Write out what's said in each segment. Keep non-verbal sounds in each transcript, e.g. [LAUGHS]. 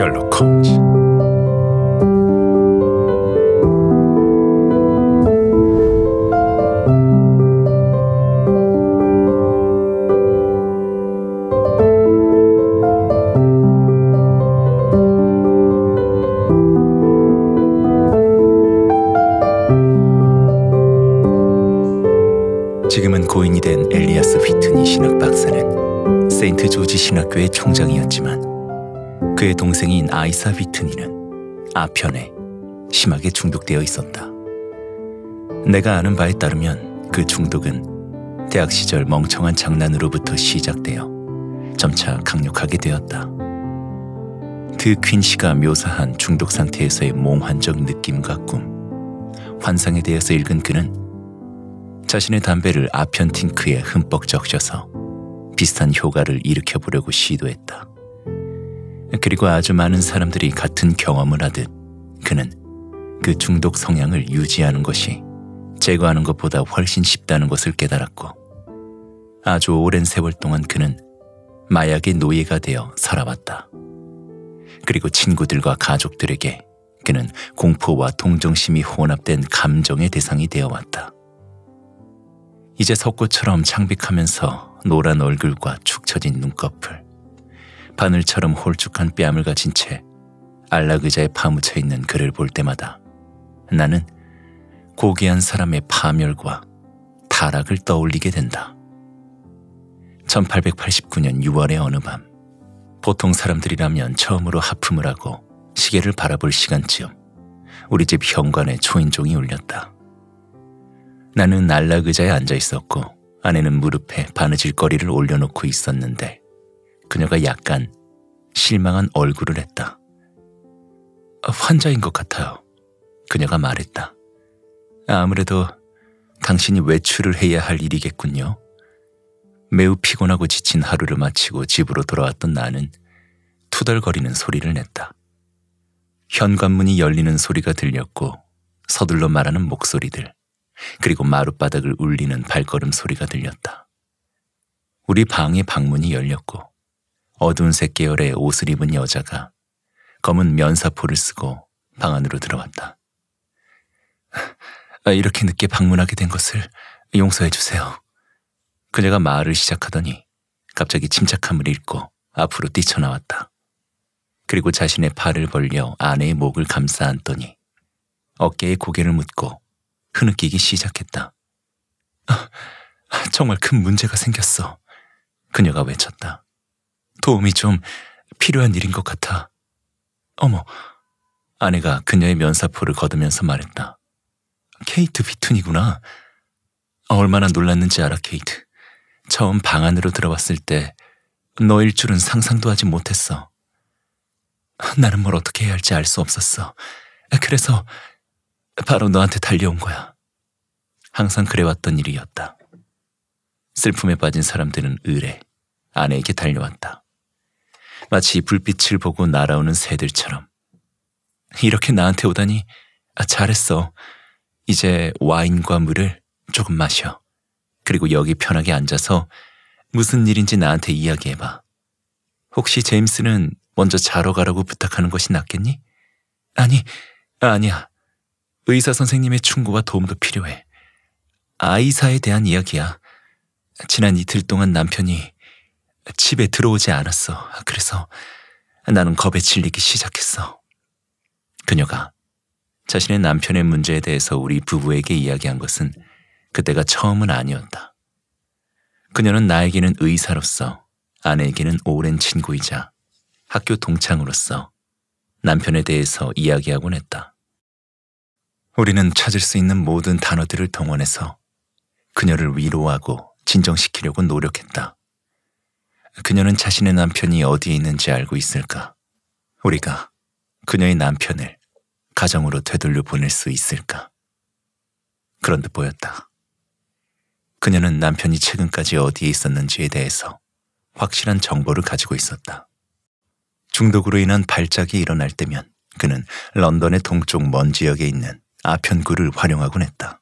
셜록 홈즈 아이사 비트니는 아편에 심하게 중독되어 있었다. 내가 아는 바에 따르면 그 중독은 대학 시절 멍청한 장난으로부터 시작되어 점차 강력하게 되었다. 드퀸 시가 묘사한 중독 상태에서의 몽환적 느낌과 꿈, 환상에 대해서 읽은 그는 자신의 담배를 아편 팅크에 흠뻑 적셔서 비슷한 효과를 일으켜 보려고 시도했다. 그리고 아주 많은 사람들이 같은 경험을 하듯 그는 그 중독 성향을 유지하는 것이 제거하는 것보다 훨씬 쉽다는 것을 깨달았고 아주 오랜 세월 동안 그는 마약의 노예가 되어 살아왔다. 그리고 친구들과 가족들에게 그는 공포와 동정심이 혼합된 감정의 대상이 되어 왔다. 이제 석고처럼 창백하면서 노란 얼굴과 축 처진 눈꺼풀, 하늘처럼 홀쭉한 뺨을 가진 채 안락의자에 파묻혀 있는 그를 볼 때마다 나는 고귀한 사람의 파멸과 타락을 떠올리게 된다. 1889년 6월의 어느 밤, 보통 사람들이라면 처음으로 하품을 하고 시계를 바라볼 시간쯤 우리 집 현관에 초인종이 울렸다. 나는 안락 의자에 앉아 있었고 아내는 무릎에 바느질거리를 올려놓고 있었는데 그녀가 약간 실망한 얼굴을 했다. 환자인 것 같아요. 그녀가 말했다. 아무래도 당신이 외출을 해야 할 일이겠군요. 매우 피곤하고 지친 하루를 마치고 집으로 돌아왔던 나는 투덜거리는 소리를 냈다. 현관문이 열리는 소리가 들렸고 서둘러 말하는 목소리들 그리고 마룻바닥을 울리는 발걸음 소리가 들렸다. 우리 방의 방문이 열렸고 어두운 색 계열의 옷을 입은 여자가 검은 면사포를 쓰고 방 안으로 들어왔다. [LAUGHS] 아, 이렇게 늦게 방문하게 된 것을 용서해 주세요. 그녀가 말을 시작하더니 갑자기 침착함을 잃고 앞으로 뛰쳐나왔다. 그리고 자신의 팔을 벌려 아내의 목을 감싸 안더니 어깨에 고개를 묻고 흐느끼기 시작했다. [LAUGHS] 아, 정말 큰 문제가 생겼어. 그녀가 외쳤다. 도움이 좀 필요한 일인 것 같아. 어머, 아내가 그녀의 면사포를 걷으면서 말했다. 케이트 비툰이구나. 얼마나 놀랐는지 알아, 케이트. 처음 방 안으로 들어왔을 때 너일 줄은 상상도 하지 못했어. 나는 뭘 어떻게 해야 할지 알 수 없었어. 그래서 바로 너한테 달려온 거야. 항상 그래왔던 일이었다. 슬픔에 빠진 사람들은 의뢰, 아내에게 달려왔다. 마치 불빛을 보고 날아오는 새들처럼. 이렇게 나한테 오다니 아, 잘했어. 이제 와인과 물을 조금 마셔. 그리고 여기 편하게 앉아서 무슨 일인지 나한테 이야기해봐. 혹시 제임스는 먼저 자러 가라고 부탁하는 것이 낫겠니? 아니, 아니야. 의사 선생님의 충고와 도움도 필요해. 아이사에 대한 이야기야. 지난 이틀 동안 남편이 집에 들어오지 않았어. 그래서 나는 겁에 질리기 시작했어. 그녀가 자신의 남편의 문제에 대해서 우리 부부에게 이야기한 것은 그때가 처음은 아니었다. 그녀는 나에게는 의사로서, 아내에게는 오랜 친구이자 학교 동창으로서 남편에 대해서 이야기하곤 했다. 우리는 찾을 수 있는 모든 단어들을 동원해서 그녀를 위로하고 진정시키려고 노력했다. 그녀는 자신의 남편이 어디에 있는지 알고 있을까? 우리가 그녀의 남편을 가정으로 되돌려 보낼 수 있을까? 그런 듯 보였다. 그녀는 남편이 최근까지 어디에 있었는지에 대해서 확실한 정보를 가지고 있었다. 중독으로 인한 발작이 일어날 때면 그는 런던의 동쪽 먼 지역에 있는 아편구를 활용하곤 했다.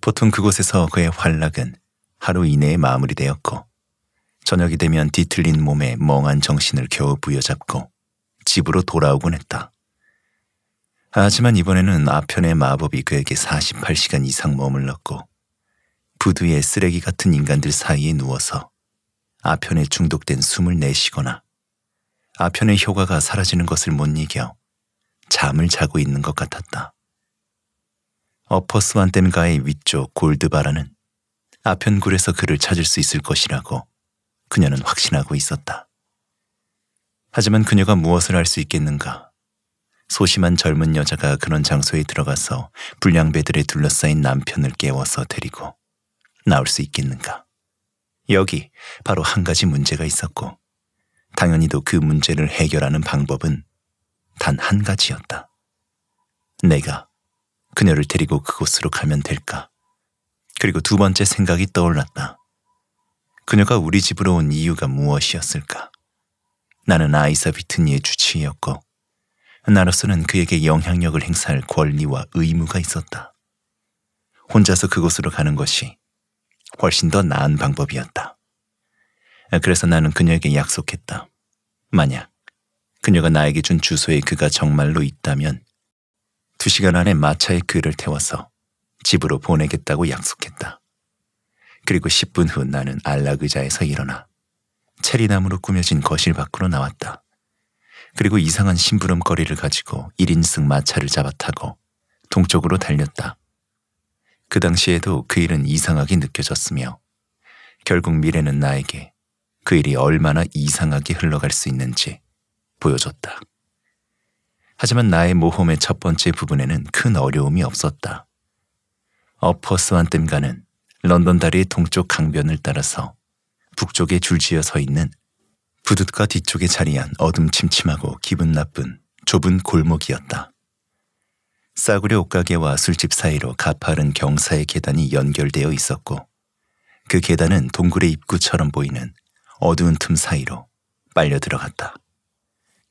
보통 그곳에서 그의 활락은 하루 이내에 마무리되었고 저녁이 되면 뒤틀린 몸에 멍한 정신을 겨우 부여잡고 집으로 돌아오곤 했다. 하지만 이번에는 아편의 마법이 그에게 48시간 이상 머물렀고 부두의 쓰레기 같은 인간들 사이에 누워서 아편에 중독된 숨을 내쉬거나 아편의 효과가 사라지는 것을 못 이겨 잠을 자고 있는 것 같았다. 어퍼스완댐가의 위쪽 골드바라는 아편굴에서 그를 찾을 수 있을 것이라고 그녀는 확신하고 있었다. 하지만 그녀가 무엇을 할 수 있겠는가? 소심한 젊은 여자가 그런 장소에 들어가서 불량배들에 둘러싸인 남편을 깨워서 데리고 나올 수 있겠는가? 여기 바로 한 가지 문제가 있었고 당연히도 그 문제를 해결하는 방법은 단 한 가지였다. 내가 그녀를 데리고 그곳으로 가면 될까? 그리고 두 번째 생각이 떠올랐다. 그녀가 우리 집으로 온 이유가 무엇이었을까? 나는 아이사 비트니의 주치의였고 나로서는 그에게 영향력을 행사할 권리와 의무가 있었다. 혼자서 그곳으로 가는 것이 훨씬 더 나은 방법이었다. 그래서 나는 그녀에게 약속했다. 만약 그녀가 나에게 준 주소에 그가 정말로 있다면 두 시간 안에 마차에 그를 태워서 집으로 보내겠다고 약속했다. 그리고 10분 후 나는 안락의자에서 일어나 체리나무로 꾸며진 거실 밖으로 나왔다. 그리고 이상한 심부름거리를 가지고 1인승 마차를 잡아타고 동쪽으로 달렸다. 그 당시에도 그 일은 이상하게 느껴졌으며 결국 미래는 나에게 그 일이 얼마나 이상하게 흘러갈 수 있는지 보여줬다. 하지만 나의 모험의 첫 번째 부분에는 큰 어려움이 없었다. 어퍼스완 댐가는 런던 다리 동쪽 강변을 따라서 북쪽에 줄지어 서 있는 부둣가 뒤쪽에 자리한 어둠침침하고 기분 나쁜 좁은 골목이었다. 싸구려 옷가게와 술집 사이로 가파른 경사의 계단이 연결되어 있었고 그 계단은 동굴의 입구처럼 보이는 어두운 틈 사이로 빨려 들어갔다.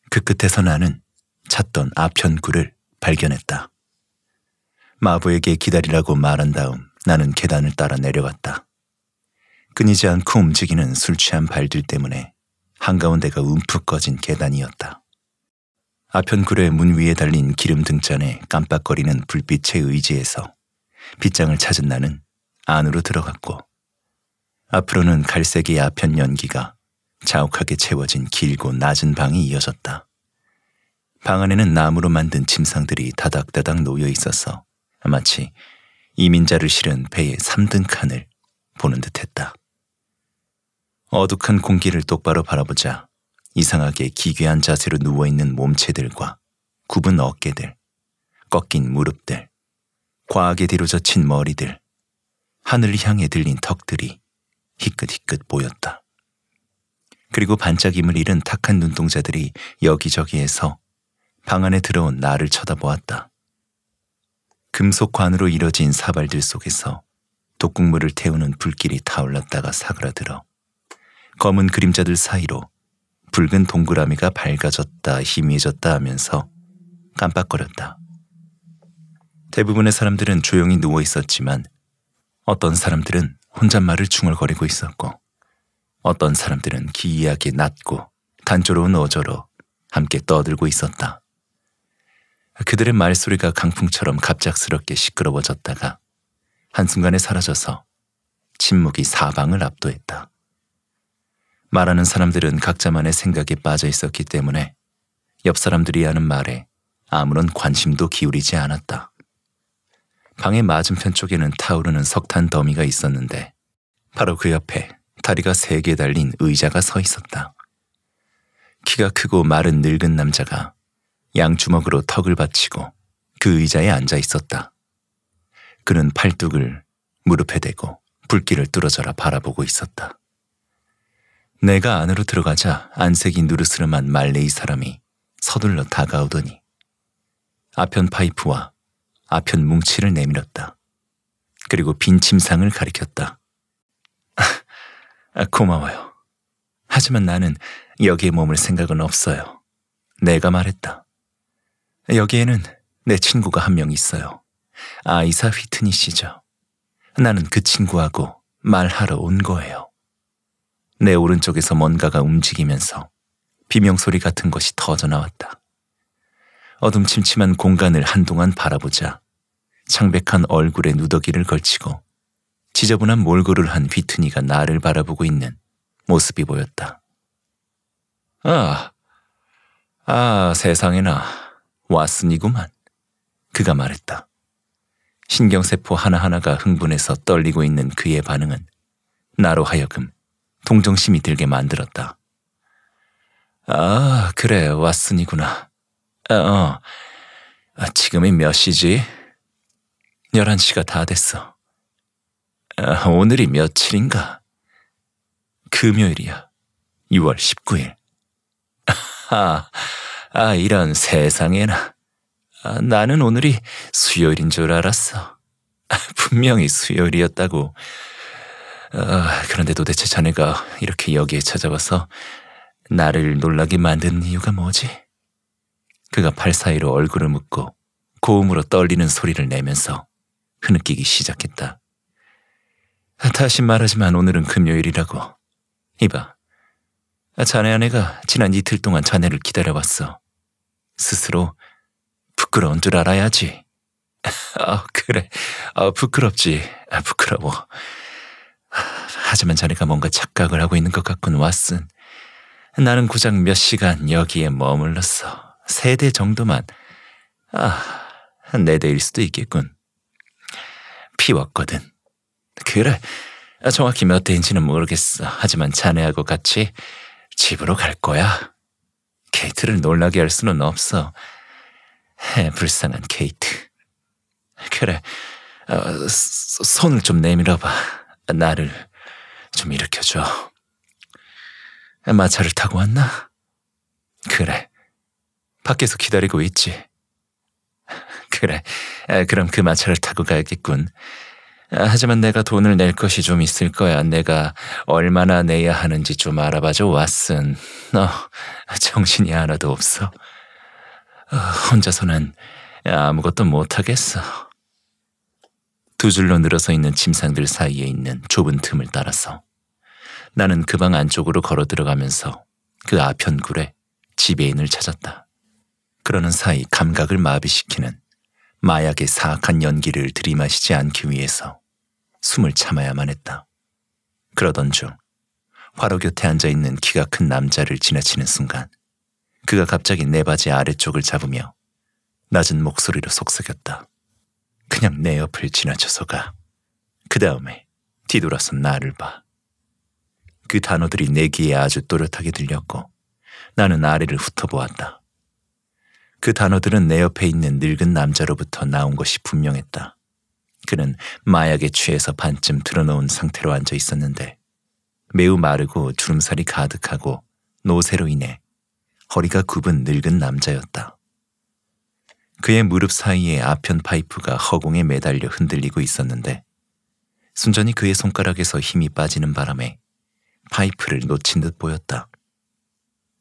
그 끝에서 나는 찾던 아편구를 발견했다. 마부에게 기다리라고 말한 다음 나는 계단을 따라 내려갔다. 끊이지 않고 움직이는 술 취한 발들 때문에 한가운데가 움푹 꺼진 계단이었다. 아편굴의 문 위에 달린 기름 등잔에 깜빡거리는 불빛의 의지에서 빗장을 찾은 나는 안으로 들어갔고 앞으로는 갈색의 아편 연기가 자욱하게 채워진 길고 낮은 방이 이어졌다. 방 안에는 나무로 만든 침상들이 다닥다닥 놓여 있어서 마치 이민자를 실은 배의 3등 칸을 보는 듯했다. 어둑한 공기를 똑바로 바라보자 이상하게 기괴한 자세로 누워있는 몸체들과 굽은 어깨들, 꺾인 무릎들, 과하게 뒤로 젖힌 머리들, 하늘 향해 들린 턱들이 희끗희끗 보였다. 그리고 반짝임을 잃은 탁한 눈동자들이 여기저기에서 방 안에 들어온 나를 쳐다보았다. 금속관으로 이뤄진 사발들 속에서 독극물을 태우는 불길이 타올랐다가 사그라들어 검은 그림자들 사이로 붉은 동그라미가 밝아졌다 희미해졌다 하면서 깜빡거렸다. 대부분의 사람들은 조용히 누워 있었지만 어떤 사람들은 혼잣말을 중얼거리고 있었고 어떤 사람들은 기이하게 낮고 단조로운 어조로 함께 떠들고 있었다. 그들의 말소리가 강풍처럼 갑작스럽게 시끄러워졌다가 한순간에 사라져서 침묵이 사방을 압도했다. 말하는 사람들은 각자만의 생각에 빠져 있었기 때문에 옆 사람들이 하는 말에 아무런 관심도 기울이지 않았다. 방의 맞은편 쪽에는 타오르는 석탄 더미가 있었는데 바로 그 옆에 다리가 세 개 달린 의자가 서 있었다. 키가 크고 마른 늙은 남자가 양주먹으로 턱을 받치고 그 의자에 앉아 있었다. 그는 팔뚝을 무릎에 대고 불길을 뚫어져라 바라보고 있었다. 내가 안으로 들어가자 안색이 누르스름한 말레이 사람이 서둘러 다가오더니 아편 파이프와 아편 뭉치를 내밀었다. 그리고 빈 침상을 가리켰다. 아, 고마워요. 하지만 나는 여기에 머물 생각은 없어요. 내가 말했다. 여기에는 내 친구가 한 명 있어요. 아이사 휘트니 씨죠. 나는 그 친구하고 말하러 온 거예요. 내 오른쪽에서 뭔가가 움직이면서 비명소리 같은 것이 터져나왔다. 어둠침침한 공간을 한동안 바라보자 창백한 얼굴에 누더기를 걸치고 지저분한 몰골을 한 휘트니가 나를 바라보고 있는 모습이 보였다. 아, 아, 세상에나. 왔으니구만. 그가 말했다. 신경세포 하나하나가 흥분해서 떨리고 있는 그의 반응은 나로 하여금 동정심이 들게 만들었다. 아, 그래, 왔으니구나. 아, 어, 아, 지금이 몇 시지? 11시가 다 됐어. 아, 오늘이 며칠인가? 금요일이야. 6월 19일. 아, 아, 이런 세상에나. 아, 나는 오늘이 수요일인 줄 알았어. 아, 분명히 수요일이었다고. 아, 그런데 도대체 자네가 이렇게 여기에 찾아와서 나를 놀라게 만든 이유가 뭐지? 그가 팔 사이로 얼굴을 묶고 고음으로 떨리는 소리를 내면서 흐느끼기 시작했다. 다시 말하지만 오늘은 금요일이라고. 이봐. 자네 아내가 지난 이틀 동안 자네를 기다려왔어. 스스로 부끄러운 줄 알아야지. [LAUGHS] 아, 그래. 아, 부끄럽지. 아, 부끄러워. 하지만 자네가 뭔가 착각을 하고 있는 것 같군, 왓슨. 나는 고작 몇 시간 여기에 머물렀어. 세 대 정도만. 아, 네 대일 수도 있겠군. 피웠거든. 그래. 정확히 몇 대인지는 모르겠어. 하지만 자네하고 같이 집으로 갈 거야. 케이트를 놀라게 할 수는 없어. 불쌍한 케이트. 그래, 어, 손을 좀 내밀어봐. 나를 좀 일으켜줘. 마차를 타고 왔나? 그래. 밖에서 기다리고 있지. 그래. 그럼 그 마차를 타고 가야겠군. 하지만 내가 돈을 낼 것이 좀 있을 거야. 내가 얼마나 내야 하는지 좀 알아봐줘, 왓슨. 너 정신이 하나도 없어. 어, 혼자서는 아무것도 못하겠어. 두 줄로 늘어서 있는 침상들 사이에 있는 좁은 틈을 따라서 나는 그 방 안쪽으로 걸어 들어가면서 그 아편굴에 지배인을 찾았다. 그러는 사이 감각을 마비시키는 마약의 사악한 연기를 들이마시지 않기 위해서 숨을 참아야만 했다. 그러던 중 화로 곁에 앉아 있는 키가 큰 남자를 지나치는 순간 그가 갑자기 내 네 바지 아래쪽을 잡으며 낮은 목소리로 속삭였다. 그냥 내 옆을 지나쳐서 가. 그 다음에 뒤돌아서 나를 봐. 그 단어들이 내 귀에 아주 또렷하게 들렸고 나는 아래를 훑어보았다. 그 단어들은 내 옆에 있는 늙은 남자로부터 나온 것이 분명했다. 그는 마약에 취해서 반쯤 들어놓은 상태로 앉아 있었는데 매우 마르고 주름살이 가득하고 노쇠로 인해 허리가 굽은 늙은 남자였다. 그의 무릎 사이에 아편 파이프가 허공에 매달려 흔들리고 있었는데 순전히 그의 손가락에서 힘이 빠지는 바람에 파이프를 놓친 듯 보였다.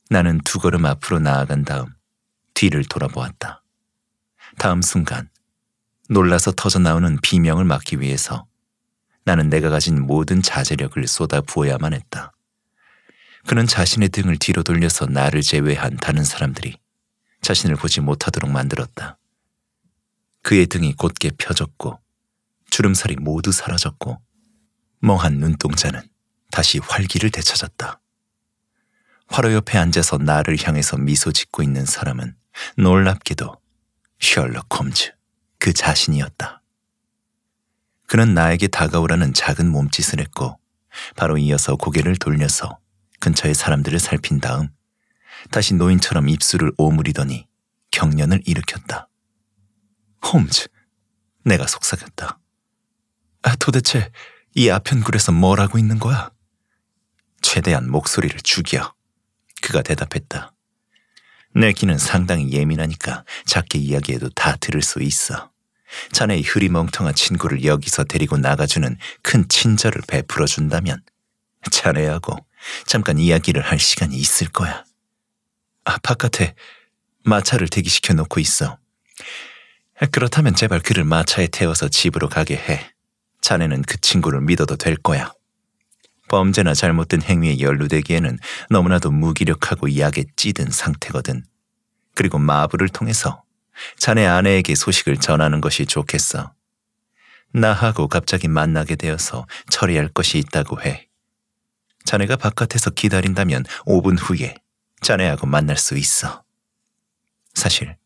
나는 두 걸음 앞으로 나아간 다음 뒤를 돌아보았다. 다음 순간 놀라서 터져나오는 비명을 막기 위해서 나는 내가 가진 모든 자제력을 쏟아 부어야만 했다. 그는 자신의 등을 뒤로 돌려서 나를 제외한 다른 사람들이 자신을 보지 못하도록 만들었다. 그의 등이 곧게 펴졌고 주름살이 모두 사라졌고 멍한 눈동자는 다시 활기를 되찾았다. 화로 옆에 앉아서 나를 향해서 미소 짓고 있는 사람은 놀랍게도 셜록 홈즈. 그 자신이었다. 그는 나에게 다가오라는 작은 몸짓을 했고 바로 이어서 고개를 돌려서 근처의 사람들을 살핀 다음 다시 노인처럼 입술을 오므리더니 경련을 일으켰다. 홈즈, 내가 속삭였다. 아, 도대체 이 아편굴에서 뭘 하고 있는 거야? 최대한 목소리를 죽여. 그가 대답했다. 내 귀는 상당히 예민하니까 작게 이야기해도 다 들을 수 있어. 자네의 흐리멍텅한 친구를 여기서 데리고 나가주는 큰 친절을 베풀어 준다면 자네하고 잠깐 이야기를 할 시간이 있을 거야. 아, 바깥에 마차를 대기시켜 놓고 있어. 그렇다면 제발 그를 마차에 태워서 집으로 가게 해. 자네는 그 친구를 믿어도 될 거야. 범죄나 잘못된 행위에 연루되기에는 너무나도 무기력하고 약에 찌든 상태거든. 그리고 마부를 통해서 자네 아내에게 소식을 전하는 것이 좋겠어. 나하고 갑자기 만나게 되어서 처리할 것이 있다고 해. 자네가 바깥에서 기다린다면 5분 후에 자네하고 만날 수 있어. 사실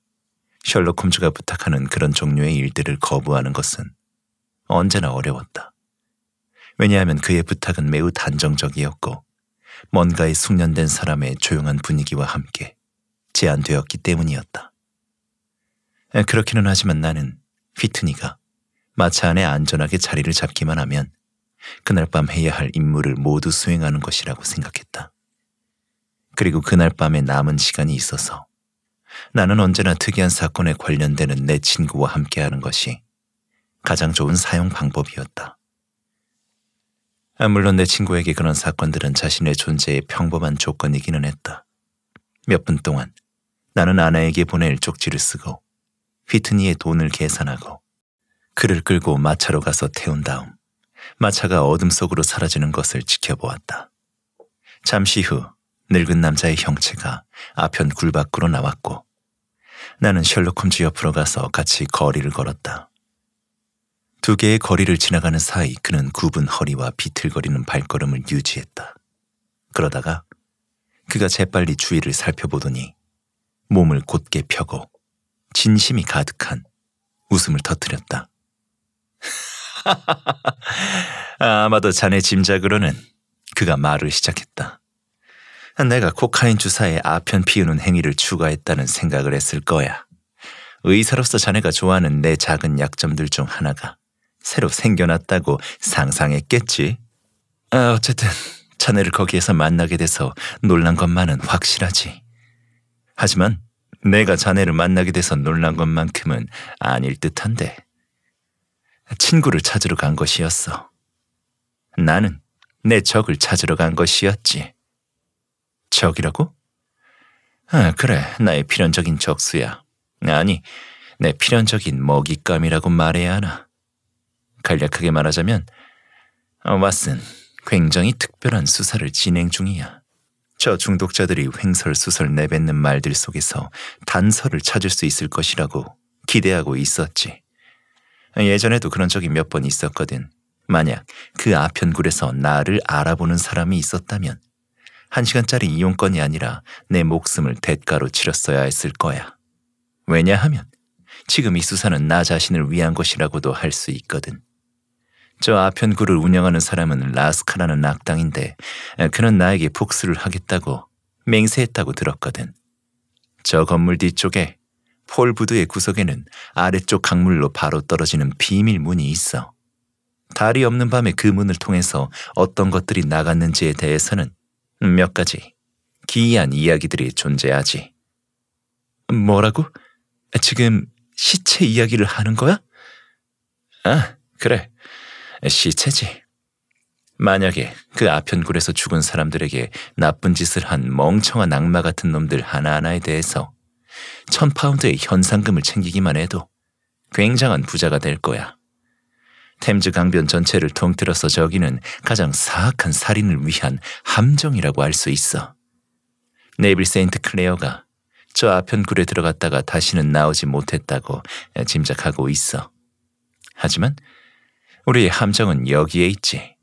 셜록 홈즈가 부탁하는 그런 종류의 일들을 거부하는 것은 언제나 어려웠다. 왜냐하면 그의 부탁은 매우 단정적이었고 뭔가의 숙련된 사람의 조용한 분위기와 함께 제한되었기 때문이었다. 그렇기는 하지만 나는 휘트니가 마차 안에 안전하게 자리를 잡기만 하면 그날 밤 해야 할 임무를 모두 수행하는 것이라고 생각했다. 그리고 그날 밤에 남은 시간이 있어서 나는 언제나 특이한 사건에 관련되는 내 친구와 함께하는 것이 가장 좋은 사용 방법이었다. 아, 물론 내 친구에게 그런 사건들은 자신의 존재의 평범한 조건이기는 했다. 몇 분 동안 나는 아나에게 보낼 쪽지를 쓰고 휘트니의 돈을 계산하고 그를 끌고 마차로 가서 태운 다음 마차가 어둠 속으로 사라지는 것을 지켜보았다. 잠시 후 늙은 남자의 형체가 아편 굴 밖으로 나왔고 나는 셜록 홈즈 옆으로 가서 같이 거리를 걸었다. 두 개의 거리를 지나가는 사이 그는 굽은 허리와 비틀거리는 발걸음을 유지했다. 그러다가 그가 재빨리 주위를 살펴보더니 몸을 곧게 펴고 진심이 가득한 웃음을 터뜨렸다. [LAUGHS] 아마도 자네 짐작으로는 그가 말을 시작했다. 내가 코카인 주사에 아편 피우는 행위를 추가했다는 생각을 했을 거야. 의사로서 자네가 좋아하는 내 작은 약점들 중 하나가 새로 생겨났다고 상상했겠지. 아, 어쨌든 자네를 거기에서 만나게 돼서 놀란 것만은 확실하지. 하지만 내가 자네를 만나게 돼서 놀란 것만큼은 아닐 듯한데. 친구를 찾으러 간 것이었어. 나는 내 적을 찾으러 간 것이었지. 적이라고? 아, 그래, 나의 필연적인 적수야. 아니, 내 필연적인 먹잇감이라고 말해야 하나. 간략하게 말하자면 어, 왓슨, 굉장히 특별한 수사를 진행 중이야. 저 중독자들이 횡설수설 내뱉는 말들 속에서 단서를 찾을 수 있을 것이라고 기대하고 있었지. 예전에도 그런 적이 몇 번 있었거든. 만약 그 아편굴에서 나를 알아보는 사람이 있었다면 한 시간짜리 이용권이 아니라 내 목숨을 대가로 치렀어야 했을 거야. 왜냐하면 지금 이 수사는 나 자신을 위한 것이라고도 할 수 있거든. 저 아편구를 운영하는 사람은 라스카라는 악당인데 그는 나에게 복수를 하겠다고 맹세했다고 들었거든. 저 건물 뒤쪽에 폴 부두의 구석에는 아래쪽 강물로 바로 떨어지는 비밀 문이 있어. 달이 없는 밤에 그 문을 통해서 어떤 것들이 나갔는지에 대해서는 몇 가지 기이한 이야기들이 존재하지. 뭐라고? 지금 시체 이야기를 하는 거야? 아, 그래. 시 체질. 만약에 그 아편굴에서 죽은 사람들에게 나쁜 짓을 한 멍청한 악마 같은 놈들 하나하나에 대해서 천 파운드의 현상금을 챙기기만 해도 굉장한 부자가 될 거야. 템즈 강변 전체를 통틀어서 저기는 가장 사악한 살인을 위한 함정이라고 할 수 있어. 네빌 세인트 클레어가 저 아편굴에 들어갔다가 다시는 나오지 못했다고 짐작하고 있어. 하지만 우리의 함정은 여기에 있지.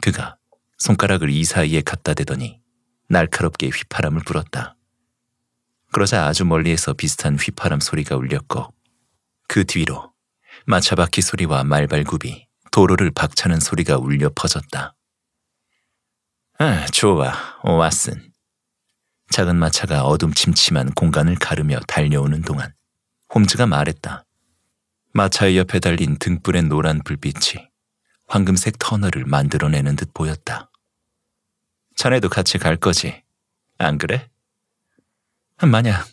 그가 손가락을 이 사이에 갖다 대더니 날카롭게 휘파람을 불었다. 그러자 아주 멀리에서 비슷한 휘파람 소리가 울렸고 그 뒤로 마차바퀴 소리와 말발굽이 도로를 박차는 소리가 울려 퍼졌다. 아, 좋아, 오아슨. 작은 마차가 어둠침침한 공간을 가르며 달려오는 동안 홈즈가 말했다. 마차의 옆에 달린 등불의 노란 불빛이 황금색 터널을 만들어내는 듯 보였다. 자네도 같이 갈 거지. 안 그래? 만약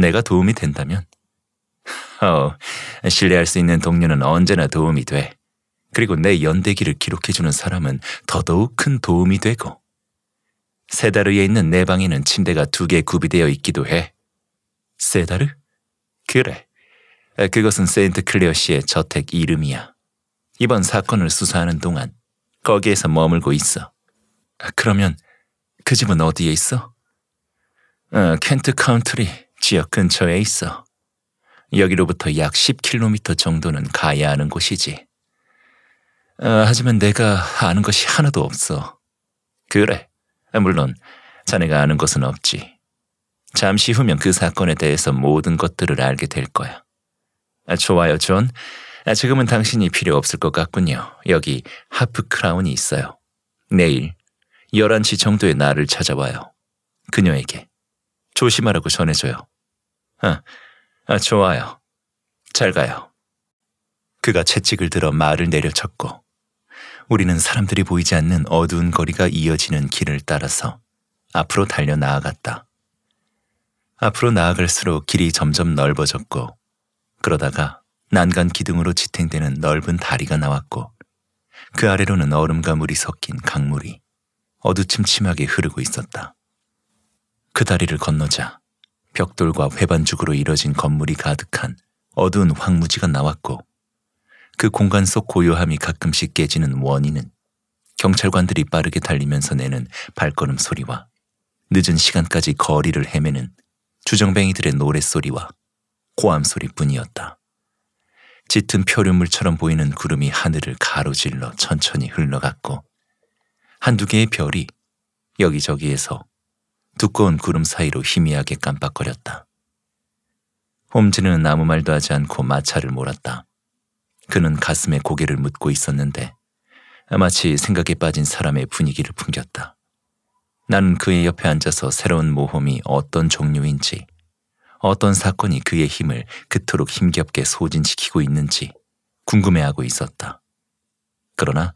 내가 도움이 된다면. 어, 신뢰할 수 있는 동료는 언제나 도움이 돼. 그리고 내 연대기를 기록해주는 사람은 더더욱 큰 도움이 되고. 세다르에 있는 내 방에는 침대가 두 개 구비되어 있기도 해. 세다르? 그래. 그것은 세인트 클레어 씨의 저택 이름이야. 이번 사건을 수사하는 동안 거기에서 머물고 있어. 아, 그러면 그 집은 어디에 있어? 어, 켄트 카운트리 지역 근처에 있어. 여기로부터 약 10km 정도는 가야 하는 곳이지. 어, 하지만 내가 아는 것이 하나도 없어. 그래. 물론 자네가 아는 것은 없지. 잠시 후면 그 사건에 대해서 모든 것들을 알게 될 거야. 아, 좋아요, 존. 아, 지금은 당신이 필요 없을 것 같군요. 여기 하프 크라운이 있어요. 내일 11시 정도에 나를 찾아와요. 그녀에게 조심하라고 전해줘요. 아, 아 좋아요. 잘 가요. 그가 채찍을 들어 말을 내려쳤고 우리는 사람들이 보이지 않는 어두운 거리가 이어지는 길을 따라서 앞으로 달려 나아갔다. 앞으로 나아갈수록 길이 점점 넓어졌고 그러다가 난간 기둥으로 지탱되는 넓은 다리가 나왔고 그 아래로는 얼음과 물이 섞인 강물이 어두침침하게 흐르고 있었다. 그 다리를 건너자 벽돌과 회반죽으로 이뤄진 건물이 가득한 어두운 황무지가 나왔고 그 공간 속 고요함이 가끔씩 깨지는 원인은 경찰관들이 빠르게 달리면서 내는 발걸음 소리와 늦은 시간까지 거리를 헤매는 주정뱅이들의 노랫소리와 고함 소리뿐이었다. 짙은 표류물처럼 보이는 구름이 하늘을 가로질러 천천히 흘러갔고 한두 개의 별이 여기저기에서 두꺼운 구름 사이로 희미하게 깜빡거렸다. 홈즈는 아무 말도 하지 않고 마차를 몰았다. 그는 가슴에 고개를 묻고 있었는데 마치 생각에 빠진 사람의 분위기를 풍겼다. 나는 그의 옆에 앉아서 새로운 모험이 어떤 종류인지 어떤 사건이 그의 힘을 그토록 힘겹게 소진시키고 있는지 궁금해하고 있었다. 그러나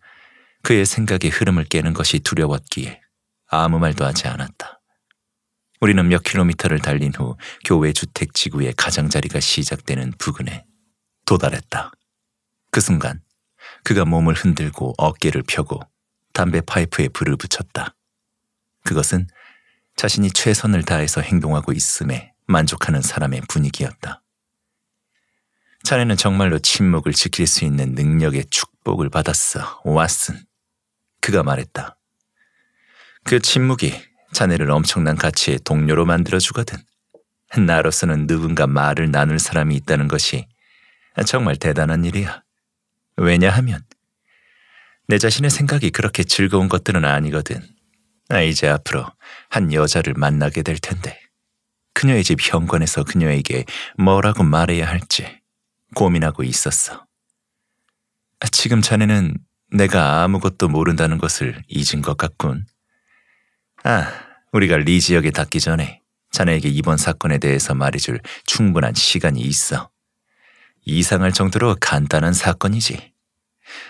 그의 생각의 흐름을 깨는 것이 두려웠기에 아무 말도 하지 않았다. 우리는 몇 킬로미터를 달린 후 교외 주택 지구의 가장자리가 시작되는 부근에 도달했다. 그 순간 그가 몸을 흔들고 어깨를 펴고 담배 파이프에 불을 붙였다. 그것은 자신이 최선을 다해서 행동하고 있음에 만족하는 사람의 분위기였다. 자네는 정말로 침묵을 지킬 수 있는 능력의 축복을 받았어, 왓슨. 그가 말했다. 그 침묵이 자네를 엄청난 가치의 동료로 만들어주거든. 나로서는 누군가 말을 나눌 사람이 있다는 것이 정말 대단한 일이야. 왜냐하면 내 자신의 생각이 그렇게 즐거운 것들은 아니거든. 아, 이제 앞으로 한 여자를 만나게 될 텐데. 그녀의 집 현관에서 그녀에게 뭐라고 말해야 할지 고민하고 있었어. 지금 자네는 내가 아무것도 모른다는 것을 잊은 것 같군. 아, 우리가 리 지역에 닿기 전에 자네에게 이번 사건에 대해서 말해줄 충분한 시간이 있어. 이상할 정도로 간단한 사건이지.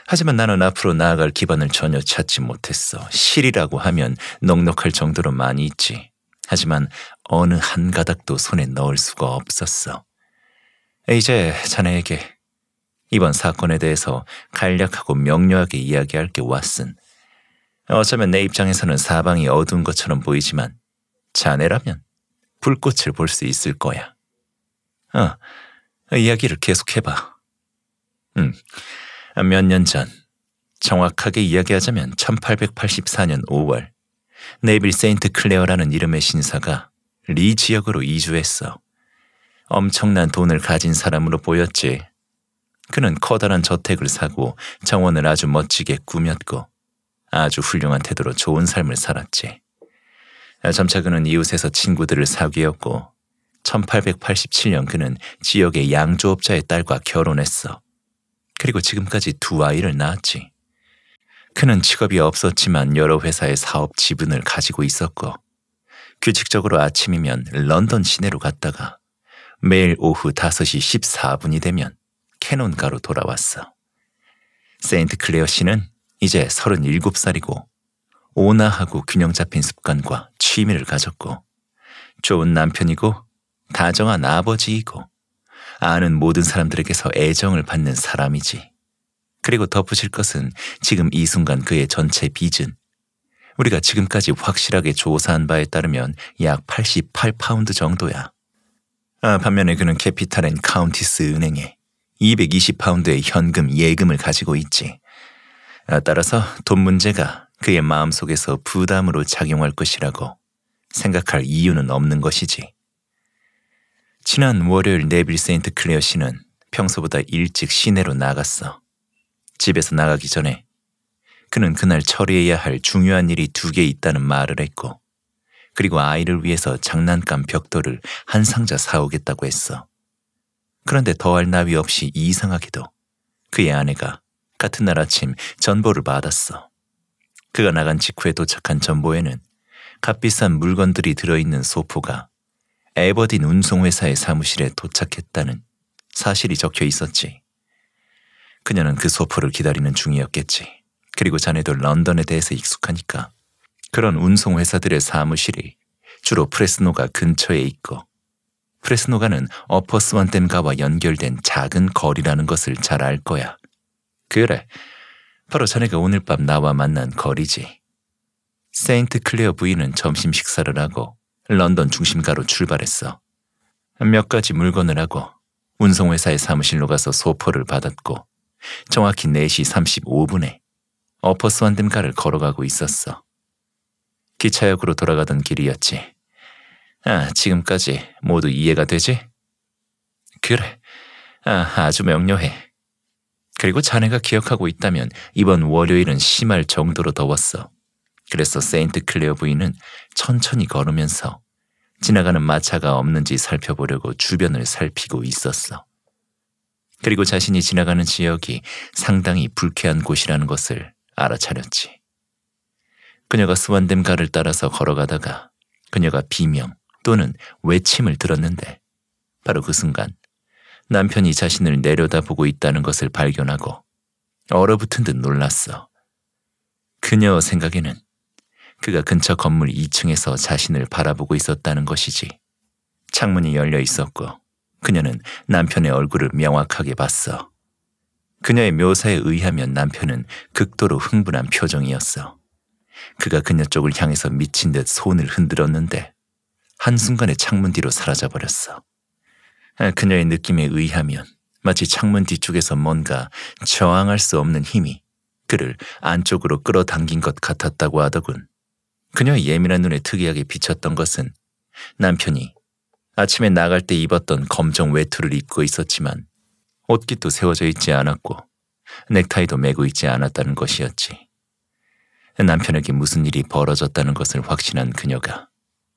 하지만 나는 앞으로 나아갈 기반을 전혀 찾지 못했어. 실이라고 하면 넉넉할 정도로 많이 있지. 하지만 어느 한 가닥도 손에 넣을 수가 없었어. 이제 자네에게 이번 사건에 대해서 간략하고 명료하게 이야기할 게왔슨 어쩌면 내 입장에서는 사방이 어두운 것처럼 보이지만 자네라면 불꽃을 볼 수 있을 거야. 어, 이야기를 계속해봐. 음, 몇년 전, 정확하게 이야기하자면 1884년 5월, 네빌 세인트 클레어라는 이름의 신사가 리 지역으로 이주했어. 엄청난 돈을 가진 사람으로 보였지. 그는 커다란 저택을 사고 정원을 아주 멋지게 꾸몄고 아주 훌륭한 태도로 좋은 삶을 살았지. 점차 그는 이웃에서 친구들을 사귀었고 1887년 그는 지역의 양조업자의 딸과 결혼했어. 그리고 지금까지 두 아이를 낳았지. 그는 직업이 없었지만 여러 회사의 사업 지분을 가지고 있었고 규칙적으로 아침이면 런던 시내로 갔다가 매일 오후 5시 14분이 되면 캐논가로 돌아왔어. 세인트 클레어 씨는 이제 37살이고 온화하고 균형 잡힌 습관과 취미를 가졌고 좋은 남편이고 다정한 아버지이고 아는 모든 사람들에게서 애정을 받는 사람이지. 그리고 덧붙일 것은 지금 이 순간 그의 전체 빚은 우리가 지금까지 확실하게 조사한 바에 따르면 약 88파운드 정도야. 아, 반면에 그는 캐피탈 앤 카운티스 은행에 220파운드의 현금 예금을 가지고 있지. 아, 따라서 돈 문제가 그의 마음속에서 부담으로 작용할 것이라고 생각할 이유는 없는 것이지. 지난 월요일 네빌 세인트 클레어 씨는 평소보다 일찍 시내로 나갔어. 집에서 나가기 전에 그는 그날 처리해야 할 중요한 일이 두 개 있다는 말을 했고 그리고 아이를 위해서 장난감 벽돌을 한 상자 사오겠다고 했어. 그런데 더할 나위 없이 이상하게도 그의 아내가 같은 날 아침 전보를 받았어. 그가 나간 직후에 도착한 전보에는 값비싼 물건들이 들어있는 소포가 에버딘 운송회사의 사무실에 도착했다는 사실이 적혀 있었지. 그녀는 그 소포를 기다리는 중이었겠지. 그리고 자네도 런던에 대해서 익숙하니까 그런 운송회사들의 사무실이 주로 프레스노가 근처에 있고 프레스노가는 어퍼스완댐과와 연결된 작은 거리라는 것을 잘 알 거야. 그래, 바로 자네가 오늘 밤 나와 만난 거리지. 세인트 클레어 부인은 점심 식사를 하고 런던 중심가로 출발했어. 몇 가지 물건을 하고 운송회사의 사무실로 가서 소포를 받았고 정확히 4시 35분에 어퍼스완든가를 걸어가고 있었어. 기차역으로 돌아가던 길이었지. 아, 지금까지 모두 이해가 되지? 그래. 아, 아주 명료해. 그리고 자네가 기억하고 있다면 이번 월요일은 심할 정도로 더웠어. 그래서 세인트 클레어 부인은 천천히 걸으면서 지나가는 마차가 없는지 살펴보려고 주변을 살피고 있었어. 그리고 자신이 지나가는 지역이 상당히 불쾌한 곳이라는 것을 알아차렸지. 그녀가 스완댐 가를 따라서 걸어가다가 그녀가 비명 또는 외침을 들었는데 바로 그 순간 남편이 자신을 내려다보고 있다는 것을 발견하고 얼어붙은 듯 놀랐어. 그녀 생각에는 그가 근처 건물 2층에서 자신을 바라보고 있었다는 것이지. 창문이 열려 있었고 그녀는 남편의 얼굴을 명확하게 봤어. 그녀의 묘사에 의하면 남편은 극도로 흥분한 표정이었어. 그가 그녀 쪽을 향해서 미친 듯 손을 흔들었는데 한순간에 창문 뒤로 사라져버렸어. 아, 그녀의 느낌에 의하면 마치 창문 뒤쪽에서 뭔가 저항할 수 없는 힘이 그를 안쪽으로 끌어당긴 것 같았다고 하더군. 그녀의 예민한 눈에 특이하게 비쳤던 것은 남편이 아침에 나갈 때 입었던 검정 외투를 입고 있었지만 옷깃도 세워져 있지 않았고 넥타이도 매고 있지 않았다는 것이었지. 남편에게 무슨 일이 벌어졌다는 것을 확신한 그녀가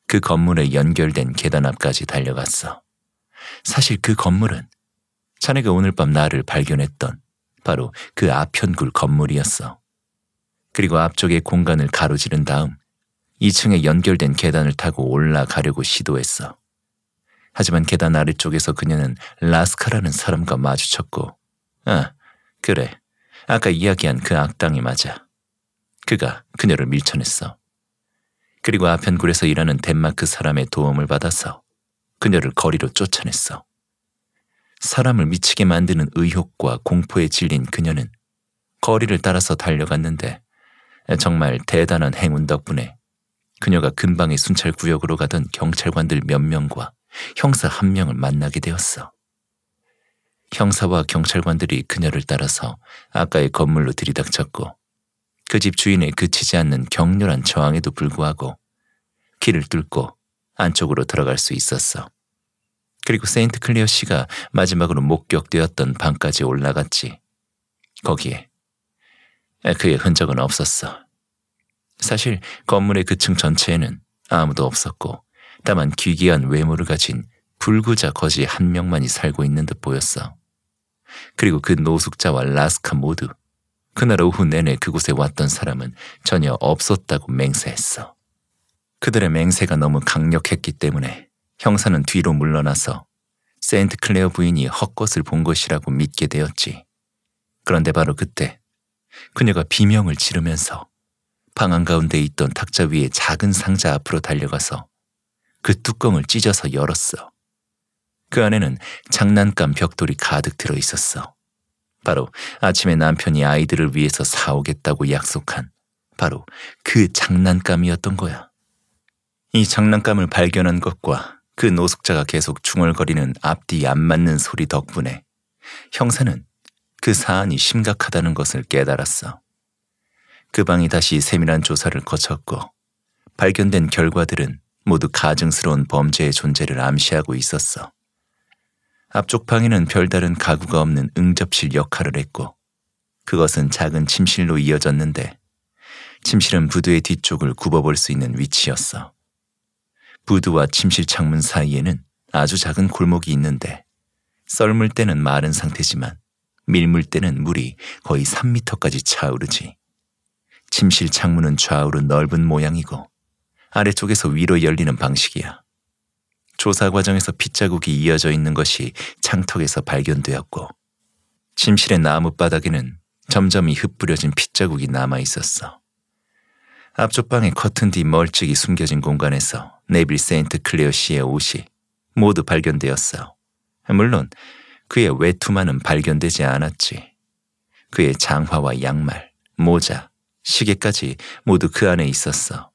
그 건물에 연결된 계단 앞까지 달려갔어. 사실 그 건물은 자네가 오늘 밤 나를 발견했던 바로 그 아편굴 건물이었어. 그리고 앞쪽의 공간을 가로지른 다음 2층에 연결된 계단을 타고 올라가려고 시도했어. 하지만 계단 아래쪽에서 그녀는 라스카라는 사람과 마주쳤고 아, 그래. 아까 이야기한 그 악당이 맞아. 그가 그녀를 밀쳐냈어. 그리고 아편굴에서 일하는 덴마크 사람의 도움을 받아서 그녀를 거리로 쫓아냈어. 사람을 미치게 만드는 의혹과 공포에 질린 그녀는 거리를 따라서 달려갔는데 정말 대단한 행운 덕분에 그녀가 근방의 순찰 구역으로 가던 경찰관들 몇 명과 형사 한 명을 만나게 되었어. 형사와 경찰관들이 그녀를 따라서 아까의 건물로 들이닥쳤고 그 집 주인의 그치지 않는 격렬한 저항에도 불구하고 길을 뚫고 안쪽으로 들어갈 수 있었어. 그리고 세인트 클레어 씨가 마지막으로 목격되었던 방까지 올라갔지. 거기에 그의 흔적은 없었어. 사실 건물의 그층 전체에는 아무도 없었고 잡다만 기괴한 외모를 가진 불구자 거지 한 명만이 살고 있는 듯 보였어. 그리고 그 노숙자와 라스카 모두 그날 오후 내내 그곳에 왔던 사람은 전혀 없었다고 맹세했어. 그들의 맹세가 너무 강력했기 때문에 형사는 뒤로 물러나서 세인트 클레어 부인이 헛것을 본 것이라고 믿게 되었지. 그런데 바로 그때 그녀가 비명을 지르면서 방 안가운데 있던 탁자 위의 작은 상자 앞으로 달려가서 그 뚜껑을 찢어서 열었어. 그 안에는 장난감 벽돌이 가득 들어 있었어. 바로 아침에 남편이 아이들을 위해서 사오겠다고 약속한 바로 그 장난감이었던 거야. 이 장난감을 발견한 것과 그 노숙자가 계속 중얼거리는 앞뒤 안 맞는 소리 덕분에 형사는 그 사안이 심각하다는 것을 깨달았어. 그 방이 다시 세밀한 조사를 거쳤고 발견된 결과들은 모두 가증스러운 범죄의 존재를 암시하고 있었어. 앞쪽 방에는 별다른 가구가 없는 응접실 역할을 했고 그것은 작은 침실로 이어졌는데 침실은 부두의 뒤쪽을 굽어볼 수 있는 위치였어. 부두와 침실 창문 사이에는 아주 작은 골목이 있는데 썰물 때는 마른 상태지만 밀물 때는 물이 거의 3미터까지 차오르지. 침실 창문은 좌우로 넓은 모양이고 아래쪽에서 위로 열리는 방식이야. 조사 과정에서 핏자국이 이어져 있는 것이 창턱에서 발견되었고 침실의 나무 바닥에는 점점 이 흩뿌려진 핏자국이 남아 있었어. 앞쪽 방의 커튼 뒤 멀찍이 숨겨진 공간에서 네빌 세인트 클레어 씨의 옷이 모두 발견되었어. 물론 그의 외투만은 발견되지 않았지. 그의 장화와 양말, 모자, 시계까지 모두 그 안에 있었어.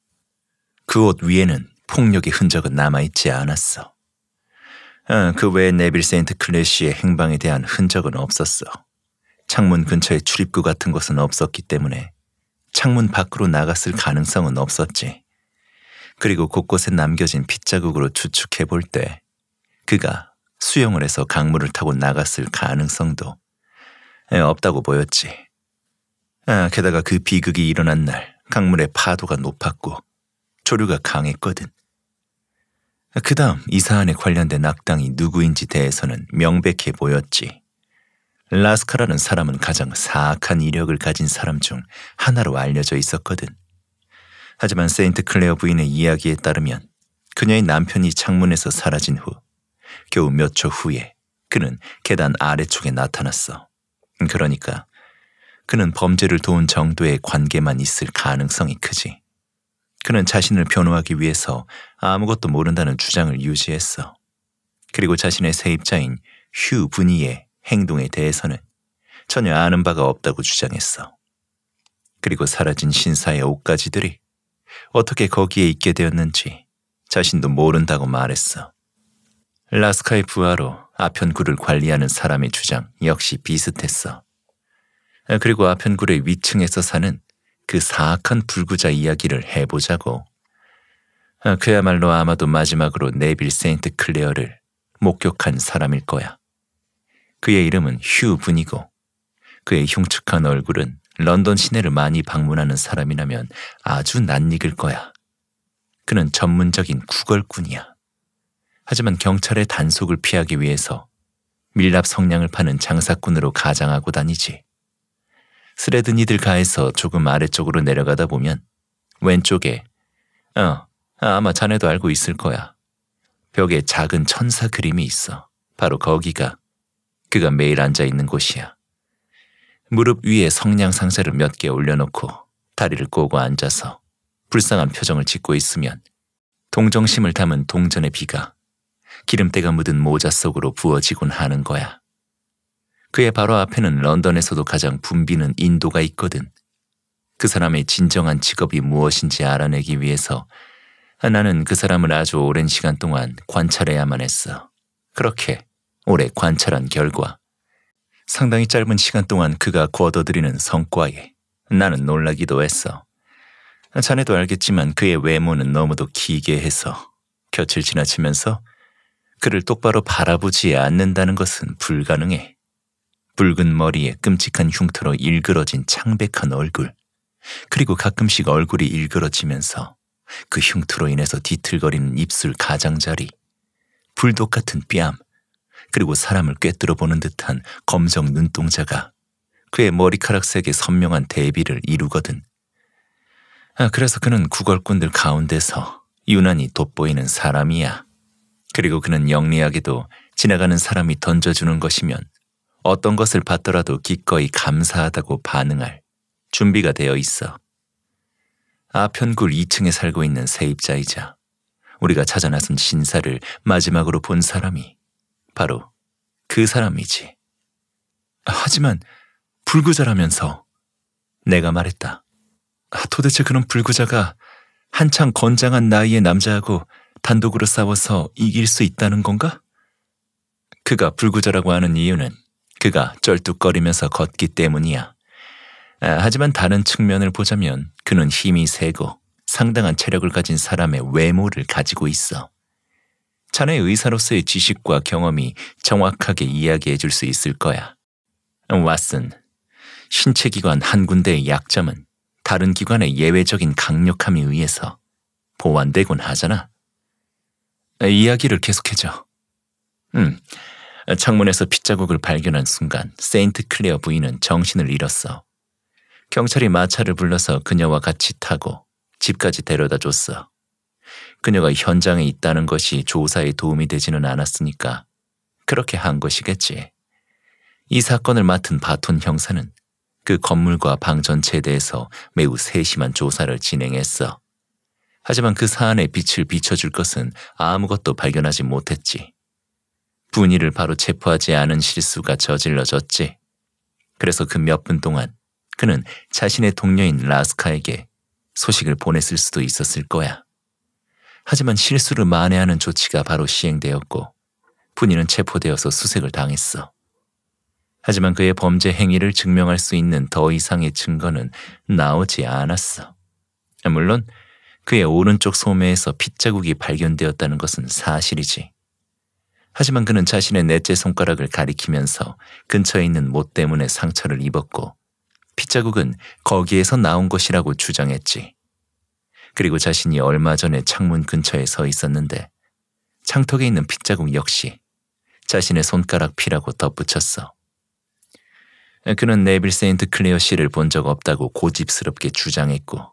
그옷 위에는 폭력의 흔적은 남아있지 않았어. 아, 그 외에 네빌 세인트 클래시의 행방에 대한 흔적은 없었어. 창문 근처에 출입구 같은 것은 없었기 때문에 창문 밖으로 나갔을 가능성은 없었지. 그리고 곳곳에 남겨진 핏자국으로 추측해 볼 때 그가 수영을 해서 강물을 타고 나갔을 가능성도 없다고 보였지. 아, 게다가 그 비극이 일어난 날 강물의 파도가 높았고 조류가 강했거든. 그 다음 이 사안에 관련된 악당이 누구인지 대해서는 명백해 보였지. 라스카라는 사람은 가장 사악한 이력을 가진 사람 중 하나로 알려져 있었거든. 하지만 세인트 클레어 부인의 이야기에 따르면 그녀의 남편이 창문에서 사라진 후 겨우 몇 초 후에 그는 계단 아래쪽에 나타났어. 그러니까 그는 범죄를 도운 정도의 관계만 있을 가능성이 크지. 그는 자신을 변호하기 위해서 아무것도 모른다는 주장을 유지했어. 그리고 자신의 세입자인 휴 분이의 행동에 대해서는 전혀 아는 바가 없다고 주장했어. 그리고 사라진 신사의 옷가지들이 어떻게 거기에 있게 되었는지 자신도 모른다고 말했어. 라스카의 부하로 아편굴을 관리하는 사람의 주장 역시 비슷했어. 그리고 아편굴의 위층에서 사는 그 사악한 불구자 이야기를 해보자고. 아, 그야말로 아마도 마지막으로 네빌 세인트 클레어를 목격한 사람일 거야. 그의 이름은 휴 분이고 그의 흉측한 얼굴은 런던 시내를 많이 방문하는 사람이라면 아주 낯익을 거야. 그는 전문적인 구걸꾼이야. 하지만 경찰의 단속을 피하기 위해서 밀랍 성냥을 파는 장사꾼으로 가장하고 다니지. 스레드니들가에서 조금 아래쪽으로 내려가다 보면 왼쪽에 어, 아마 자네도 알고 있을 거야. 벽에 작은 천사 그림이 있어. 바로 거기가 그가 매일 앉아 있는 곳이야. 무릎 위에 성냥 상자를 몇 개 올려놓고 다리를 꼬고 앉아서 불쌍한 표정을 짓고 있으면 동정심을 담은 동전의 비가 기름때가 묻은 모자 속으로 부어지곤 하는 거야. 그의 바로 앞에는 런던에서도 가장 붐비는 인도가 있거든. 그 사람의 진정한 직업이 무엇인지 알아내기 위해서 아, 나는 그 사람을 아주 오랜 시간 동안 관찰해야만 했어. 그렇게 오래 관찰한 결과 상당히 짧은 시간 동안 그가 거둬들이는 성과에 나는 놀라기도 했어. 아, 자네도 알겠지만 그의 외모는 너무도 기괴해서 곁을 지나치면서 그를 똑바로 바라보지 않는다는 것은 불가능해. 붉은 머리에 끔찍한 흉터로 일그러진 창백한 얼굴, 그리고 가끔씩 얼굴이 일그러지면서 그 흉터로 인해서 뒤틀거리는 입술 가장자리, 불독 같은 뺨, 그리고 사람을 꿰뚫어 보는 듯한 검정 눈동자가 그의 머리카락색의 선명한 대비를 이루거든. 아, 그래서 그는 구걸꾼들 가운데서 유난히 돋보이는 사람이야. 그리고 그는 영리하게도 지나가는 사람이 던져주는 것이면 어떤 것을 받더라도 기꺼이 감사하다고 반응할 준비가 되어 있어. 아편굴 2층에 살고 있는 세입자이자 우리가 찾아 나선 신사를 마지막으로 본 사람이 바로 그 사람이지. 하지만 불구자라면서 내가 말했다. 아, 도대체 그런 불구자가 한창 건장한 나이의 남자하고 단독으로 싸워서 이길 수 있다는 건가? 그가 불구자라고 하는 이유는 그가 쩔뚝거리면서 걷기 때문이야. 아, 하지만 다른 측면을 보자면 그는 힘이 세고 상당한 체력을 가진 사람의 외모를 가지고 있어. 자네 의사로서의 지식과 경험이 정확하게 이야기해 줄 수 있을 거야. 왓슨, 신체기관 한 군데의 약점은 다른 기관의 예외적인 강력함에 의해서 보완되곤 하잖아. 아, 이야기를 계속해줘. 음, 창문에서 핏자국을 발견한 순간 세인트 클레어 부인은 정신을 잃었어. 경찰이 마차를 불러서 그녀와 같이 타고 집까지 데려다 줬어. 그녀가 현장에 있다는 것이 조사에 도움이 되지는 않았으니까 그렇게 한 것이겠지. 이 사건을 맡은 바톤 형사는 그 건물과 방 전체에 대해서 매우 세심한 조사를 진행했어. 하지만 그 사안에 빛을 비춰줄 것은 아무것도 발견하지 못했지. 분이를 바로 체포하지 않은 실수가 저질러졌지. 그래서 그 몇 분 동안 그는 자신의 동료인 라스카에게 소식을 보냈을 수도 있었을 거야. 하지만 실수를 만회하는 조치가 바로 시행되었고 분이는 체포되어서 수색을 당했어. 하지만 그의 범죄 행위를 증명할 수 있는 더 이상의 증거는 나오지 않았어. 물론 그의 오른쪽 소매에서 핏자국이 발견되었다는 것은 사실이지. 하지만 그는 자신의 넷째 손가락을 가리키면서 근처에 있는 못 때문에 상처를 입었고 핏자국은 거기에서 나온 것이라고 주장했지. 그리고 자신이 얼마 전에 창문 근처에 서 있었는데 창턱에 있는 핏자국 역시 자신의 손가락 피라고 덧붙였어. 그는 네빌 세인트 클레어 씨를 본 적 없다고 고집스럽게 주장했고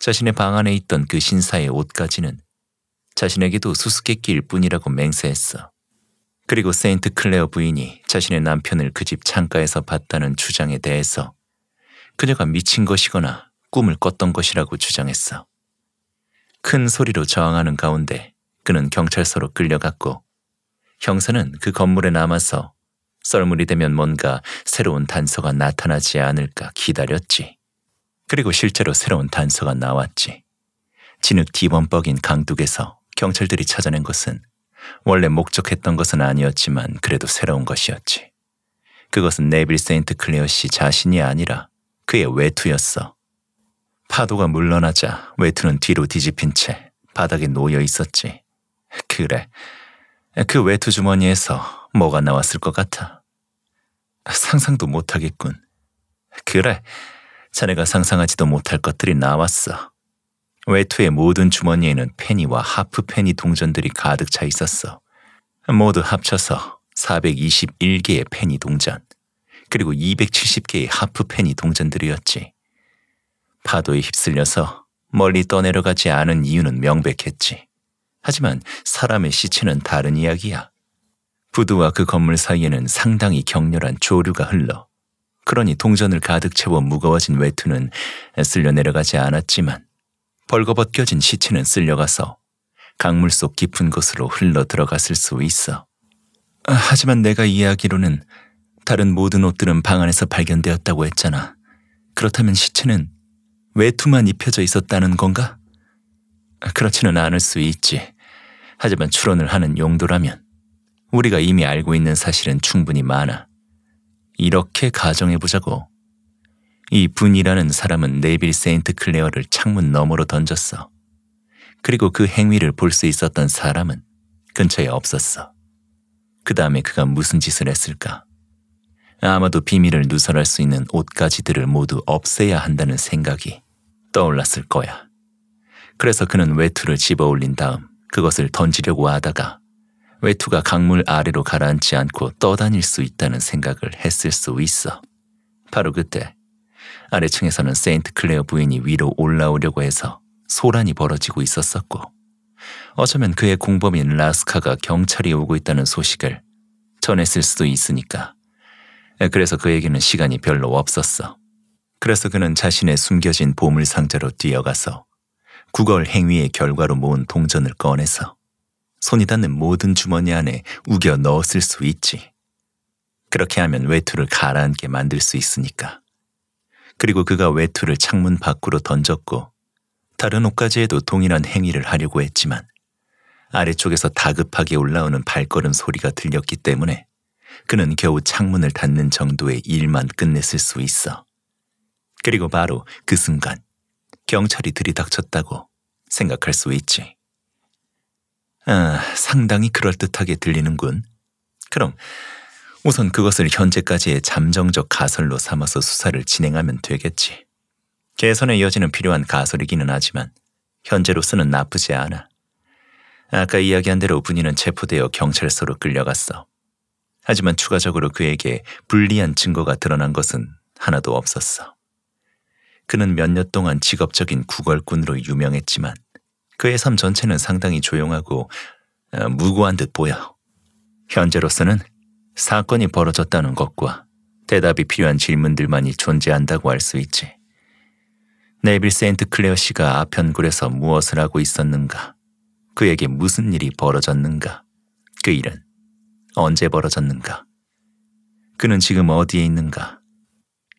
자신의 방 안에 있던 그 신사의 옷까지는 자신에게도 수수께끼일 뿐이라고 맹세했어. 그리고 세인트 클레어 부인이 자신의 남편을 그 집 창가에서 봤다는 주장에 대해서 그녀가 미친 것이거나 꿈을 꿨던 것이라고 주장했어. 큰 소리로 저항하는 가운데 그는 경찰서로 끌려갔고 형사는 그 건물에 남아서 썰물이 되면 뭔가 새로운 단서가 나타나지 않을까 기다렸지. 그리고 실제로 새로운 단서가 나왔지. 진흙 디범벅인 강둑에서 경찰들이 찾아낸 것은 원래 목적했던 것은 아니었지만 그래도 새로운 것이었지. 그것은 네빌 세인트 클레어 씨 자신이 아니라 그의 외투였어. 파도가 물러나자 외투는 뒤로 뒤집힌 채 바닥에 놓여 있었지. 그래. 그 외투 주머니에서 뭐가 나왔을 것 같아. 상상도 못하겠군. 그래. 자네가 상상하지도 못할 것들이 나왔어. 외투의 모든 주머니에는 페니와 하프 페니 동전들이 가득 차 있었어. 모두 합쳐서 421개의 페니 동전, 그리고 270개의 하프 페니 동전들이었지. 파도에 휩쓸려서 멀리 떠내려가지 않은 이유는 명백했지. 하지만 사람의 시체는 다른 이야기야. 부두와 그 건물 사이에는 상당히 격렬한 조류가 흘러. 그러니 동전을 가득 채워 무거워진 외투는 쓸려 내려가지 않았지만 벌거벗겨진 시체는 쓸려가서 강물 속 깊은 곳으로 흘러 들어갔을 수 있어. 하지만 내가 이해하기로는 다른 모든 옷들은 방 안에서 발견되었다고 했잖아. 그렇다면 시체는 외투만 입혀져 있었다는 건가? 그렇지는 않을 수 있지. 하지만 추론을 하는 용도라면 우리가 이미 알고 있는 사실은 충분히 많아. 이렇게 가정해보자고. 이 분이라는 사람은 네빌 세인트 클레어를 창문 너머로 던졌어. 그리고 그 행위를 볼 수 있었던 사람은 근처에 없었어. 그 다음에 그가 무슨 짓을 했을까? 아마도 비밀을 누설할 수 있는 옷가지들을 모두 없애야 한다는 생각이 떠올랐을 거야. 그래서 그는 외투를 집어 올린 다음 그것을 던지려고 하다가 외투가 강물 아래로 가라앉지 않고 떠다닐 수 있다는 생각을 했을 수 있어. 바로 그때 아래층에서는 세인트 클레어 부인이 위로 올라오려고 해서 소란이 벌어지고 있었었고 어쩌면 그의 공범인 라스카가 경찰이 오고 있다는 소식을 전했을 수도 있으니까 그래서 그에게는 시간이 별로 없었어. 그래서 그는 자신의 숨겨진 보물 상자로 뛰어가서 구걸 행위의 결과로 모은 동전을 꺼내서 손이 닿는 모든 주머니 안에 우겨 넣었을 수 있지. 그렇게 하면 외투를 가라앉게 만들 수 있으니까. 그리고 그가 외투를 창문 밖으로 던졌고 다른 옷가지에도 동일한 행위를 하려고 했지만 아래쪽에서 다급하게 올라오는 발걸음 소리가 들렸기 때문에 그는 겨우 창문을 닫는 정도의 일만 끝냈을 수 있어. 그리고 바로 그 순간 경찰이 들이닥쳤다고 생각할 수 있지. 아, 상당히 그럴듯하게 들리는군. 그럼 우선 그것을 현재까지의 잠정적 가설로 삼아서 수사를 진행하면 되겠지. 개선의 여지는 필요한 가설이기는 하지만 현재로서는 나쁘지 않아. 아까 이야기한 대로 분인는 체포되어 경찰서로 끌려갔어. 하지만 추가적으로 그에게 불리한 증거가 드러난 것은 하나도 없었어. 그는 몇 년 동안 직업적인 구걸꾼으로 유명했지만 그의 삶 전체는 상당히 조용하고 아, 무고한 듯 보여. 현재로서는 사건이 벌어졌다는 것과 대답이 필요한 질문들만이 존재한다고 할 수 있지. 네빌 세인트 클레어 씨가 아편굴에서 무엇을 하고 있었는가? 그에게 무슨 일이 벌어졌는가? 그 일은 언제 벌어졌는가? 그는 지금 어디에 있는가?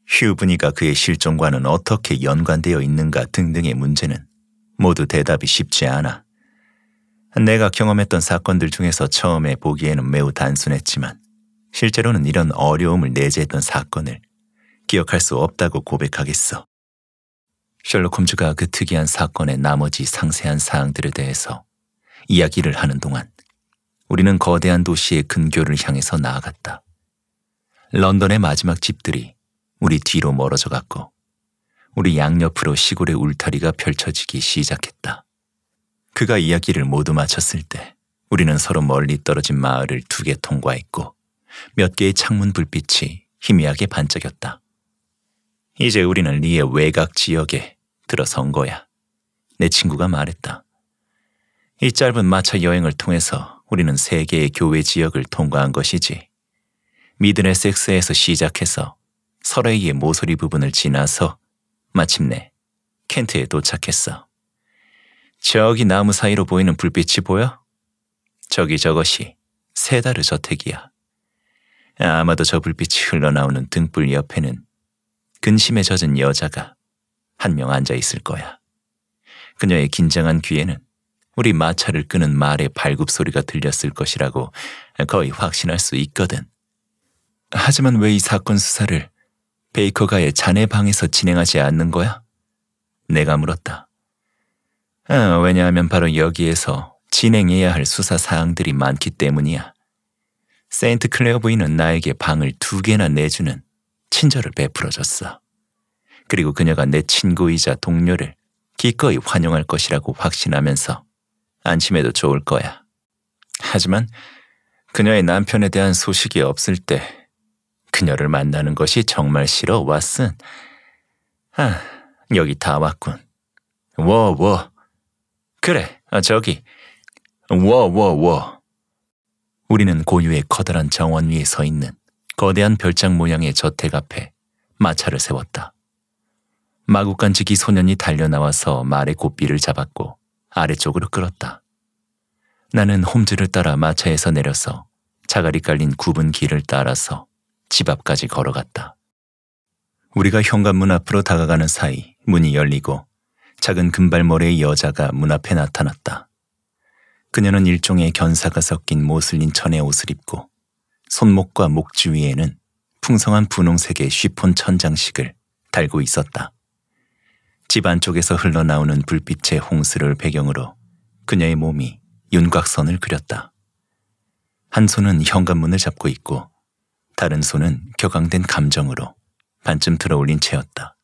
휴브니가 그의 실종과는 어떻게 연관되어 있는가 등등의 문제는 모두 대답이 쉽지 않아. 내가 경험했던 사건들 중에서 처음에 보기에는 매우 단순했지만 실제로는 이런 어려움을 내재했던 사건을 기억할 수 없다고 고백하겠어. 셜록 홈즈가 그 특이한 사건의 나머지 상세한 사항들에 대해서 이야기를 하는 동안 우리는 거대한 도시의 근교를 향해서 나아갔다. 런던의 마지막 집들이 우리 뒤로 멀어져 갔고 우리 양옆으로 시골의 울타리가 펼쳐지기 시작했다. 그가 이야기를 모두 마쳤을 때 우리는 서로 멀리 떨어진 마을을 두 개 통과했고 몇 개의 창문 불빛이 희미하게 반짝였다. 이제 우리는 리의 외곽 지역에 들어선 거야. 내 친구가 말했다. 이 짧은 마차 여행을 통해서 우리는 세계의 교외 지역을 통과한 것이지. 미드네섹스에서 시작해서 설레이의 모서리 부분을 지나서 마침내 켄트에 도착했어. 저기 나무 사이로 보이는 불빛이 보여? 저기 저것이 세다르 저택이야. 아, 아마도 저 불빛이 흘러나오는 등불 옆에는 근심에 젖은 여자가 한 명 앉아 있을 거야. 그녀의 긴장한 귀에는 우리 마차를 끄는 말의 발굽 소리가 들렸을 것이라고 거의 확신할 수 있거든. 하지만 왜 이 사건 수사를 베이커가의 자네 방에서 진행하지 않는 거야? 내가 물었다. 아, 왜냐하면 바로 여기에서 진행해야 할 수사 사항들이 많기 때문이야. 세인트 클레어 부인은 나에게 방을 두 개나 내주는 친절을 베풀어줬어. 그리고 그녀가 내 친구이자 동료를 기꺼이 환영할 것이라고 확신하면서 안심해도 좋을 거야. 하지만 그녀의 남편에 대한 소식이 없을 때 그녀를 만나는 것이 정말 싫어 왔은 아, 여기 다 왔군. 워워. 그래, 어, 저기. 워워워. 우리는 고유의 커다란 정원 위에 서 있는 거대한 별장 모양의 저택 앞에 마차를 세웠다. 마구간지기 소년이 달려나와서 말의 고삐를 잡았고 아래쪽으로 끌었다. 나는 홈즈를 따라 마차에서 내려서 자갈이 깔린 굽은 길을 따라서 집 앞까지 걸어갔다. 우리가 현관문 앞으로 다가가는 사이 문이 열리고 작은 금발머리의 여자가 문 앞에 나타났다. 그녀는 일종의 견사가 섞인 모슬린 천의 옷을 입고 손목과 목주 위에는 풍성한 분홍색의 쉬폰 천장식을 달고 있었다. 집 안쪽에서 흘러나오는 불빛의 홍수를 배경으로 그녀의 몸이 윤곽선을 그렸다. 한 손은 현관문을 잡고 있고 다른 손은 격앙된 감정으로 반쯤 들어올린 채였다.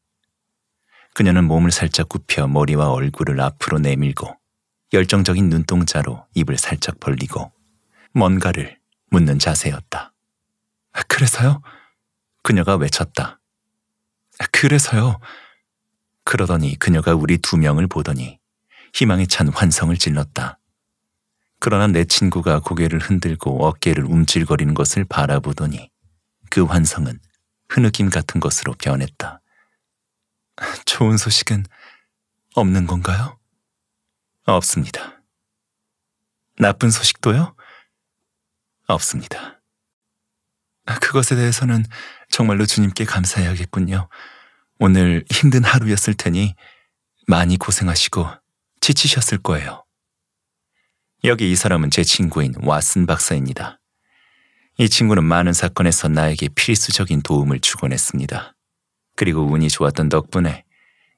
그녀는 몸을 살짝 굽혀 머리와 얼굴을 앞으로 내밀고 열정적인 눈동자로 입을 살짝 벌리고 뭔가를 묻는 자세였다. 아, 그래서요? 그녀가 외쳤다. 아, 그래서요? 그러더니 그녀가 우리 두 명을 보더니 희망에 찬 환성을 질렀다. 그러나 내 친구가 고개를 흔들고 어깨를 움찔거리는 것을 바라보더니 그 환성은 흐느낌 같은 것으로 변했다. 아, 좋은 소식은 없는 건가요? 없습니다. 나쁜 소식도요? 없습니다. 그것에 대해서는 정말로 주님께 감사해야겠군요. 오늘 힘든 하루였을 테니 많이 고생하시고 지치셨을 거예요. 여기 이 사람은 제 친구인 왓슨 박사입니다. 이 친구는 많은 사건에서 나에게 필수적인 도움을 주곤 했습니다. 그리고 운이 좋았던 덕분에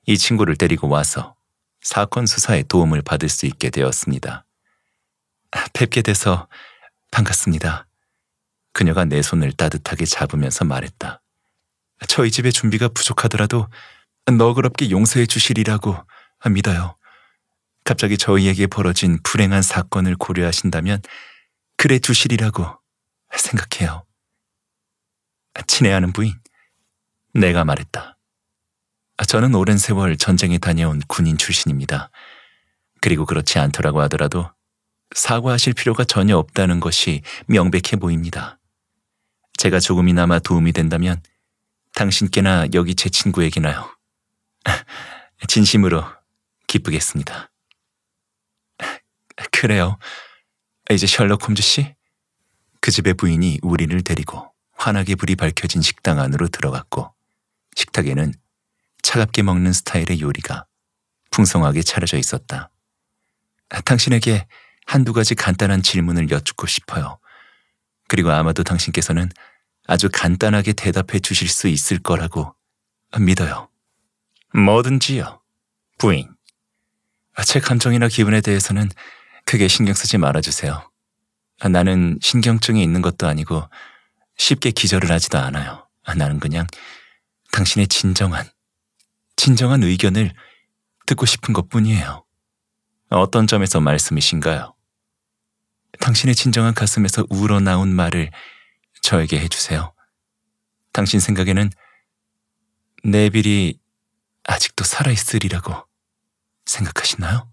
이 친구를 데리고 와서 사건 수사에 도움을 받을 수 있게 되었습니다. 뵙게 돼서 반갑습니다. 그녀가 내 손을 따뜻하게 잡으면서 말했다. 저희 집에 준비가 부족하더라도 너그럽게 용서해 주시리라고 믿어요. 갑자기 저희에게 벌어진 불행한 사건을 고려하신다면 그래 주시리라고 생각해요. 친애하는 부인, 내가 말했다. 아, 저는 오랜 세월 전쟁에 다녀온 군인 출신입니다. 그리고 그렇지 않더라고 하더라도 사과하실 필요가 전혀 없다는 것이 명백해 보입니다. 제가 조금이나마 도움이 된다면 당신께나 여기 제 친구에게나요. [LAUGHS] 진심으로 기쁘겠습니다. [LAUGHS] 그래요. 이제 셜록 홈즈 씨? 그 집의 부인이 우리를 데리고 환하게 불이 밝혀진 식당 안으로 들어갔고 식탁에는 차갑게 먹는 스타일의 요리가 풍성하게 차려져 있었다. 당신에게 한두 가지 간단한 질문을 여쭙고 싶어요. 그리고 아마도 당신께서는 아주 간단하게 대답해 주실 수 있을 거라고 믿어요. 뭐든지요. 부인. 제 감정이나 기분에 대해서는 크게 신경 쓰지 말아주세요. 나는 신경증이 있는 것도 아니고 쉽게 기절을 하지도 않아요. 나는 그냥 당신의 진정한 진정한 의견을 듣고 싶은 것 뿐이에요. 어떤 점에서 말씀이신가요? 당신의 진정한 가슴에서 우러나온 말을 저에게 해주세요. 당신 생각에는 네빌이 아직도 살아있으리라고 생각하시나요?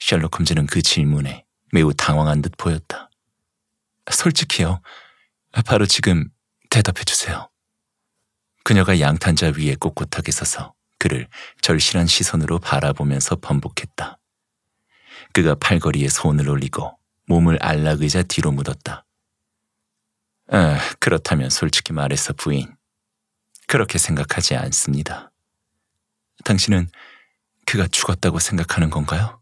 셜록 홈즈는 그 질문에 매우 당황한 듯 보였다. 솔직히요. 바로 지금 대답해 주세요. 그녀가 양탄자 위에 꼿꼿하게 서서 그를 절실한 시선으로 바라보면서 번복했다. 그가 팔걸이에 손을 올리고 몸을 안락의자 뒤로 묻었다. 아, 그렇다면 솔직히 말해서 부인. 그렇게 생각하지 않습니다. 당신은 그가 죽었다고 생각하는 건가요?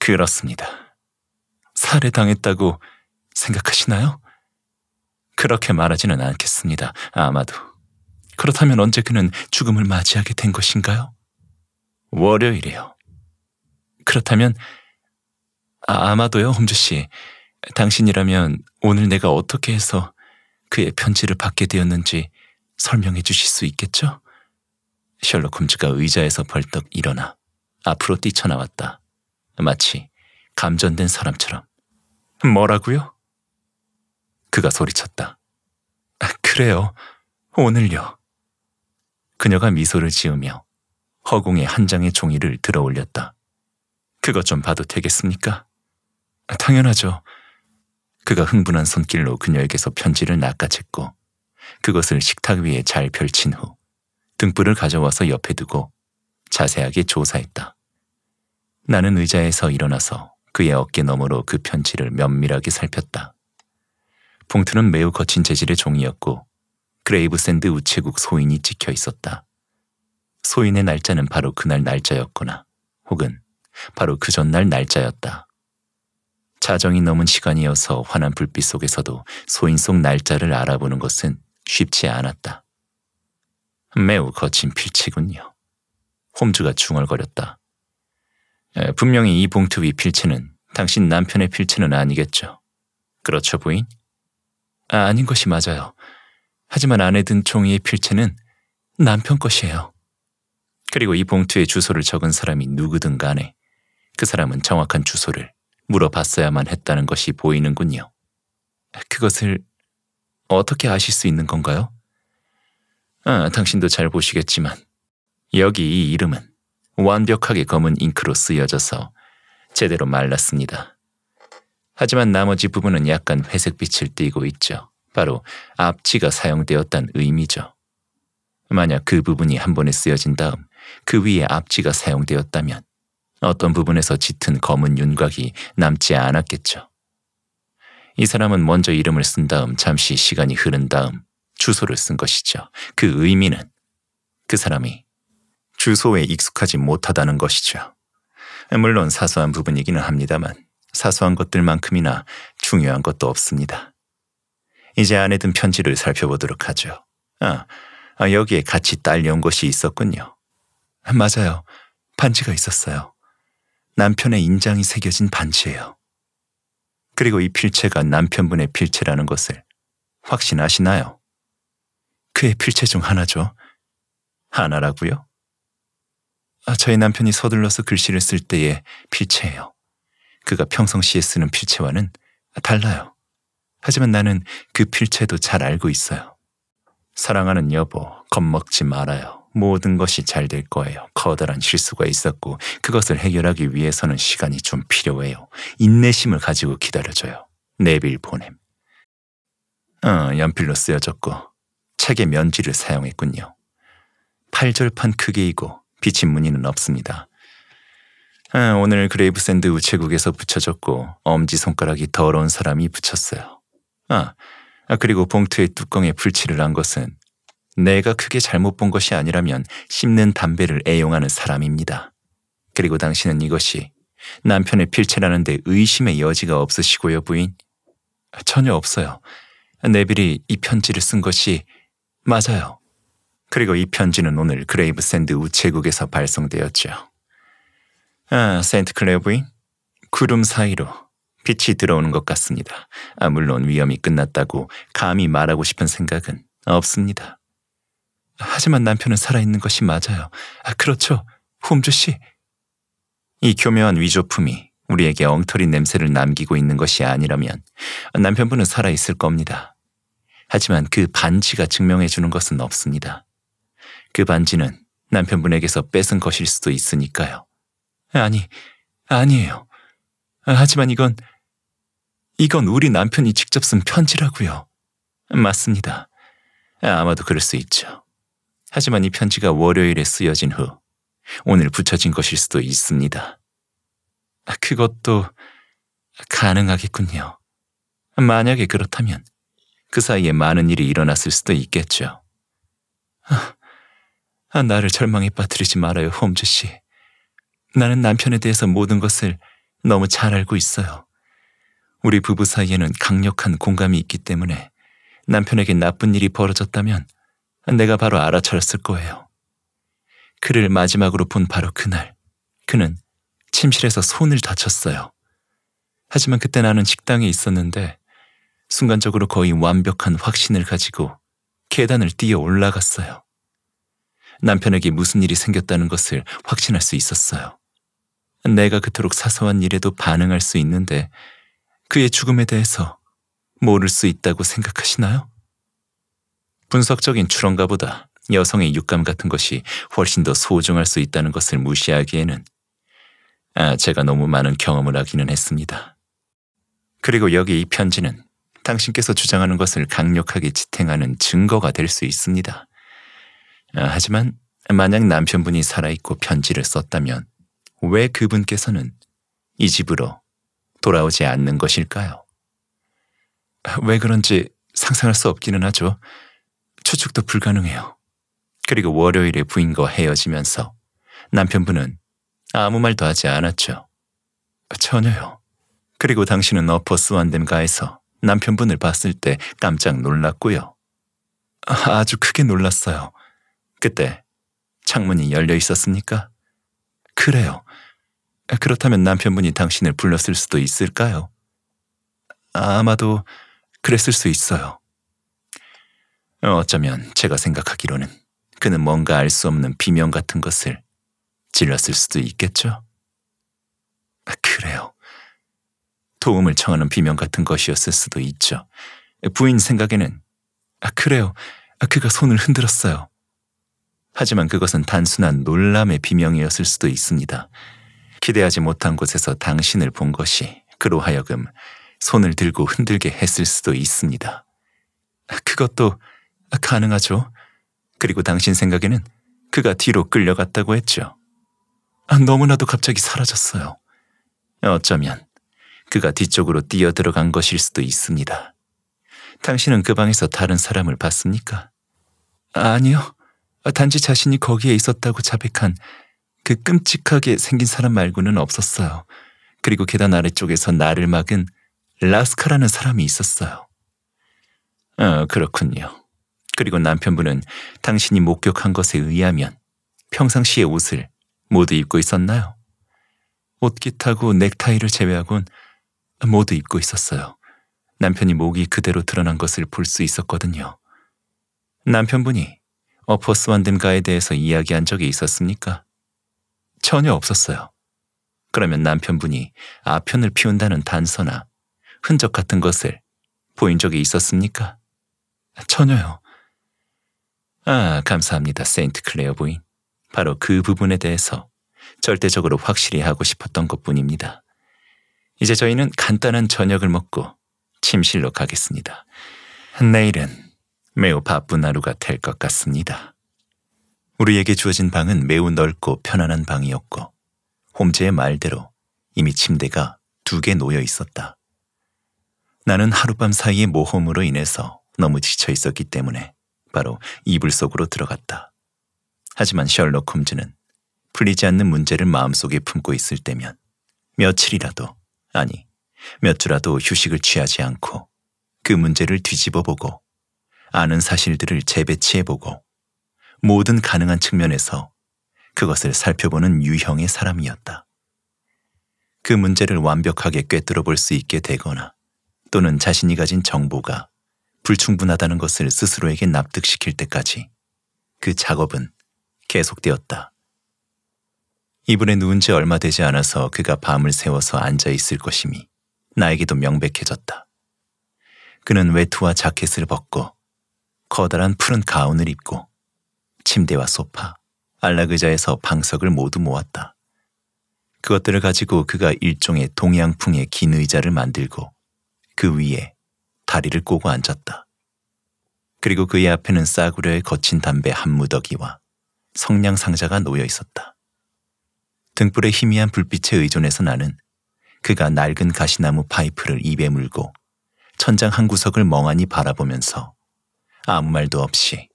그렇습니다. 살해당했다고 생각하시나요? 그렇게 말하지는 않겠습니다. 아마도. 그렇다면 언제 그는 죽음을 맞이하게 된 것인가요? 월요일이요. 그렇다면 아, 아마도요, 홈즈 씨. 당신이라면 오늘 내가 어떻게 해서 그의 편지를 받게 되었는지 설명해 주실 수 있겠죠? 셜록 홈즈가 의자에서 벌떡 일어나 앞으로 뛰쳐나왔다. 마치 감전된 사람처럼. 뭐라고요? 그가 소리쳤다. 아, 그래요. 오늘요. 그녀가 미소를 지으며 허공에 한 장의 종이를 들어 올렸다. 그것 좀 봐도 되겠습니까? 당연하죠. 그가 흥분한 손길로 그녀에게서 편지를 낚아챘고 그것을 식탁 위에 잘 펼친 후 등불을 가져와서 옆에 두고 자세하게 조사했다. 나는 의자에서 일어나서 그의 어깨 너머로 그 편지를 면밀하게 살폈다. 봉투는 매우 거친 재질의 종이었고 그레이브샌드 우체국 소인이 찍혀 있었다. 소인의 날짜는 바로 그날 날짜였거나 혹은 바로 그 전날 날짜였다. 자정이 넘은 시간이어서 환한 불빛 속에서도 소인 속 날짜를 알아보는 것은 쉽지 않았다. 매우 거친 필체군요. 홈즈가 중얼거렸다. 분명히 이 봉투 위 필체는 당신 남편의 필체는 아니겠죠. 그렇죠, 부인? 아, 아닌 것이 맞아요. 하지만 안에 든 종이의 필체는 남편 것이에요. 그리고 이 봉투에 주소를 적은 사람이 누구든 간에 그 사람은 정확한 주소를 물어봤어야만 했다는 것이 보이는군요. 그것을 어떻게 아실 수 있는 건가요? 아, 당신도 잘 보시겠지만 여기 이 이름은 완벽하게 검은 잉크로 쓰여져서 제대로 말랐습니다. 하지만 나머지 부분은 약간 회색빛을 띠고 있죠. 바로 앞지가 사용되었단 의미죠. 만약 그 부분이 한 번에 쓰여진 다음 그 위에 앞지가 사용되었다면 어떤 부분에서 짙은 검은 윤곽이 남지 않았겠죠. 이 사람은 먼저 이름을 쓴 다음 잠시 시간이 흐른 다음 주소를 쓴 것이죠. 그 의미는 그 사람이 주소에 익숙하지 못하다는 것이죠. 물론 사소한 부분이기는 합니다만 사소한 것들만큼이나 중요한 것도 없습니다. 이제 안에 든 편지를 살펴보도록 하죠. 아, 아 여기에 같이 딸려온 것이 있었군요. 맞아요. 반지가 있었어요. 남편의 인장이 새겨진 반지예요. 그리고 이 필체가 남편분의 필체라는 것을 확신하시나요? 그의 필체 중 하나죠. 하나라고요? 아, 저희 남편이 서둘러서 글씨를 쓸 때의 필체예요. 그가 평상시에 쓰는 필체와는 달라요. 하지만 나는 그 필체도 잘 알고 있어요. 사랑하는 여보, 겁먹지 말아요. 모든 것이 잘 될 거예요. 커다란 실수가 있었고 그것을 해결하기 위해서는 시간이 좀 필요해요. 인내심을 가지고 기다려줘요. 내빌 보냄. 어, 연필로 쓰여졌고 책의 면지를 사용했군요. 팔절판 크기이고 비친 무늬는 없습니다. 아, 오늘 그레이브샌드 우체국에서 붙여졌고 엄지손가락이 더러운 사람이 붙였어요. 아, 아, 그리고 봉투의 뚜껑에 불칠을 한 것은 내가 크게 잘못 본 것이 아니라면 씹는 담배를 애용하는 사람입니다. 그리고 당신은 이것이 남편의 필체라는데 의심의 여지가 없으시고요, 부인? 전혀 없어요. 네빌이 이 편지를 쓴 것이 맞아요. 그리고 이 편지는 오늘 그레이브샌드 우체국에서 발송되었죠. 아, 세인트 클레어 부인? 구름 사이로 빛이 들어오는 것 같습니다. 아, 물론 위험이 끝났다고 감히 말하고 싶은 생각은 없습니다. 하지만 남편은 살아있는 것이 맞아요. 아, 그렇죠. 홈주 씨. 이 교묘한 위조품이 우리에게 엉터리 냄새를 남기고 있는 것이 아니라면 남편분은 살아있을 겁니다. 하지만 그 반지가 증명해주는 것은 없습니다. 그 반지는 남편분에게서 뺏은 것일 수도 있으니까요. 아니, 아니에요. 하지만 이건 이건 우리 남편이 직접 쓴 편지라고요. 맞습니다. 아마도 그럴 수 있죠. 하지만 이 편지가 월요일에 쓰여진 후 오늘 붙여진 것일 수도 있습니다. 그것도 가능하겠군요. 만약에 그렇다면 그 사이에 많은 일이 일어났을 수도 있겠죠. 아, 나를 절망에 빠뜨리지 말아요, 홈즈 씨. 나는 남편에 대해서 모든 것을 너무 잘 알고 있어요. 우리 부부 사이에는 강력한 공감이 있기 때문에 남편에게 나쁜 일이 벌어졌다면 내가 바로 알아차렸을 거예요. 그를 마지막으로 본 바로 그날, 그는 침실에서 손을 다쳤어요. 하지만 그때 나는 식당에 있었는데 순간적으로 거의 완벽한 확신을 가지고 계단을 뛰어 올라갔어요. 남편에게 무슨 일이 생겼다는 것을 확신할 수 있었어요. 내가 그토록 사소한 일에도 반응할 수 있는데 그의 죽음에 대해서 모를 수 있다고 생각하시나요? 분석적인 추론가보다 여성의 육감 같은 것이 훨씬 더 소중할 수 있다는 것을 무시하기에는 아, 제가 너무 많은 경험을 하기는 했습니다. 그리고 여기 이 편지는 당신께서 주장하는 것을 강력하게 지탱하는 증거가 될 수 있습니다. 아, 하지만 만약 남편분이 살아있고 편지를 썼다면 왜 그분께서는 이 집으로 돌아오지 않는 것일까요? 왜 그런지 상상할 수 없기는 하죠. 추측도 불가능해요. 그리고 월요일에 부인과 헤어지면서 남편분은 아무 말도 하지 않았죠. 전혀요. 그리고 당신은 어퍼 스완댐가에서 남편분을 봤을 때 깜짝 놀랐고요. 아주 크게 놀랐어요. 그때 창문이 열려 있었습니까? 그래요. 그렇다면 남편분이 당신을 불렀을 수도 있을까요? 아마도 그랬을 수 있어요. 어, 어쩌면 제가 생각하기로는 그는 뭔가 알 수 없는 비명 같은 것을 질렀을 수도 있겠죠? 그래요. 도움을 청하는 비명 같은 것이었을 수도 있죠. 부인 생각에는 아, 그래요. 아, 그가 손을 흔들었어요. 하지만 그것은 단순한 놀람의 비명이었을 수도 있습니다. 기대하지 못한 곳에서 당신을 본 것이 그로 하여금 손을 들고 흔들게 했을 수도 있습니다. 그것도 가능하죠. 그리고 당신 생각에는 그가 뒤로 끌려갔다고 했죠. 아, 너무나도 갑자기 사라졌어요. 어쩌면 그가 뒤쪽으로 뛰어 들어간 것일 수도 있습니다. 당신은 그 방에서 다른 사람을 봤습니까? 아니요. 단지 자신이 거기에 있었다고 자백한 그 끔찍하게 생긴 사람 말고는 없었어요. 그리고 계단 아래쪽에서 나를 막은 라스카라는 사람이 있었어요. 어, 그렇군요. 그리고 남편분은 당신이 목격한 것에 의하면 평상시의 옷을 모두 입고 있었나요? 옷깃하고 넥타이를 제외하곤 모두 입고 있었어요. 남편이 목이 그대로 드러난 것을 볼 수 있었거든요. 남편분이 어퍼스 완든가에 대해서 이야기한 적이 있었습니까? 전혀 없었어요. 그러면 남편분이 아편을 피운다는 단서나 흔적 같은 것을 보인 적이 있었습니까? 전혀요. 아, 감사합니다, 세인트 클레어 부인. 바로 그 부분에 대해서 절대적으로 확실히 하고 싶었던 것 뿐입니다. 이제 저희는 간단한 저녁을 먹고 침실로 가겠습니다. 내일은 매우 바쁜 하루가 될 것 같습니다. 우리에게 주어진 방은 매우 넓고 편안한 방이었고 홈즈의 말대로 이미 침대가 두 개 놓여 있었다. 나는 하룻밤 사이의 모험으로 인해서 너무 지쳐 있었기 때문에 바로 이불 속으로 들어갔다. 하지만 셜록 홈즈는 풀리지 않는 문제를 마음속에 품고 있을 때면 며칠이라도 아니 몇 주라도 휴식을 취하지 않고 그 문제를 뒤집어보고 아는 사실들을 재배치해보고 모든 가능한 측면에서 그것을 살펴보는 유형의 사람이었다. 그 문제를 완벽하게 꿰뚫어 볼 수 있게 되거나 또는 자신이 가진 정보가 불충분하다는 것을 스스로에게 납득시킬 때까지 그 작업은 계속되었다. 이분에 누운 지 얼마 되지 않아서 그가 밤을 세워서 앉아 있을 것임이 나에게도 명백해졌다. 그는 외투와 자켓을 벗고 커다란 푸른 가운을 입고 침대와 소파, 안락의자에서 방석을 모두 모았다. 그것들을 가지고 그가 일종의 동양풍의 긴 의자를 만들고 그 위에 다리를 꼬고 앉았다. 그리고 그의 앞에는 싸구려의 거친 담배 한 무더기와 성냥 상자가 놓여 있었다. 등불의 희미한 불빛에 의존해서 나는 그가 낡은 가시나무 파이프를 입에 물고 천장 한 구석을 멍하니 바라보면서 아무 말도 없이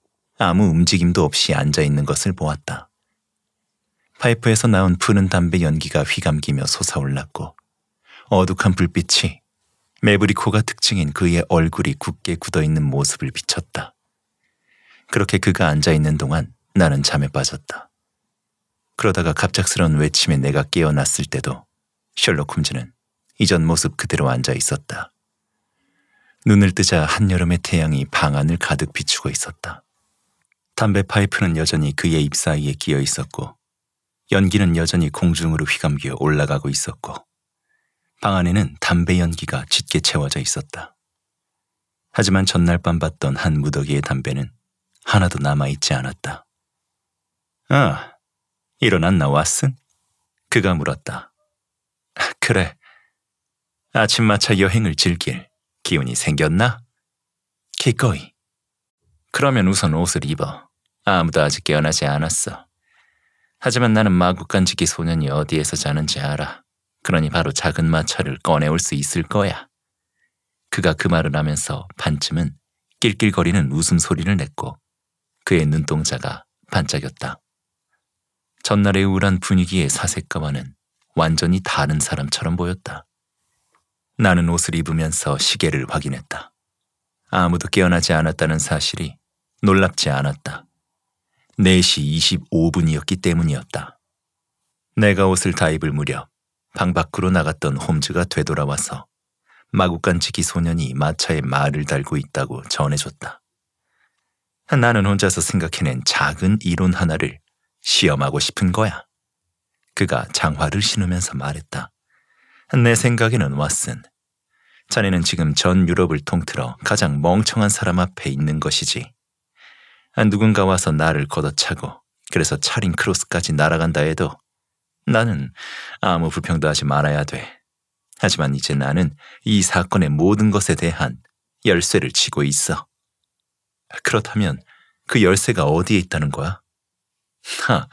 아무 움직임도 없이 앉아 있는 것을 보았다. 파이프에서 나온 푸른 담배 연기가 휘감기며 솟아올랐고 어둑한 불빛이 메브리코가 특징인 그의 얼굴이 굳게 굳어있는 모습을 비쳤다. 그렇게 그가 앉아있는 동안 나는 잠에 빠졌다. 그러다가 갑작스런 외침에 내가 깨어났을 때도 셜록 홈즈는 이전 모습 그대로 앉아 있었다. 눈을 뜨자 한여름의 태양이 방 안을 가득 비추고 있었다. 담배 파이프는 여전히 그의 입 사이에 끼어 있었고 연기는 여전히 공중으로 휘감겨 올라가고 있었고 방 안에는 담배 연기가 짙게 채워져 있었다. 하지만 전날 밤 봤던 한 무더기의 담배는 하나도 남아있지 않았다. 아, 일어났나 왔슨? 그가 물었다. 그래, 아침마차 여행을 즐길 기운이 생겼나? 기꺼이. 그러면 우선 옷을 입어. 아무도 아직 깨어나지 않았어. 하지만 나는 마구간지기 소년이 어디에서 자는지 알아. 그러니 바로 작은 마차를 꺼내올 수 있을 거야. 그가 그 말을 하면서 반쯤은 낄낄거리는 웃음소리를 냈고 그의 눈동자가 반짝였다. 전날의 우울한 분위기의 사색가와는 완전히 다른 사람처럼 보였다. 나는 옷을 입으면서 시계를 확인했다. 아무도 깨어나지 않았다는 사실이 놀랍지 않았다. 4시 25분이었기 때문이었다. 내가 옷을 다 입을 무렵 방 밖으로 나갔던 홈즈가 되돌아와서 마구간치기 소년이 마차에 말을 달고 있다고 전해줬다. 나는 혼자서 생각해낸 작은 이론 하나를 시험하고 싶은 거야. 그가 장화를 신으면서 말했다. 내 생각에는 왓슨. 자네는 지금 전 유럽을 통틀어 가장 멍청한 사람 앞에 있는 것이지. 아, 누군가 와서 나를 걷어차고 그래서 차린 크로스까지 날아간다 해도 나는 아무 불평도 하지 말아야 돼. 하지만 이제 나는 이 사건의 모든 것에 대한 열쇠를 쥐고 있어. 그렇다면 그 열쇠가 어디에 있다는 거야? 하,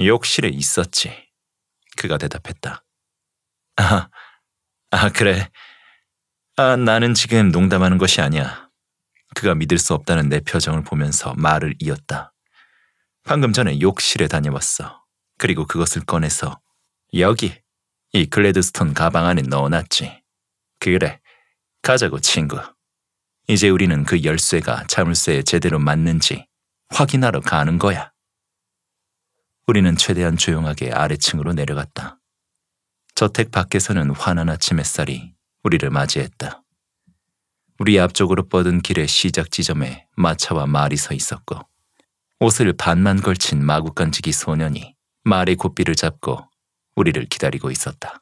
욕실에 있었지. 그가 대답했다. 아, 아, 그래. 아, 나는 지금 농담하는 것이 아니야. 그가 믿을 수 없다는 내 표정을 보면서 말을 이었다. 방금 전에 욕실에 다녀왔어. 그리고 그것을 꺼내서 여기 이 글래드스톤 가방 안에 넣어놨지. 그래, 가자고 친구. 이제 우리는 그 열쇠가 자물쇠에 제대로 맞는지 확인하러 가는 거야. 우리는 최대한 조용하게 아래층으로 내려갔다. 저택 밖에서는 환한 아침 햇살이 우리를 맞이했다. 우리 앞쪽으로 뻗은 길의 시작 지점에 마차와 말이 서 있었고 옷을 반만 걸친 마구간지기 소년이 말의 고삐를 잡고 우리를 기다리고 있었다.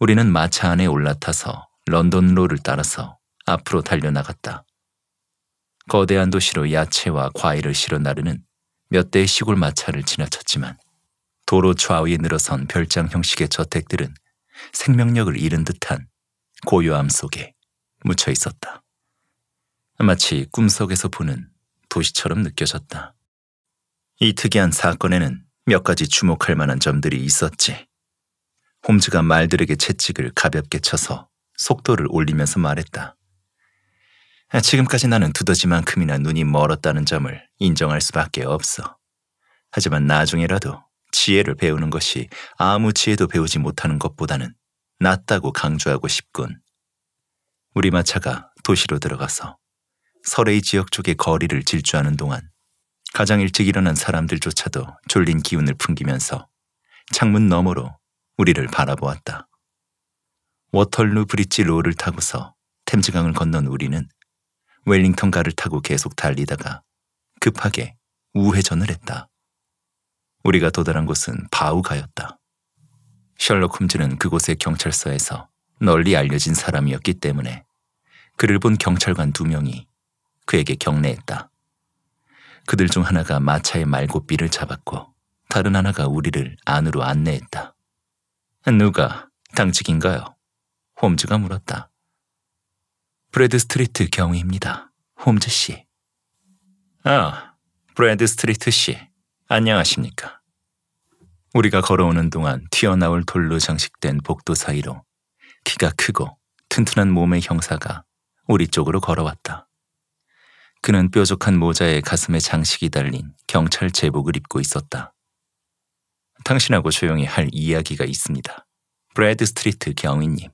우리는 마차 안에 올라타서 런던로를 따라서 앞으로 달려나갔다. 거대한 도시로 야채와 과일을 실어 나르는 몇 대의 시골 마차를 지나쳤지만 도로 좌우에 늘어선 별장 형식의 저택들은 생명력을 잃은 듯한 고요함 속에 묻혀 있었다. 마치 꿈속에서 보는 도시처럼 느껴졌다. 이 특이한 사건에는 몇 가지 주목할 만한 점들이 있었지. 홈즈가 말들에게 채찍을 가볍게 쳐서 속도를 올리면서 말했다. 지금까지 나는 두더지만큼이나 눈이 멀었다는 점을 인정할 수밖에 없어. 하지만 나중에라도 지혜를 배우는 것이 아무 지혜도 배우지 못하는 것보다는 낫다고 강조하고 싶군. 우리 마차가 도시로 들어가서 설의 지역 쪽의 거리를 질주하는 동안 가장 일찍 일어난 사람들조차도 졸린 기운을 풍기면서 창문 너머로 우리를 바라보았다. 워털루 브릿지 로를 타고서 템즈강을 건넌 우리는 웰링턴 가를 타고 계속 달리다가 급하게 우회전을 했다. 우리가 도달한 곳은 바우가였다. 셜록 홈즈는 그곳의 경찰서에서 널리 알려진 사람이었기 때문에 그를 본 경찰관 두 명이 그에게 경례했다. 그들 중 하나가 마차의 말고삐를 잡았고 다른 하나가 우리를 안으로 안내했다. 누가 당직인가요? 홈즈가 물었다. 브래드 스트리트 경위입니다. 홈즈 씨. 아, 브래드 스트리트 씨. 안녕하십니까. 우리가 걸어오는 동안 튀어나올 돌로 장식된 복도 사이로 키가 크고 튼튼한 몸의 형사가 우리 쪽으로 걸어왔다. 그는 뾰족한 모자에 가슴에 장식이 달린 경찰 제복을 입고 있었다. 당신하고 조용히 할 이야기가 있습니다. 브래드 스트리트 경위님.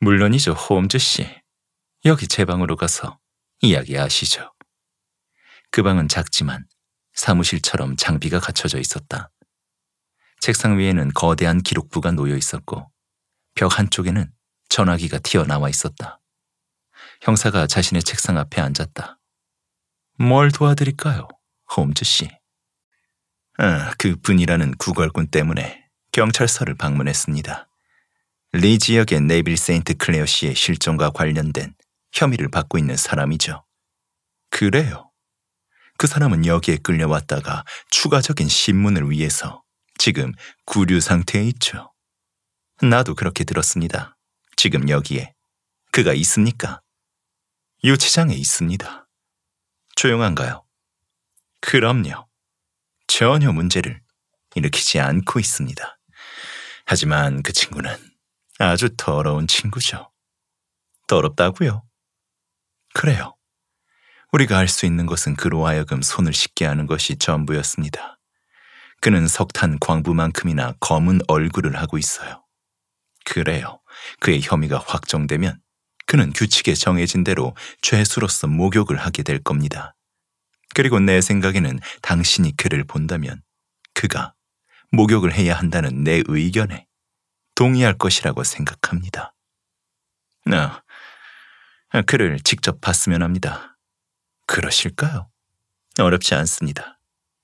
물론이죠, 홈즈 씨. 여기 제 방으로 가서 이야기하시죠. 그 방은 작지만 사무실처럼 장비가 갖춰져 있었다. 책상 위에는 거대한 기록부가 놓여 있었고 벽 한쪽에는 전화기가 튀어나와 있었다. 형사가 자신의 책상 앞에 앉았다. 뭘 도와드릴까요, 홈즈 씨? 아, 그 분이라는 구걸꾼 때문에 경찰서를 방문했습니다. 리 지역의 네빌 세인트 클레어 씨의 실종과 관련된 혐의를 받고 있는 사람이죠. 그래요. 그 사람은 여기에 끌려왔다가 추가적인 신문을 위해서 지금 구류 상태에 있죠. 나도 그렇게 들었습니다. 지금 여기에 그가 있습니까? 유치장에 있습니다. 조용한가요? 그럼요. 전혀 문제를 일으키지 않고 있습니다. 하지만 그 친구는 아주 더러운 친구죠. 더럽다고요? 그래요. 우리가 할 수 있는 것은 그로 하여금 손을 씻게 하는 것이 전부였습니다. 그는 석탄 광부만큼이나 검은 얼굴을 하고 있어요. 그래요. 그의 혐의가 확정되면 그는 규칙에 정해진 대로 죄수로서 목욕을 하게 될 겁니다. 그리고 내 생각에는 당신이 그를 본다면 그가 목욕을 해야 한다는 내 의견에 동의할 것이라고 생각합니다. 아, 그를 직접 봤으면 합니다. 그러실까요? 어렵지 않습니다.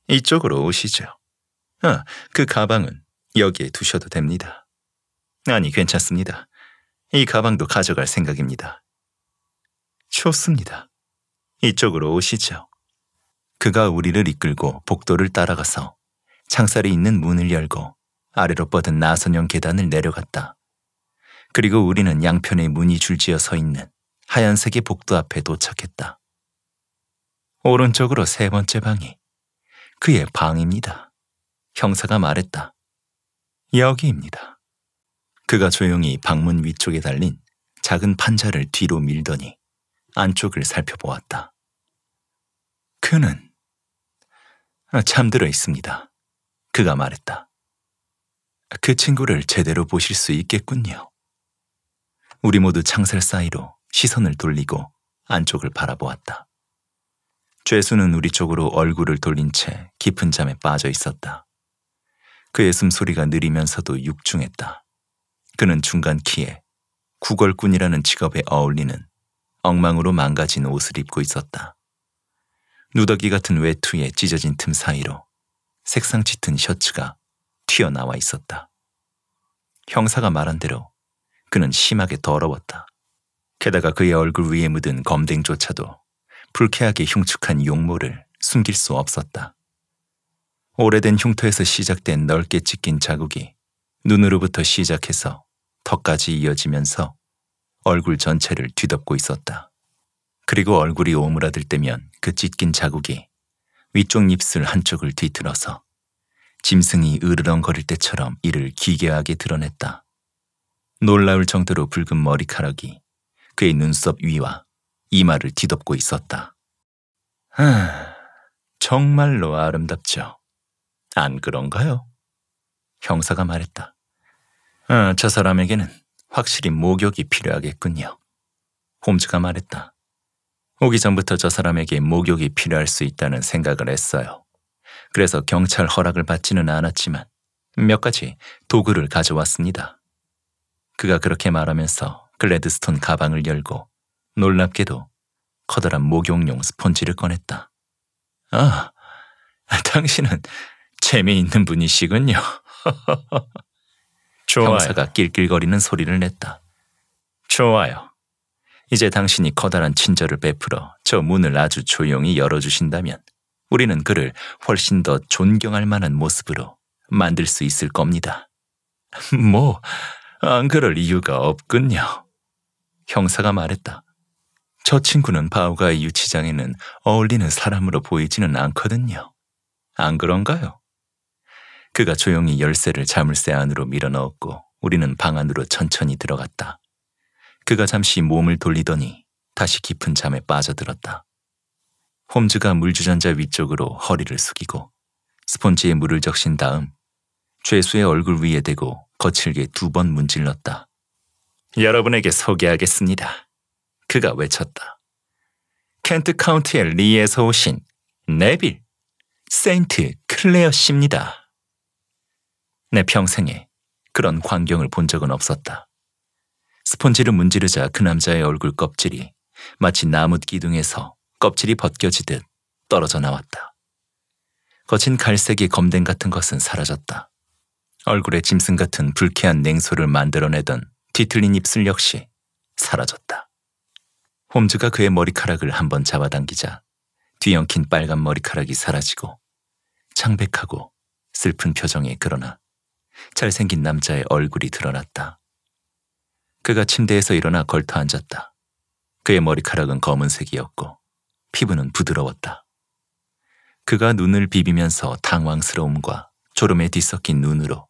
이쪽으로 오시죠. 아, 그 가방은 여기에 두셔도 됩니다. 아니, 괜찮습니다. 이 가방도 가져갈 생각입니다. 좋습니다. 이쪽으로 오시죠. 그가 우리를 이끌고 복도를 따라가서 창살이 있는 문을 열고 아래로 뻗은 나선형 계단을 내려갔다. 그리고 우리는 양편의 문이 줄지어 서 있는 하얀색의 복도 앞에 도착했다. 오른쪽으로 세 번째 방이 그의 방입니다. 형사가 말했다. 여기입니다. 그가 조용히 방문 위쪽에 달린 작은 판자를 뒤로 밀더니 안쪽을 살펴보았다. 그는 아, 잠들어 있습니다. 그가 말했다. 그 친구를 제대로 보실 수 있겠군요. 우리 모두 창살 사이로 시선을 돌리고 안쪽을 바라보았다. 죄수는 우리 쪽으로 얼굴을 돌린 채 깊은 잠에 빠져 있었다. 그의 숨소리가 느리면서도 육중했다. 그는 중간 키에 구걸꾼이라는 직업에 어울리는 엉망으로 망가진 옷을 입고 있었다. 누더기 같은 외투에 찢어진 틈 사이로 색상 짙은 셔츠가 튀어나와 있었다. 형사가 말한 대로 그는 심하게 더러웠다. 게다가 그의 얼굴 위에 묻은 검댕조차도 불쾌하게 흉측한 용모를 숨길 수 없었다. 오래된 흉터에서 시작된 넓게 찢긴 자국이 눈으로부터 시작해서 턱까지 이어지면서 얼굴 전체를 뒤덮고 있었다. 그리고 얼굴이 오므라들 때면 그 찢긴 자국이 위쪽 입술 한쪽을 뒤틀어서 짐승이 으르렁거릴 때처럼 이를 기괴하게 드러냈다. 놀라울 정도로 붉은 머리카락이 그의 눈썹 위와 이마를 뒤덮고 있었다. 하, 정말로 아름답죠. 안 그런가요? 형사가 말했다. 아, 저 사람에게는 확실히 목욕이 필요하겠군요. 홈즈가 말했다. 오기 전부터 저 사람에게 목욕이 필요할 수 있다는 생각을 했어요. 그래서 경찰 허락을 받지는 않았지만 몇 가지 도구를 가져왔습니다. 그가 그렇게 말하면서 글래드스톤 가방을 열고 놀랍게도 커다란 목욕용 스펀지를 꺼냈다. 아, 당신은 재미있는 분이시군요. [LAUGHS] 좋아요. 형사가 낄낄거리는 소리를 냈다. 좋아요. 이제 당신이 커다란 친절을 베풀어 저 문을 아주 조용히 열어주신다면 우리는 그를 훨씬 더 존경할 만한 모습으로 만들 수 있을 겁니다. [LAUGHS] 뭐, 안 그럴 이유가 없군요. 형사가 말했다. 저 친구는 바우가의 유치장에는 어울리는 사람으로 보이지는 않거든요. 안 그런가요? 그가 조용히 열쇠를 자물쇠 안으로 밀어넣었고 우리는 방 안으로 천천히 들어갔다. 그가 잠시 몸을 돌리더니 다시 깊은 잠에 빠져들었다. 홈즈가 물주전자 위쪽으로 허리를 숙이고 스펀지에 물을 적신 다음 죄수의 얼굴 위에 대고 거칠게 두 번 문질렀다. 여러분에게 소개하겠습니다. 그가 외쳤다. 켄트 카운티의 리에서 오신 네빌 세인트 클레어 씨입니다. 내 평생에 그런 광경을 본 적은 없었다. 스펀지를 문지르자 그 남자의 얼굴 껍질이 마치 나무 기둥에서 껍질이 벗겨지듯 떨어져 나왔다. 거친 갈색의 검댕 같은 것은 사라졌다. 얼굴에 짐승 같은 불쾌한 냉소를 만들어내던 뒤틀린 입술 역시 사라졌다. 홈즈가 그의 머리카락을 한번 잡아당기자 뒤엉킨 빨간 머리카락이 사라지고 창백하고 슬픈 표정에 그러나 잘생긴 남자의 얼굴이 드러났다. 그가 침대에서 일어나 걸터 앉았다. 그의 머리카락은 검은색이었고 피부는 부드러웠다. 그가 눈을 비비면서 당황스러움과 졸음에 뒤섞인 눈으로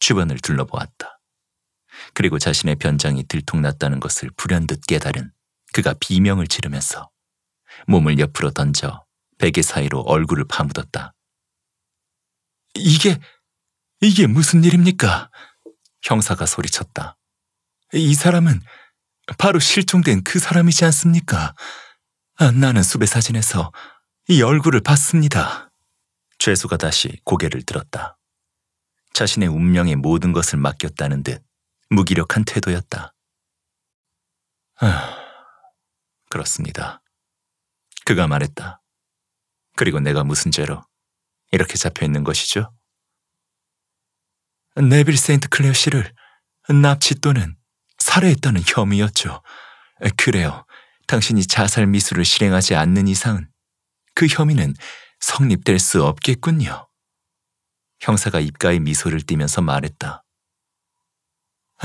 주변을 둘러보았다. 그리고 자신의 변장이 들통났다는 것을 불현듯 깨달은 그가 비명을 지르면서 몸을 옆으로 던져 베개 사이로 얼굴을 파묻었다. 이게 이게 무슨 일입니까? 형사가 소리쳤다. 이 사람은 바로 실종된 그 사람이지 않습니까? 아, 나는 수배 사진에서 이 얼굴을 봤습니다. 죄수가 다시 고개를 들었다. 자신의 운명의 모든 것을 맡겼다는 듯 무기력한 태도였다. 아, 그렇습니다. 그가 말했다. 그리고 내가 무슨 죄로 이렇게 잡혀 있는 것이죠? 네빌 세인트 클레어 씨를 납치 또는 살해했다는 혐의였죠. 그래요. 당신이 자살 미수를 실행하지 않는 이상은 그 혐의는 성립될 수 없겠군요. 형사가 입가에 미소를 띠면서 말했다.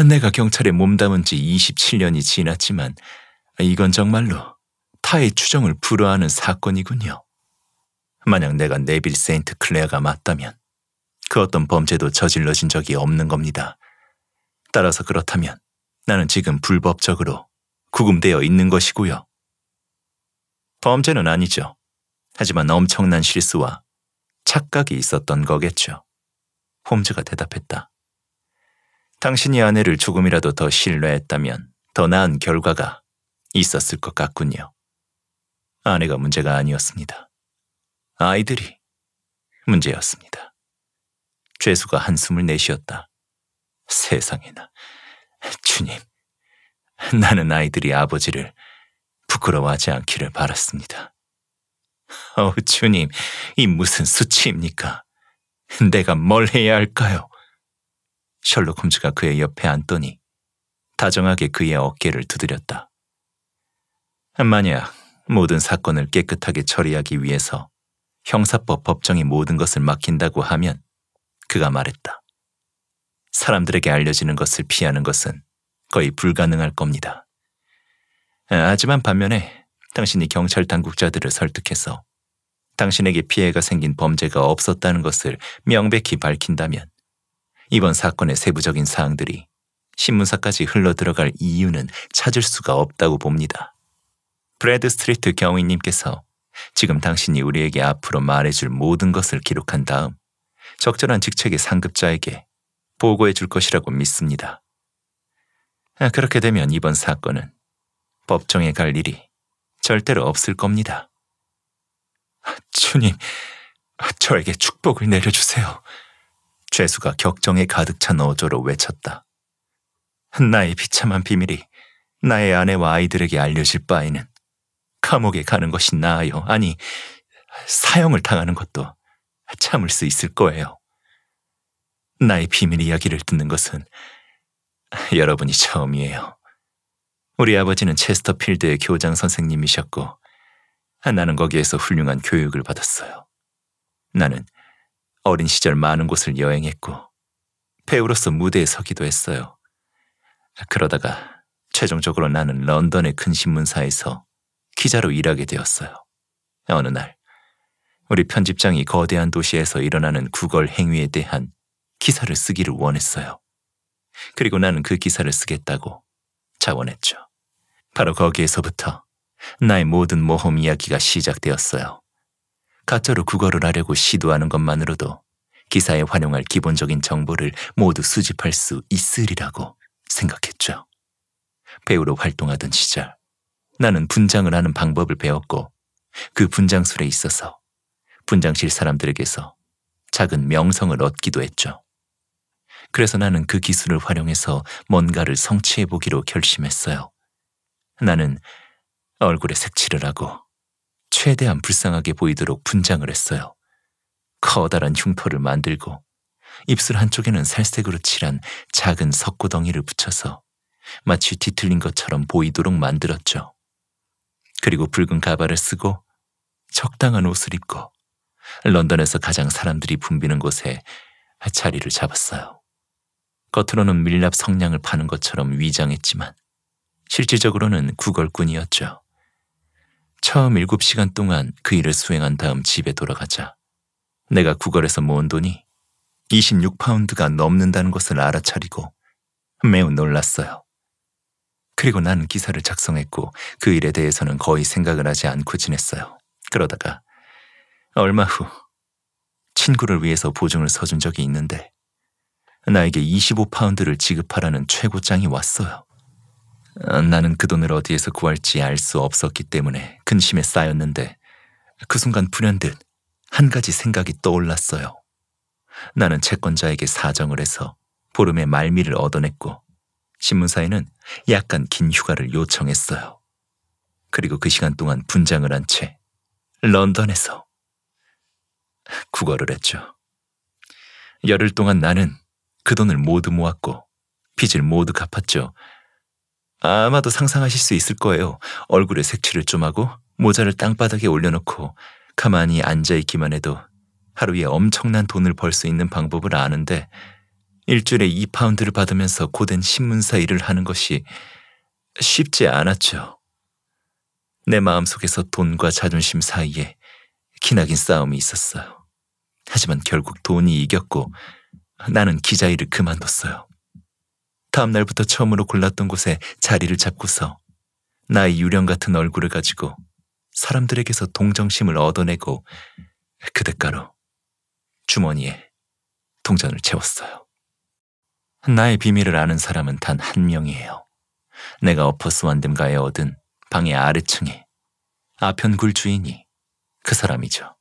내가 경찰에 몸담은 지 27년이 지났지만 이건 정말로 타의 추정을 불허하는 사건이군요. 만약 내가 네빌 세인트 클레어가 맞다면 그 어떤 범죄도 저질러진 적이 없는 겁니다. 따라서 그렇다면 나는 지금 불법적으로 구금되어 있는 것이고요. 범죄는 아니죠. 하지만 엄청난 실수와 착각이 있었던 거겠죠. 홈즈가 대답했다. 당신이 아내를 조금이라도 더 신뢰했다면 더 나은 결과가 있었을 것 같군요. 아내가 문제가 아니었습니다. 아이들이 문제였습니다. 죄수가 한숨을 내쉬었다. 세상에나. 주님, 나는 아이들이 아버지를 부끄러워하지 않기를 바랐습니다. 어우, 주님, 이 무슨 수치입니까? 내가 뭘 해야 할까요? 셜록 홈즈가 그의 옆에 앉더니 다정하게 그의 어깨를 두드렸다. 만약 모든 사건을 깨끗하게 처리하기 위해서 형사법 법정이 모든 것을 맡긴다고 하면 그가 말했다. 사람들에게 알려지는 것을 피하는 것은 거의 불가능할 겁니다. 아, 하지만 반면에 당신이 경찰 당국자들을 설득해서 당신에게 피해가 생긴 범죄가 없었다는 것을 명백히 밝힌다면 이번 사건의 세부적인 사항들이 신문사까지 흘러들어갈 이유는 찾을 수가 없다고 봅니다. 브래드 스트리트 경위님께서 지금 당신이 우리에게 앞으로 말해줄 모든 것을 기록한 다음 적절한 직책의 상급자에게 보고해 줄 것이라고 믿습니다. 아, 그렇게 되면 이번 사건은 법정에 갈 일이 절대로 없을 겁니다. 아, 주님, 아, 저에게 축복을 내려주세요. 죄수가 격정에 가득 찬 어조로 외쳤다. 나의 비참한 비밀이 나의 아내와 아이들에게 알려질 바에는 감옥에 가는 것이 나아요. 아니, 사형을 당하는 것도 참을 수 있을 거예요. 나의 비밀 이야기를 듣는 것은 여러분이 처음이에요. 우리 아버지는 체스터필드의 교장 선생님이셨고 나는 거기에서 훌륭한 교육을 받았어요. 나는 어린 시절 많은 곳을 여행했고 배우로서 무대에 서기도 했어요. 그러다가 최종적으로 나는 런던의 큰 신문사에서 기자로 일하게 되었어요. 어느 날 우리 편집장이 거대한 도시에서 일어나는 구걸 행위에 대한 기사를 쓰기를 원했어요. 그리고 나는 그 기사를 쓰겠다고 자원했죠. 바로 거기에서부터 나의 모든 모험 이야기가 시작되었어요. 가짜로 구걸을 하려고 시도하는 것만으로도 기사에 활용할 기본적인 정보를 모두 수집할 수 있으리라고 생각했죠. 배우로 활동하던 시절 나는 분장을 하는 방법을 배웠고 그 분장술에 있어서 분장실 사람들에게서 작은 명성을 얻기도 했죠. 그래서 나는 그 기술을 활용해서 뭔가를 성취해 보기로 결심했어요. 나는 얼굴에 색칠을 하고 최대한 불쌍하게 보이도록 분장을 했어요. 커다란 흉터를 만들고 입술 한쪽에는 살색으로 칠한 작은 석고덩이를 붙여서 마치 뒤틀린 것처럼 보이도록 만들었죠. 그리고 붉은 가발을 쓰고 적당한 옷을 입고 런던에서 가장 사람들이 붐비는 곳에 자리를 잡았어요. 겉으로는 밀랍 성냥을 파는 것처럼 위장했지만 실질적으로는 구걸꾼이었죠. 처음 7시간 동안 그 일을 수행한 다음 집에 돌아가자 내가 구걸에서 모은 돈이 26파운드가 넘는다는 것을 알아차리고 매우 놀랐어요. 그리고 난 기사를 작성했고 그 일에 대해서는 거의 생각을 하지 않고 지냈어요. 그러다가 얼마 후 친구를 위해서 보증을 서준 적이 있는데 나에게 25파운드를 지급하라는 최고장이 왔어요. 나는 그 돈을 어디에서 구할지 알 수 없었기 때문에 근심에 쌓였는데 그 순간 불현듯 한 가지 생각이 떠올랐어요. 나는 채권자에게 사정을 해서 보름의 말미를 얻어냈고 신문사에는 약간 긴 휴가를 요청했어요. 그리고 그 시간 동안 분장을 한 채 런던에서 구걸을 했죠. 열흘 동안 나는 그 돈을 모두 모았고 빚을 모두 갚았죠. 아마도 상상하실 수 있을 거예요. 얼굴에 색칠을 좀 하고 모자를 땅바닥에 올려놓고 가만히 앉아있기만 해도 하루에 엄청난 돈을 벌 수 있는 방법을 아는데 일주일에 2파운드를 받으면서 고된 신문사 일을 하는 것이 쉽지 않았죠. 내 마음속에서 돈과 자존심 사이에 기나긴 싸움이 있었어요. 하지만 결국 돈이 이겼고 나는 기자 일을 그만뒀어요. 다음 날부터 처음으로 골랐던 곳에 자리를 잡고서 나의 유령 같은 얼굴을 가지고 사람들에게서 동정심을 얻어내고 그 대가로 주머니에 동전을 채웠어요. 나의 비밀을 아는 사람은 단 한 명이에요. 내가 어퍼스 완 d 가에 얻은 방의 아래층에 아편굴 주인이 그 사람이죠.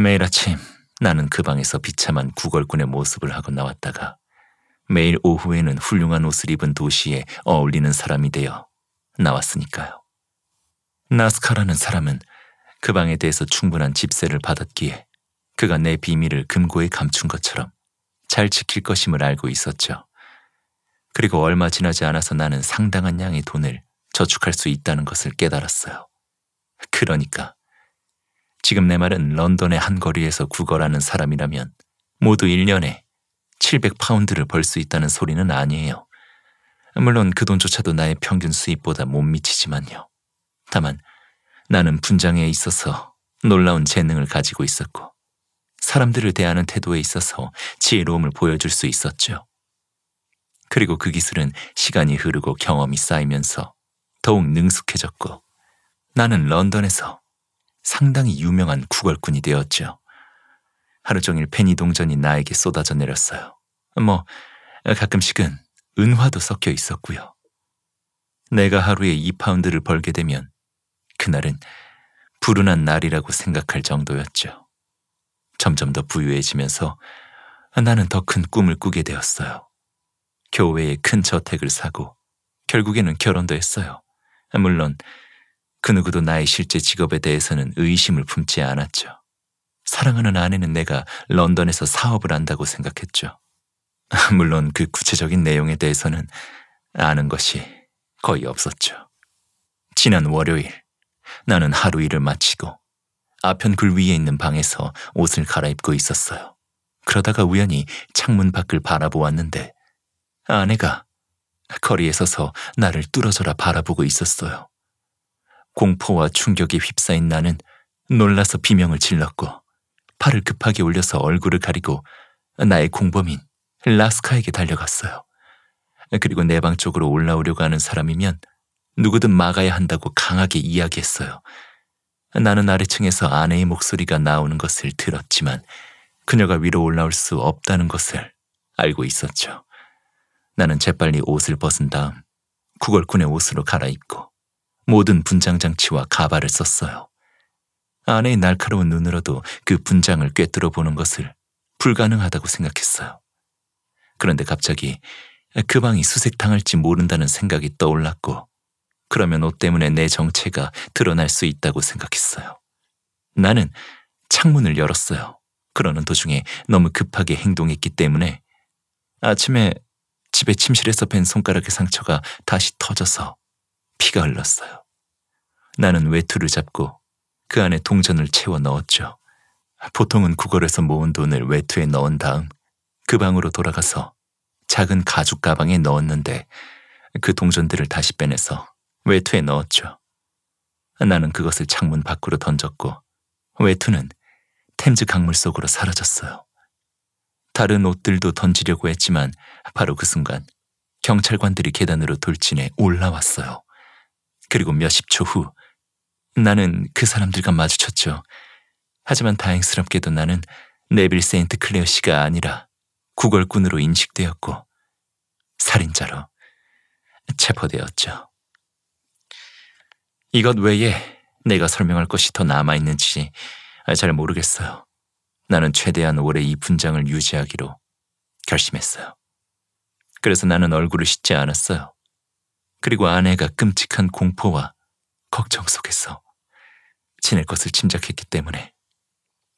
매일 아침 나는 그 방에서 비참한 구걸꾼의 모습을 하고 나왔다가 매일 오후에는 훌륭한 옷을 입은 도시에 어울리는 사람이 되어 나왔으니까요. 나스카라는 사람은 그 방에 대해서 충분한 집세를 받았기에 그가 내 비밀을 금고에 감춘 것처럼 잘 지킬 것임을 알고 있었죠. 그리고 얼마 지나지 않아서 나는 상당한 양의 돈을 저축할 수 있다는 것을 깨달았어요. 그러니까 지금 내 말은 런던의 한 거리에서 구걸하는 사람이라면 모두 1년에 700파운드를 벌 수 있다는 소리는 아니에요. 물론 그 돈조차도 나의 평균 수입보다 못 미치지만요. 다만 나는 분장에 있어서 놀라운 재능을 가지고 있었고 사람들을 대하는 태도에 있어서 지혜로움을 보여줄 수 있었죠. 그리고 그 기술은 시간이 흐르고 경험이 쌓이면서 더욱 능숙해졌고 나는 런던에서 상당히 유명한 구걸꾼이 되었죠. 하루 종일 페니 동전이 나에게 쏟아져 내렸어요. 뭐 가끔씩은 은화도 섞여 있었고요. 내가 하루에 2파운드를 벌게 되면 그날은 불운한 날이라고 생각할 정도였죠. 점점 더 부유해지면서 나는 더 큰 꿈을 꾸게 되었어요. 교회에 큰 저택을 사고 결국에는 결혼도 했어요. 물론 그 누구도 나의 실제 직업에 대해서는 의심을 품지 않았죠. 사랑하는 아내는 내가 런던에서 사업을 한다고 생각했죠. [LAUGHS] 물론 그 구체적인 내용에 대해서는 아는 것이 거의 없었죠. 지난 월요일, 나는 하루 일을 마치고 아편굴 위에 있는 방에서 옷을 갈아입고 있었어요. 그러다가 우연히 창문 밖을 바라보았는데 아내가 거리에 서서 나를 뚫어져라 바라보고 있었어요. 공포와 충격에 휩싸인 나는 놀라서 비명을 질렀고 팔을 급하게 올려서 얼굴을 가리고 나의 공범인 라스카에게 달려갔어요. 그리고 내 방 쪽으로 올라오려고 하는 사람이면 누구든 막아야 한다고 강하게 이야기했어요. 나는 아래층에서 아내의 목소리가 나오는 것을 들었지만 그녀가 위로 올라올 수 없다는 것을 알고 있었죠. 나는 재빨리 옷을 벗은 다음 구걸꾼의 옷으로 갈아입고 모든 분장 장치와 가발을 썼어요. 아내의 날카로운 눈으로도 그 분장을 꿰뚫어 보는 것을 불가능하다고 생각했어요. 그런데 갑자기 그 방이 수색당할지 모른다는 생각이 떠올랐고, 그러면 옷 때문에 내 정체가 드러날 수 있다고 생각했어요. 나는 창문을 열었어요. 그러는 도중에 너무 급하게 행동했기 때문에 아침에 집에 침실에서 뵌 손가락의 상처가 다시 터져서 피가 흘렀어요. 나는 외투를 잡고 그 안에 동전을 채워 넣었죠. 보통은 구걸에서 모은 돈을 외투에 넣은 다음 그 방으로 돌아가서 작은 가죽 가방에 넣었는데 그 동전들을 다시 빼내서 외투에 넣었죠. 나는 그것을 창문 밖으로 던졌고 외투는 템즈 강물 속으로 사라졌어요. 다른 옷들도 던지려고 했지만 바로 그 순간 경찰관들이 계단으로 돌진해 올라왔어요. 그리고 몇십 초 후 나는 그 사람들과 마주쳤죠. 하지만 다행스럽게도 나는 네빌 세인트 클레어 씨가 아니라 구걸꾼으로 인식되었고 살인자로 체포되었죠. 이것 외에 내가 설명할 것이 더 남아있는지 잘 모르겠어요. 나는 최대한 오래 이 분장을 유지하기로 결심했어요. 그래서 나는 얼굴을 씻지 않았어요. 그리고 아내가 끔찍한 공포와 걱정 속에서 지낼 것을 짐작했기 때문에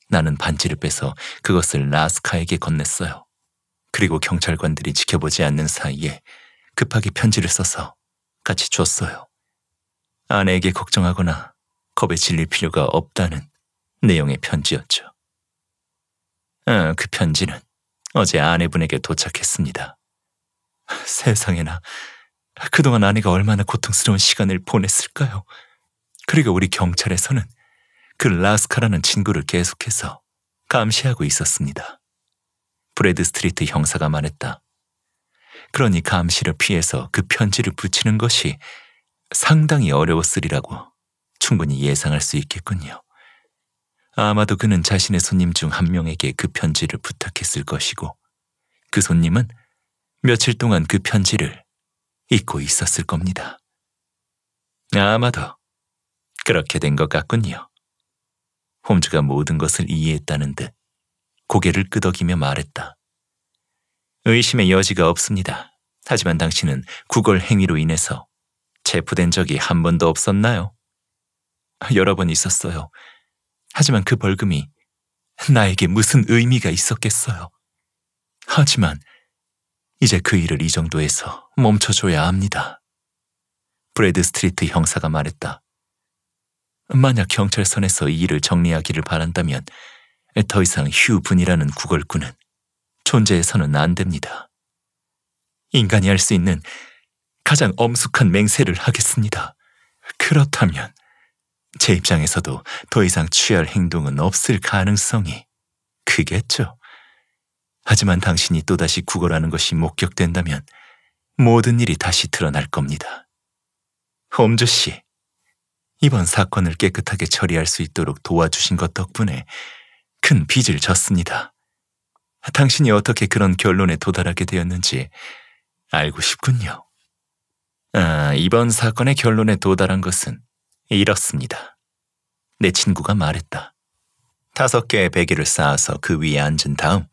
나는 반지를 빼서 그것을 라스카에게 건넸어요. 그리고 경찰관들이 지켜보지 않는 사이에 급하게 편지를 써서 같이 줬어요. 아내에게 걱정하거나 겁에 질릴 필요가 없다는 내용의 편지였죠. 아, 그 편지는 어제 아내분에게 도착했습니다. [LAUGHS] 세상에나 그동안 아내가 얼마나 고통스러운 시간을 보냈을까요? 그리고 우리 경찰에서는 그 라스카라는 친구를 계속해서 감시하고 있었습니다. 브레드 스트리트 형사가 말했다. 그러니 감시를 피해서 그 편지를 붙이는 것이 상당히 어려웠으리라고 충분히 예상할 수 있겠군요. 아마도 그는 자신의 손님 중 한 명에게 그 편지를 부탁했을 것이고 그 손님은 며칠 동안 그 편지를 잊고 있었을 겁니다. 아마도 그렇게 된 것 같군요. 홈즈가 모든 것을 이해했다는 듯 고개를 끄덕이며 말했다. 의심의 여지가 없습니다. 하지만 당신은 구걸 행위로 인해서 체포된 적이 한 번도 없었나요? 여러 번 있었어요. 하지만 그 벌금이 나에게 무슨 의미가 있었겠어요. 하지만 이제 그 일을 이 정도에서 멈춰줘야 합니다. 브래드 스트리트 형사가 말했다. 만약 경찰선에서 이 일을 정리하기를 바란다면 더 이상 휴 분이라는 구걸꾼은 존재해서는 안 됩니다. 인간이 할 수 있는 가장 엄숙한 맹세를 하겠습니다. 그렇다면 제 입장에서도 더 이상 취할 행동은 없을 가능성이 크겠죠. 하지만 당신이 또다시 구걸하는 것이 목격된다면 모든 일이 다시 드러날 겁니다. 엄주 씨, 이번 사건을 깨끗하게 처리할 수 있도록 도와주신 것 덕분에 큰 빚을 졌습니다. 당신이 어떻게 그런 결론에 도달하게 되었는지 알고 싶군요. 아, 이번 사건의 결론에 도달한 것은 이렇습니다. 내 친구가 말했다. 다섯 개의 베개를 쌓아서 그 위에 앉은 다음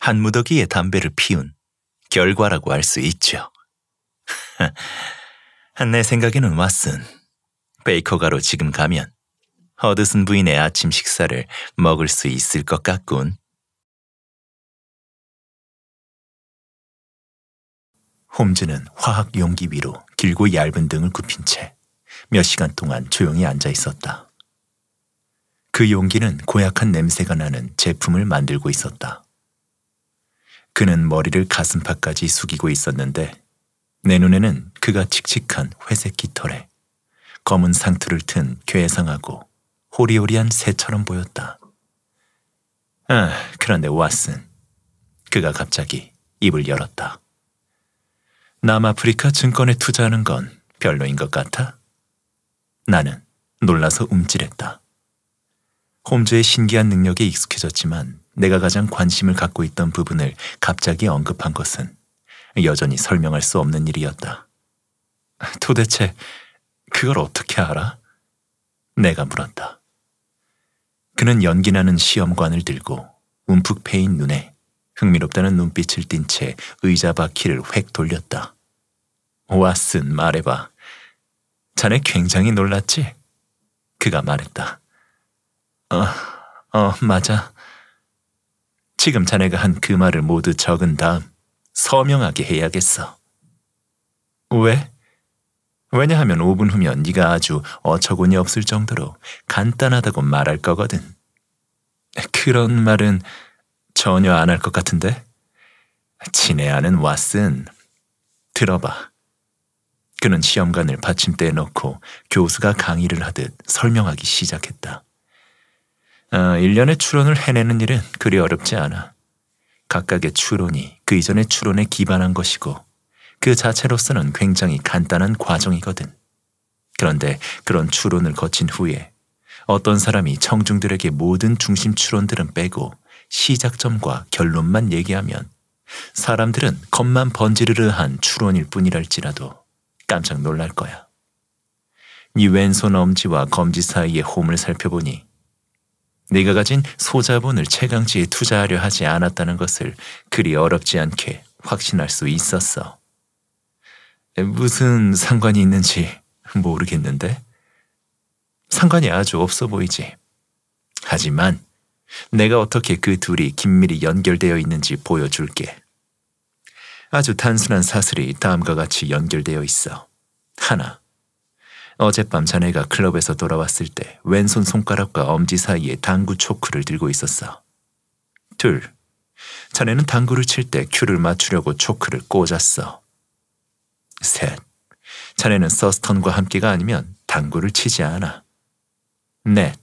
한무더기의 담배를 피운 결과라고 할 수 있죠. [LAUGHS] 내 생각에는 왓슨, 베이커가로 지금 가면 허드슨 부인의 아침 식사를 먹을 수 있을 것 같군. 홈즈는 화학 용기 위로 길고 얇은 등을 굽힌 채 몇 시간 동안 조용히 앉아 있었다. 그 용기는 고약한 냄새가 나는 제품을 만들고 있었다. 그는 머리를 가슴팍까지 숙이고 있었는데 내 눈에는 그가 칙칙한 회색 깃털에 검은 상투를 튼 괴상하고 호리호리한 새처럼 보였다. 아, 그런데 왓슨. 그가 갑자기 입을 열었다. 남아프리카 증권에 투자하는 건 별로인 것 같아? 나는 놀라서 움찔했다. 홈즈의 신기한 능력에 익숙해졌지만 내가 가장 관심을 갖고 있던 부분을 갑자기 언급한 것은 여전히 설명할 수 없는 일이었다. 도대체 그걸 어떻게 알아? 내가 물었다. 그는 연기나는 시험관을 들고 움푹 패인 눈에 흥미롭다는 눈빛을 띤 채 의자 바퀴를 획 돌렸다. 왓슨 말해봐. 자네 굉장히 놀랐지? 그가 말했다. 어, 어, 맞아. 지금 자네가 한 그 말을 모두 적은 다음 서명하게 해야겠어. 왜? 왜냐하면 5분 후면 네가 아주 어처구니 없을 정도로 간단하다고 말할 거거든. 그런 말은 전혀 안 할 것 같은데? 친애하는 왓슨, 들어봐. 그는 시험관을 받침대에 넣고 교수가 강의를 하듯 설명하기 시작했다. 어, 1년의 추론을 해내는 일은 그리 어렵지 않아. 각각의 추론이 그 이전의 추론에 기반한 것이고 그 자체로서는 굉장히 간단한 과정이거든. 그런데 그런 추론을 거친 후에 어떤 사람이 청중들에게 모든 중심 추론들은 빼고 시작점과 결론만 얘기하면 사람들은 겉만 번지르르한 추론일 뿐이랄지라도 깜짝 놀랄 거야. 네 왼손 엄지와 검지 사이의 홈을 살펴보니 네가 가진 소자본을 최강지에 투자하려 하지 않았다는 것을 그리 어렵지 않게 확신할 수 있었어. 무슨 상관이 있는지 모르겠는데? 상관이 아주 없어 보이지. 하지만 내가 어떻게 그 둘이 긴밀히 연결되어 있는지 보여줄게. 아주 단순한 사슬이 다음과 같이 연결되어 있어. 하나, 어젯밤 자네가 클럽에서 돌아왔을 때 왼손 손가락과 엄지 사이에 당구 초크를 들고 있었어. 둘, 자네는 당구를 칠 때 큐를 맞추려고 초크를 꽂았어. 셋, 자네는 서스턴과 함께가 아니면 당구를 치지 않아. 넷,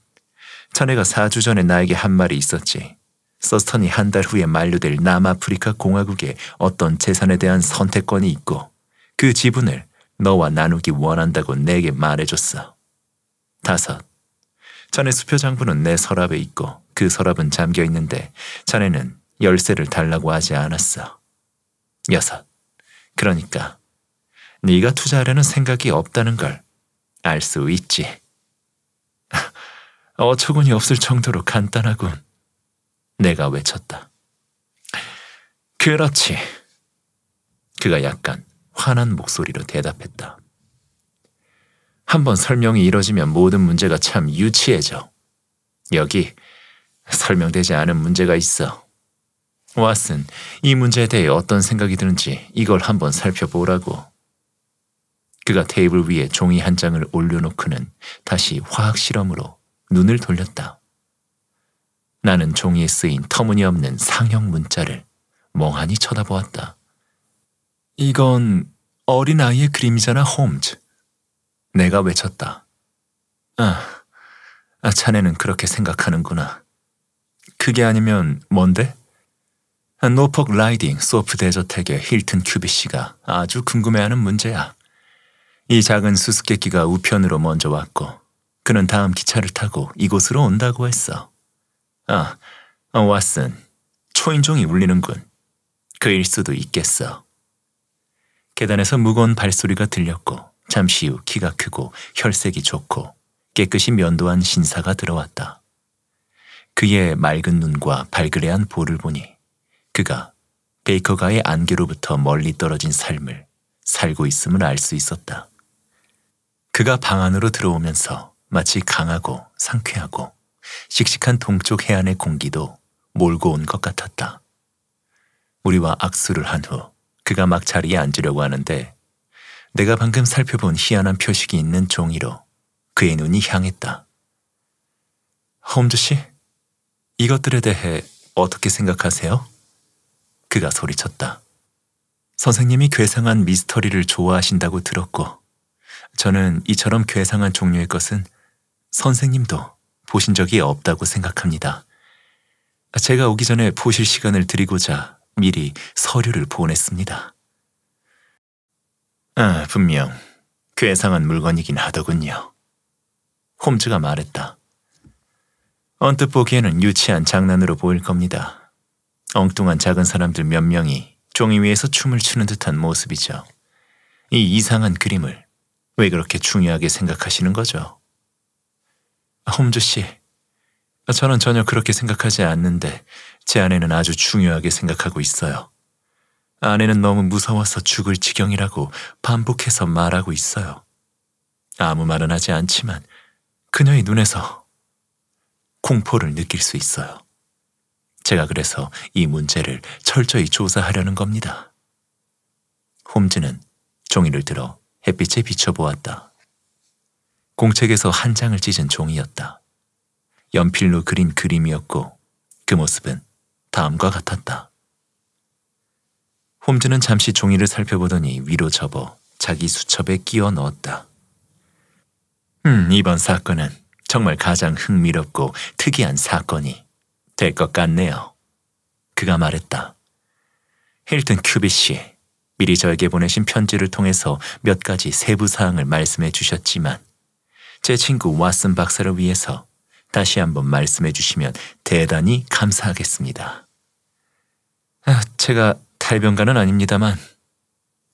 자네가 4주 전에 나에게 한 말이 있었지. 서스턴이 한 달 후에 만료될 남아프리카 공화국에 어떤 재산에 대한 선택권이 있고 그 지분을 너와 나누기 원한다고 내게 말해줬어. 다섯. 자네 수표 장부는 내 서랍에 있고 그 서랍은 잠겨 있는데 자네는 열쇠를 달라고 하지 않았어. 여섯. 그러니까 네가 투자하려는 생각이 없다는 걸 알 수 있지. [LAUGHS] 어처구니 없을 정도로 간단하군. 내가 외쳤다. 그렇지. 그가 약간 환한 목소리로 대답했다. 한번 설명이 이뤄지면 모든 문제가 참 유치해져. 여기 설명되지 않은 문제가 있어. 왓슨, 이 문제에 대해 어떤 생각이 드는지 이걸 한번 살펴보라고. 그가 테이블 위에 종이 한 장을 올려놓고는 다시 화학 실험으로 눈을 돌렸다. 나는 종이에 쓰인 터무니없는 상형 문자를 멍하니 쳐다보았다. 이건 어린아이의 그림이잖아, 홈즈. 내가 외쳤다. 아, 아, 자네는 그렇게 생각하는구나. 그게 아니면 뭔데? 아, 노폭 라이딩 소프 대저택의 힐튼 큐비씨가 아주 궁금해하는 문제야. 이 작은 수수께끼가 우편으로 먼저 왔고 그는 다음 기차를 타고 이곳으로 온다고 했어. 아, 어, 왓슨, 초인종이 울리는군. 그일 수도 있겠어. 계단에서 무거운 발소리가 들렸고 잠시 후 키가 크고 혈색이 좋고 깨끗이 면도한 신사가 들어왔다. 그의 맑은 눈과 발그레한 볼을 보니 그가 베이커가의 안개로부터 멀리 떨어진 삶을 살고 있음을 알 수 있었다. 그가 방 안으로 들어오면서 마치 강하고 상쾌하고 씩씩한 동쪽 해안의 공기도 몰고 온 것 같았다. 우리와 악수를 한후 그가 막 자리에 앉으려고 하는데 내가 방금 살펴본 희한한 표식이 있는 종이로 그의 눈이 향했다. 홈즈 씨, 이것들에 대해 어떻게 생각하세요? 그가 소리쳤다. 선생님이 괴상한 미스터리를 좋아하신다고 들었고, 저는 이처럼 괴상한 종류의 것은 선생님도 보신 적이 없다고 생각합니다. 제가 오기 전에 보실 시간을 드리고자 미리 서류를 보냈습니다. 아, 분명 괴상한 물건이긴 하더군요. 홈즈가 말했다. 언뜻 보기에는 유치한 장난으로 보일 겁니다. 엉뚱한 작은 사람들 몇 명이 종이 위에서 춤을 추는 듯한 모습이죠. 이 이상한 그림을 왜 그렇게 중요하게 생각하시는 거죠? 홈즈 씨, 저는 전혀 그렇게 생각하지 않는데 제 아내는 아주 중요하게 생각하고 있어요. 아내는 너무 무서워서 죽을 지경이라고 반복해서 말하고 있어요. 아무 말은 하지 않지만 그녀의 눈에서 공포를 느낄 수 있어요. 제가 그래서 이 문제를 철저히 조사하려는 겁니다. 홈즈는 종이를 들어 햇빛에 비춰보았다. 공책에서 한 장을 찢은 종이였다. 연필로 그린 그림이었고 그 모습은 다음과 같았다. 홈즈는 잠시 종이를 살펴보더니 위로 접어 자기 수첩에 끼워 넣었다. 음, 이번 사건은 정말 가장 흥미롭고 특이한 사건이 될 것 같네요. 그가 말했다. 힐튼 큐비 씨, 미리 저에게 보내신 편지를 통해서 몇 가지 세부 사항을 말씀해 주셨지만 제 친구 왓슨 박사를 위해서 다시 한번 말씀해 주시면 대단히 감사하겠습니다. 아, 제가 탈병가는 아닙니다만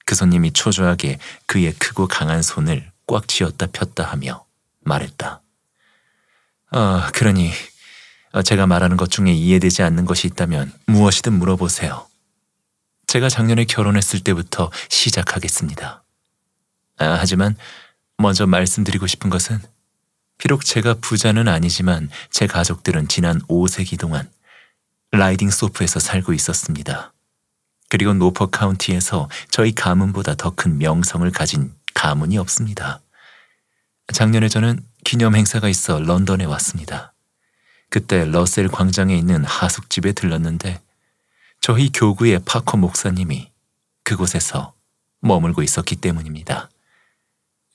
그 손님이 초조하게 그의 크고 강한 손을 꽉 쥐었다 폈다 하며 말했다. 아, 그러니 어, 제가 말하는 것 중에 이해되지 않는 것이 있다면 무엇이든 물어보세요. 제가 작년에 결혼했을 때부터 시작하겠습니다. 아, 하지만 먼저 말씀드리고 싶은 것은 비록 제가 부자는 아니지만 제 가족들은 지난 5세기 동안 라이딩 소프에서 살고 있었습니다. 그리고 노퍼 카운티에서 저희 가문보다 더 큰 명성을 가진 가문이 없습니다. 작년에 저는 기념 행사가 있어 런던에 왔습니다. 그때 러셀 광장에 있는 하숙집에 들렀는데 저희 교구의 파커 목사님이 그곳에서 머물고 있었기 때문입니다.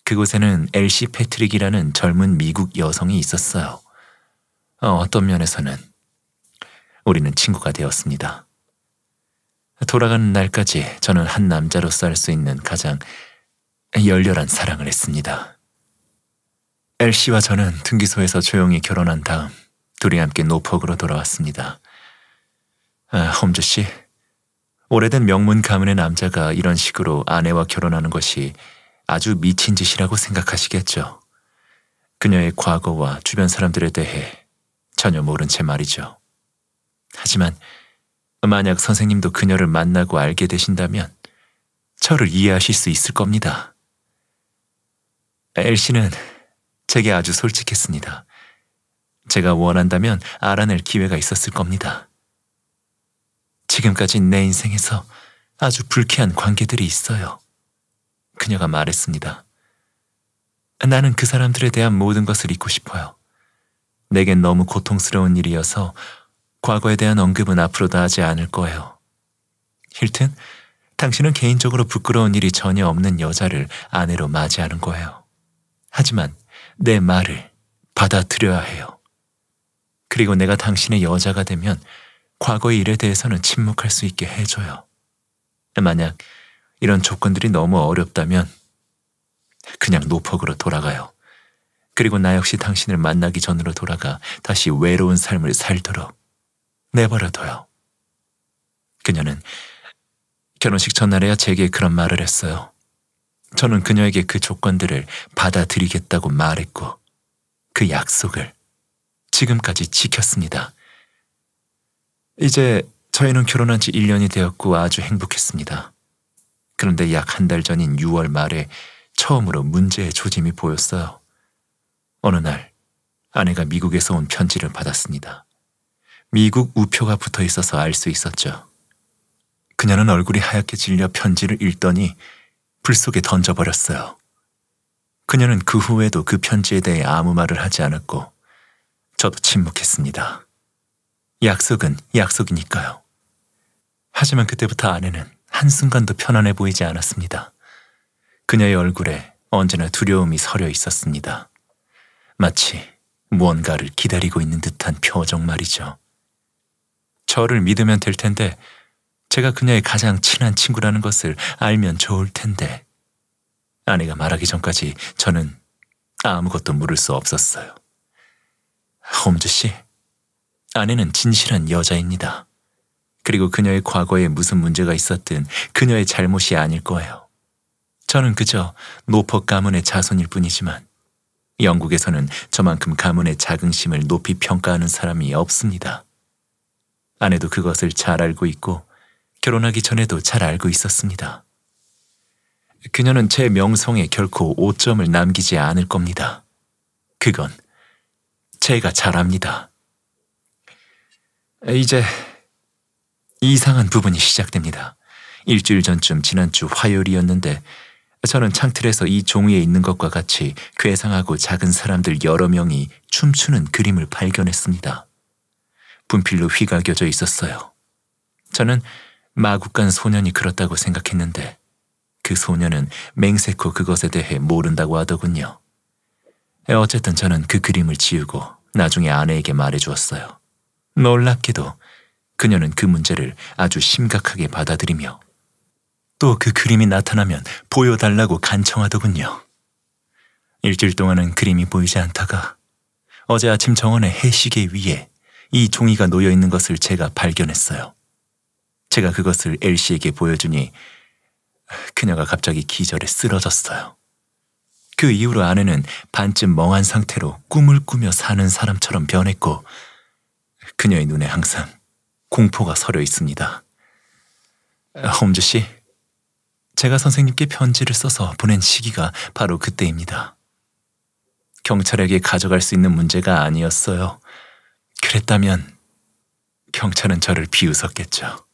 그곳에는 엘시 패트릭이라는 젊은 미국 여성이 있었어요. 어, 어떤 면에서는 우리는 친구가 되었습니다. 돌아가는 날까지 저는 한 남자로서 할 수 있는 가장 열렬한 사랑을 했습니다. 엘씨와 저는 등기소에서 조용히 결혼한 다음 둘이 함께 노폭으로 돌아왔습니다. 아, 홈즈 씨, 오래된 명문 가문의 남자가 이런 식으로 아내와 결혼하는 것이 아주 미친 짓이라고 생각하시겠죠. 그녀의 과거와 주변 사람들에 대해 전혀 모른 채 말이죠. 하지만 만약 선생님도 그녀를 만나고 알게 되신다면 저를 이해하실 수 있을 겁니다. 엘씨는 제게 아주 솔직했습니다. 제가 원한다면 알아낼 기회가 있었을 겁니다. 지금까지 내 인생에서 아주 불쾌한 관계들이 있어요. 그녀가 말했습니다. 나는 그 사람들에 대한 모든 것을 잊고 싶어요. 내겐 너무 고통스러운 일이어서 과거에 대한 언급은 앞으로도 하지 않을 거예요. 힐튼, 당신은 개인적으로 부끄러운 일이 전혀 없는 여자를 아내로 맞이하는 거예요. 하지만 내 말을 받아들여야 해요. 그리고 내가 당신의 여자가 되면 과거의 일에 대해서는 침묵할 수 있게 해줘요. 만약 이런 조건들이 너무 어렵다면 그냥 노퍽으로 돌아가요. 그리고 나 역시 당신을 만나기 전으로 돌아가 다시 외로운 삶을 살도록 내버려둬요. 그녀는 결혼식 전날에야 제게 그런 말을 했어요. 저는 그녀에게 그 조건들을 받아들이겠다고 말했고 그 약속을 지금까지 지켰습니다. 이제 저희는 결혼한 지 1년이 되었고 아주 행복했습니다. 그런데 약 한 달 전인 6월 말에 처음으로 문제의 조짐이 보였어요. 어느 날 아내가 미국에서 온 편지를 받았습니다. 미국 우표가 붙어 있어서 알 수 있었죠. 그녀는 얼굴이 하얗게 질려 편지를 읽더니 불 속에 던져버렸어요. 그녀는 그 후에도 그 편지에 대해 아무 말을 하지 않았고 저도 침묵했습니다. 약속은 약속이니까요. 하지만 그때부터 아내는 한순간도 편안해 보이지 않았습니다. 그녀의 얼굴에 언제나 두려움이 서려 있었습니다. 마치 무언가를 기다리고 있는 듯한 표정 말이죠. 저를 믿으면 될 텐데 제가 그녀의 가장 친한 친구라는 것을 알면 좋을 텐데 아내가 말하기 전까지 저는 아무것도 물을 수 없었어요. 홈즈 씨, 아내는 진실한 여자입니다. 그리고 그녀의 과거에 무슨 문제가 있었든 그녀의 잘못이 아닐 거예요. 저는 그저 노퍼 가문의 자손일 뿐이지만 영국에서는 저만큼 가문의 자긍심을 높이 평가하는 사람이 없습니다. 아내도 그것을 잘 알고 있고 결혼하기 전에도 잘 알고 있었습니다. 그녀는 제 명성에 결코 오점을 남기지 않을 겁니다. 그건 제가 잘압니다 이제 이상한 부분이 시작됩니다. 일주일 전쯤 지난주 화요일이었는데 저는 창틀에서 이 종이에 있는 것과 같이 괴상하고 작은 사람들 여러 명이 춤추는 그림을 발견했습니다. 분필로 휘가 겨져 있었어요. 저는 마구간 소년이 그렇다고 생각했는데 그 소년은 맹세코 그것에 대해 모른다고 하더군요. 어쨌든 저는 그 그림을 지우고 나중에 아내에게 말해주었어요. 놀랍게도 그녀는 그 문제를 아주 심각하게 받아들이며 또 그 그림이 나타나면 보여달라고 간청하더군요. 일주일 동안은 그림이 보이지 않다가 어제 아침 정원의 해시계 위에 이 종이가 놓여 있는 것을 제가 발견했어요. 제가 그것을 엘 씨에게 보여주니 그녀가 갑자기 기절에 쓰러졌어요. 그 이후로 아내는 반쯤 멍한 상태로 꿈을 꾸며 사는 사람처럼 변했고 그녀의 눈에 항상 공포가 서려 있습니다. 홈즈 씨, 제가 선생님께 편지를 써서 보낸 시기가 바로 그때입니다. 경찰에게 가져갈 수 있는 문제가 아니었어요. 그랬다면 경찰은 저를 비웃었겠죠.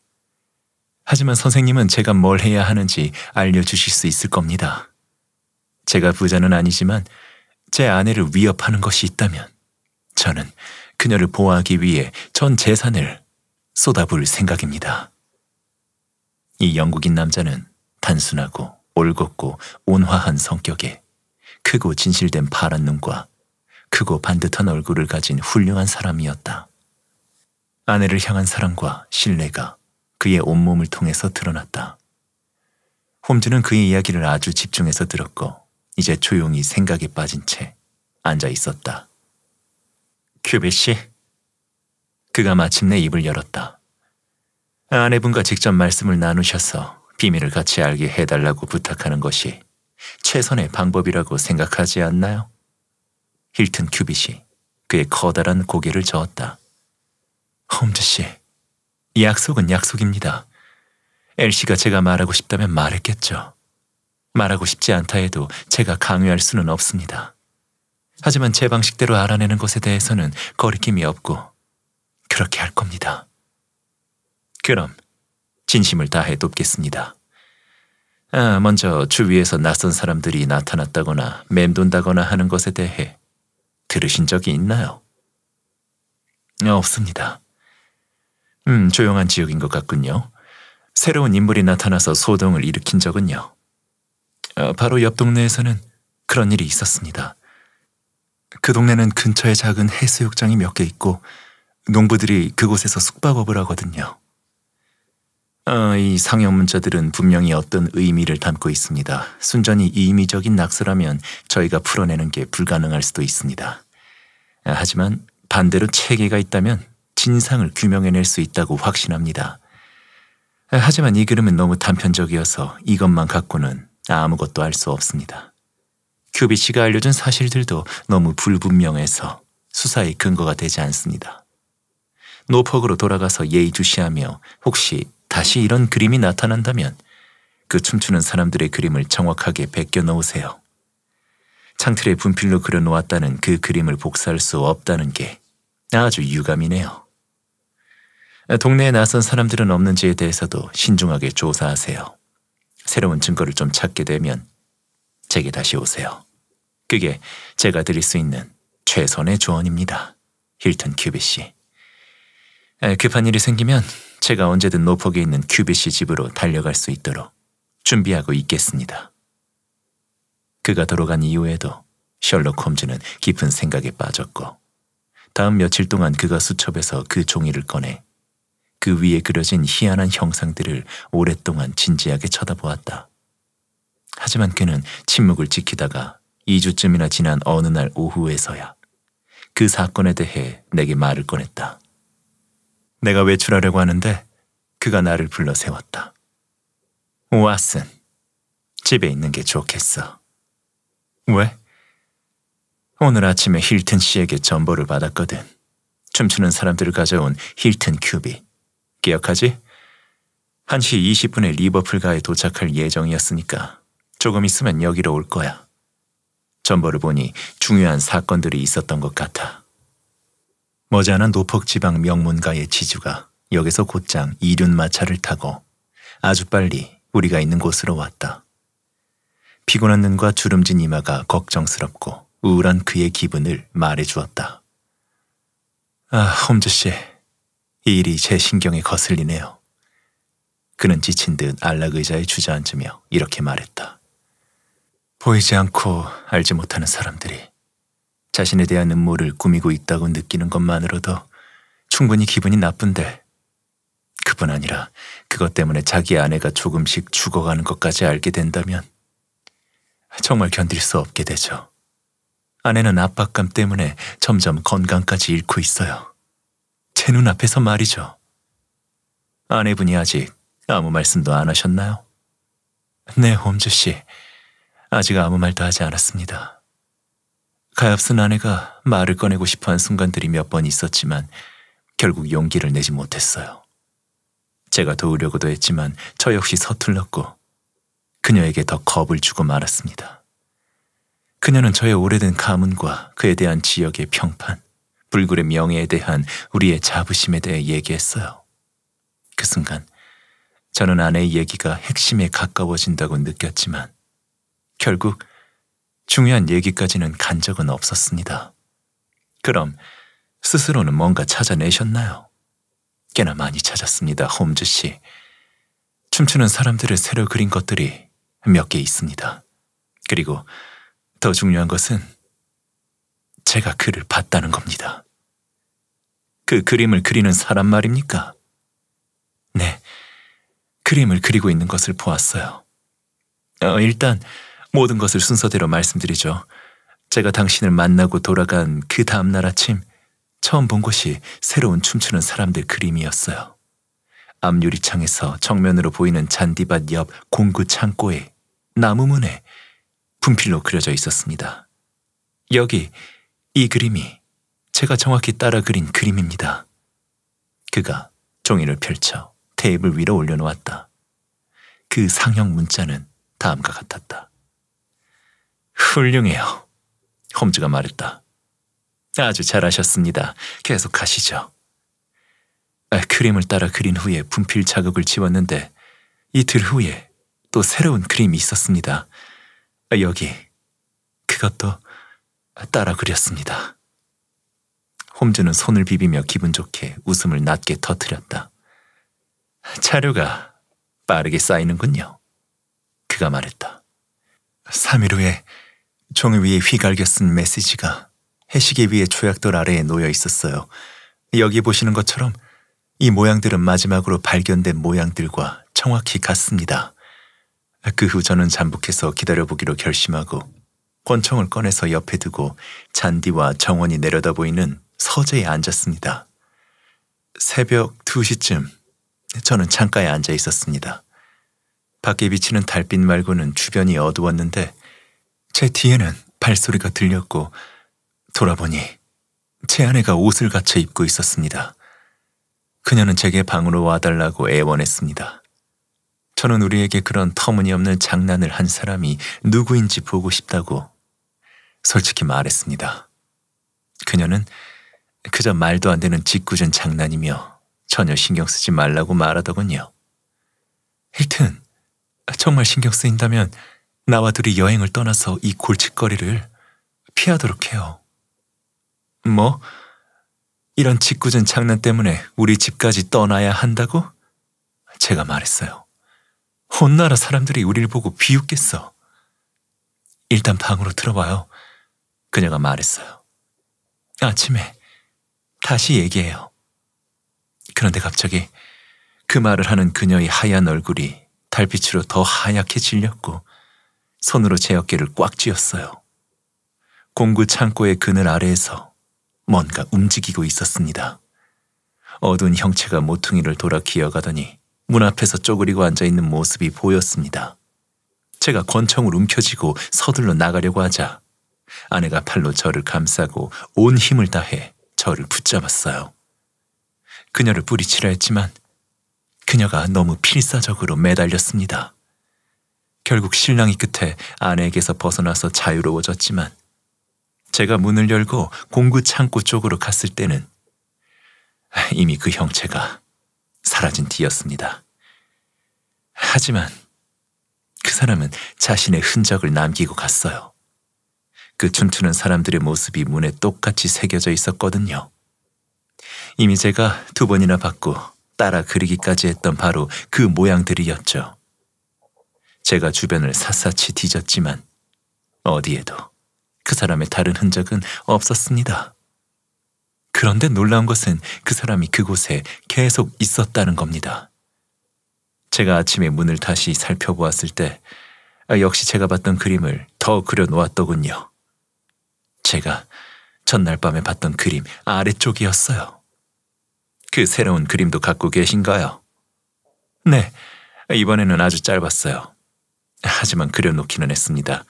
하지만 선생님은 제가 뭘 해야 하는지 알려주실 수 있을 겁니다. 제가 부자는 아니지만 제 아내를 위협하는 것이 있다면 저는 그녀를 보호하기 위해 전 재산을 쏟아부을 생각입니다. 이 영국인 남자는 단순하고 올곧고 온화한 성격에 크고 진실된 파란 눈과 크고 반듯한 얼굴을 가진 훌륭한 사람이었다. 아내를 향한 사랑과 신뢰가 그의 온몸을 통해서 드러났다. 홈즈는 그의 이야기를 아주 집중해서 들었고 이제 조용히 생각에 빠진 채 앉아 있었다. 큐비 씨. 그가 마침내 입을 열었다. 아내분과 직접 말씀을 나누셔서 비밀을 같이 알게 해달라고 부탁하는 것이 최선의 방법이라고 생각하지 않나요? 힐튼 큐빗이 그의 커다란 고개를 저었다. 홈즈 씨, 약속은 약속입니다. 엘씨가 제가 말하고 싶다면 말했겠죠. 말하고 싶지 않다 해도 제가 강요할 수는 없습니다. 하지만 제 방식대로 알아내는 것에 대해서는 거리낌이 없고 그렇게 할 겁니다. 그럼 진심을 다해 돕겠습니다. 아, 먼저 주위에서 낯선 사람들이 나타났다거나 맴돈다거나 하는 것에 대해 들으신 적이 있나요? 어, 없습니다. 음, 조용한 지역인 것 같군요. 새로운 인물이 나타나서 소동을 일으킨 적은요. 어, 바로 옆 동네에서는 그런 일이 있었습니다. 그 동네는 근처에 작은 해수욕장이 몇 개 있고 농부들이 그곳에서 숙박업을 하거든요. 아, 이 상형 문자들은 분명히 어떤 의미를 담고 있습니다. 순전히 이미적인 낙서라면 저희가 풀어내는 게 불가능할 수도 있습니다. 아, 하지만 반대로 체계가 있다면 진상을 규명해낼 수 있다고 확신합니다. 아, 하지만 이 그림은 너무 단편적이어서 이것만 갖고는 아무것도 알 수 없습니다. 큐비 씨가 알려준 사실들도 너무 불분명해서 수사의 근거가 되지 않습니다. 노폭으로 돌아가서 예의주시하며 혹시 다시 이런 그림이 나타난다면 그 춤추는 사람들의 그림을 정확하게 베껴 놓으세요 창틀에 분필로 그려놓았다는 그 그림을 복사할 수 없다는 게 아주 유감이네요. 동네에 낯선 사람들은 없는지에 대해서도 신중하게 조사하세요. 새로운 증거를 좀 찾게 되면 제게 다시 오세요. 그게 제가 드릴 수 있는 최선의 조언입니다. 힐튼 큐비 씨. 급한 일이 생기면 제가 언제든 노폭에 있는 큐비이 집으로 달려갈 수 있도록 준비하고 있겠습니다. 그가 돌아간 이후에도 셜록 홈즈는 깊은 생각에 빠졌고 다음 며칠 동안 그가 수첩에서 그 종이를 꺼내 그 위에 그려진 희한한 형상들을 오랫동안 진지하게 쳐다보았다. 하지만 그는 침묵을 지키다가 2주쯤이나 지난 어느 날 오후에서야 그 사건에 대해 내게 말을 꺼냈다. 내가 외출하려고 하는데 그가 나를 불러 세웠다. 왓슨, 집에 있는 게 좋겠어. 왜? 오늘 아침에 힐튼 씨에게 전보를 받았거든. 춤추는 사람들을 가져온 힐튼 큐비. 기억하지? 1시 20분에 리버풀가에 도착할 예정이었으니까 조금 있으면 여기로 올 거야. 전보를 보니 중요한 사건들이 있었던 것 같아. 머지않은 노폭 지방 명문가의 지주가 역에서 곧장 이륜마차를 타고 아주 빨리 우리가 있는 곳으로 왔다. 피곤한 눈과 주름진 이마가 걱정스럽고 우울한 그의 기분을 말해 주었다. 아, 홈즈 씨. 이 일이 제 신경에 거슬리네요. 그는 지친 듯 안락의자에 주저앉으며 이렇게 말했다. 보이지 않고 알지 못하는 사람들이 자신에 대한 음모를 꾸미고 있다고 느끼는 것만으로도 충분히 기분이 나쁜데 그뿐 아니라 그것 때문에 자기 아내가 조금씩 죽어가는 것까지 알게 된다면 정말 견딜 수 없게 되죠. 아내는 압박감 때문에 점점 건강까지 잃고 있어요. 제 눈앞에서 말이죠. 아내분이 아직 아무 말씀도 안 하셨나요? 네, 홈즈 씨. 아직 아무 말도 하지 않았습니다. 가엾은 아내가 말을 꺼내고 싶어 한 순간들이 몇 번 있었지만 결국 용기를 내지 못했어요. 제가 도우려고도 했지만 저 역시 서툴렀고 그녀에게 더 겁을 주고 말았습니다. 그녀는 저의 오래된 가문과 그에 대한 지역의 평판, 불굴의 명예에 대한 우리의 자부심에 대해 얘기했어요. 그 순간 저는 아내의 얘기가 핵심에 가까워진다고 느꼈지만 결국 중요한 얘기까지는 간 적은 없었습니다. 그럼 스스로는 뭔가 찾아내셨나요? 꽤나 많이 찾았습니다, 홈즈 씨. 춤추는 사람들을 새로 그린 것들이 몇 개 있습니다. 그리고 더 중요한 것은 제가 그를 봤다는 겁니다. 그 그림을 그리는 사람 말입니까? 네, 그림을 그리고 있는 것을 보았어요. 어, 일단 모든 것을 순서대로 말씀드리죠. 제가 당신을 만나고 돌아간 그 다음날 아침 처음 본 것이 새로운 춤추는 사람들 그림이었어요. 앞유리창에서 정면으로 보이는 잔디밭 옆 공구 창고에 나무 문에 분필로 그려져 있었습니다. 여기 이 그림이 제가 정확히 따라 그린 그림입니다. 그가 종이를 펼쳐 테이블 위로 올려놓았다. 그 상형 문자는 다음과 같았다. 훌륭해요. 홈즈가 말했다. 아주 잘하셨습니다. 계속 가시죠. 그림을 아, 따라 그린 후에 분필 자극을 지웠는데 이틀 후에 또 새로운 그림이 있었습니다. 아, 여기 그것도 따라 그렸습니다. 홈즈는 손을 비비며 기분 좋게 웃음을 낮게 터뜨렸다. 자료가 빠르게 쌓이는군요. 그가 말했다. 3일 후에 종 위에 휘갈겨 쓴 메시지가 해시계 위에 조약돌 아래에 놓여 있었어요. 여기 보시는 것처럼 이 모양들은 마지막으로 발견된 모양들과 정확히 같습니다. 그 후 저는 잠복해서 기다려보기로 결심하고 권총을 꺼내서 옆에 두고 잔디와 정원이 내려다 보이는 서재에 앉았습니다. 새벽 2시쯤 저는 창가에 앉아 있었습니다. 밖에 비치는 달빛 말고는 주변이 어두웠는데 제 뒤에는 발소리가 들렸고 돌아보니 제 아내가 옷을 갖춰 입고 있었습니다. 그녀는 제게 방으로 와달라고 애원했습니다. 저는 우리에게 그런 터무니없는 장난을 한 사람이 누구인지 보고 싶다고 솔직히 말했습니다. 그녀는 그저 말도 안 되는 짓궂은 장난이며 전혀 신경 쓰지 말라고 말하더군요. 하여튼 정말 신경 쓰인다면 나와 둘이 여행을 떠나서 이 골칫거리를 피하도록 해요. 뭐? 이런 짓궂은 장난 때문에 우리 집까지 떠나야 한다고? 제가 말했어요. 혼 나라 사람들이 우리를 보고 비웃겠어. 일단 방으로 들어와요. 그녀가 말했어요. 아침에 다시 얘기해요. 그런데 갑자기 그 말을 하는 그녀의 하얀 얼굴이 달빛으로 더 하얗게 질렸고 손으로 제 어깨를 꽉 쥐었어요. 공구 창고의 그늘 아래에서 뭔가 움직이고 있었습니다. 어두운 형체가 모퉁이를 돌아 기어가더니 문 앞에서 쪼그리고 앉아있는 모습이 보였습니다. 제가 권총을 움켜쥐고 서둘러 나가려고 하자 아내가 팔로 저를 감싸고 온 힘을 다해 저를 붙잡았어요. 그녀를 뿌리치려 했지만 그녀가 너무 필사적으로 매달렸습니다. 결국 신랑이 끝에 아내에게서 벗어나서 자유로워졌지만 제가 문을 열고 공구 창고 쪽으로 갔을 때는 이미 그 형체가 사라진 뒤였습니다. 하지만 그 사람은 자신의 흔적을 남기고 갔어요. 그 춤추는 사람들의 모습이 문에 똑같이 새겨져 있었거든요. 이미 제가 두 번이나 받고 따라 그리기까지 했던 바로 그 모양들이었죠. 제가 주변을 샅샅이 뒤졌지만 어디에도 그 사람의 다른 흔적은 없었습니다. 그런데 놀라운 것은 그 사람이 그곳에 계속 있었다는 겁니다. 제가 아침에 문을 다시 살펴보았을 때 아, 역시 제가 봤던 그림을 더 그려놓았더군요. 제가 전날 밤에 봤던 그림 아래쪽이었어요. 그 새로운 그림도 갖고 계신가요? 네, 이번에는 아주 짧았어요. 하지만 그려놓기는 했습니다.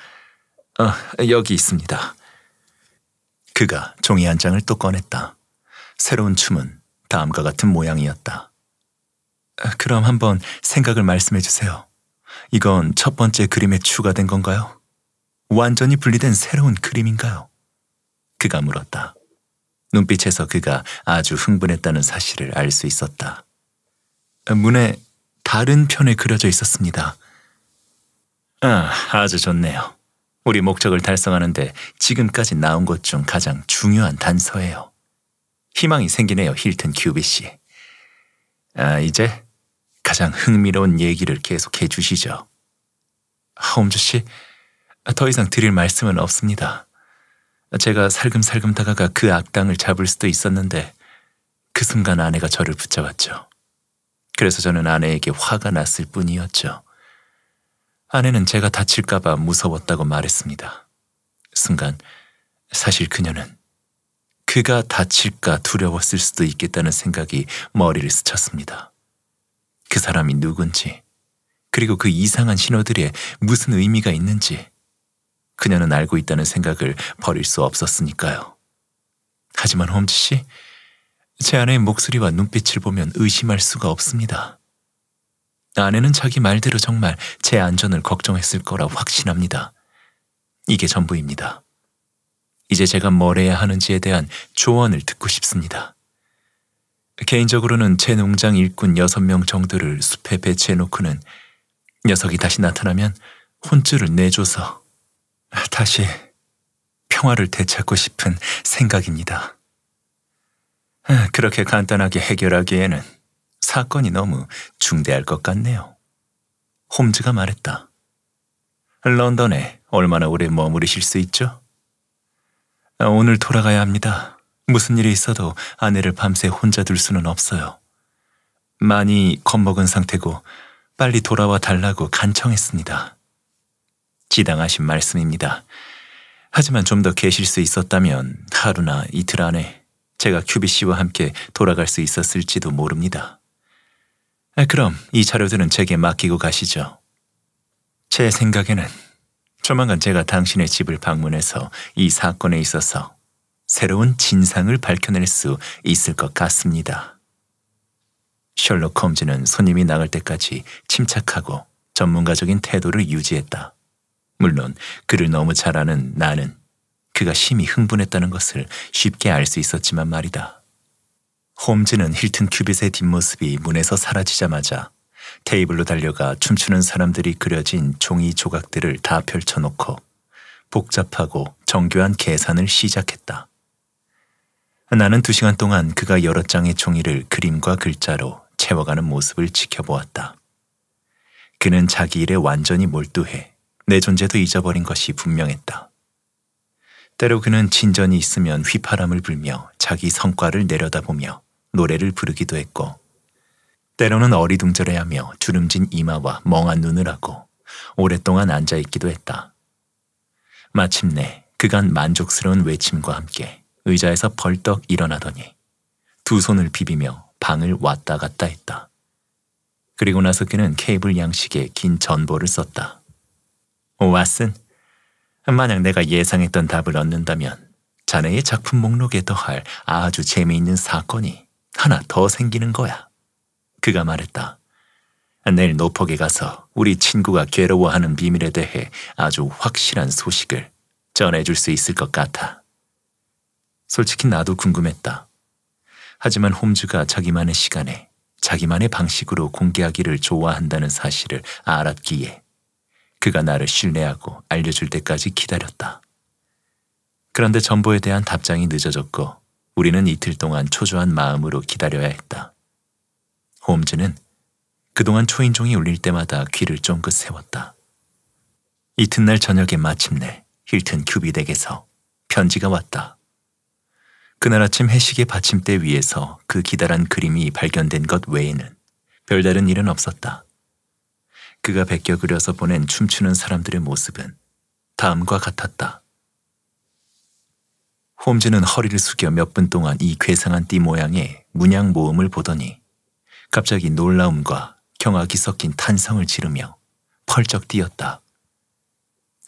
아, 여기 있습니다. 그가 종이 한 장을 또 꺼냈다. 새로운 춤은 다음과 같은 모양이었다. 어, 그럼 한번 생각을 말씀해 주세요. 이건 첫 번째 그림에 추가된 건가요? 완전히 분리된 새로운 그림인가요? 그가 물었다. 눈빛에서 그가 아주 흥분했다는 사실을 알 수 있었다. 어, 문에 다른 편에 그려져 있었습니다. 아, 아주 좋네요. 우리 목적을 달성하는데 지금까지 나온 것 중 가장 중요한 단서예요. 희망이 생기네요, 힐튼 큐비 씨. 아, 이제 가장 흥미로운 얘기를 계속해 주시죠. 하옴주 씨, 더 이상 드릴 말씀은 없습니다. 제가 살금살금 다가가 그 악당을 잡을 수도 있었는데 그 순간 아내가 저를 붙잡았죠. 그래서 저는 아내에게 화가 났을 뿐이었죠. 아내는 제가 다칠까봐 무서웠다고 말했습니다. 순간 사실 그녀는 그가 다칠까 두려웠을 수도 있겠다는 생각이 머리를 스쳤습니다. 그 사람이 누군지, 그리고 그 이상한 신호들에 무슨 의미가 있는지 그녀는 알고 있다는 생각을 버릴 수 없었으니까요. 하지만 홈즈 씨, 제 아내의 목소리와 눈빛을 보면 의심할 수가 없습니다. 아내는 자기 말대로 정말 제 안전을 걱정했을 거라 확신합니다. 이게 전부입니다. 이제 제가 뭘 해야 하는지에 대한 조언을 듣고 싶습니다. 개인적으로는 제 농장 일꾼 6명 정도를 숲에 배치해놓고는 녀석이 다시 나타나면 혼쭐을 내줘서 다시 평화를 되찾고 싶은 생각입니다. 그렇게 간단하게 해결하기에는 사건이 너무 중대할 것 같네요. 홈즈가 말했다. 런던에 얼마나 오래 머무르실 수 있죠? 아, 오늘 돌아가야 합니다. 무슨 일이 있어도 아내를 밤새 혼자 둘 수는 없어요. 많이 겁먹은 상태고 빨리 돌아와 달라고 간청했습니다. 지당하신 말씀입니다. 하지만 좀 더 계실 수 있었다면 하루나 이틀 안에 제가 큐비 씨와 함께 돌아갈 수 있었을지도 모릅니다. 네, 그럼 이 자료들은 제게 맡기고 가시죠. 제 생각에는 조만간 제가 당신의 집을 방문해서 이 사건에 있어서 새로운 진상을 밝혀낼 수 있을 것 같습니다. 셜록 홈즈는 손님이 나갈 때까지 침착하고 전문가적인 태도를 유지했다. 물론 그를 너무 잘 아는 나는 그가 심히 흥분했다는 것을 쉽게 알 수 있었지만 말이다. 홈즈는 힐튼 큐빗의 뒷모습이 문에서 사라지자마자 테이블로 달려가 춤추는 사람들이 그려진 종이 조각들을 다 펼쳐놓고 복잡하고 정교한 계산을 시작했다. 나는 두 시간 동안 그가 여러 장의 종이를 그림과 글자로 채워가는 모습을 지켜보았다. 그는 자기 일에 완전히 몰두해 내 존재도 잊어버린 것이 분명했다. 때로 그는 진전이 있으면 휘파람을 불며 자기 성과를 내려다보며 노래를 부르기도 했고 때로는 어리둥절해하며 주름진 이마와 멍한 눈을 하고 오랫동안 앉아있기도 했다. 마침내 그간 만족스러운 외침과 함께 의자에서 벌떡 일어나더니 두 손을 비비며 방을 왔다 갔다 했다. 그리고 나서 그는 케이블 양식에 긴 전보를 썼다. 왓슨, 만약 내가 예상했던 답을 얻는다면 자네의 작품 목록에 더할 아주 재미있는 사건이 하나 더 생기는 거야. 그가 말했다. 내일 노폭에 가서 우리 친구가 괴로워하는 비밀에 대해 아주 확실한 소식을 전해줄 수 있을 것 같아. 솔직히 나도 궁금했다. 하지만 홈즈가 자기만의 시간에 자기만의 방식으로 공개하기를 좋아한다는 사실을 알았기에 그가 나를 신뢰하고 알려줄 때까지 기다렸다. 그런데 전보에 대한 답장이 늦어졌고 우리는 이틀 동안 초조한 마음으로 기다려야 했다. 홈즈는 그동안 초인종이 울릴 때마다 귀를 쫑긋 세웠다. 이튿날 저녁에 마침내 힐튼 큐비 덱에서 편지가 왔다. 그날 아침 해식의 받침대 위에서 그 기다란 그림이 발견된 것 외에는 별다른 일은 없었다. 그가 베껴 그려서 보낸 춤추는 사람들의 모습은 다음과 같았다. 홈즈는 허리를 숙여 몇 분 동안 이 괴상한 띠 모양의 문양 모음을 보더니 갑자기 놀라움과 경악이 섞인 탄성을 지르며 펄쩍 뛰었다.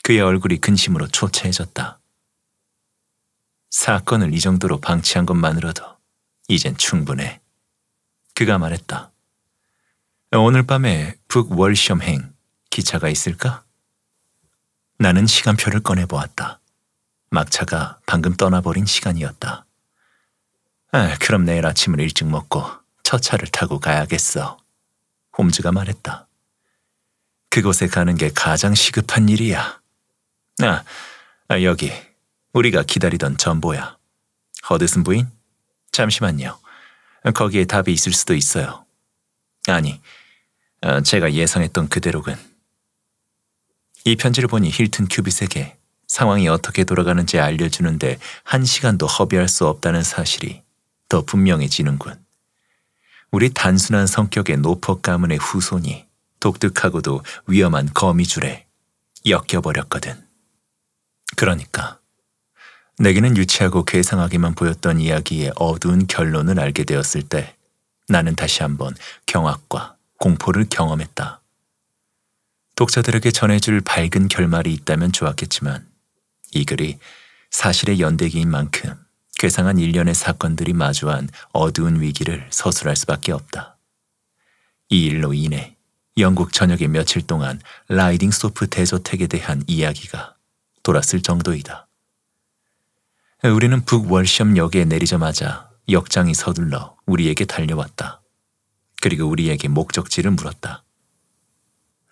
그의 얼굴이 근심으로 초췌해졌다. 사건을 이 정도로 방치한 것만으로도 이젠 충분해. 그가 말했다. 오늘 밤에 북월시험행 기차가 있을까? 나는 시간표를 꺼내보았다. 막차가 방금 떠나버린 시간이었다. 아, 그럼 내일 아침을 일찍 먹고 첫 차를 타고 가야겠어. 홈즈가 말했다. 그곳에 가는 게 가장 시급한 일이야. 아, 아 여기 우리가 기다리던 전보야. 허드슨 부인? 잠시만요. 거기에 답이 있을 수도 있어요. 아니, 아, 제가 예상했던 그대로군. 이 편지를 보니 힐튼 큐빗에게 상황이 어떻게 돌아가는지 알려주는데 한 시간도 허비할 수 없다는 사실이 더 분명해지는군. 우리 단순한 성격의 노퍼 가문의 후손이 독특하고도 위험한 거미줄에 엮여버렸거든. 그러니까 내게는 유치하고 괴상하게만 보였던 이야기의 어두운 결론을 알게 되었을 때 나는 다시 한번 경악과 공포를 경험했다. 독자들에게 전해줄 밝은 결말이 있다면 좋았겠지만 이 글이 사실의 연대기인 만큼 괴상한 일련의 사건들이 마주한 어두운 위기를 서술할 수밖에 없다. 이 일로 인해 영국 전역에 며칠 동안 라이딩 소프 대저택에 대한 이야기가 돌았을 정도이다. 우리는 북월시험 역에 내리자마자 역장이 서둘러 우리에게 달려왔다. 그리고 우리에게 목적지를 물었다.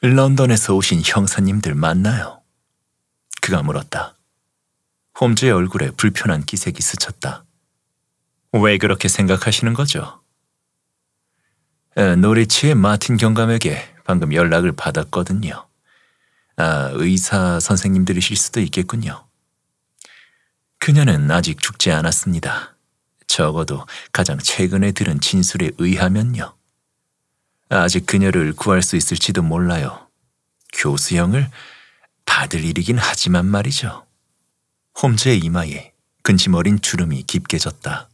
런던에서 오신 형사님들 맞나요? 그가 물었다. 홈즈의 얼굴에 불편한 기색이 스쳤다. 왜 그렇게 생각하시는 거죠? 노리치의 마틴 경감에게 방금 연락을 받았거든요. 아, 의사 선생님들이실 수도 있겠군요. 그녀는 아직 죽지 않았습니다. 적어도 가장 최근에 들은 진술에 의하면요. 아직 그녀를 구할 수 있을지도 몰라요. 교수형을 받을 일이긴 하지만 말이죠. 홈즈의 이마에 근심 어린 주름이 깊게 졌다.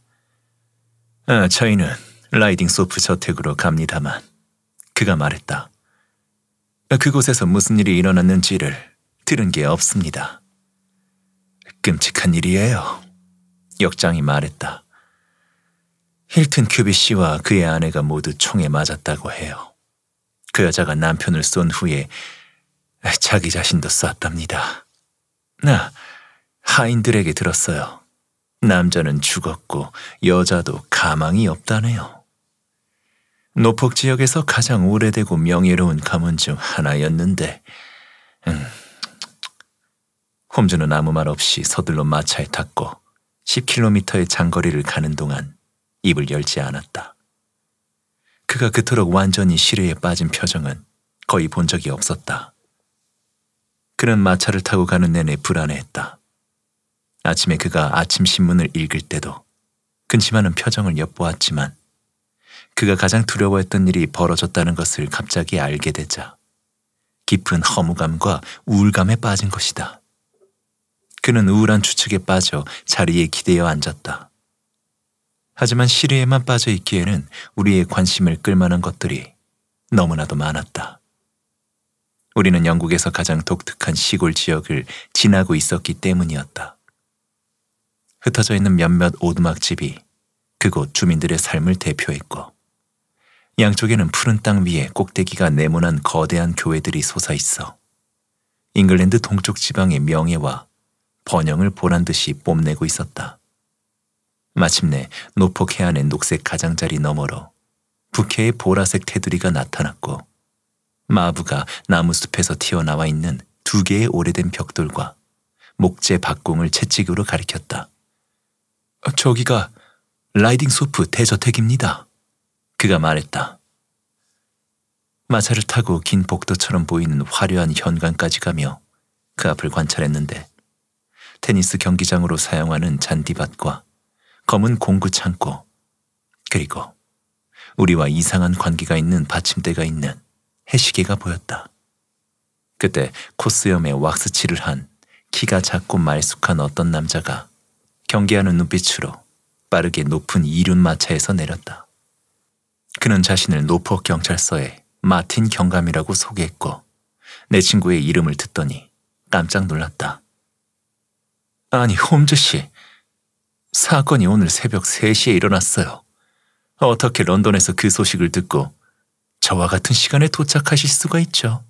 아, 저희는 라이딩 소프 저택으로 갑니다만 그가 말했다. 아, 그곳에서 무슨 일이 일어났는지를 들은 게 없습니다. 끔찍한 일이에요. 역장이 말했다. 힐튼 큐비 씨와 그의 아내가 모두 총에 맞았다고 해요. 그 여자가 남편을 쏜 후에 자기 자신도 쐈답니다. 나 아, 하인들에게 들었어요. 남자는 죽었고 여자도 가망이 없다네요. 노폭 지역에서 가장 오래되고 명예로운 가문 중 하나였는데 음. 홈즈는 아무 말 없이 서둘러 마차에 탔고 10km의 장거리를 가는 동안 입을 열지 않았다. 그가 그토록 완전히 시뢰에 빠진 표정은 거의 본 적이 없었다. 그는 마차를 타고 가는 내내 불안해했다. 아침에 그가 아침 신문을 읽을 때도 근심하는 표정을 엿보았지만 그가 가장 두려워했던 일이 벌어졌다는 것을 갑자기 알게 되자 깊은 허무감과 우울감에 빠진 것이다. 그는 우울한 추측에 빠져 자리에 기대어 앉았다. 하지만 시리에만 빠져 있기에는 우리의 관심을 끌만한 것들이 너무나도 많았다. 우리는 영국에서 가장 독특한 시골 지역을 지나고 있었기 때문이었다. 흩어져 있는 몇몇 오두막집이 그곳 주민들의 삶을 대표했고 양쪽에는 푸른 땅 위에 꼭대기가 네모난 거대한 교회들이 솟아 있어 잉글랜드 동쪽 지방의 명예와 번영을 보란 듯이 뽐내고 있었다. 마침내 노폭 해안의 녹색 가장자리 너머로 북해의 보라색 테두리가 나타났고 마부가 나무숲에서 튀어나와 있는 두 개의 오래된 벽돌과 목재 박공을 채찍으로 가리켰다. 저기가 라이딩 소프 대저택입니다. 그가 말했다. 마차를 타고 긴 복도처럼 보이는 화려한 현관까지 가며 그 앞을 관찰했는데 테니스 경기장으로 사용하는 잔디밭과 검은 공구 창고 그리고 우리와 이상한 관계가 있는 받침대가 있는 해시계가 보였다. 그때 코스염에 왁스칠을 한 키가 작고 말쑥한 어떤 남자가 경계하는 눈빛으로 빠르게 높은 이륜 마차에서 내렸다. 그는 자신을 노포 경찰서에 마틴 경감이라고 소개했고 내 친구의 이름을 듣더니 깜짝 놀랐다. 아니 홈즈 씨, 사건이 오늘 새벽 3시에 일어났어요. 어떻게 런던에서 그 소식을 듣고 저와 같은 시간에 도착하실 수가 있죠?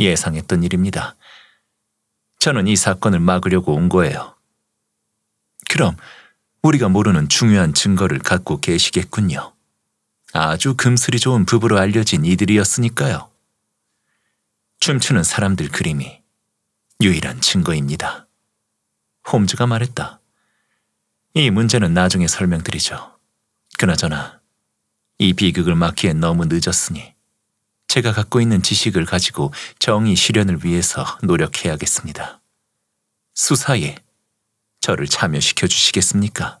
예상했던 일입니다. 저는 이 사건을 막으려고 온 거예요. 그럼 우리가 모르는 중요한 증거를 갖고 계시겠군요. 아주 금슬이 좋은 부부로 알려진 이들이었으니까요. 춤추는 사람들 그림이 유일한 증거입니다. 홈즈가 말했다. 이 문제는 나중에 설명드리죠. 그나저나 이 비극을 막기엔 너무 늦었으니 제가 갖고 있는 지식을 가지고 정의 실현을 위해서 노력해야겠습니다. 수사에 저를 참여시켜 주시겠습니까?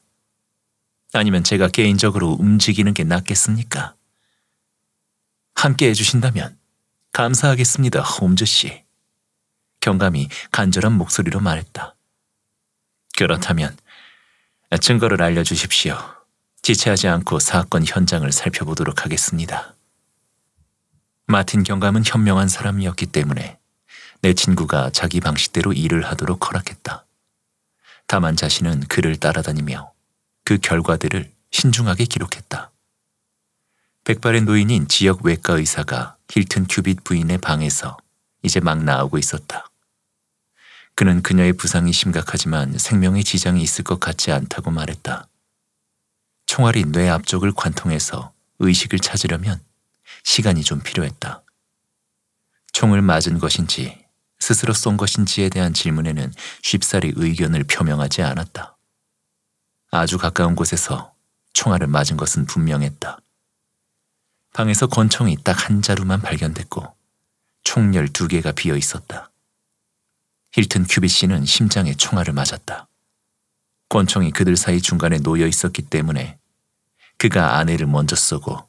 아니면 제가 개인적으로 움직이는 게 낫겠습니까? 함께 해주신다면 감사하겠습니다, 홈즈 씨. 경감이 간절한 목소리로 말했다. 그렇다면 증거를 알려주십시오. 지체하지 않고 사건 현장을 살펴보도록 하겠습니다. 마틴 경감은 현명한 사람이었기 때문에 내 친구가 자기 방식대로 일을 하도록 허락했다. 다만 자신은 그를 따라다니며 그 결과들을 신중하게 기록했다. 백발의 노인인 지역 외과 의사가 힐튼 큐빗 부인의 방에서 이제 막 나오고 있었다. 그는 그녀의 부상이 심각하지만 생명의 지장이 있을 것 같지 않다고 말했다. 총알이 뇌 앞쪽을 관통해서 의식을 찾으려면 시간이 좀 필요했다. 총을 맞은 것인지 스스로 쏜 것인지에 대한 질문에는 쉽사리 의견을 표명하지 않았다. 아주 가까운 곳에서 총알을 맞은 것은 분명했다. 방에서 권총이 딱 한 자루만 발견됐고 총열 두 개가 비어 있었다. 힐튼 큐비 씨는 심장에 총알을 맞았다. 권총이 그들 사이 중간에 놓여 있었기 때문에 그가 아내를 먼저 쏘고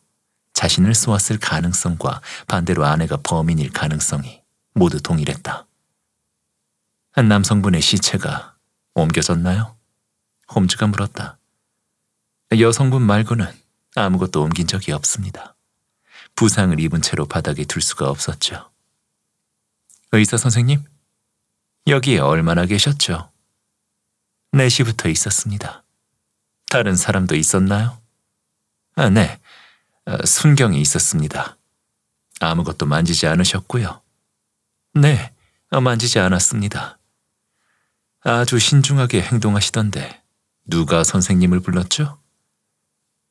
자신을 쏘았을 가능성과 반대로 아내가 범인일 가능성이 모두 동일했다. 한 남성분의 시체가 옮겨졌나요? 홈즈가 물었다. 여성분 말고는 아무것도 옮긴 적이 없습니다. 부상을 입은 채로 바닥에 둘 수가 없었죠. 의사 선생님, 여기에 얼마나 계셨죠? 4시부터 있었습니다. 다른 사람도 있었나요? 아, 네. 아, 순경이 있었습니다. 아무것도 만지지 않으셨고요. 네, 만지지 않았습니다. 아주 신중하게 행동하시던데 누가 선생님을 불렀죠?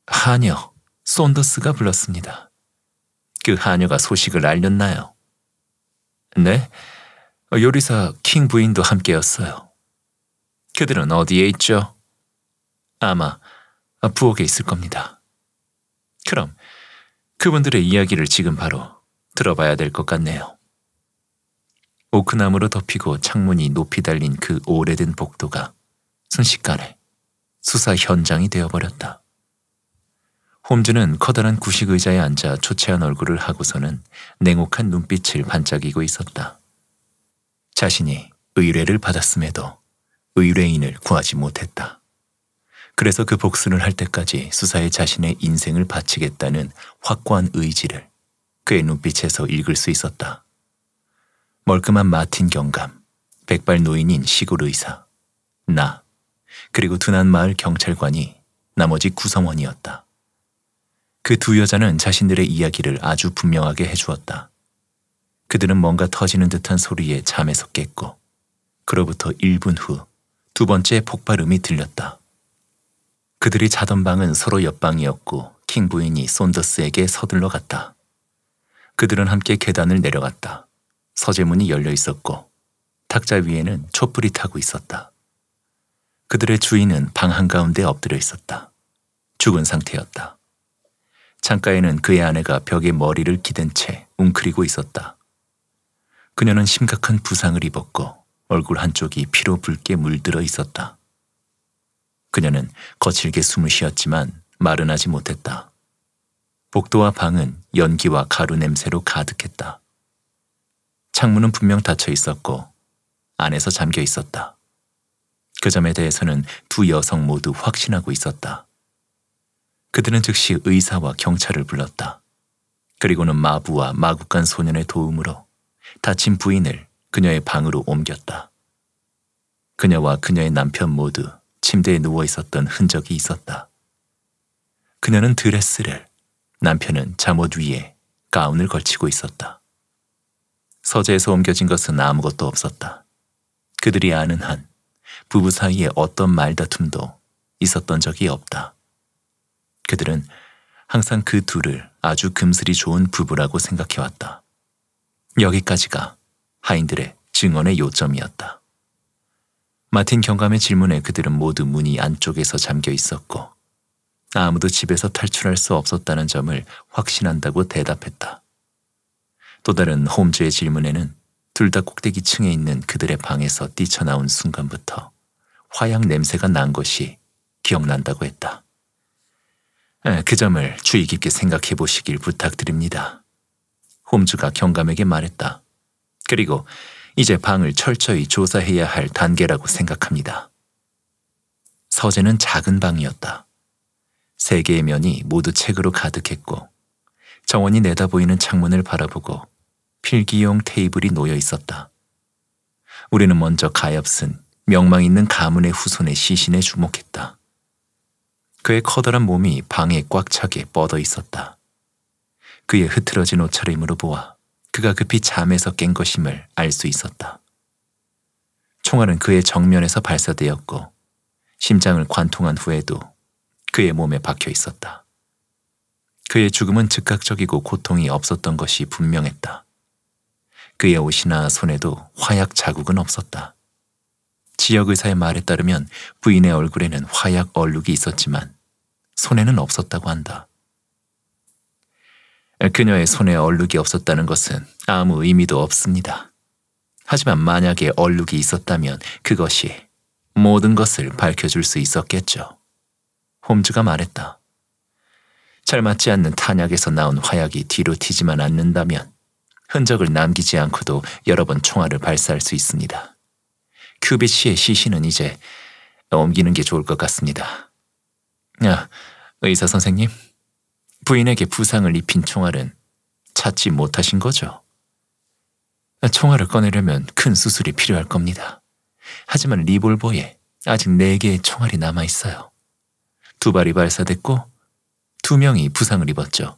하녀, 손더스가 불렀습니다. 그 하녀가 소식을 알렸나요? 네, 요리사 킹 부인도 함께였어요. 그들은 어디에 있죠? 아마 부엌에 있을 겁니다. 그럼 그분들의 이야기를 지금 바로 들어봐야 될 것 같네요. 오크나무로 덮이고 창문이 높이 달린 그 오래된 복도가 순식간에 수사 현장이 되어버렸다. 홈즈는 커다란 구식 의자에 앉아 초췌한 얼굴을 하고서는 냉혹한 눈빛을 반짝이고 있었다. 자신이 의뢰를 받았음에도 의뢰인을 구하지 못했다. 그래서 그 복수를 할 때까지 수사에 자신의 인생을 바치겠다는 확고한 의지를 그의 눈빛에서 읽을 수 있었다. 멀끔한 마틴 경감, 백발 노인인 시골 의사, 나, 그리고 둔한 마을 경찰관이 나머지 구성원이었다. 그 두 여자는 자신들의 이야기를 아주 분명하게 해주었다. 그들은 뭔가 터지는 듯한 소리에 잠에서 깼고, 그로부터 1분 후 두 번째 폭발음이 들렸다. 그들이 자던 방은 서로 옆방이었고 킹 부인이 손더스에게 서둘러 갔다. 그들은 함께 계단을 내려갔다. 서재문이 열려 있었고 탁자 위에는 촛불이 타고 있었다. 그들의 주인은 방 한가운데 엎드려 있었다. 죽은 상태였다. 창가에는 그의 아내가 벽에 머리를 기댄 채 웅크리고 있었다. 그녀는 심각한 부상을 입었고 얼굴 한쪽이 피로 붉게 물들어 있었다. 그녀는 거칠게 숨을 쉬었지만 말은 하지 못했다. 복도와 방은 연기와 가루 냄새로 가득했다. 창문은 분명 닫혀 있었고 안에서 잠겨 있었다. 그 점에 대해서는 두 여성 모두 확신하고 있었다. 그들은 즉시 의사와 경찰을 불렀다. 그리고는 마부와 마국간 소년의 도움으로 다친 부인을 그녀의 방으로 옮겼다. 그녀와 그녀의 남편 모두 침대에 누워 있었던 흔적이 있었다. 그녀는 드레스를, 남편은 잠옷 위에 가운을 걸치고 있었다. 서재에서 옮겨진 것은 아무것도 없었다. 그들이 아는 한 부부 사이에 어떤 말다툼도 있었던 적이 없다. 그들은 항상 그 둘을 아주 금슬이 좋은 부부라고 생각해왔다. 여기까지가 하인들의 증언의 요점이었다. 마틴 경감의 질문에 그들은 모두 문이 안쪽에서 잠겨 있었고 아무도 집에서 탈출할 수 없었다는 점을 확신한다고 대답했다. 또 다른 홈즈의 질문에는 둘 다 꼭대기 층에 있는 그들의 방에서 뛰쳐나온 순간부터 화약 냄새가 난 것이 기억난다고 했다. 그 점을 주의 깊게 생각해 보시길 부탁드립니다. 홈즈가 경감에게 말했다. 그리고 이제 방을 철저히 조사해야 할 단계라고 생각합니다. 서재는 작은 방이었다. 세 개의 면이 모두 책으로 가득했고 정원이 내다보이는 창문을 바라보고 필기용 테이블이 놓여 있었다. 우리는 먼저 가엾은 명망 있는 가문의 후손의 시신에 주목했다. 그의 커다란 몸이 방에 꽉 차게 뻗어 있었다. 그의 흐트러진 옷차림으로 보아 그가 급히 잠에서 깬 것임을 알 수 있었다. 총알은 그의 정면에서 발사되었고 심장을 관통한 후에도 그의 몸에 박혀 있었다. 그의 죽음은 즉각적이고 고통이 없었던 것이 분명했다. 그의 옷이나 손에도 화약 자국은 없었다. 지역 의사의 말에 따르면 부인의 얼굴에는 화약 얼룩이 있었지만 손에는 없었다고 한다. 그녀의 손에 얼룩이 없었다는 것은 아무 의미도 없습니다. 하지만 만약에 얼룩이 있었다면 그것이 모든 것을 밝혀줄 수 있었겠죠. 홈즈가 말했다. 잘 맞지 않는 탄약에서 나온 화약이 뒤로 튀지만 않는다면 흔적을 남기지 않고도 여러 번 총알을 발사할 수 있습니다. 큐빗 씨의 시신은 이제 옮기는 게 좋을 것 같습니다. 아, 의사 선생님. 부인에게 부상을 입힌 총알은 찾지 못하신 거죠? 총알을 꺼내려면 큰 수술이 필요할 겁니다. 하지만 리볼버에 아직 네개의 총알이 남아 있어요. 두 발이 발사됐고 두 명이 부상을 입었죠.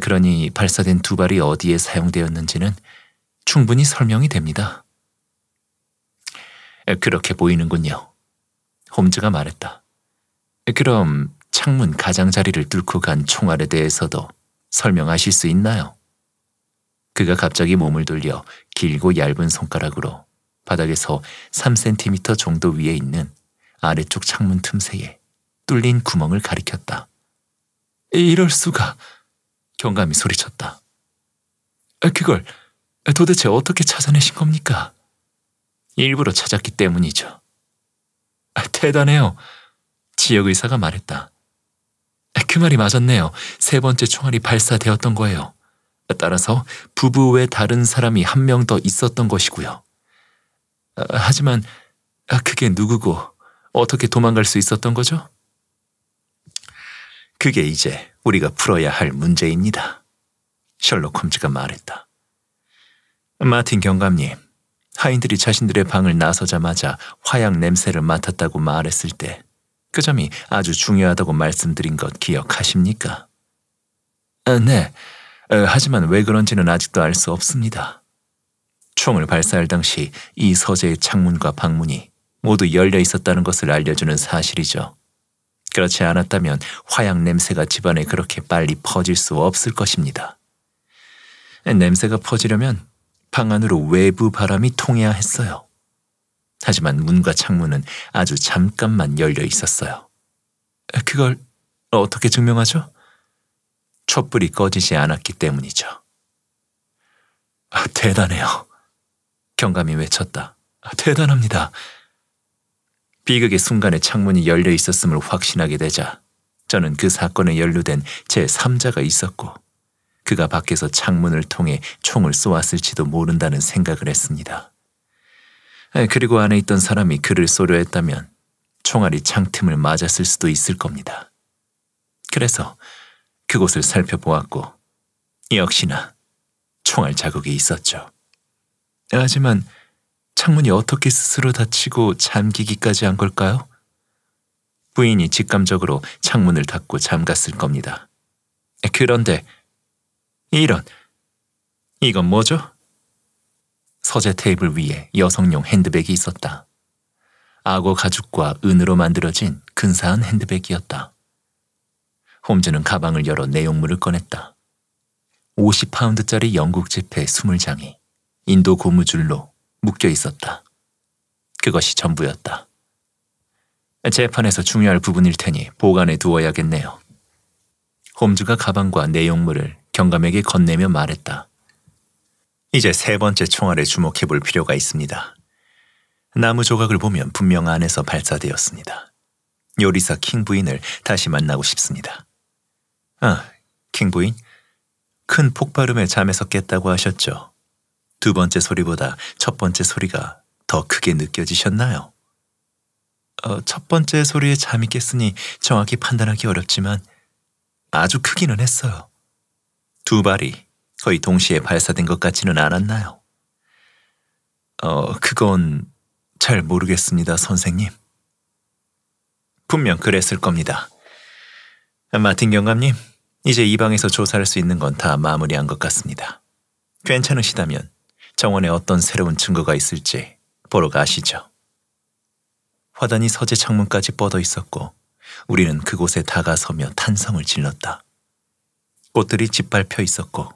그러니 발사된 두 발이 어디에 사용되었는지는 충분히 설명이 됩니다. 그렇게 보이는군요. 홈즈가 말했다. 그럼 창문 가장자리를 뚫고 간 총알에 대해서도 설명하실 수 있나요? 그가 갑자기 몸을 돌려 길고 얇은 손가락으로 바닥에서 3cm 정도 위에 있는 아래쪽 창문 틈새에 뚫린 구멍을 가리켰다. 이럴 수가. 경감이 소리쳤다. 그걸 도대체 어떻게 찾아내신 겁니까? 일부러 찾았기 때문이죠. 아, 대단해요. 지역의사가 말했다. 그 말이 맞았네요. 세 번째 총알이 발사되었던 거예요. 따라서 부부 외 다른 사람이 한 명 더 있었던 것이고요. 아, 하지만 아, 그게 누구고 어떻게 도망갈 수 있었던 거죠? 그게 이제 우리가 풀어야 할 문제입니다. 셜록 홈즈가 말했다. 마틴 경감님, 하인들이 자신들의 방을 나서자마자 화약 냄새를 맡았다고 말했을 때 그 점이 아주 중요하다고 말씀드린 것 기억하십니까? 아, 네, 아, 하지만 왜 그런지는 아직도 알 수 없습니다. 총을 발사할 당시 이 서재의 창문과 방문이 모두 열려 있었다는 것을 알려주는 사실이죠. 그렇지 않았다면 화약 냄새가 집안에 그렇게 빨리 퍼질 수 없을 것입니다. 냄새가 퍼지려면 방 안으로 외부 바람이 통해야 했어요. 하지만 문과 창문은 아주 잠깐만 열려 있었어요. 그걸 어떻게 증명하죠? 촛불이 꺼지지 않았기 때문이죠. 아, 대단해요. 경감이 외쳤다. 아, 대단합니다. 비극의 순간에 창문이 열려 있었음을 확신하게 되자 저는 그 사건에 연루된 제 3자가 있었고 그가 밖에서 창문을 통해 총을 쏘았을지도 모른다는 생각을 했습니다. 그리고 안에 있던 사람이 그를 쏘려 했다면 총알이 창틈을 맞았을 수도 있을 겁니다. 그래서 그곳을 살펴보았고 역시나 총알 자국이 있었죠. 하지만 창문이 어떻게 스스로 닫히고 잠기기까지 한 걸까요? 부인이 직감적으로 창문을 닫고 잠갔을 겁니다. 그런데 이런 이건 뭐죠? 서재 테이블 위에 여성용 핸드백이 있었다. 악어 가죽과 은으로 만들어진 근사한 핸드백이었다. 홈즈는 가방을 열어 내용물을 꺼냈다. 50파운드짜리 영국 지폐 20장이 인도 고무줄로 묶여 있었다. 그것이 전부였다. 재판에서 중요할 부분일 테니 보관해 두어야겠네요. 홈즈가 가방과 내용물을 경감에게 건네며 말했다. 이제 세 번째 총알에 주목해 볼 필요가 있습니다. 나무 조각을 보면 분명 안에서 발사되었습니다. 요리사 킹 부인을 다시 만나고 싶습니다. 아, 킹 부인? 큰 폭발음에 잠에서 깼다고 하셨죠? 두 번째 소리보다 첫 번째 소리가 더 크게 느껴지셨나요? 어, 첫 번째 소리에 잠이 깼으니 정확히 판단하기 어렵지만 아주 크기는 했어요. 두 발이 거의 동시에 발사된 것 같지는 않았나요? 어, 그건 잘 모르겠습니다, 선생님. 분명 그랬을 겁니다. 마틴 경감님, 이제 이 방에서 조사할 수 있는 건 다 마무리한 것 같습니다. 괜찮으시다면 정원에 어떤 새로운 증거가 있을지 보러 가시죠. 화단이 서재 창문까지 뻗어 있었고 우리는 그곳에 다가서며 탄성을 질렀다. 꽃들이 짓밟혀 있었고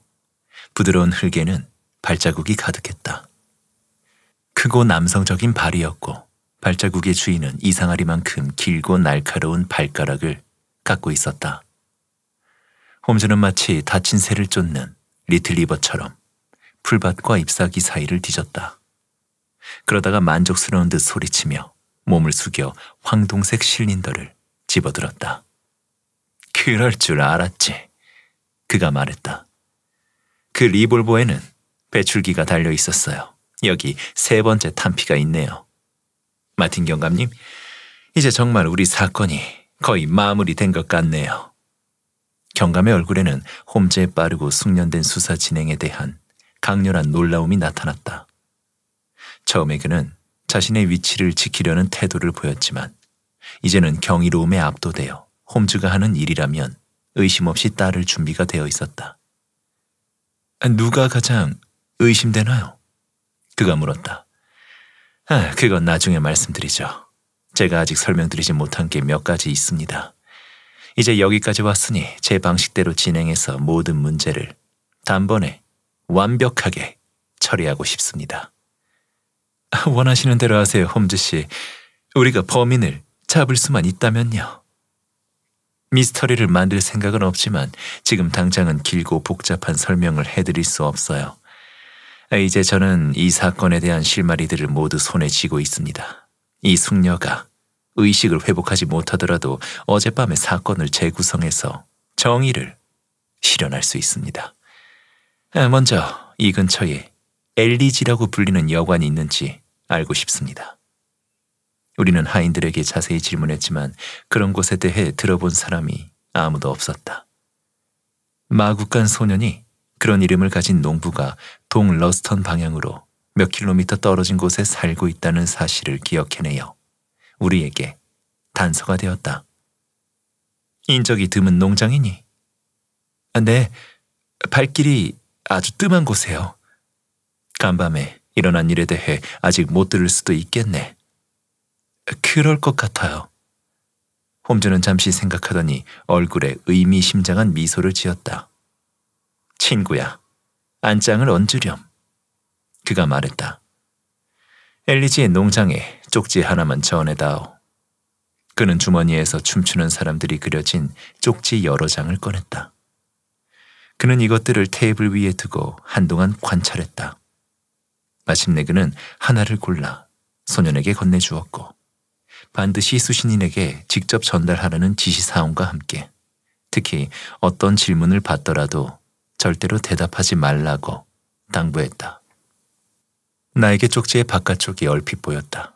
부드러운 흙에는 발자국이 가득했다. 크고 남성적인 발이었고 발자국의 주인은 이상하리만큼 길고 날카로운 발가락을 갖고 있었다. 홈즈는 마치 다친 새를 쫓는 리틀리버처럼 풀밭과 잎사귀 사이를 뒤졌다. 그러다가 만족스러운 듯 소리치며 몸을 숙여 황동색 실린더를 집어들었다. 그럴 줄 알았지. 그가 말했다. 그 리볼버에는 배출기가 달려 있었어요. 여기 세 번째 탄피가 있네요. 마틴 경감님, 이제 정말 우리 사건이 거의 마무리된 것 같네요. 경감의 얼굴에는 홈즈의 빠르고 숙련된 수사 진행에 대한 강렬한 놀라움이 나타났다. 처음에 그는 자신의 위치를 지키려는 태도를 보였지만 이제는 경이로움에 압도되어 홈즈가 하는 일이라면 의심 없이 따를 준비가 되어 있었다. 아, 누가 가장 의심되나요? 그가 물었다. 아, 그건 나중에 말씀드리죠. 제가 아직 설명드리지 못한 게 몇 가지 있습니다. 이제 여기까지 왔으니 제 방식대로 진행해서 모든 문제를 단번에 완벽하게 처리하고 싶습니다. 원하시는 대로 하세요, 홈즈 씨. 우리가 범인을 잡을 수만 있다면요. 미스터리를 만들 생각은 없지만 지금 당장은 길고 복잡한 설명을 해드릴 수 없어요. 이제 저는 이 사건에 대한 실마리들을 모두 손에 쥐고 있습니다. 이 숙녀가 의식을 회복하지 못하더라도 어젯밤의 사건을 재구성해서 정의를 실현할 수 있습니다. 네, 먼저 이 근처에 엘리지라고 불리는 여관이 있는지 알고 싶습니다. 우리는 하인들에게 자세히 질문했지만 그런 곳에 대해 들어본 사람이 아무도 없었다. 마구간 소년이 그런 이름을 가진 농부가 동 러스턴 방향으로 몇 킬로미터 떨어진 곳에 살고 있다는 사실을 기억해내어 우리에게 단서가 되었다. 인적이 드문 농장이니? 아, 네, 발길이 아주 뜸한 곳에요. 간밤에 일어난 일에 대해 아직 못 들을 수도 있겠네. 그럴 것 같아요. 홈즈는 잠시 생각하더니 얼굴에 의미심장한 미소를 지었다. 친구야, 안장을 얹으렴. 그가 말했다. 엘리지의 농장에 쪽지 하나만 전해다오. 그는 주머니에서 춤추는 사람들이 그려진 쪽지 여러 장을 꺼냈다. 그는 이것들을 테이블 위에 두고 한동안 관찰했다. 마침내 그는 하나를 골라 소년에게 건네주었고 반드시 수신인에게 직접 전달하라는 지시사항과 함께 특히 어떤 질문을 받더라도 절대로 대답하지 말라고 당부했다. 나에게 쪽지의 바깥쪽이 얼핏 보였다.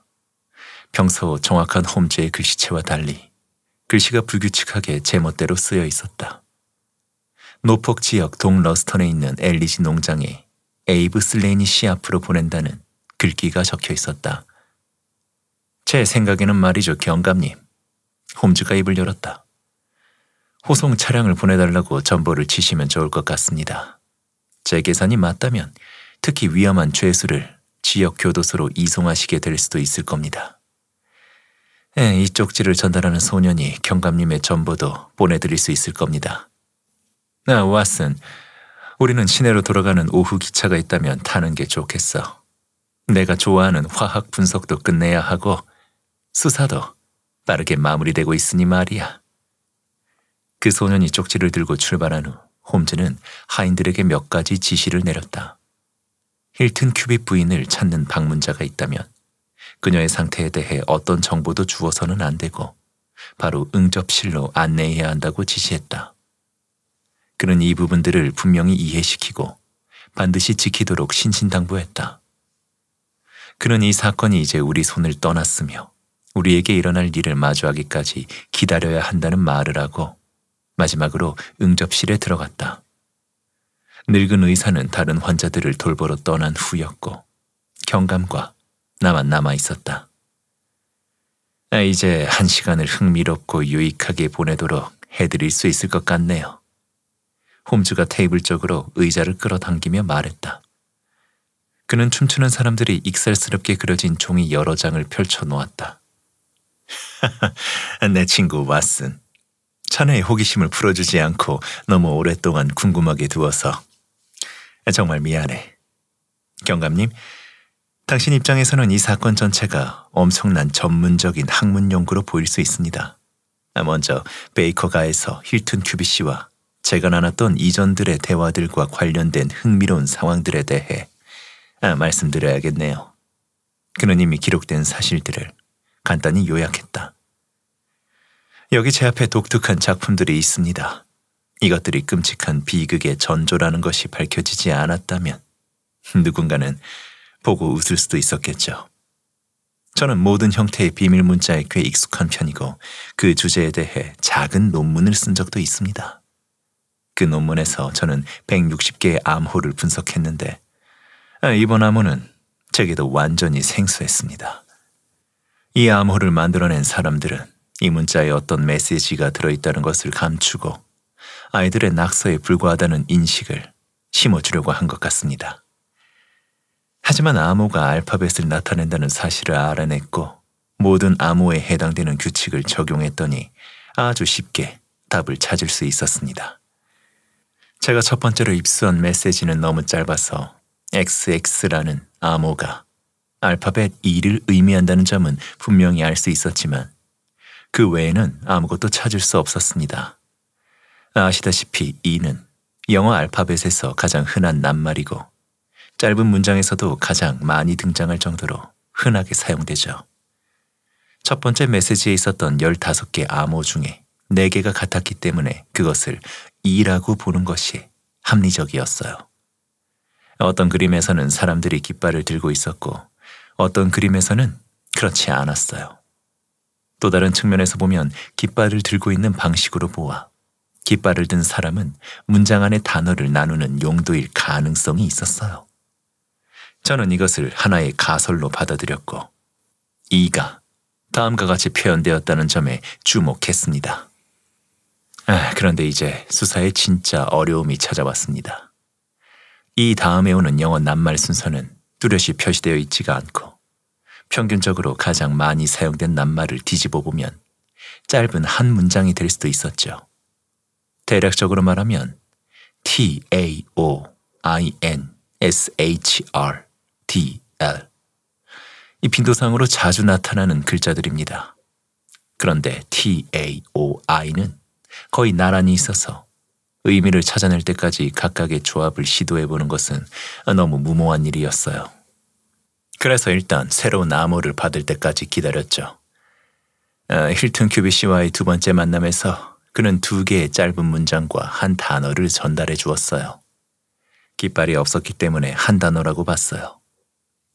평소 정확한 홈즈의 글씨체와 달리 글씨가 불규칙하게 제멋대로 쓰여 있었다. 노폭 지역 동러스턴에 있는 엘리지 농장에 에이브 슬레니씨 앞으로 보낸다는 글귀가 적혀 있었다. 제 생각에는 말이죠, 경감님. 홈즈가 입을 열었다. 호송 차량을 보내달라고 전보를 치시면 좋을 것 같습니다. 제 계산이 맞다면 특히 위험한 죄수를 지역 교도소로 이송하시게 될 수도 있을 겁니다. 에, 예, 이 쪽지를 전달하는 소년이 경감님의 전보도 보내드릴 수 있을 겁니다. 나 아, 왓슨, 우리는 시내로 돌아가는 오후 기차가 있다면 타는 게 좋겠어. 내가 좋아하는 화학 분석도 끝내야 하고 수사도 빠르게 마무리되고 있으니 말이야. 그 소년이 쪽지를 들고 출발한 후 홈즈는 하인들에게 몇 가지 지시를 내렸다. 힐튼 큐빅 부인을 찾는 방문자가 있다면 그녀의 상태에 대해 어떤 정보도 주어서는 안 되고 바로 응접실로 안내해야 한다고 지시했다. 그는 이 부분들을 분명히 이해시키고 반드시 지키도록 신신당부했다. 그는 이 사건이 이제 우리 손을 떠났으며 우리에게 일어날 일을 마주하기까지 기다려야 한다는 말을 하고 마지막으로 응접실에 들어갔다. 늙은 의사는 다른 환자들을 돌보러 떠난 후였고 경감과 나만 남아 있었다. 아, 이제 한 시간을 흥미롭고 유익하게 보내도록 해드릴 수 있을 것 같네요. 홈즈가 테이블 쪽으로 의자를 끌어당기며 말했다. 그는 춤추는 사람들이 익살스럽게 그려진 종이 여러 장을 펼쳐 놓았다. [LAUGHS] 내 친구 왓슨. 자네의 호기심을 풀어주지 않고 너무 오랫동안 궁금하게 두어서 정말 미안해. 경감님, 당신 입장에서는 이 사건 전체가 엄청난 전문적인 학문 연구로 보일 수 있습니다. 먼저 베이커가에서 힐튼 큐비 씨와 제가 나눴던 이전들의 대화들과 관련된 흥미로운 상황들에 대해 아, 말씀드려야겠네요. 그는 이미 기록된 사실들을 간단히 요약했다. 여기 제 앞에 독특한 작품들이 있습니다. 이것들이 끔찍한 비극의 전조라는 것이 밝혀지지 않았다면 누군가는 보고 웃을 수도 있었겠죠. 저는 모든 형태의 비밀 문자에 꽤 익숙한 편이고 그 주제에 대해 작은 논문을 쓴 적도 있습니다. 그 논문에서 저는 160개의 암호를 분석했는데 아, 이번 암호는 제게도 완전히 생소했습니다. 이 암호를 만들어낸 사람들은 이 문자에 어떤 메시지가 들어있다는 것을 감추고 아이들의 낙서에 불과하다는 인식을 심어주려고 한 것 같습니다. 하지만 암호가 알파벳을 나타낸다는 사실을 알아냈고 모든 암호에 해당되는 규칙을 적용했더니 아주 쉽게 답을 찾을 수 있었습니다. 제가 첫 번째로 입수한 메시지는 너무 짧아서 XX라는 암호가 알파벳 E를 의미한다는 점은 분명히 알 수 있었지만 그 외에는 아무것도 찾을 수 없었습니다. 아시다시피 E는 영어 알파벳에서 가장 흔한 낱말이고 짧은 문장에서도 가장 많이 등장할 정도로 흔하게 사용되죠. 첫 번째 메시지에 있었던 15개 암호 중에 4개가 같았기 때문에 그것을 이라고 보는 것이 합리적이었어요. 어떤 그림에서는 사람들이 깃발을 들고 있었고 어떤 그림에서는 그렇지 않았어요. 또 다른 측면에서 보면 깃발을 들고 있는 방식으로 보아 깃발을 든 사람은 문장 안의 단어를 나누는 용도일 가능성이 있었어요. 저는 이것을 하나의 가설로 받아들였고 이가 다음과 같이 표현되었다는 점에 주목했습니다. 아, 그런데 이제 수사에 진짜 어려움이 찾아왔습니다. 이 다음에 오는 영어 낱말 순서는 뚜렷이 표시되어 있지가 않고 평균적으로 가장 많이 사용된 낱말을 뒤집어 보면 짧은 한 문장이 될 수도 있었죠. 대략적으로 말하면 T A O I N S H R D L 이 빈도상으로 자주 나타나는 글자들입니다. 그런데 T A O I는 거의 나란히 있어서 의미를 찾아낼 때까지 각각의 조합을 시도해보는 것은 너무 무모한 일이었어요. 그래서 일단 새로운 암호를 받을 때까지 기다렸죠. 어, 힐튼 큐비 씨와의 두 번째 만남에서 그는 두 개의 짧은 문장과 한 단어를 전달해 주었어요. 깃발이 없었기 때문에 한 단어라고 봤어요.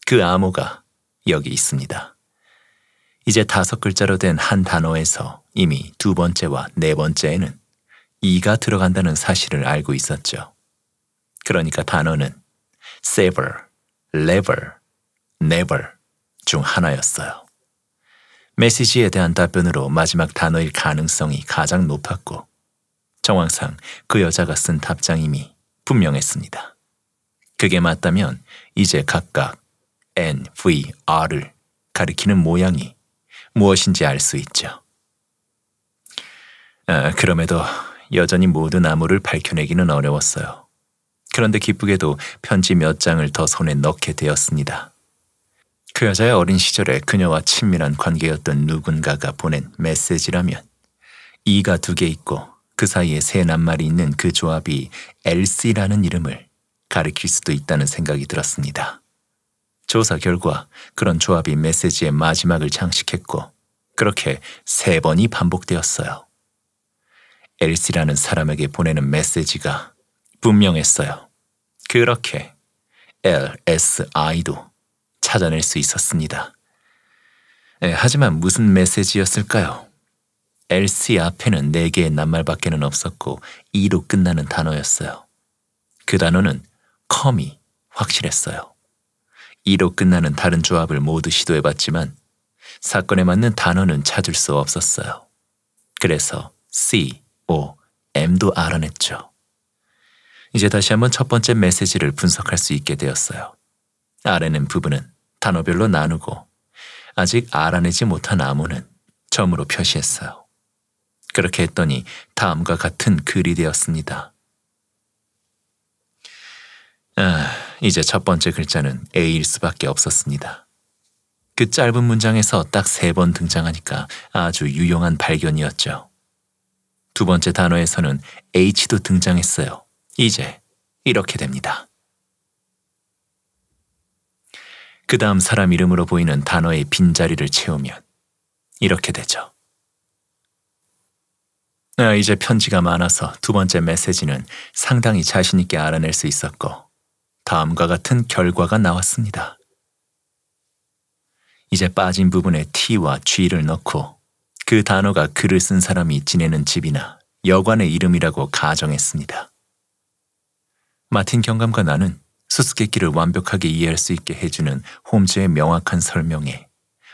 그 암호가 여기 있습니다. 이제 다섯 글자로 된 한 단어에서 이미 두 번째와 네 번째에는 이가 들어간다는 사실을 알고 있었죠. 그러니까 단어는 sever, level, never 중 하나였어요. 메시지에 대한 답변으로 마지막 단어일 가능성이 가장 높았고 정황상 그 여자가 쓴 답장임이 분명했습니다. 그게 맞다면 이제 각각 N, V, R을 가리키는 모양이 무엇인지 알 수 있죠. 아, 그럼에도 여전히 모든 암호를 밝혀내기는 어려웠어요. 그런데 기쁘게도 편지 몇 장을 더 손에 넣게 되었습니다. 그 여자의 어린 시절에 그녀와 친밀한 관계였던 누군가가 보낸 메시지라면 이가 두 개 있고 그 사이에 세 낱말이 있는 그 조합이 LC라는 이름을 가리킬 수도 있다는 생각이 들었습니다. 조사 결과 그런 조합이 메시지의 마지막을 장식했고 그렇게 세 번이 반복되었어요. 엘시라는 사람에게 보내는 메시지가 분명했어요. 그렇게 LSI도 찾아낼 수 있었습니다. 네, 하지만 무슨 메시지였을까요? LC 앞에는 네개의 낱말밖에는 없었고 이로 끝나는 단어였어요. 그 단어는 컴이 확실했어요. 이로 끝나는 다른 조합을 모두 시도해봤지만 사건에 맞는 단어는 찾을 수 없었어요. 그래서 C, O, M도 알아냈죠. 이제 다시 한번 첫 번째 메시지를 분석할 수 있게 되었어요. 알아낸 부분은 단어별로 나누고 아직 알아내지 못한 암호는 점으로 표시했어요. 그렇게 했더니 다음과 같은 글이 되었습니다. 아... 이제 첫 번째 글자는 A일 수밖에 없었습니다. 그 짧은 문장에서 딱 세 번 등장하니까 아주 유용한 발견이었죠. 두 번째 단어에서는 H도 등장했어요. 이제 이렇게 됩니다. 그 다음 사람 이름으로 보이는 단어의 빈자리를 채우면 이렇게 되죠. 아, 이제 편지가 많아서 두 번째 메시지는 상당히 자신있게 알아낼 수 있었고 다음과 같은 결과가 나왔습니다. 이제 빠진 부분에 T와 G를 넣고 그 단어가 글을 쓴 사람이 지내는 집이나 여관의 이름이라고 가정했습니다. 마틴 경감과 나는 수수께끼를 완벽하게 이해할 수 있게 해주는 홈즈의 명확한 설명에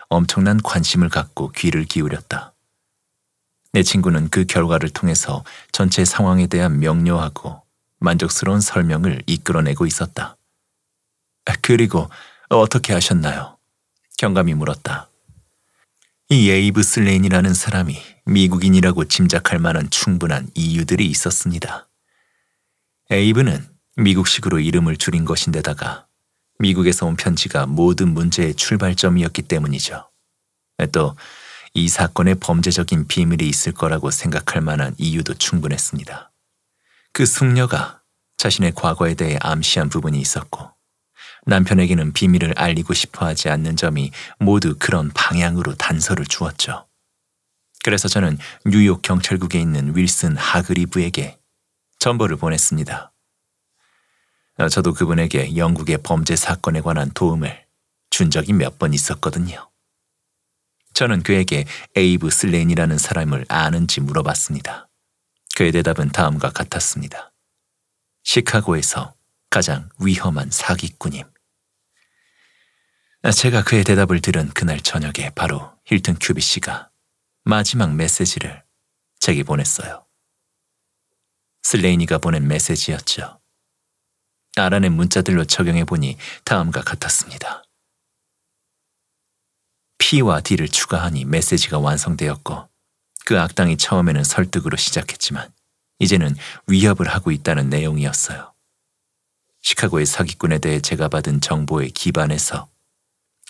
엄청난 관심을 갖고 귀를 기울였다. 내 친구는 그 결과를 통해서 전체 상황에 대한 명료하고 만족스러운 설명을 이끌어내고 있었다. 그리고 어떻게 하셨나요? 경감이 물었다. 이 에이브 슬레인이라는 사람이 미국인이라고 짐작할 만한 충분한 이유들이 있었습니다. 에이브는 미국식으로 이름을 줄인 것인데다가 미국에서 온 편지가 모든 문제의 출발점이었기 때문이죠. 또 이 사건의 범죄적인 비밀이 있을 거라고 생각할 만한 이유도 충분했습니다. 그 숙녀가 자신의 과거에 대해 암시한 부분이 있었고 남편에게는 비밀을 알리고 싶어 하지 않는 점이 모두 그런 방향으로 단서를 주었죠. 그래서 저는 뉴욕 경찰국에 있는 윌슨 하그리브에게 전보를 보냈습니다. 어, 저도 그분에게 영국의 범죄 사건에 관한 도움을 준 적이 몇 번 있었거든요. 저는 그에게 에이브 슬레인이라는 사람을 아는지 물어봤습니다. 그의 대답은 다음과 같았습니다. 시카고에서 가장 위험한 사기꾼임. 제가 그의 대답을 들은 그날 저녁에 바로 힐튼 큐비 씨가 마지막 메시지를 제게 보냈어요. 슬레이니가 보낸 메시지였죠. 알아낸 문자들로 적용해 보니 다음과 같았습니다. P와 D를 추가하니 메시지가 완성되었고 그 악당이 처음에는 설득으로 시작했지만 이제는 위협을 하고 있다는 내용이었어요. 시카고의 사기꾼에 대해 제가 받은 정보에 기반해서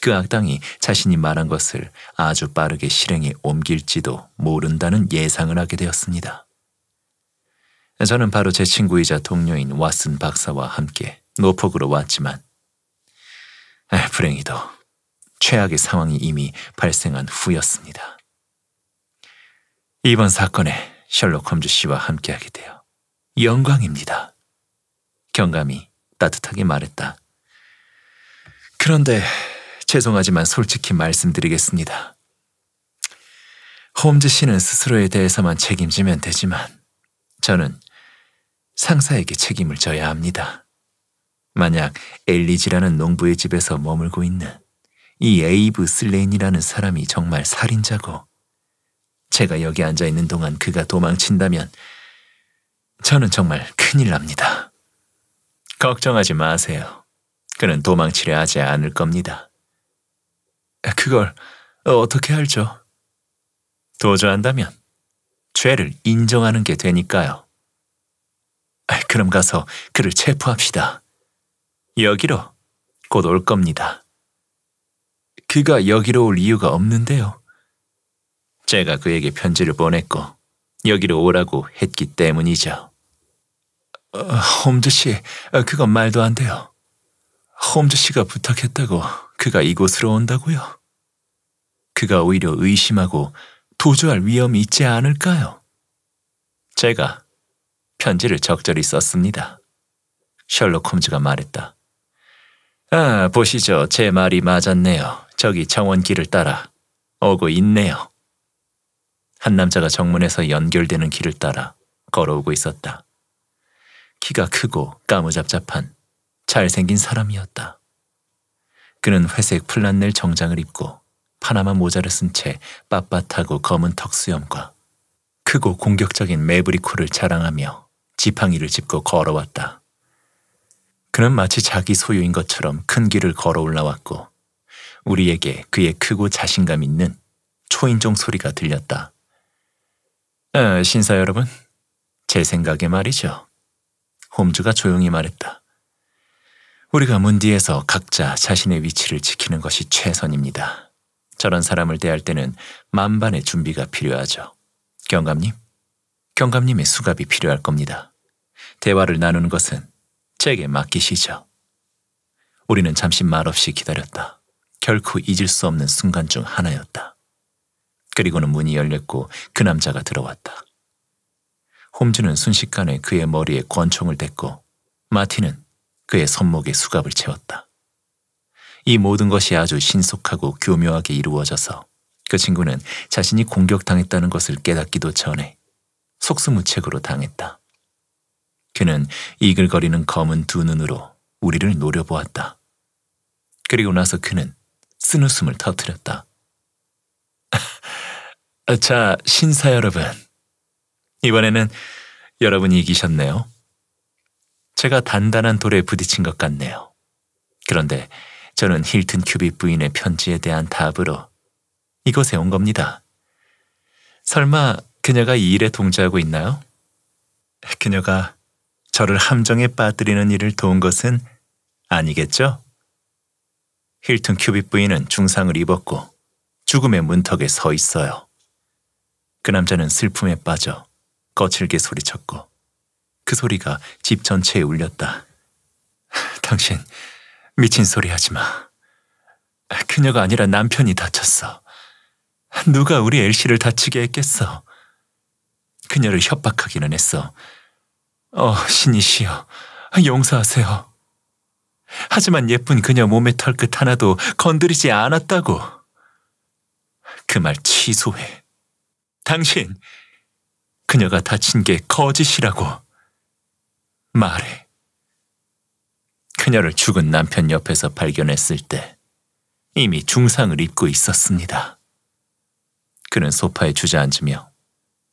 그 악당이 자신이 말한 것을 아주 빠르게 실행에 옮길지도 모른다는 예상을 하게 되었습니다. 저는 바로 제 친구이자 동료인 왓슨 박사와 함께 노폭으로 왔지만 불행히도 최악의 상황이 이미 발생한 후였습니다. 이번 사건에 셜록 홈즈 씨와 함께하게 되어 영광입니다. 경감이 따뜻하게 말했다. 그런데 죄송하지만 솔직히 말씀드리겠습니다. 홈즈 씨는 스스로에 대해서만 책임지면 되지만 저는 상사에게 책임을 져야 합니다. 만약 엘리지라는 농부의 집에서 머물고 있는 이 에이브 슬레인이라는 사람이 정말 살인자고 제가 여기 앉아 있는 동안 그가 도망친다면 저는 정말 큰일 납니다. 걱정하지 마세요. 그는 도망치려 하지 않을 겁니다. 그걸 어떻게 알죠? 도저한다면 죄를 인정하는 게 되니까요. 그럼 가서 그를 체포합시다. 여기로 곧 올 겁니다. 그가 여기로 올 이유가 없는데요. 제가 그에게 편지를 보냈고 여기로 오라고 했기 때문이죠. 어, 홈즈 씨, 어, 그건 말도 안 돼요. 홈즈 씨가 부탁했다고 그가 이곳으로 온다고요? 그가 오히려 의심하고 도주할 위험이 있지 않을까요? 제가 편지를 적절히 썼습니다. 셜록 홈즈가 말했다. 아, 보시죠. 제 말이 맞았네요. 저기 정원길을 따라 오고 있네요. 한 남자가 정문에서 연결되는 길을 따라 걸어오고 있었다. 키가 크고 까무잡잡한 잘생긴 사람이었다. 그는 회색 플란넬 정장을 입고 파나마 모자를 쓴 채 빳빳하고 검은 턱수염과 크고 공격적인 매브리코를 자랑하며 지팡이를 짚고 걸어왔다. 그는 마치 자기 소유인 것처럼 큰 길을 걸어 올라왔고 우리에게 그의 크고 자신감 있는 초인종 소리가 들렸다. 아, 신사 여러분, 제 생각에 말이죠. 홈즈가 조용히 말했다. 우리가 문디에서 각자 자신의 위치를 지키는 것이 최선입니다. 저런 사람을 대할 때는 만반의 준비가 필요하죠. 경감님, 경감님의 수갑이 필요할 겁니다. 대화를 나누는 것은 제게 맡기시죠. 우리는 잠시 말없이 기다렸다. 결코 잊을 수 없는 순간 중 하나였다. 그리고는 문이 열렸고 그 남자가 들어왔다. 홈즈는 순식간에 그의 머리에 권총을 댔고 마티는 그의 손목에 수갑을 채웠다. 이 모든 것이 아주 신속하고 교묘하게 이루어져서 그 친구는 자신이 공격당했다는 것을 깨닫기도 전에 속수무책으로 당했다. 그는 이글거리는 검은 두 눈으로 우리를 노려보았다. 그리고 나서 그는 쓴 웃음을 터뜨렸다. 자, 신사 여러분. 이번에는 여러분이 이기셨네요. 제가 단단한 돌에 부딪힌 것 같네요. 그런데 저는 힐튼 큐빅 부인의 편지에 대한 답으로 이곳에 온 겁니다. 설마 그녀가 이 일에 동조하고 있나요? 그녀가 저를 함정에 빠뜨리는 일을 도운 것은 아니겠죠? 힐튼 큐빅 부인은 중상을 입었고 죽음의 문턱에 서 있어요. 그 남자는 슬픔에 빠져 거칠게 소리쳤고 그 소리가 집 전체에 울렸다. [LAUGHS] 당신 미친 소리 하지 마. 그녀가 아니라 남편이 다쳤어. 누가 우리 엘씨를 다치게 했겠어. 그녀를 협박하기는 했어. 어, 신이시여, 용서하세요. 하지만 예쁜 그녀 몸의 털끝 하나도 건드리지 않았다고. 그 말 취소해. 당신, 그녀가 다친 게 거짓이라고 말해. 그녀를 죽은 남편 옆에서 발견했을 때 이미 중상을 입고 있었습니다. 그는 소파에 주저앉으며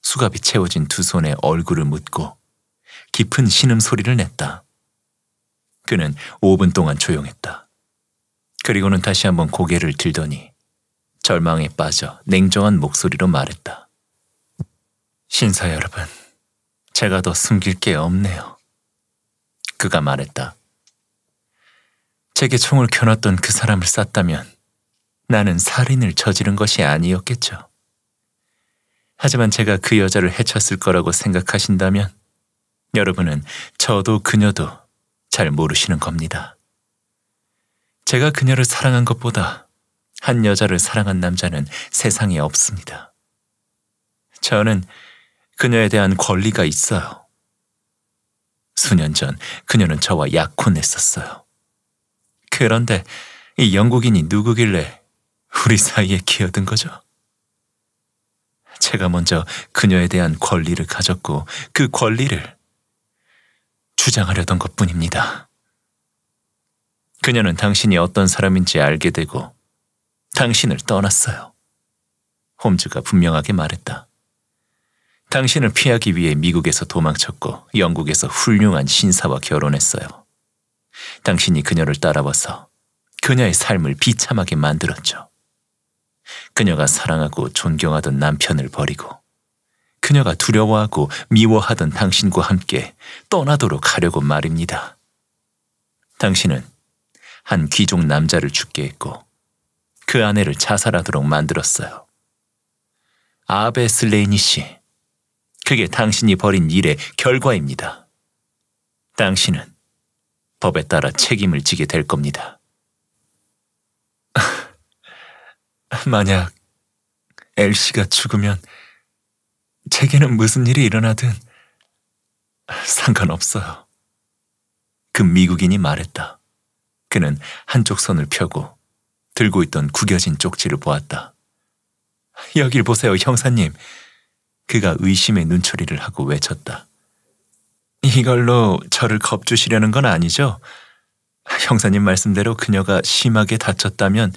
수갑이 채워진 두 손에 얼굴을 묻고 깊은 신음소리를 냈다. 그는 5분 동안 조용했다. 그리고는 다시 한번 고개를 들더니 절망에 빠져 냉정한 목소리로 말했다. 신사 여러분, 제가 더 숨길 게 없네요. 그가 말했다. 제게 총을 켜놨던 그 사람을 쐈다면 나는 살인을 저지른 것이 아니었겠죠. 하지만 제가 그 여자를 해쳤을 거라고 생각하신다면 여러분은 저도 그녀도 잘 모르시는 겁니다. 제가 그녀를 사랑한 것보다 한 여자를 사랑한 남자는 세상에 없습니다. 저는 그녀에 대한 권리가 있어요. 수년 전 그녀는 저와 약혼했었어요. 그런데 이 영국인이 누구길래 우리 사이에 기어든 거죠? 제가 먼저 그녀에 대한 권리를 가졌고 그 권리를 주장하려던 것 뿐입니다. 그녀는 당신이 어떤 사람인지 알게 되고 당신을 떠났어요. 홈즈가 분명하게 말했다. 당신을 피하기 위해 미국에서 도망쳤고 영국에서 훌륭한 신사와 결혼했어요. 당신이 그녀를 따라와서 그녀의 삶을 비참하게 만들었죠. 그녀가 사랑하고 존경하던 남편을 버리고 그녀가 두려워하고 미워하던 당신과 함께 떠나도록 하려고 말입니다. 당신은 한 귀족 남자를 죽게 했고 그 아내를 자살하도록 만들었어요. 아베 슬레이니 씨. 그게 당신이 벌인 일의 결과입니다. 당신은 법에 따라 책임을 지게 될 겁니다. [LAUGHS] 만약 엘씨가 죽으면 제게는 무슨 일이 일어나든 상관없어요. 그 미국인이 말했다. 그는 한쪽 손을 펴고 들고 있던 구겨진 쪽지를 보았다. 여길 보세요, 형사님. 그가 의심의 눈초리를 하고 외쳤다. 이걸로 저를 겁주시려는 건 아니죠? 형사님 말씀대로 그녀가 심하게 다쳤다면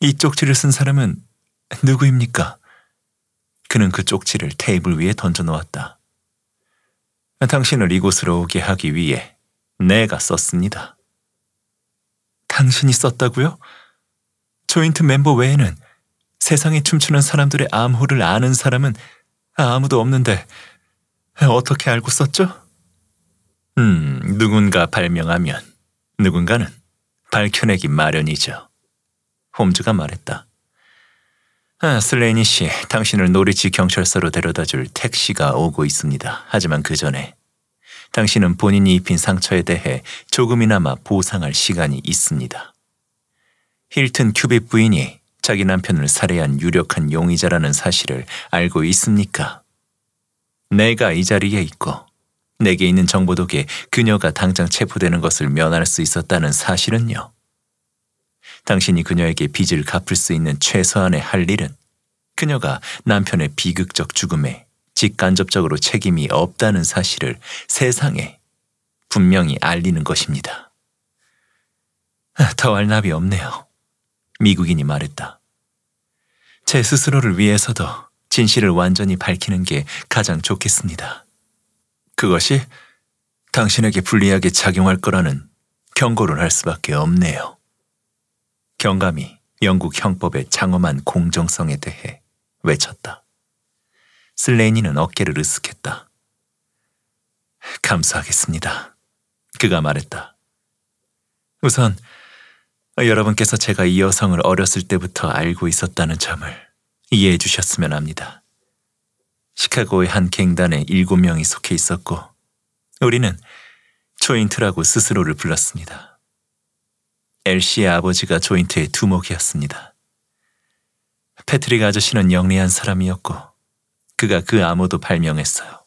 이 쪽지를 쓴 사람은 누구입니까? 그는 그 쪽지를 테이블 위에 던져놓았다. 당신을 이곳으로 오게 하기 위해 내가 썼습니다. 당신이 썼다고요? 조인트 멤버 외에는 세상에 춤추는 사람들의 암호를 아는 사람은 아무도 없는데 어떻게 알고 썼죠? 음, 누군가 발명하면 누군가는 밝혀내기 마련이죠. 홈즈가 말했다. 아, 슬레니 씨, 당신을 노리치 경찰서로 데려다 줄 택시가 오고 있습니다. 하지만 그 전에 당신은 본인이 입힌 상처에 대해 조금이나마 보상할 시간이 있습니다. 힐튼 큐빅 부인이 자기 남편을 살해한 유력한 용의자라는 사실을 알고 있습니까? 내가 이 자리에 있고 내게 있는 정보 덕에 그녀가 당장 체포되는 것을 면할 수 있었다는 사실은요. 당신이 그녀에게 빚을 갚을 수 있는 최소한의 할 일은 그녀가 남편의 비극적 죽음에 직간접적으로 책임이 없다는 사실을 세상에 분명히 알리는 것입니다. 아, 더할 나비 없네요. 미국인이 말했다. 제 스스로를 위해서도 진실을 완전히 밝히는 게 가장 좋겠습니다. 그것이 당신에게 불리하게 작용할 거라는 경고를 할 수밖에 없네요. 경감이 영국 형법의 장엄한 공정성에 대해 외쳤다. 슬레인이는 어깨를 으쓱했다. 감사하겠습니다. 그가 말했다. 우선 여러분께서 제가 이 여성을 어렸을 때부터 알고 있었다는 점을 이해해 주셨으면 합니다. 시카고의 한 갱단에 일곱 명이 속해 있었고 우리는 조인트라고 스스로를 불렀습니다. 엘시의 아버지가 조인트의 두목이었습니다. 패트릭 아저씨는 영리한 사람이었고 그가 그 암호도 발명했어요.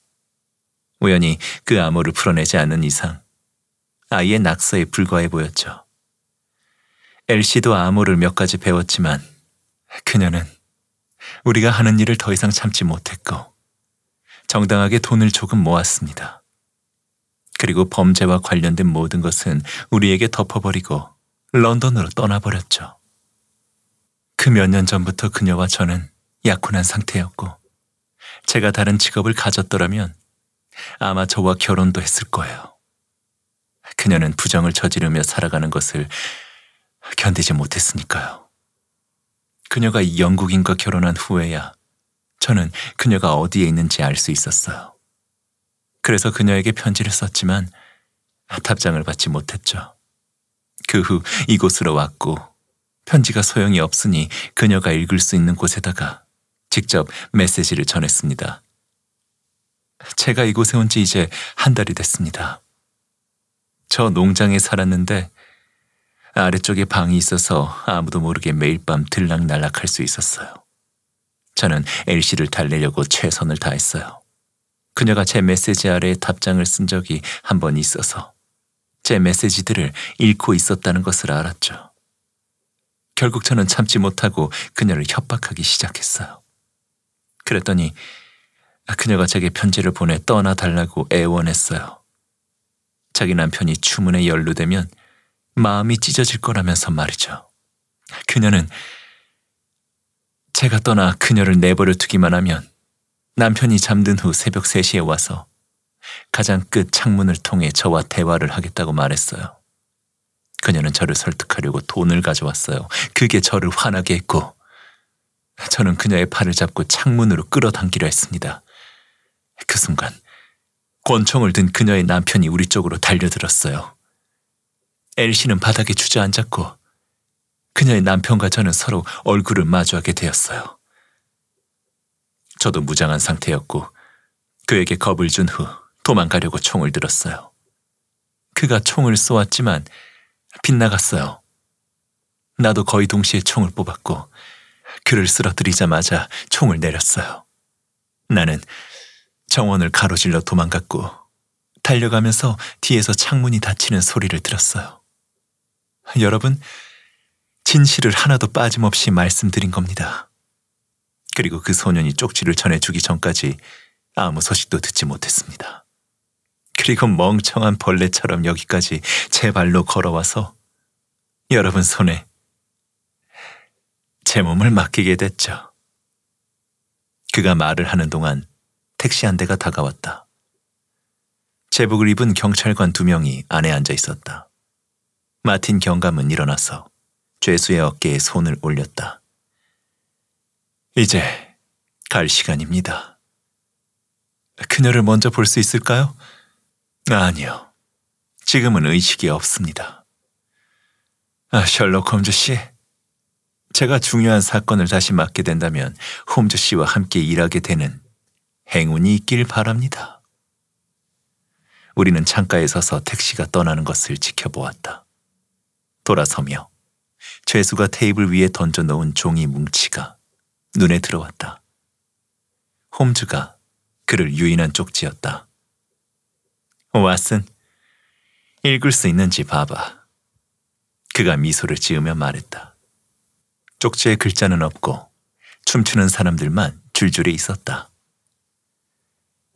우연히 그 암호를 풀어내지 않는 이상 아이의 낙서에 불과해 보였죠. 엘씨도 암호를 몇 가지 배웠지만 그녀는 우리가 하는 일을 더 이상 참지 못했고 정당하게 돈을 조금 모았습니다. 그리고 범죄와 관련된 모든 것은 우리에게 덮어버리고 런던으로 떠나버렸죠. 그 몇 년 전부터 그녀와 저는 약혼한 상태였고 제가 다른 직업을 가졌더라면 아마 저와 결혼도 했을 거예요. 그녀는 부정을 저지르며 살아가는 것을 견디지 못했으니까요. 그녀가 영국인과 결혼한 후에야 저는 그녀가 어디에 있는지 알 수 있었어요. 그래서 그녀에게 편지를 썼지만 답장을 받지 못했죠. 그 후 이곳으로 왔고 편지가 소용이 없으니 그녀가 읽을 수 있는 곳에다가 직접 메시지를 전했습니다. 제가 이곳에 온 지 이제 한 달이 됐습니다. 저 농장에 살았는데 아래쪽에 방이 있어서 아무도 모르게 매일 밤 들락날락할 수 있었어요. 저는 엘씨를 달래려고 최선을 다했어요. 그녀가 제 메시지 아래 답장을 쓴 적이 한 번 있어서 제 메시지들을 읽고 있었다는 것을 알았죠. 결국 저는 참지 못하고 그녀를 협박하기 시작했어요. 그랬더니 그녀가 제게 편지를 보내 떠나달라고 애원했어요. 자기 남편이 추문에 연루되면 마음이 찢어질 거라면서 말이죠. 그녀는 제가 떠나 그녀를 내버려 두기만 하면 남편이 잠든 후 새벽 3시에 와서 가장 끝 창문을 통해 저와 대화를 하겠다고 말했어요. 그녀는 저를 설득하려고 돈을 가져왔어요. 그게 저를 화나게 했고 저는 그녀의 팔을 잡고 창문으로 끌어당기려 했습니다. 그 순간 권총을 든 그녀의 남편이 우리 쪽으로 달려들었어요. 엘시는 바닥에 주저앉았고 그녀의 남편과 저는 서로 얼굴을 마주하게 되었어요. 저도 무장한 상태였고 그에게 겁을 준 후 도망가려고 총을 들었어요. 그가 총을 쏘았지만 빗나갔어요. 나도 거의 동시에 총을 뽑았고 그를 쓰러뜨리자마자 총을 내렸어요. 나는 정원을 가로질러 도망갔고 달려가면서 뒤에서 창문이 닫히는 소리를 들었어요. 여러분, 진실을 하나도 빠짐없이 말씀드린 겁니다. 그리고 그 소년이 쪽지를 전해주기 전까지 아무 소식도 듣지 못했습니다. 그리고 멍청한 벌레처럼 여기까지 제 발로 걸어와서 여러분 손에 제 몸을 맡기게 됐죠. 그가 말을 하는 동안 택시 한 대가 다가왔다. 제복을 입은 경찰관 두 명이 안에 앉아 있었다. 마틴 경감은 일어나서 죄수의 어깨에 손을 올렸다. 이제 갈 시간입니다. 그녀를 먼저 볼 수 있을까요? 아니요. 지금은 의식이 없습니다. 아, 셜록 홈즈 씨. 제가 중요한 사건을 다시 맡게 된다면 홈즈 씨와 함께 일하게 되는 행운이 있길 바랍니다. 우리는 창가에 서서 택시가 떠나는 것을 지켜보았다. 돌아서며 죄수가 테이블 위에 던져놓은 종이 뭉치가 눈에 들어왔다. 홈즈가 그를 유인한 쪽지였다. 왓슨, 읽을 수 있는지 봐봐. 그가 미소를 지으며 말했다. 쪽지에 글자는 없고 춤추는 사람들만 줄줄이 있었다.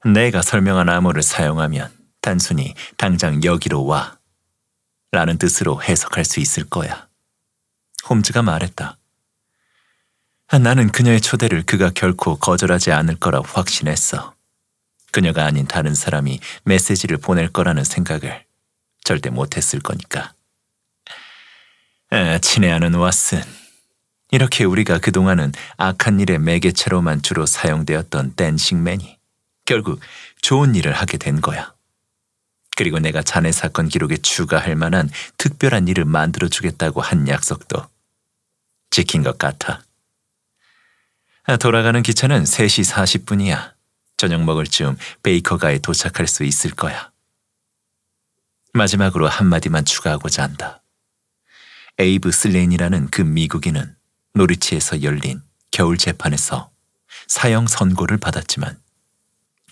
내가 설명한 암호를 사용하면 단순히 당장 여기로 와 라는 뜻으로 해석할 수 있을 거야. 홈즈가 말했다. 아, 나는 그녀의 초대를 그가 결코 거절하지 않을 거라 확신했어. 그녀가 아닌 다른 사람이 메시지를 보낼 거라는 생각을 절대 못했을 거니까. 아, 친애하는 왓슨. 이렇게 우리가 그동안은 악한 일의 매개체로만 주로 사용되었던 댄싱맨이 결국 좋은 일을 하게 된 거야. 그리고 내가 자네 사건 기록에 추가할 만한 특별한 일을 만들어주겠다고 한 약속도 지킨 것 같아. 아, 돌아가는 기차는 3시 40분이야. 저녁 먹을 즈음 베이커가에 도착할 수 있을 거야. 마지막으로 한마디만 추가하고자 한다. 에이브 슬레인이라는 그 미국인은 노리치에서 열린 겨울 재판에서 사형 선고를 받았지만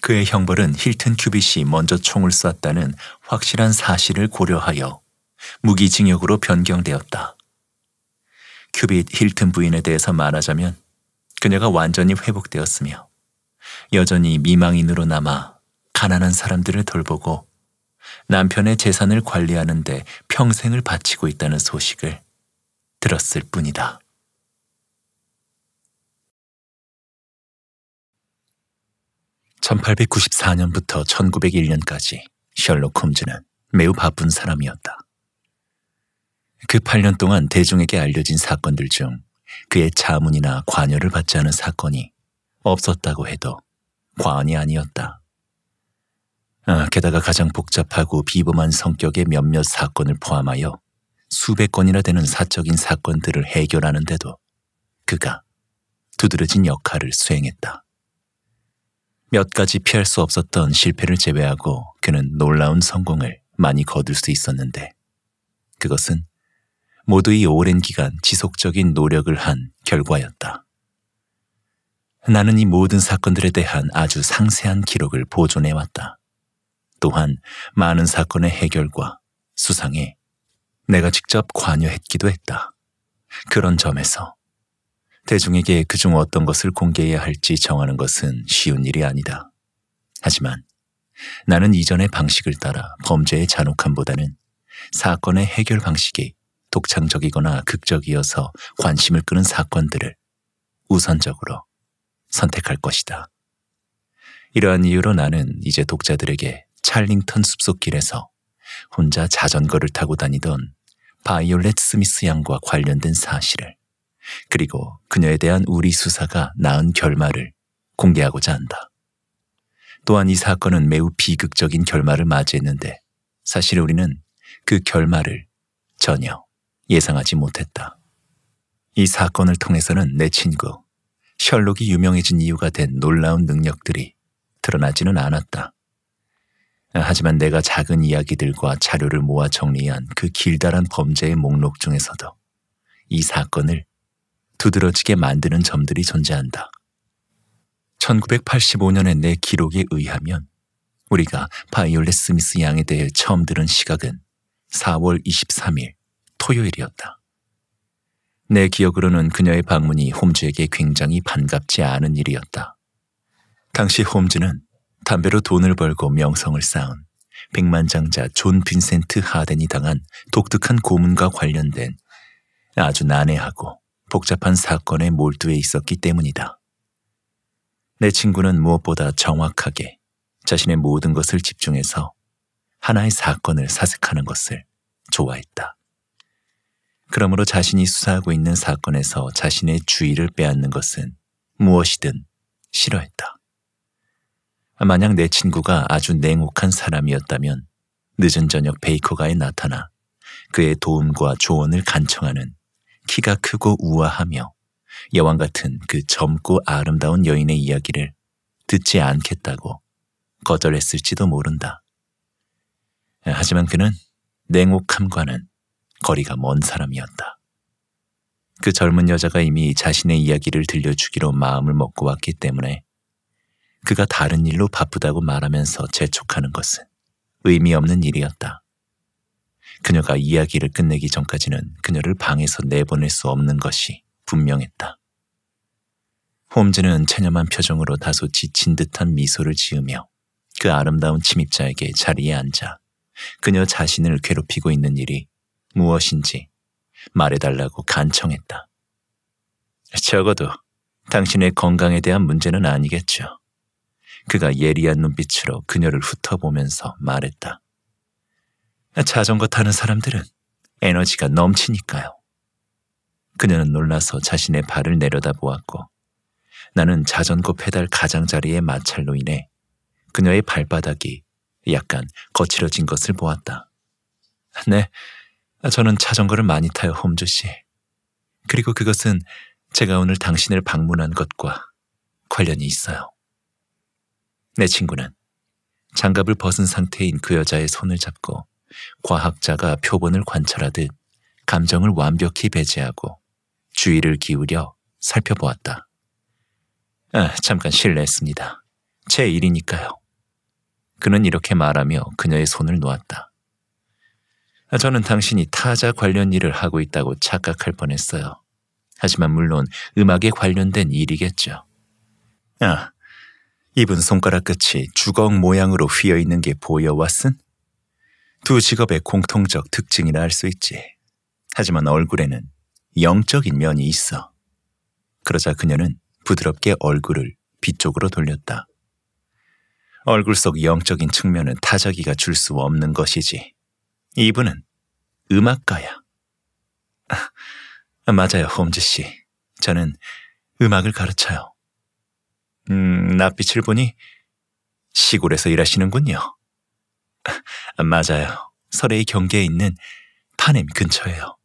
그의 형벌은 힐튼 큐빗이 먼저 총을 쐈다는 확실한 사실을 고려하여 무기징역으로 변경되었다. 큐빗 힐튼 부인에 대해서 말하자면 그녀가 완전히 회복되었으며 여전히 미망인으로 남아 가난한 사람들을 돌보고 남편의 재산을 관리하는데 평생을 바치고 있다는 소식을 들었을 뿐이다. 1894년부터 1901년까지 셜록 홈즈는 매우 바쁜 사람이었다. 그 8년 동안 대중에게 알려진 사건들 중 그의 자문이나 관여를 받지 않은 사건이 없었다고 해도 과언이 아니었다. 아, 게다가 가장 복잡하고 비범한 성격의 몇몇 사건을 포함하여 수백 건이나 되는 사적인 사건들을 해결하는데도 그가 두드러진 역할을 수행했다. 몇 가지 피할 수 없었던 실패를 제외하고 그는 놀라운 성공을 많이 거둘 수 있었는데 그것은 모두의 오랜 기간 지속적인 노력을 한 결과였다. 나는 이 모든 사건들에 대한 아주 상세한 기록을 보존해왔다. 또한 많은 사건의 해결과 수상에 내가 직접 관여했기도 했다. 그런 점에서 대중에게 그중 어떤 것을 공개해야 할지 정하는 것은 쉬운 일이 아니다. 하지만 나는 이전의 방식을 따라 범죄의 잔혹함보다는 사건의 해결 방식이 독창적이거나 극적이어서 관심을 끄는 사건들을 우선적으로 선택할 것이다. 이러한 이유로 나는 이제 독자들에게 찰링턴 숲속길에서 혼자 자전거를 타고 다니던 바이올렛 스미스 양과 관련된 사실을 그리고 그녀에 대한 우리 수사가 낳은 결말을 공개하고자 한다. 또한 이 사건은 매우 비극적인 결말을 맞이했는데 사실 우리는 그 결말을 전혀 예상하지 못했다. 이 사건을 통해서는 내 친구 셜록이 유명해진 이유가 된 놀라운 능력들이 드러나지는 않았다. 하지만 내가 작은 이야기들과 자료를 모아 정리한 그 길다란 범죄의 목록 중에서도 이 사건을 두드러지게 만드는 점들이 존재한다. 1985년의 내 기록에 의하면 우리가 바이올렛 스미스 양에 대해 처음 들은 시각은 4월 23일 토요일이었다. 내 기억으로는 그녀의 방문이 홈즈에게 굉장히 반갑지 않은 일이었다. 당시 홈즈는 담배로 돈을 벌고 명성을 쌓은 백만장자 존 빈센트 하덴이 당한 독특한 고문과 관련된 아주 난해하고 복잡한 사건에 몰두해 있었기 때문이다. 내 친구는 무엇보다 정확하게 자신의 모든 것을 집중해서 하나의 사건을 사색하는 것을 좋아했다. 그러므로 자신이 수사하고 있는 사건에서 자신의 주의를 빼앗는 것은 무엇이든 싫어했다. 만약 내 친구가 아주 냉혹한 사람이었다면 늦은 저녁 베이커가에 나타나 그의 도움과 조언을 간청하는 키가 크고 우아하며 여왕 같은 그 젊고 아름다운 여인의 이야기를 듣지 않겠다고 거절했을지도 모른다. 하지만 그는 냉혹함과는 거리가 먼 사람이었다. 그 젊은 여자가 이미 자신의 이야기를 들려주기로 마음을 먹고 왔기 때문에 그가 다른 일로 바쁘다고 말하면서 재촉하는 것은 의미 없는 일이었다. 그녀가 이야기를 끝내기 전까지는 그녀를 방에서 내보낼 수 없는 것이 분명했다. 홈즈는 체념한 표정으로 다소 지친 듯한 미소를 지으며 그 아름다운 침입자에게 자리에 앉아 그녀 자신을 괴롭히고 있는 일이 무엇인지 말해달라고 간청했다. 적어도 당신의 건강에 대한 문제는 아니겠죠. 그가 예리한 눈빛으로 그녀를 훑어보면서 말했다. 자전거 타는 사람들은 에너지가 넘치니까요. 그녀는 놀라서 자신의 발을 내려다 보았고 나는 자전거 페달 가장자리의 마찰로 인해 그녀의 발바닥이 약간 거칠어진 것을 보았다. 네, 저는 자전거를 많이 타요, 홈즈 씨. 그리고 그것은 제가 오늘 당신을 방문한 것과 관련이 있어요. 내 친구는 장갑을 벗은 상태인 그 여자의 손을 잡고 과학자가 표본을 관찰하듯 감정을 완벽히 배제하고 주의를 기울여 살펴보았다. 아, 잠깐 실례했습니다. 제 일이니까요. 그는 이렇게 말하며 그녀의 손을 놓았다. 아, 저는 당신이 타자 관련 일을 하고 있다고 착각할 뻔했어요. 하지만 물론 음악에 관련된 일이겠죠. 아, 이분 손가락 끝이 주걱 모양으로 휘어 있는 게 보여, 왔슨 두 직업의 공통적 특징이라 할 수 있지. 하지만 얼굴에는 영적인 면이 있어. 그러자 그녀는 부드럽게 얼굴을 빗쪽으로 돌렸다. 얼굴 속 영적인 측면은 타자기가 줄 수 없는 것이지. 이분은 음악가야. 아, 맞아요, 홈즈 씨. 저는 음악을 가르쳐요. 음, 낯빛을 보니 시골에서 일하시는군요. [LAUGHS] 맞아요. 설해의 경계에 있는 파냄 근처예요.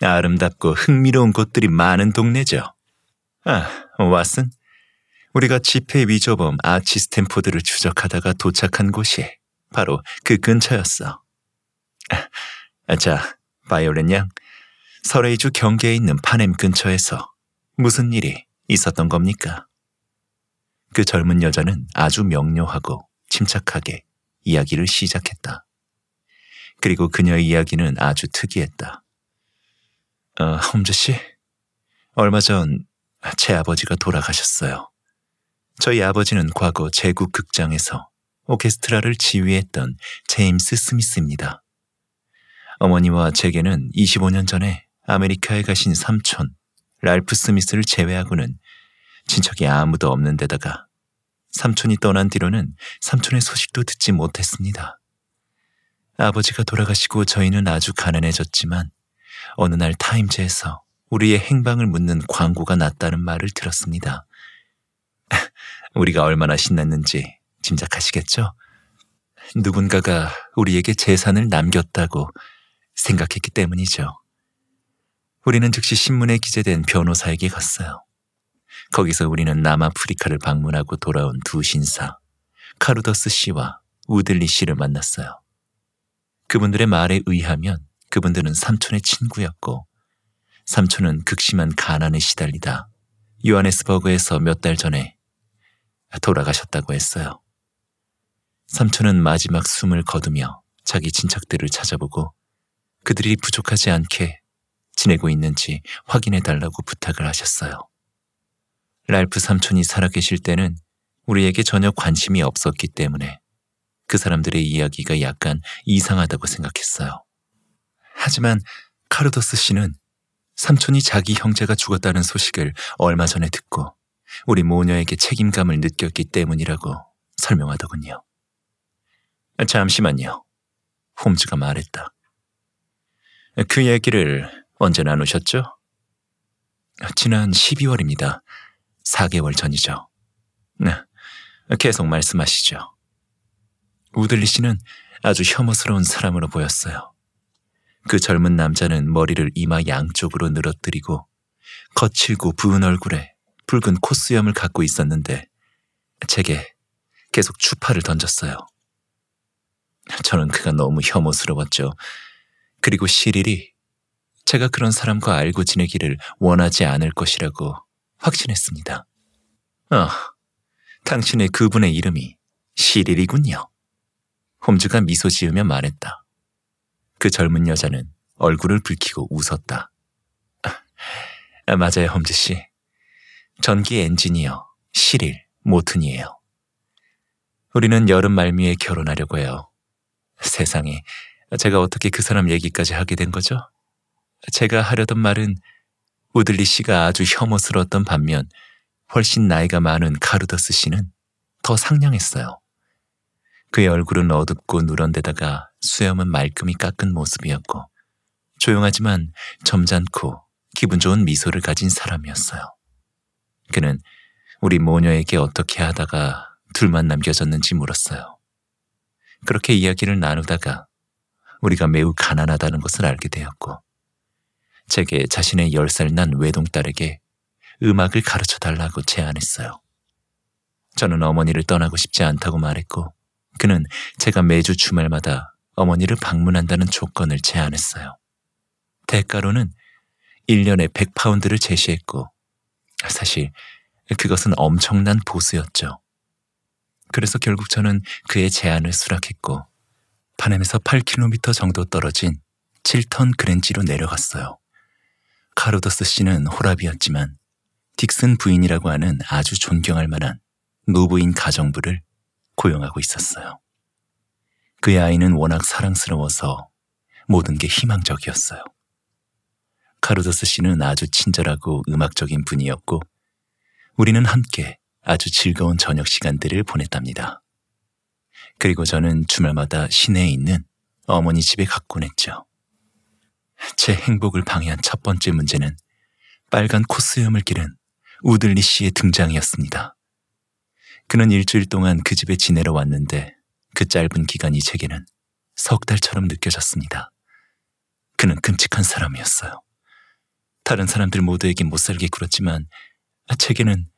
아름답고 흥미로운 곳들이 많은 동네죠. 아, 왓슨? 우리가 집회 위조범 아치 스탠포드를 추적하다가 도착한 곳이 바로 그 근처였어. 아, 자, 바이올렛 양. 설레이주 경계에 있는 파냄 근처에서 무슨 일이 있었던 겁니까? 그 젊은 여자는 아주 명료하고 침착하게 이야기를 시작했다. 그리고 그녀의 이야기는 아주 특이했다. 어, 홈즈 씨, 얼마 전 제 아버지가 돌아가셨어요. 저희 아버지는 과거 제국 극장에서 오케스트라를 지휘했던 제임스 스미스입니다. 어머니와 제게는 25년 전에 아메리카에 가신 삼촌 랄프 스미스를 제외하고는 친척이 아무도 없는 데다가 삼촌이 떠난 뒤로는 삼촌의 소식도 듣지 못했습니다. 아버지가 돌아가시고 저희는 아주 가난해졌지만 어느 날 타임즈에서 우리의 행방을 묻는 광고가 났다는 말을 들었습니다. [LAUGHS] 우리가 얼마나 신났는지 짐작하시겠죠? 누군가가 우리에게 재산을 남겼다고 생각했기 때문이죠. 우리는 즉시 신문에 기재된 변호사에게 갔어요. 거기서 우리는 남아프리카를 방문하고 돌아온 두 신사, 카루더스 씨와 우들리 씨를 만났어요. 그분들의 말에 의하면 그분들은 삼촌의 친구였고 삼촌은 극심한 가난에 시달리다 요하네스버그에서 몇 달 전에 돌아가셨다고 했어요. 삼촌은 마지막 숨을 거두며 자기 친척들을 찾아보고 그들이 부족하지 않게 지내고 있는지 확인해 달라고 부탁을 하셨어요. 랄프 삼촌이 살아계실 때는 우리에게 전혀 관심이 없었기 때문에 그 사람들의 이야기가 약간 이상하다고 생각했어요. 하지만 카르도스 씨는 삼촌이 자기 형제가 죽었다는 소식을 얼마 전에 듣고 우리 모녀에게 책임감을 느꼈기 때문이라고 설명하더군요. 잠시만요. 홈즈가 말했다. 그 얘기를 언제 나누셨죠? 지난 12월입니다. 4개월 전이죠. 네, 계속 말씀하시죠. 우들리 씨는 아주 혐오스러운 사람으로 보였어요. 그 젊은 남자는 머리를 이마 양쪽으로 늘어뜨리고 거칠고 부은 얼굴에 붉은 콧수염을 갖고 있었는데 제게 계속 추파를 던졌어요. 저는 그가 너무 혐오스러웠죠. 그리고 시릴이 제가 그런 사람과 알고 지내기를 원하지 않을 것이라고 확신했습니다. 아, 당신의 그분의 이름이 시릴이군요. 홈즈가 미소 지으며 말했다. 그 젊은 여자는 얼굴을 붉히고 웃었다. 아, 맞아요, 홈즈 씨. 전기 엔지니어 시릴 모튼이에요. 우리는 여름 말미에 결혼하려고 해요. 세상에, 제가 어떻게 그 사람 얘기까지 하게 된 거죠? 제가 하려던 말은 우들리 씨가 아주 혐오스러웠던 반면 훨씬 나이가 많은 카르더스 씨는 더 상냥했어요. 그의 얼굴은 어둡고 누런데다가 수염은 말끔히 깎은 모습이었고 조용하지만 점잖고 기분 좋은 미소를 가진 사람이었어요. 그는 우리 모녀에게 어떻게 하다가 둘만 남겨졌는지 물었어요. 그렇게 이야기를 나누다가 우리가 매우 가난하다는 것을 알게 되었고 제게 자신의 열살난 외동딸에게 음악을 가르쳐 달라고 제안했어요. 저는 어머니를 떠나고 싶지 않다고 말했고 그는 제가 매주 주말마다 어머니를 방문한다는 조건을 제안했어요. 대가로는 1년에 100파운드를 제시했고 사실 그것은 엄청난 보수였죠. 그래서 결국 저는 그의 제안을 수락했고 파냄에서 8km 정도 떨어진 7턴 그랜지로 내려갔어요. 카르도스 씨는 호랍이었지만 딕슨 부인이라고 하는 아주 존경할 만한 노부인 가정부를 고용하고 있었어요. 그의 아이는 워낙 사랑스러워서 모든 게 희망적이었어요. 카르도스 씨는 아주 친절하고 음악적인 분이었고 우리는 함께 아주 즐거운 저녁 시간들을 보냈답니다. 그리고 저는 주말마다 시내에 있는 어머니 집에 갔곤 했죠. 제 행복을 방해한 첫 번째 문제는 빨간 코스염을 기른 우들리 씨의 등장이었습니다. 그는 일주일 동안 그 집에 지내러 왔는데 그 짧은 기간이 제게는 석 달처럼 느껴졌습니다. 그는 끔찍한 사람이었어요. 다른 사람들 모두에게 못살게 굴었지만 아, 제게는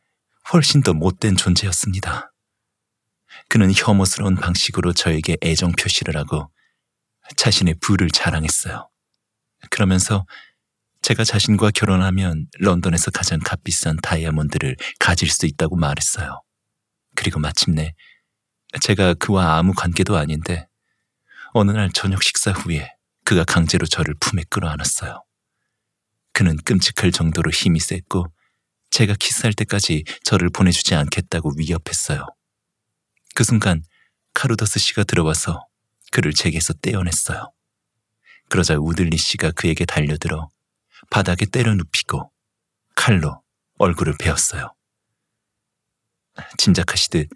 훨씬 더 못된 존재였습니다. 그는 혐오스러운 방식으로 저에게 애정 표시를 하고 자신의 부를 자랑했어요. 그러면서 제가 자신과 결혼하면 런던에서 가장 값비싼 다이아몬드를 가질 수 있다고 말했어요. 그리고 마침내 제가 그와 아무 관계도 아닌데 어느 날 저녁 식사 후에 그가 강제로 저를 품에 끌어안았어요. 그는 끔찍할 정도로 힘이 셌고 제가 키스할 때까지 저를 보내주지 않겠다고 위협했어요. 그 순간 카루더스 씨가 들어와서 그를 제게서 떼어냈어요. 그러자 우들리 씨가 그에게 달려들어 바닥에 때려 눕히고 칼로 얼굴을 베었어요. 짐작하시듯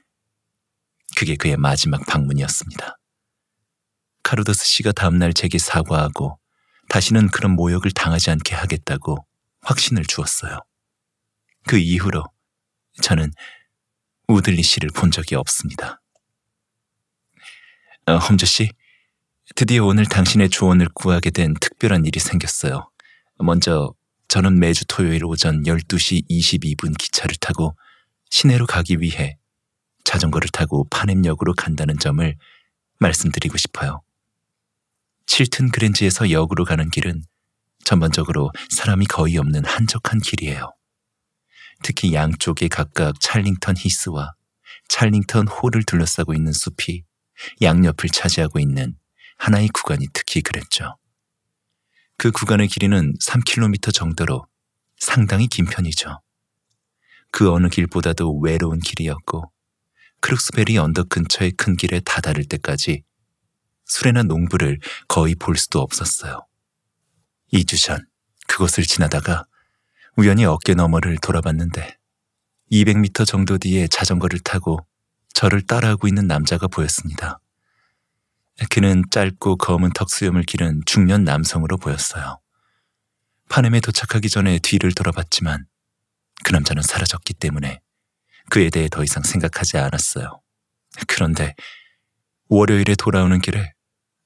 그게 그의 마지막 방문이었습니다. 카르도스 씨가 다음날 제게 사과하고 다시는 그런 모욕을 당하지 않게 하겠다고 확신을 주었어요. 그 이후로 저는 우들리 씨를 본 적이 없습니다. 어, 험저 씨, 드디어 오늘 당신의 조언을 구하게 된 특별한 일이 생겼어요. 먼저 저는 매주 토요일 오전 12시 22분 기차를 타고 시내로 가기 위해 자전거를 타고 파냄역으로 간다는 점을 말씀드리고 싶어요. 칠튼 그랜지에서 역으로 가는 길은 전반적으로 사람이 거의 없는 한적한 길이에요. 특히 양쪽에 각각 찰링턴 히스와 찰링턴 홀을 둘러싸고 있는 숲이 양옆을 차지하고 있는 하나의 구간이 특히 그랬죠. 그 구간의 길이는 3km 정도로 상당히 긴 편이죠. 그 어느 길보다도 외로운 길이었고 크룩스베리 언덕 근처의 큰 길에 다다를 때까지 술레나 농부를 거의 볼 수도 없었어요. 2주 전 그것을 지나다가 우연히 어깨 너머를 돌아봤는데 200m 정도 뒤에 자전거를 타고 저를 따라하고 있는 남자가 보였습니다. 그는 짧고 검은 턱수염을 기른 중년 남성으로 보였어요. 파넴에 도착하기 전에 뒤를 돌아봤지만 그 남자는 사라졌기 때문에 그에 대해 더 이상 생각하지 않았어요. 그런데 월요일에 돌아오는 길에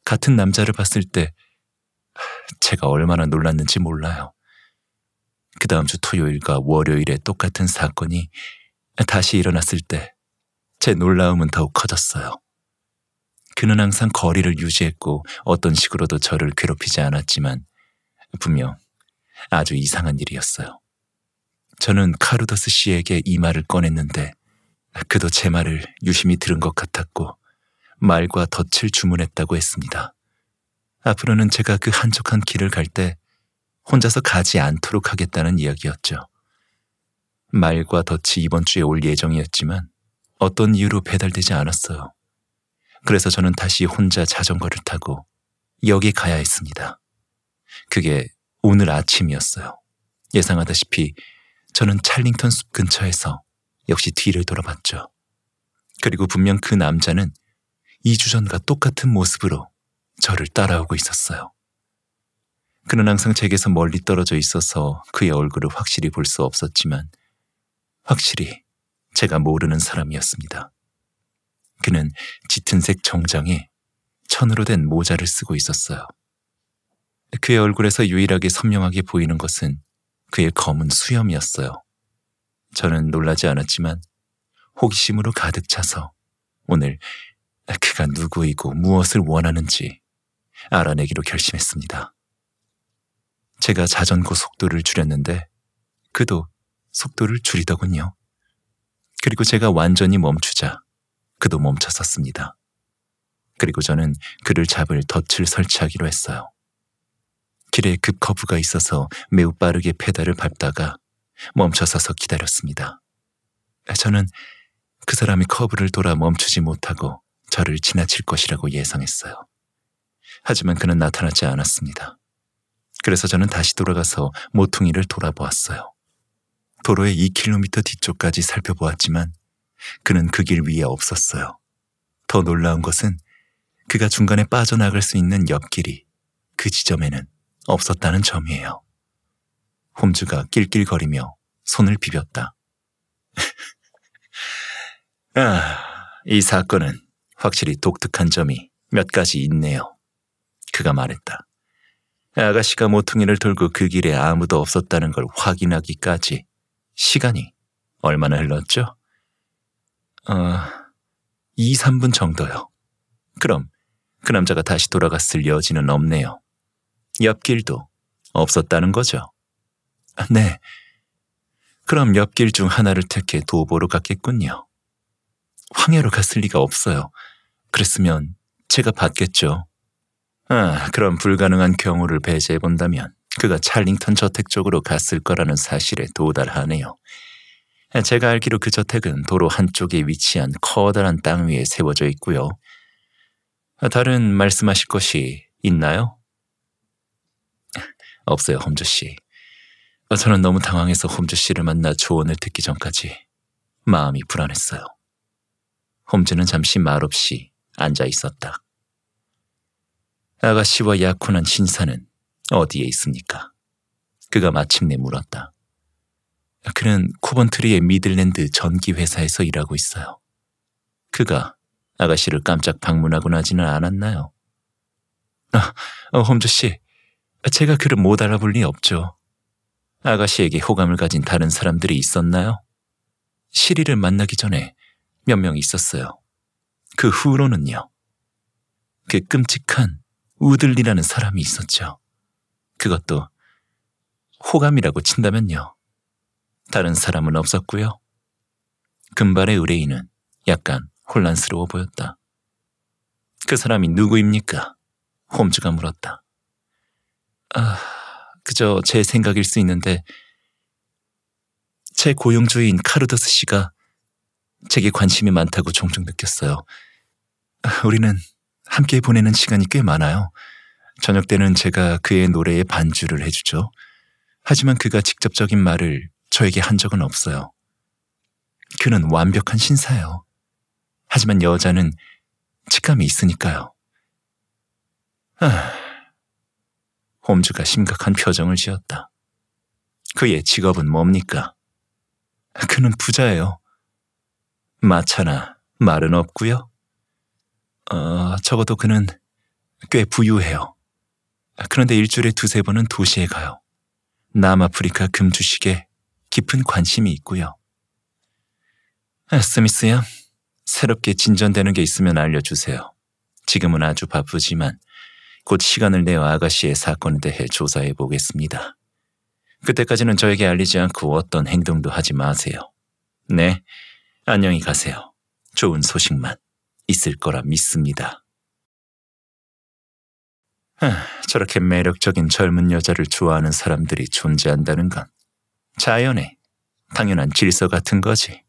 같은 남자를 봤을 때 제가 얼마나 놀랐는지 몰라요. 그 다음 주 토요일과 월요일에 똑같은 사건이 다시 일어났을 때 제 놀라움은 더욱 커졌어요. 그는 항상 거리를 유지했고 어떤 식으로도 저를 괴롭히지 않았지만 분명 아주 이상한 일이었어요. 저는 카르더스 씨에게 이 말을 꺼냈는데 그도 제 말을 유심히 들은 것 같았고 말과 덫을 주문했다고 했습니다. 앞으로는 제가 그 한적한 길을 갈 때 혼자서 가지 않도록 하겠다는 이야기였죠. 말과 덫이 이번 주에 올 예정이었지만 어떤 이유로 배달되지 않았어요. 그래서 저는 다시 혼자 자전거를 타고 여기 가야 했습니다. 그게 오늘 아침이었어요. 예상하다시피 저는 찰링턴 숲 근처에서 역시 뒤를 돌아봤죠. 그리고 분명 그 남자는 2주 전과 똑같은 모습으로 저를 따라오고 있었어요. 그는 항상 제게서 멀리 떨어져 있어서 그의 얼굴을 확실히 볼 수 없었지만 확실히 제가 모르는 사람이었습니다. 그는 짙은색 정장에 천으로 된 모자를 쓰고 있었어요. 그의 얼굴에서 유일하게 선명하게 보이는 것은 그의 검은 수염이었어요. 저는 놀라지 않았지만 호기심으로 가득 차서 오늘 그가 누구이고 무엇을 원하는지 알아내기로 결심했습니다. 제가 자전거 속도를 줄였는데 그도 속도를 줄이더군요. 그리고 제가 완전히 멈추자 그도 멈춰섰습니다. 그리고 저는 그를 잡을 덫을 설치하기로 했어요. 길에 급커브가 있어서 매우 빠르게 페달을 밟다가 멈춰서서 기다렸습니다. 저는 그 사람이 커브를 돌아 멈추지 못하고 저를 지나칠 것이라고 예상했어요. 하지만 그는 나타나지 않았습니다. 그래서 저는 다시 돌아가서 모퉁이를 돌아보았어요. 도로의 2km 뒤쪽까지 살펴보았지만 그는 그 길 위에 없었어요. 더 놀라운 것은 그가 중간에 빠져나갈 수 있는 옆길이 그 지점에는 없었다는 점이에요. 홈즈가 낄낄거리며 손을 비볐다. [LAUGHS] 아, 이 사건은 확실히 독특한 점이 몇 가지 있네요. 그가 말했다. 아가씨가 모퉁이를 돌고 그 길에 아무도 없었다는 걸 확인하기까지 시간이 얼마나 흘렀죠? 아, 2, 3분 정도요. 그럼 그 남자가 다시 돌아갔을 여지는 없네요. 옆길도 없었다는 거죠. 아, 네. 그럼 옆길 중 하나를 택해 도보로 갔겠군요. 황해로 갔을 리가 없어요. 그랬으면 제가 봤겠죠. 아, 그럼 불가능한 경우를 배제해 본다면 그가 찰링턴 저택 쪽으로 갔을 거라는 사실에 도달하네요. 네, 제가 알기로 그 저택은 도로 한쪽에 위치한 커다란 땅 위에 세워져 있고요. 아, 다른 말씀하실 것이 있나요? 없어요, 홈즈 씨. 아, 저는 너무 당황해서 홈즈 씨를 만나 조언을 듣기 전까지 마음이 불안했어요. 홈즈는 잠시 말없이 앉아 있었다. 아가씨와 약혼한 신사는 어디에 있습니까? 그가 마침내 물었다. 그는 코번트리의 미들랜드 전기회사에서 일하고 있어요. 그가 아가씨를 깜짝 방문하곤하지는 않았나요? 아, 어, 홈즈 씨, 제가 그를 못 알아볼 리 없죠. 아가씨에게 호감을 가진 다른 사람들이 있었나요? 시리를 만나기 전에 몇 명 있었어요. 그 후로는요. 그 끔찍한 우들리라는 사람이 있었죠. 그것도 호감이라고 친다면요. 다른 사람은 없었고요. 금발의 의뢰인은 약간 혼란스러워 보였다. 그 사람이 누구입니까? 홈즈가 물었다. 아, 그저 제 생각일 수 있는데 제 고용주인 카르더스 씨가 제게 관심이 많다고 종종 느꼈어요. 우리는 함께 보내는 시간이 꽤 많아요. 저녁 때는 제가 그의 노래에 반주를 해주죠. 하지만 그가 직접적인 말을 저에게 한 적은 없어요. 그는 완벽한 신사예요. 하지만 여자는 직감이 있으니까요. 아, 홈즈가 심각한 표정을 지었다. 그의 직업은 뭡니까? 그는 부자예요. 마차나 말은 없고요. 어, 적어도 그는 꽤 부유해요. 그런데 일주일에 두세 번은 도시에 가요. 남아프리카 금주식에 깊은 관심이 있고요. 아, 스미스야, 새롭게 진전되는 게 있으면 알려주세요. 지금은 아주 바쁘지만 곧 시간을 내어 아가씨의 사건에 대해 조사해 보겠습니다. 그때까지는 저에게 알리지 않고 어떤 행동도 하지 마세요. 네, 안녕히 가세요. 좋은 소식만 있을 거라 믿습니다. 하, 아, 저렇게 매력적인 젊은 여자를 좋아하는 사람들이 존재한다는 건 자연의 당연한 질서 같은 거지.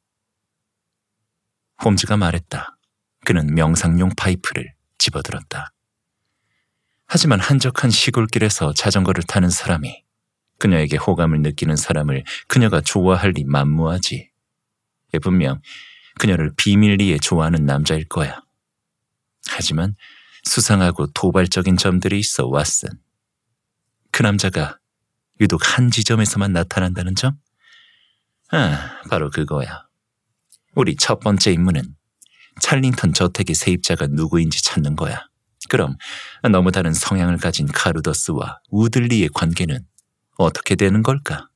홈즈가 말했다. 그는 명상용 파이프를 집어들었다. 하지만 한적한 시골길에서 자전거를 타는 사람이 그녀에게 호감을 느끼는 사람을 그녀가 좋아할 리 만무하지. 분명 그녀를 비밀리에 좋아하는 남자일 거야. 하지만 수상하고 도발적인 점들이 있어 왔슨그 남자가 유독 한 지점에서만 나타난다는 점? 아, 바로 그거야. 우리 첫 번째 임무는 찰링턴 저택의 세입자가 누구인지 찾는 거야. 그럼 너무 다른 성향을 가진 카루더스와 우들리의 관계는 어떻게 되는 걸까?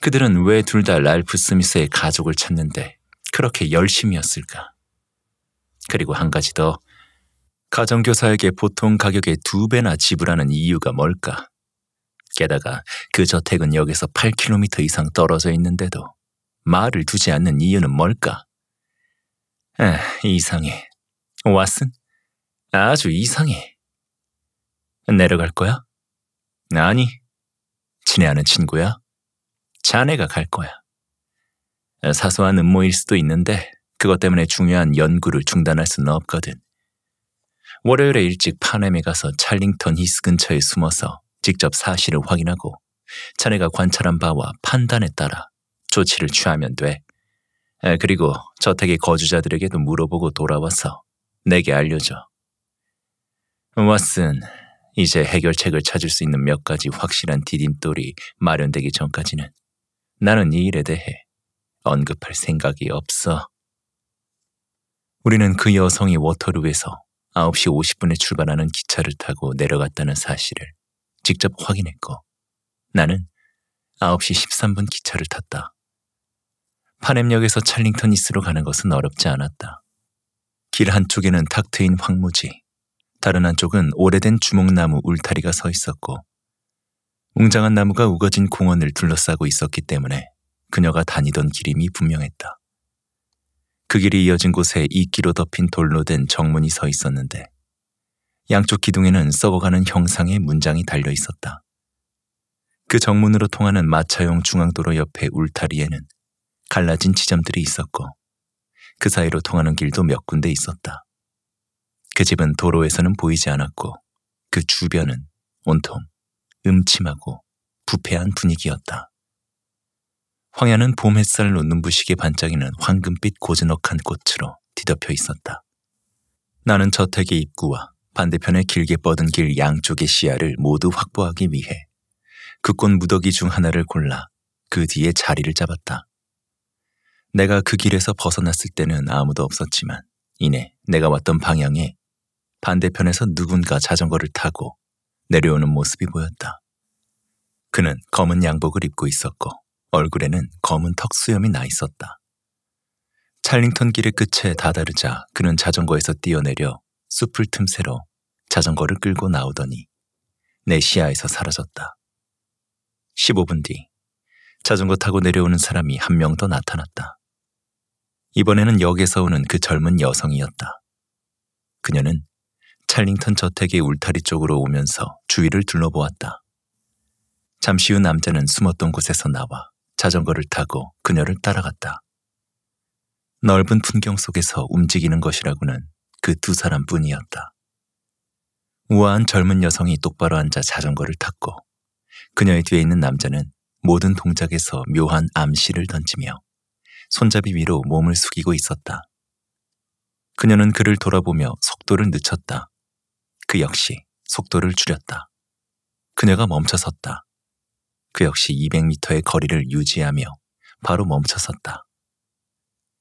그들은 왜 둘 다 랄프 스미스의 가족을 찾는데 그렇게 열심이었을까? 그리고 한 가지 더, 가정교사에게 보통 가격의 두 배나 지불하는 이유가 뭘까? 게다가 그 저택은 역에서 8km 이상 떨어져 있는데도 말을 두지 않는 이유는 뭘까? 아, 이상해. 왓슨? 아주 이상해. 내려갈 거야? 아니, 친애하는 친구야. 자네가 갈 거야. 사소한 음모일 수도 있는데 그것 때문에 중요한 연구를 중단할 수는 없거든. 월요일에 일찍 파냄에 가서 찰링턴 히스 근처에 숨어서 직접 사실을 확인하고 자네가 관찰한 바와 판단에 따라 조치를 취하면 돼. 그리고 저택의 거주자들에게도 물어보고 돌아와서 내게 알려줘. 왓슨, 이제 해결책을 찾을 수 있는 몇 가지 확실한 디딤돌이 마련되기 전까지는 나는 이 일에 대해 언급할 생각이 없어. 우리는 그 여성이 워터루에서 9시 50분에 출발하는 기차를 타고 내려갔다는 사실을 직접 확인했고 나는 9시 13분 기차를 탔다. 파냄역에서 찰링턴 이스로 가는 것은 어렵지 않았다. 길 한쪽에는 탁 트인 황무지, 다른 한쪽은 오래된 주목나무 울타리가 서 있었고 웅장한 나무가 우거진 공원을 둘러싸고 있었기 때문에 그녀가 다니던 길임이 분명했다. 그 길이 이어진 곳에 이끼로 덮인 돌로 된 정문이 서 있었는데 양쪽 기둥에는 썩어가는 형상의 문장이 달려 있었다. 그 정문으로 통하는 마차용 중앙도로 옆에 울타리에는 갈라진 지점들이 있었고 그 사이로 통하는 길도 몇 군데 있었다. 그 집은 도로에서는 보이지 않았고 그 주변은 온통 음침하고 부패한 분위기였다. 황야는 봄 햇살로 눈부시게 반짝이는 황금빛 고즈넉한 꽃으로 뒤덮여 있었다. 나는 저택의 입구와 반대편의 길게 뻗은 길 양쪽의 시야를 모두 확보하기 위해 그 꽃 무더기 중 하나를 골라 그 뒤에 자리를 잡았다. 내가 그 길에서 벗어났을 때는 아무도 없었지만 이내 내가 왔던 방향에 반대편에서 누군가 자전거를 타고 내려오는 모습이 보였다. 그는 검은 양복을 입고 있었고 얼굴에는 검은 턱수염이 나 있었다. 찰링턴 길의 끝에 다다르자 그는 자전거에서 뛰어내려 숲을 틈새로 자전거를 끌고 나오더니 내 시야에서 사라졌다. 15분 뒤 자전거 타고 내려오는 사람이 한 명 더 나타났다. 이번에는 역에서 오는 그 젊은 여성이었다. 그녀는 찰링턴 저택의 울타리 쪽으로 오면서 주위를 둘러보았다. 잠시 후 남자는 숨었던 곳에서 나와 자전거를 타고 그녀를 따라갔다. 넓은 풍경 속에서 움직이는 것이라고는 그두 사람뿐이었다. 우아한 젊은 여성이 똑바로 앉아 자전거를 탔고 그녀의 뒤에 있는 남자는 모든 동작에서 묘한 암시를 던지며 손잡이 위로 몸을 숙이고 있었다. 그녀는 그를 돌아보며 속도를 늦췄다. 그 역시 속도를 줄였다. 그녀가 멈춰섰다. 그 역시 200m의 거리를 유지하며 바로 멈춰섰다.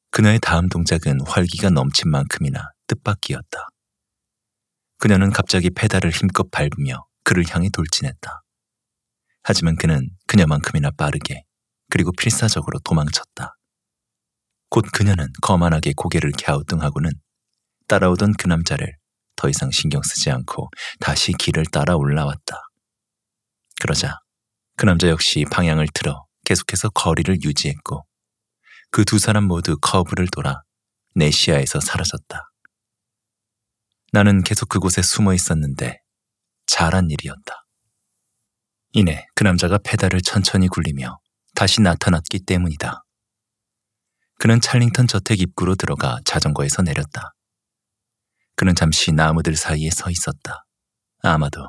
그녀의 다음 동작은 활기가 넘친 만큼이나 뜻밖이었다. 그녀는 갑자기 페달을 힘껏 밟으며 그를 향해 돌진했다. 하지만 그는 그녀만큼이나 빠르게 그리고 필사적으로 도망쳤다. 곧 그녀는 거만하게 고개를 갸우뚱하고는 따라오던 그 남자를 더 이상 신경 쓰지 않고 다시 길을 따라 올라왔다. 그러자 그 남자 역시 방향을 틀어 계속해서 거리를 유지했고 그 두 사람 모두 커브를 돌아 내 시야에서 사라졌다. 나는 계속 그곳에 숨어 있었는데 잘한 일이었다. 이내 그 남자가 페달을 천천히 굴리며 다시 나타났기 때문이다. 그는 찰링턴 저택 입구로 들어가 자전거에서 내렸다. 그는 잠시 나무들 사이에 서 있었다. 아마도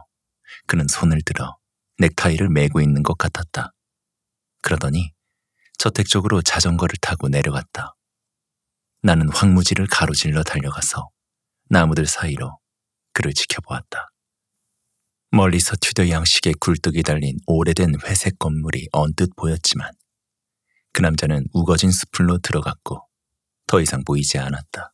그는 손을 들어 넥타이를 메고 있는 것 같았다. 그러더니 저택 쪽으로 자전거를 타고 내려갔다. 나는 황무지를 가로질러 달려가서 나무들 사이로 그를 지켜보았다. 멀리서 튜더 양식의 굴뚝이 달린 오래된 회색 건물이 언뜻 보였지만 그 남자는 우거진 수풀로 들어갔고 더 이상 보이지 않았다.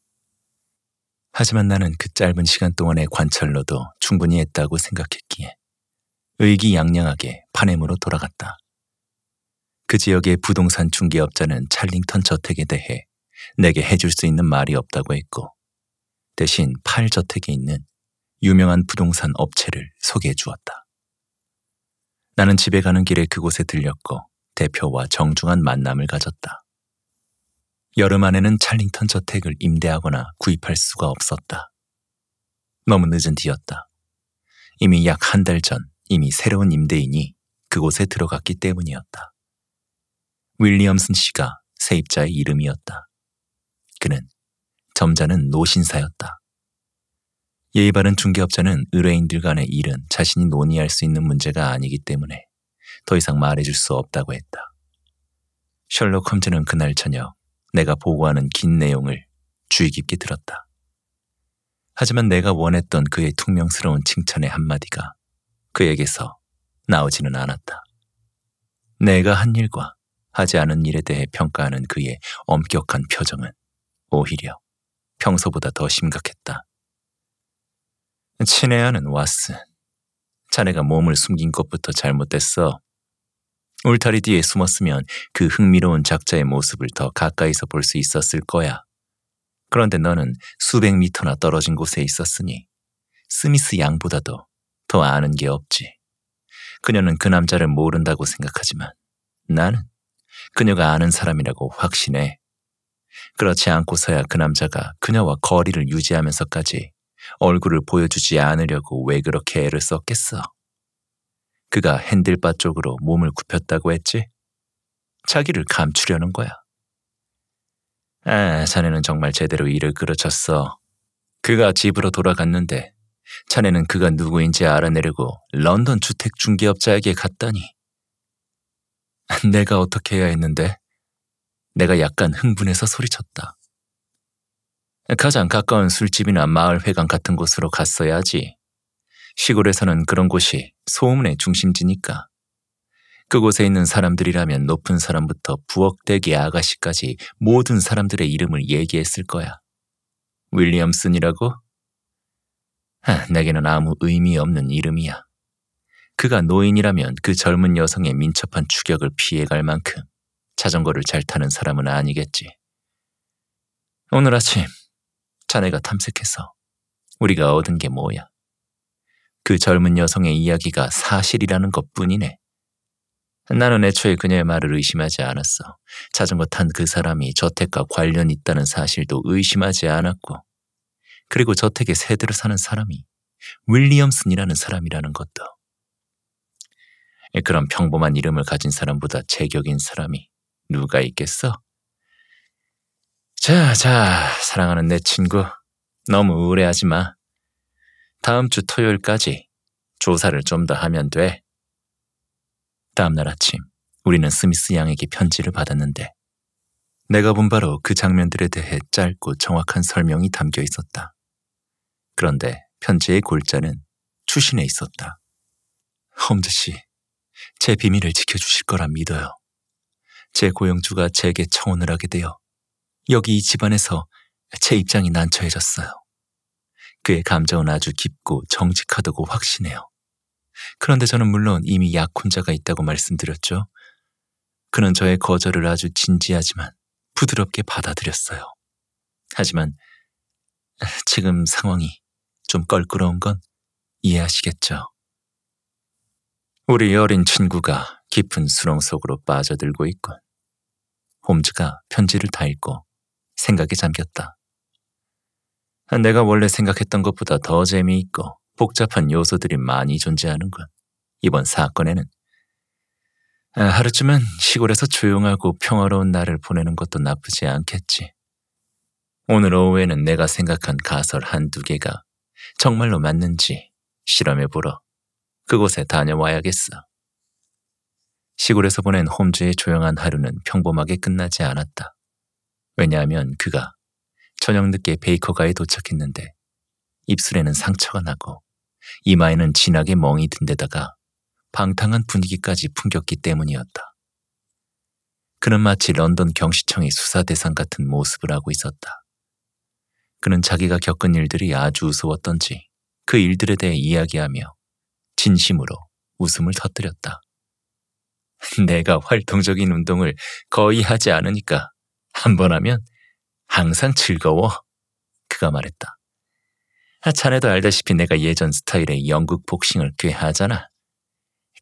하지만 나는 그 짧은 시간 동안의 관찰로도 충분히 했다고 생각했기에 의기양양하게 파냄으로 돌아갔다. 그 지역의 부동산 중개업자는 찰링턴 저택에 대해 내게 해줄 수 있는 말이 없다고 했고 대신 팔저택에 있는 유명한 부동산 업체를 소개해 주었다. 나는 집에 가는 길에 그곳에 들렸고 대표와 정중한 만남을 가졌다. 여름 안에는 찰링턴 저택을 임대하거나 구입할 수가 없었다. 너무 늦은 뒤였다. 이미 약 한 달 전 이미 새로운 임대인이 그곳에 들어갔기 때문이었다. 윌리엄슨 씨가 세입자의 이름이었다. 그는 점자는 노신사였다. 예의 바른 중개업자는 의뢰인들 간의 일은 자신이 논의할 수 있는 문제가 아니기 때문에 더 이상 말해줄 수 없다고 했다. 셜록 홈즈는 그날 저녁 내가 보고하는 긴 내용을 주의 깊게 들었다. 하지만 내가 원했던 그의 퉁명스러운 칭찬의 한마디가 그에게서 나오지는 않았다. 내가 한 일과 하지 않은 일에 대해 평가하는 그의 엄격한 표정은 오히려 평소보다 더 심각했다. 친애하는 와스. 자네가 몸을 숨긴 것부터 잘못됐어. 울타리 뒤에 숨었으면 그 흥미로운 작자의 모습을 더 가까이서 볼 수 있었을 거야. 그런데 너는 수백 미터나 떨어진 곳에 있었으니 스미스 양보다도 더 아는 게 없지. 그녀는 그 남자를 모른다고 생각하지만 나는 그녀가 아는 사람이라고 확신해. 그렇지 않고서야 그 남자가 그녀와 거리를 유지하면서까지 얼굴을 보여주지 않으려고 왜 그렇게 애를 썼겠어. 그가 핸들바 쪽으로 몸을 굽혔다고 했지? 자기를 감추려는 거야. 아, 자네는 정말 제대로 일을 그르쳤어. 그가 집으로 돌아갔는데 자네는 그가 누구인지 알아내려고 런던 주택 중개업자에게 갔다니. 내가 어떻게 해야 했는데? 내가 약간 흥분해서 소리쳤다. 가장 가까운 술집이나 마을 회관 같은 곳으로 갔어야지. 시골에서는 그런 곳이 소음의 중심지니까. 그곳에 있는 사람들이라면 높은 사람부터 부엌대기 아가씨까지 모든 사람들의 이름을 얘기했을 거야. 윌리엄슨이라고? 하, 내게는 아무 의미 없는 이름이야. 그가 노인이라면 그 젊은 여성의 민첩한 추격을 피해갈 만큼 자전거를 잘 타는 사람은 아니겠지. 오늘 아침 자네가 탐색해서 우리가 얻은 게 뭐야? 그 젊은 여성의 이야기가 사실이라는 것 뿐이네. 나는 애초에 그녀의 말을 의심하지 않았어. 자전거 탄 그 사람이 저택과 관련 있다는 사실도 의심하지 않았고, 그리고 저택에 세들로 사는 사람이 윌리엄슨이라는 사람이라는 것도. 그런 평범한 이름을 가진 사람보다 제격인 사람이 누가 있겠어? 자, 자, 사랑하는 내 친구. 너무 우울해하지 마. 다음 주 토요일까지 조사를 좀 더 하면 돼. 다음날 아침, 우리는 스미스 양에게 편지를 받았는데, 내가 본 바로 그 장면들에 대해 짧고 정확한 설명이 담겨 있었다. 그런데 편지의 골자는 추신에 있었다. 험드 씨, 제 비밀을 지켜주실 거라 믿어요. 제 고용주가 제게 청혼을 하게 되어 여기 이 집안에서 제 입장이 난처해졌어요. 그의 감정은 아주 깊고 정직하다고 확신해요. 그런데 저는 물론 이미 약혼자가 있다고 말씀드렸죠. 그는 저의 거절을 아주 진지하지만 부드럽게 받아들였어요. 하지만 지금 상황이 좀 껄끄러운 건 이해하시겠죠. 우리 어린 친구가 깊은 수렁 속으로 빠져들고 있군. 홈즈가 편지를 다 읽고 생각에 잠겼다. 내가 원래 생각했던 것보다 더 재미있고 복잡한 요소들이 많이 존재하는군. 이번 사건에는 아, 하루쯤은 시골에서 조용하고 평화로운 날을 보내는 것도 나쁘지 않겠지. 오늘 오후에는 내가 생각한 가설 한두 개가 정말로 맞는지 실험해보러 그곳에 다녀와야겠어. 시골에서 보낸 홈즈의 조용한 하루는 평범하게 끝나지 않았다. 왜냐하면 그가 저녁 늦게 베이커가에 도착했는데 입술에는 상처가 나고 이마에는 진하게 멍이 든 데다가 방탕한 분위기까지 풍겼기 때문이었다. 그는 마치 런던 경시청의 수사 대상 같은 모습을 하고 있었다. 그는 자기가 겪은 일들이 아주 우스웠던지 그 일들에 대해 이야기하며 진심으로 웃음을 터뜨렸다. [LAUGHS] 내가 활동적인 운동을 거의 하지 않으니까 한 번 하면 항상 즐거워. 그가 말했다. 아, 자네도 알다시피 내가 예전 스타일의 영국 복싱을 꽤 하잖아.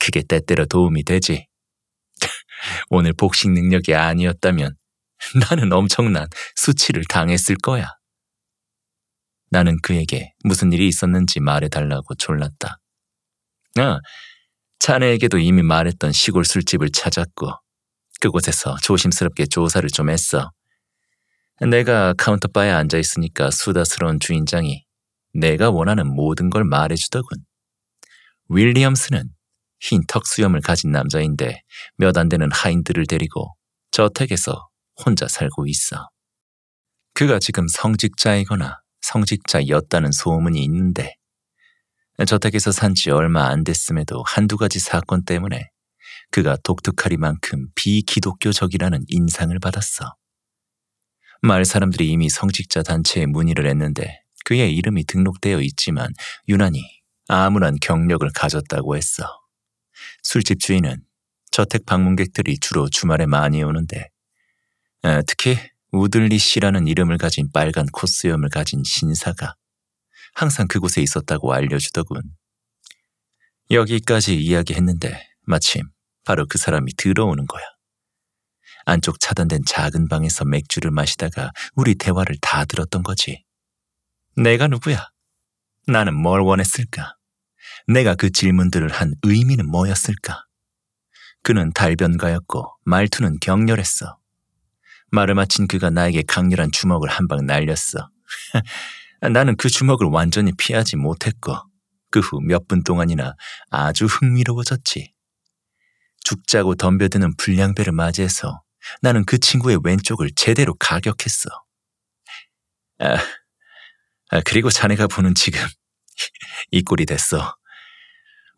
그게 때때로 도움이 되지. [LAUGHS] 오늘 복싱 능력이 아니었다면 나는 엄청난 수치를 당했을 거야. 나는 그에게 무슨 일이 있었는지 말해달라고 졸랐다. 아, 자네에게도 이미 말했던 시골 술집을 찾았고 그곳에서 조심스럽게 조사를 좀 했어. 내가 카운터바에 앉아 있으니까 수다스러운 주인장이 내가 원하는 모든 걸 말해주더군. 윌리엄스는 흰턱 수염을 가진 남자인데 몇 안 되는 하인들을 데리고 저택에서 혼자 살고 있어. 그가 지금 성직자이거나 성직자였다는 소문이 있는데 저택에서 산 지 얼마 안 됐음에도 한두 가지 사건 때문에 그가 독특하리만큼 비기독교적이라는 인상을 받았어. 마을 사람들이 이미 성직자 단체에 문의를 했는데 그의 이름이 등록되어 있지만 유난히 아무런 경력을 가졌다고 했어. 술집 주인은 저택 방문객들이 주로 주말에 많이 오는데 특히 우들리 씨라는 이름을 가진 빨간 코스염을 가진 신사가 항상 그곳에 있었다고 알려주더군. 여기까지 이야기했는데 마침 바로 그 사람이 들어오는 거야. 안쪽 차단된 작은 방에서 맥주를 마시다가 우리 대화를 다 들었던 거지. 내가 누구야? 나는 뭘 원했을까? 내가 그 질문들을 한 의미는 뭐였을까? 그는 달변가였고 말투는 격렬했어. 말을 마친 그가 나에게 강렬한 주먹을 한 방 날렸어. [LAUGHS] 나는 그 주먹을 완전히 피하지 못했고 그 후 몇 분 동안이나 아주 흥미로워졌지. 죽자고 덤벼드는 불량배를 맞이해서 나는 그 친구의 왼쪽을 제대로 가격했어. 아, 아 그리고 자네가 보는 지금 [LAUGHS] 이 꼴이 됐어.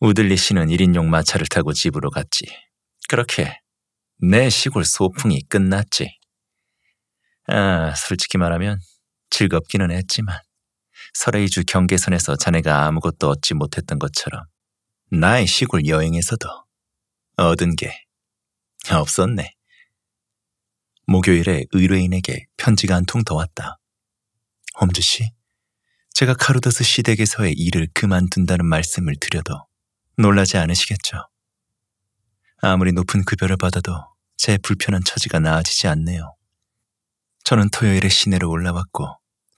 우들리 씨는 1인용 마차를 타고 집으로 갔지. 그렇게 내 시골 소풍이 끝났지. 아, 솔직히 말하면 즐겁기는 했지만. 서레이주 경계선에서 자네가 아무것도 얻지 못했던 것처럼 나의 시골 여행에서도 얻은 게 없었네. 목요일에 의뢰인에게 편지가 한 통 더 왔다. 홈즈 씨, 제가 카루더스 시댁에서의 일을 그만둔다는 말씀을 드려도 놀라지 않으시겠죠? 아무리 높은 급여를 받아도 제 불편한 처지가 나아지지 않네요. 저는 토요일에 시내로 올라왔고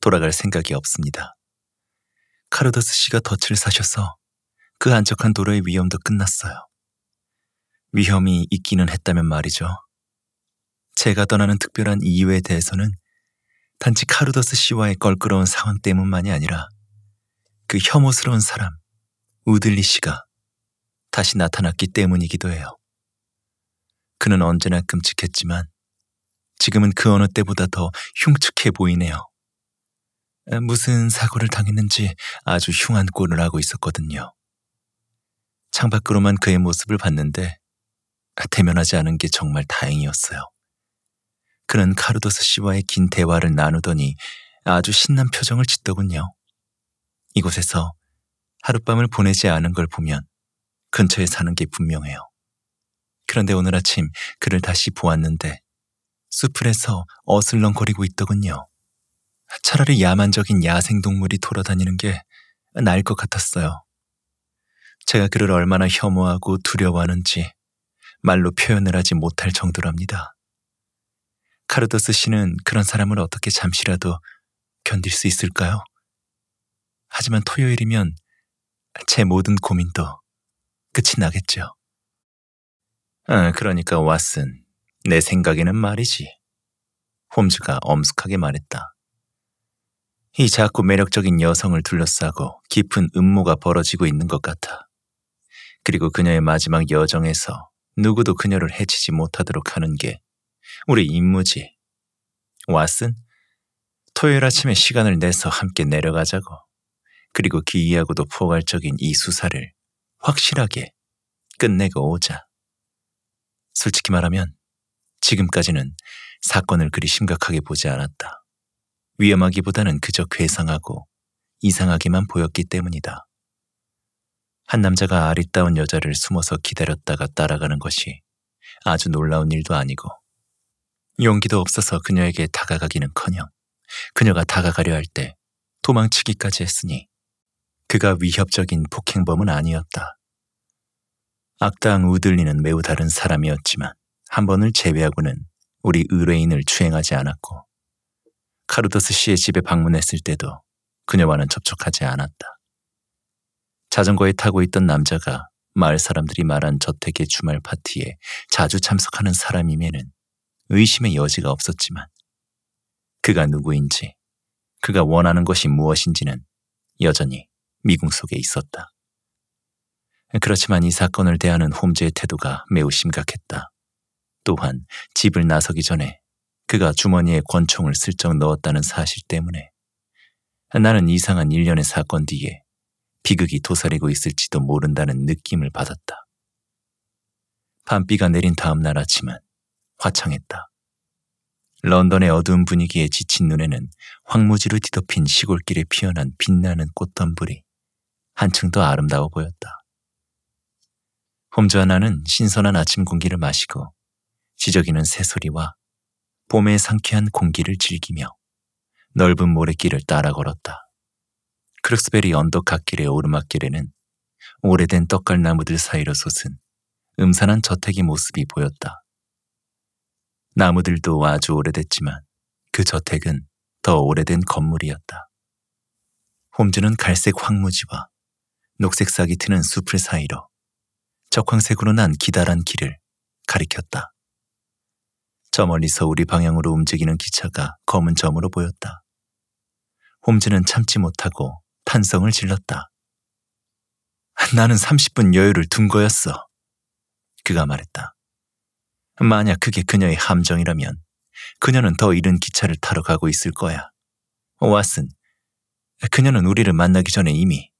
돌아갈 생각이 없습니다. 카르더스 씨가 덫을 사셔서 그 안적한 도로의 위험도 끝났어요. 위험이 있기는 했다면 말이죠. 제가 떠나는 특별한 이유에 대해서는 단지 카르더스 씨와의 껄끄러운 상황 때문만이 아니라 그 혐오스러운 사람, 우들리 씨가 다시 나타났기 때문이기도 해요. 그는 언제나 끔찍했지만 지금은 그 어느 때보다 더 흉측해 보이네요. 무슨 사고를 당했는지 아주 흉한 꼴을 하고 있었거든요. 창밖으로만 그의 모습을 봤는데 대면하지 않은 게 정말 다행이었어요. 그는 카르도스 씨와의 긴 대화를 나누더니 아주 신난 표정을 짓더군요. 이곳에서 하룻밤을 보내지 않은 걸 보면 근처에 사는 게 분명해요. 그런데 오늘 아침 그를 다시 보았는데 수풀에서 어슬렁거리고 있더군요. 차라리 야만적인 야생동물이 돌아다니는 게 나을 것 같았어요. 제가 그를 얼마나 혐오하고 두려워하는지 말로 표현을 하지 못할 정도랍니다. 카르더스 씨는 그런 사람을 어떻게 잠시라도 견딜 수 있을까요? 하지만 토요일이면 제 모든 고민도 끝이 나겠죠. 아, 그러니까 왓슨, 내 생각에는 말이지. 홈즈가 엄숙하게 말했다. 이 자꾸 매력적인 여성을 둘러싸고 깊은 음모가 벌어지고 있는 것 같아. 그리고 그녀의 마지막 여정에서 누구도 그녀를 해치지 못하도록 하는 게 우리 임무지. 왓슨? 토요일 아침에 시간을 내서 함께 내려가자고. 그리고 기이하고도 포괄적인 이 수사를 확실하게 끝내고 오자. 솔직히 말하면 지금까지는 사건을 그리 심각하게 보지 않았다. 위험하기보다는 그저 괴상하고 이상하게만 보였기 때문이다. 한 남자가 아리따운 여자를 숨어서 기다렸다가 따라가는 것이 아주 놀라운 일도 아니고 용기도 없어서 그녀에게 다가가기는커녕 그녀가 다가가려 할 때 도망치기까지 했으니 그가 위협적인 폭행범은 아니었다. 악당 우들리는 매우 다른 사람이었지만 한 번을 제외하고는 우리 의뢰인을 추행하지 않았고 카르도스 씨의 집에 방문했을 때도 그녀와는 접촉하지 않았다. 자전거에 타고 있던 남자가 마을 사람들이 말한 저택의 주말 파티에 자주 참석하는 사람임에는 의심의 여지가 없었지만 그가 누구인지 그가 원하는 것이 무엇인지는 여전히 미궁 속에 있었다. 그렇지만 이 사건을 대하는 홈즈의 태도가 매우 심각했다. 또한 집을 나서기 전에 그가 주머니에 권총을 슬쩍 넣었다는 사실 때문에 나는 이상한 일련의 사건 뒤에 비극이 도사리고 있을지도 모른다는 느낌을 받았다. 밤비가 내린 다음 날 아침은 화창했다. 런던의 어두운 분위기에 지친 눈에는 황무지로 뒤덮인 시골길에 피어난 빛나는 꽃덤불이 한층 더 아름다워 보였다. 홈즈 와나는 신선한 아침 공기를 마시고 지저귀는 새소리와 봄의 상쾌한 공기를 즐기며 넓은 모래길을 따라 걸었다. 크룩스베리 언덕 갓길의 오르막길에는 오래된 떡갈나무들 사이로 솟은 음산한 저택의 모습이 보였다. 나무들도 아주 오래됐지만 그 저택은 더 오래된 건물이었다. 홈즈는 갈색 황무지와 녹색 싹이 트는 숲을 사이로 적황색으로 난 기다란 길을 가리켰다. 저 멀리서 우리 방향으로 움직이는 기차가 검은 점으로 보였다. 홈즈는 참지 못하고 탄성을 질렀다. 나는 30분 여유를 둔 거였어. 그가 말했다. 만약 그게 그녀의 함정이라면 그녀는 더 이른 기차를 타러 가고 있을 거야. 왓슨, 그녀는 우리를 만나기 전에 이미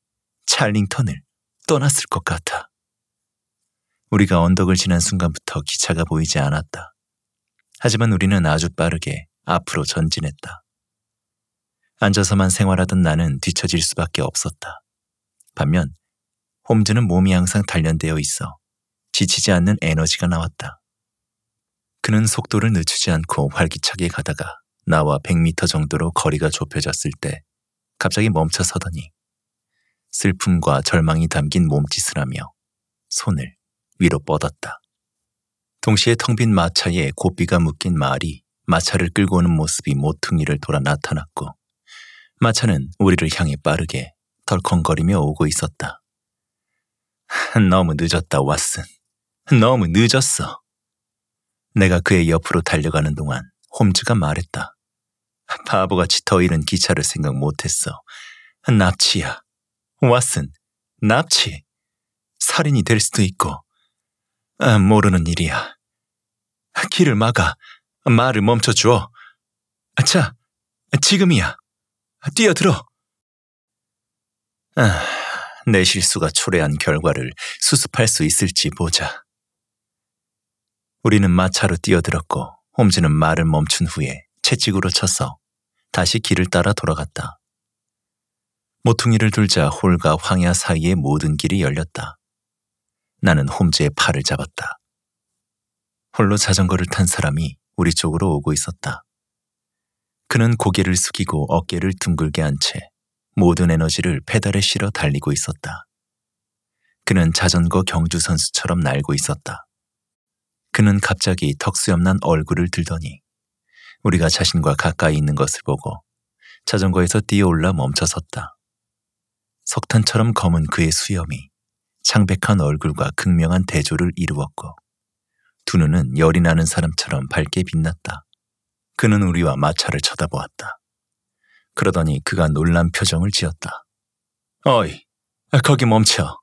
찰링턴을 떠났을 것 같아. 우리가 언덕을 지난 순간부터 기차가 보이지 않았다. 하지만 우리는 아주 빠르게 앞으로 전진했다. 앉아서만 생활하던 나는 뒤처질 수밖에 없었다. 반면 홈즈는 몸이 항상 단련되어 있어 지치지 않는 에너지가 나왔다. 그는 속도를 늦추지 않고 활기차게 가다가 나와 100m 정도로 거리가 좁혀졌을 때 갑자기 멈춰 서더니 슬픔과 절망이 담긴 몸짓을 하며 손을 위로 뻗었다. 동시에 텅 빈 마차에 고삐가 묶인 말이 마차를 끌고 오는 모습이 모퉁이를 돌아 나타났고 마차는 우리를 향해 빠르게 덜컹거리며 오고 있었다. 너무 늦었다, 왓슨. 너무 늦었어. 내가 그의 옆으로 달려가는 동안 홈즈가 말했다. 바보같이 더 이른 기차를 생각 못했어. 납치야. 왓슨, 납치. 살인이 될 수도 있고 아, 모르는 일이야. 길을 막아. 말을 멈춰주어. 자, 지금이야. 뛰어들어. 아, 내 실수가 초래한 결과를 수습할 수 있을지 보자. 우리는 마차로 뛰어들었고 홈즈는 말을 멈춘 후에 채찍으로 쳐서 다시 길을 따라 돌아갔다. 모퉁이를 둘자 홀과 황야 사이의 모든 길이 열렸다. 나는 홈즈의 팔을 잡았다. 홀로 자전거를 탄 사람이 우리 쪽으로 오고 있었다. 그는 고개를 숙이고 어깨를 둥글게 한 채 모든 에너지를 페달에 실어 달리고 있었다. 그는 자전거 경주 선수처럼 날고 있었다. 그는 갑자기 턱수염난 얼굴을 들더니 우리가 자신과 가까이 있는 것을 보고 자전거에서 뛰어올라 멈춰섰다. 석탄처럼 검은 그의 수염이 창백한 얼굴과 극명한 대조를 이루었고 두 눈은 열이 나는 사람처럼 밝게 빛났다. 그는 우리와 마차를 쳐다보았다. 그러더니 그가 놀란 표정을 지었다. 어이, 거기 멈춰.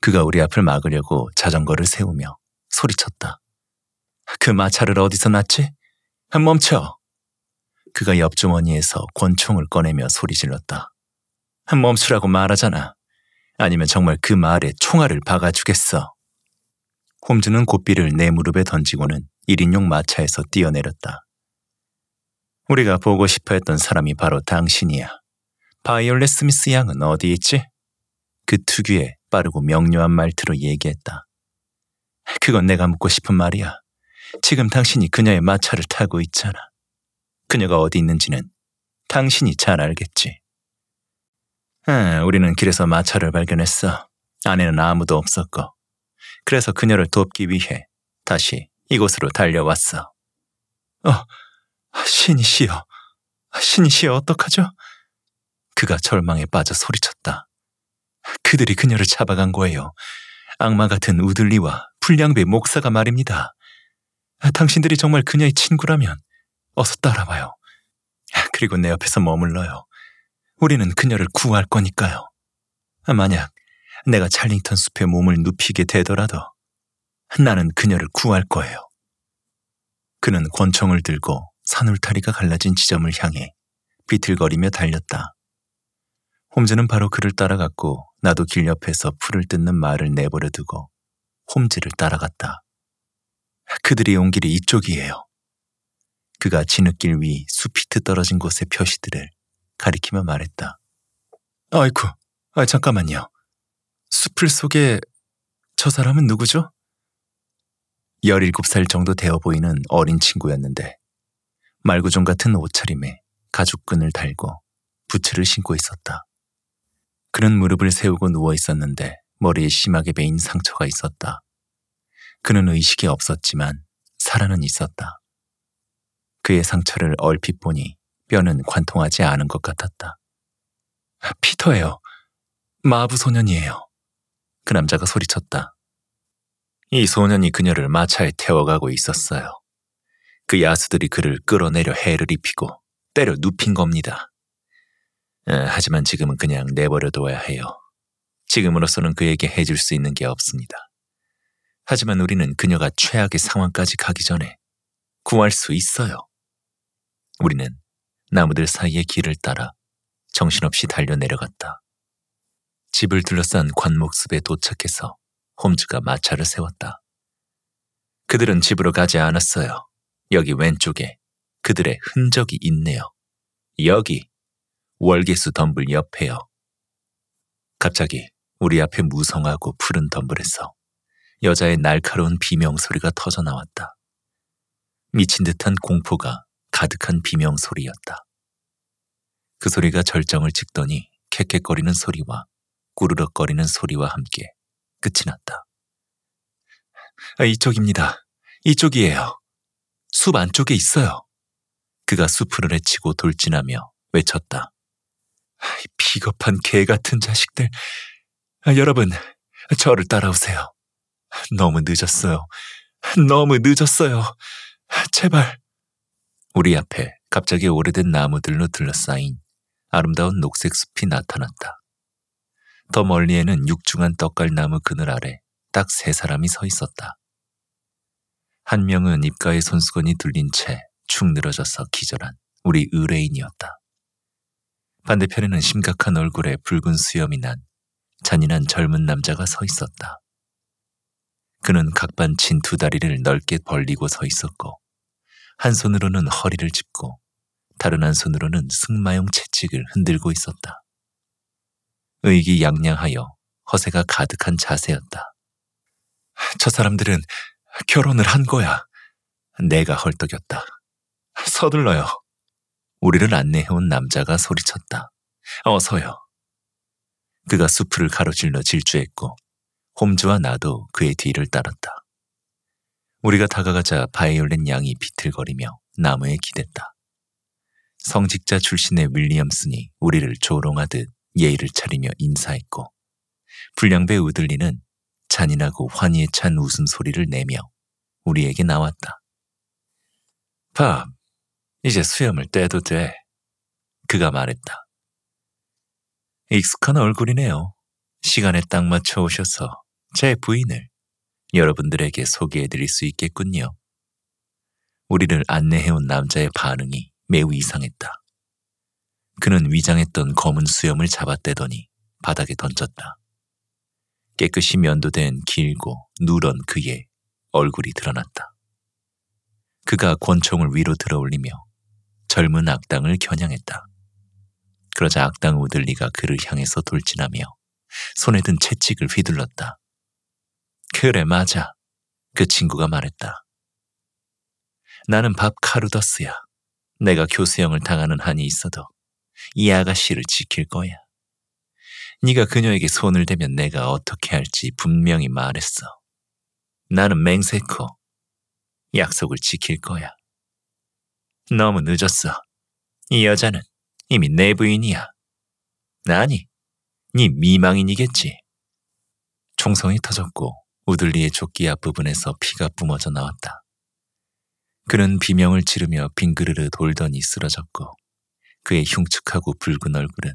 그가 우리 앞을 막으려고 자전거를 세우며 소리쳤다. 그 마차를 어디서 났지? 멈춰! 그가 옆주머니에서 권총을 꺼내며 소리질렀다. 멈추라고 말하잖아. 아니면 정말 그 마을에 총알을 박아주겠어. 홈즈는 고삐를 내 무릎에 던지고는 1인용 마차에서 뛰어내렸다. 우리가 보고 싶어 했던 사람이 바로 당신이야. 바이올렛 스미스 양은 어디 있지? 그 특유의 빠르고 명료한 말투로 얘기했다. 그건 내가 묻고 싶은 말이야. 지금 당신이 그녀의 마차를 타고 있잖아. 그녀가 어디 있는지는 당신이 잘 알겠지. 우리는 길에서 마차를 발견했어. 안에는 아무도 없었고. 그래서 그녀를 돕기 위해 다시 이곳으로 달려왔어. 어, 신이시여. 신이시여, 어떡하죠? 그가 절망에 빠져 소리쳤다. 그들이 그녀를 잡아간 거예요. 악마 같은 우들리와 불량배 목사가 말입니다. 당신들이 정말 그녀의 친구라면 어서 따라와요. 그리고 내 옆에서 머물러요. 우리는 그녀를 구할 거니까요. 만약 내가 찰링턴 숲에 몸을 눕히게 되더라도 나는 그녀를 구할 거예요. 그는 권총을 들고 산울타리가 갈라진 지점을 향해 비틀거리며 달렸다. 홈즈는 바로 그를 따라갔고 나도 길 옆에서 풀을 뜯는 말을 내버려 두고 홈즈를 따라갔다. 그들이 온 길이 이쪽이에요. 그가 진흙길 위 수피트 떨어진 곳의 표시들을 가리키며 말했다. 아이쿠, 아, 잠깐만요. 수풀 속에 저 사람은 누구죠? 17살 정도 되어 보이는 어린 친구였는데 말구종 같은 옷차림에 가죽끈을 달고 부츠를 신고 있었다. 그는 무릎을 세우고 누워 있었는데 머리에 심하게 베인 상처가 있었다. 그는 의식이 없었지만 살아는 있었다. 그의 상처를 얼핏 보니 뼈는 관통하지 않은 것 같았다. 피터예요. 마부 소년이에요. 그 남자가 소리쳤다. 이 소년이 그녀를 마차에 태워가고 있었어요. 그 야수들이 그를 끌어내려 해를 입히고 때려 눕힌 겁니다. 아, 하지만 지금은 그냥 내버려둬야 해요. 지금으로서는 그에게 해줄 수 있는 게 없습니다. 하지만 우리는 그녀가 최악의 상황까지 가기 전에 구할 수 있어요. 우리는 나무들 사이의 길을 따라 정신없이 달려 내려갔다. 집을 둘러싼 관목숲에 도착해서 홈즈가 마차를 세웠다. 그들은 집으로 가지 않았어요. 여기 왼쪽에 그들의 흔적이 있네요. 여기 월계수 덤불 옆에요. 갑자기 우리 앞에 무성하고 푸른 덤불에서 여자의 날카로운 비명 소리가 터져 나왔다. 미친 듯한 공포가 가득한 비명 소리였다. 그 소리가 절정을 찍더니 캑캑거리는 소리와 꾸르륵거리는 소리와 함께 끝이 났다. 아, 이쪽입니다. 이쪽이에요. 숲 안쪽에 있어요. 그가 숲을 헤치고 돌진하며 외쳤다. 아, 비겁한 개 같은 자식들. 아, 여러분, 저를 따라오세요. 너무 늦었어요. 너무 늦었어요. 제발. 우리 앞에 갑자기 오래된 나무들로 둘러싸인 아름다운 녹색 숲이 나타났다. 더 멀리에는 육중한 떡갈나무 그늘 아래 딱 세 사람이 서 있었다. 한 명은 입가에 손수건이 둘린 채 축 늘어져서 기절한 우리 의뢰인이었다. 반대편에는 심각한 얼굴에 붉은 수염이 난 잔인한 젊은 남자가 서 있었다. 그는 각반 친 두 다리를 넓게 벌리고 서 있었고 한 손으로는 허리를 짚고 다른 한 손으로는 승마용 채찍을 흔들고 있었다. 의기양양하여 허세가 가득한 자세였다. 저 사람들은 결혼을 한 거야. 내가 헐떡였다. 서둘러요. 우리를 안내해온 남자가 소리쳤다. 어서요. 그가 수프를 가로질러 질주했고 홈즈와 나도 그의 뒤를 따랐다. 우리가 다가가자 바이올렛 양이 비틀거리며 나무에 기댔다. 성직자 출신의 윌리엄슨이 우리를 조롱하듯 예의를 차리며 인사했고 불량배 우들리는 잔인하고 환희에 찬 웃음소리를 내며 우리에게 나왔다. 밥, 이제 수염을 떼도 돼. 그가 말했다. 익숙한 얼굴이네요. 시간에 딱 맞춰 오셔서 제 부인을 여러분들에게 소개해 드릴 수 있겠군요. 우리를 안내해온 남자의 반응이 매우 이상했다. 그는 위장했던 검은 수염을 잡아떼더니 바닥에 던졌다. 깨끗이 면도된 길고 누런 그의 얼굴이 드러났다. 그가 권총을 위로 들어올리며 젊은 악당을 겨냥했다. 그러자 악당 우들리가 그를 향해서 돌진하며 손에 든 채찍을 휘둘렀다. 그래, 맞아. 그 친구가 말했다. 나는 밥 카루더스야. 내가 교수형을 당하는 한이 있어도 이 아가씨를 지킬 거야. 네가 그녀에게 손을 대면 내가 어떻게 할지 분명히 말했어. 나는 맹세코 약속을 지킬 거야. 너무 늦었어. 이 여자는 이미 내 부인이야. 아니, 네 미망인이겠지. 총성이 터졌고 우들리의 조끼 앞부분에서 피가 뿜어져 나왔다. 그는 비명을 지르며 빙그르르 돌더니 쓰러졌고 그의 흉측하고 붉은 얼굴은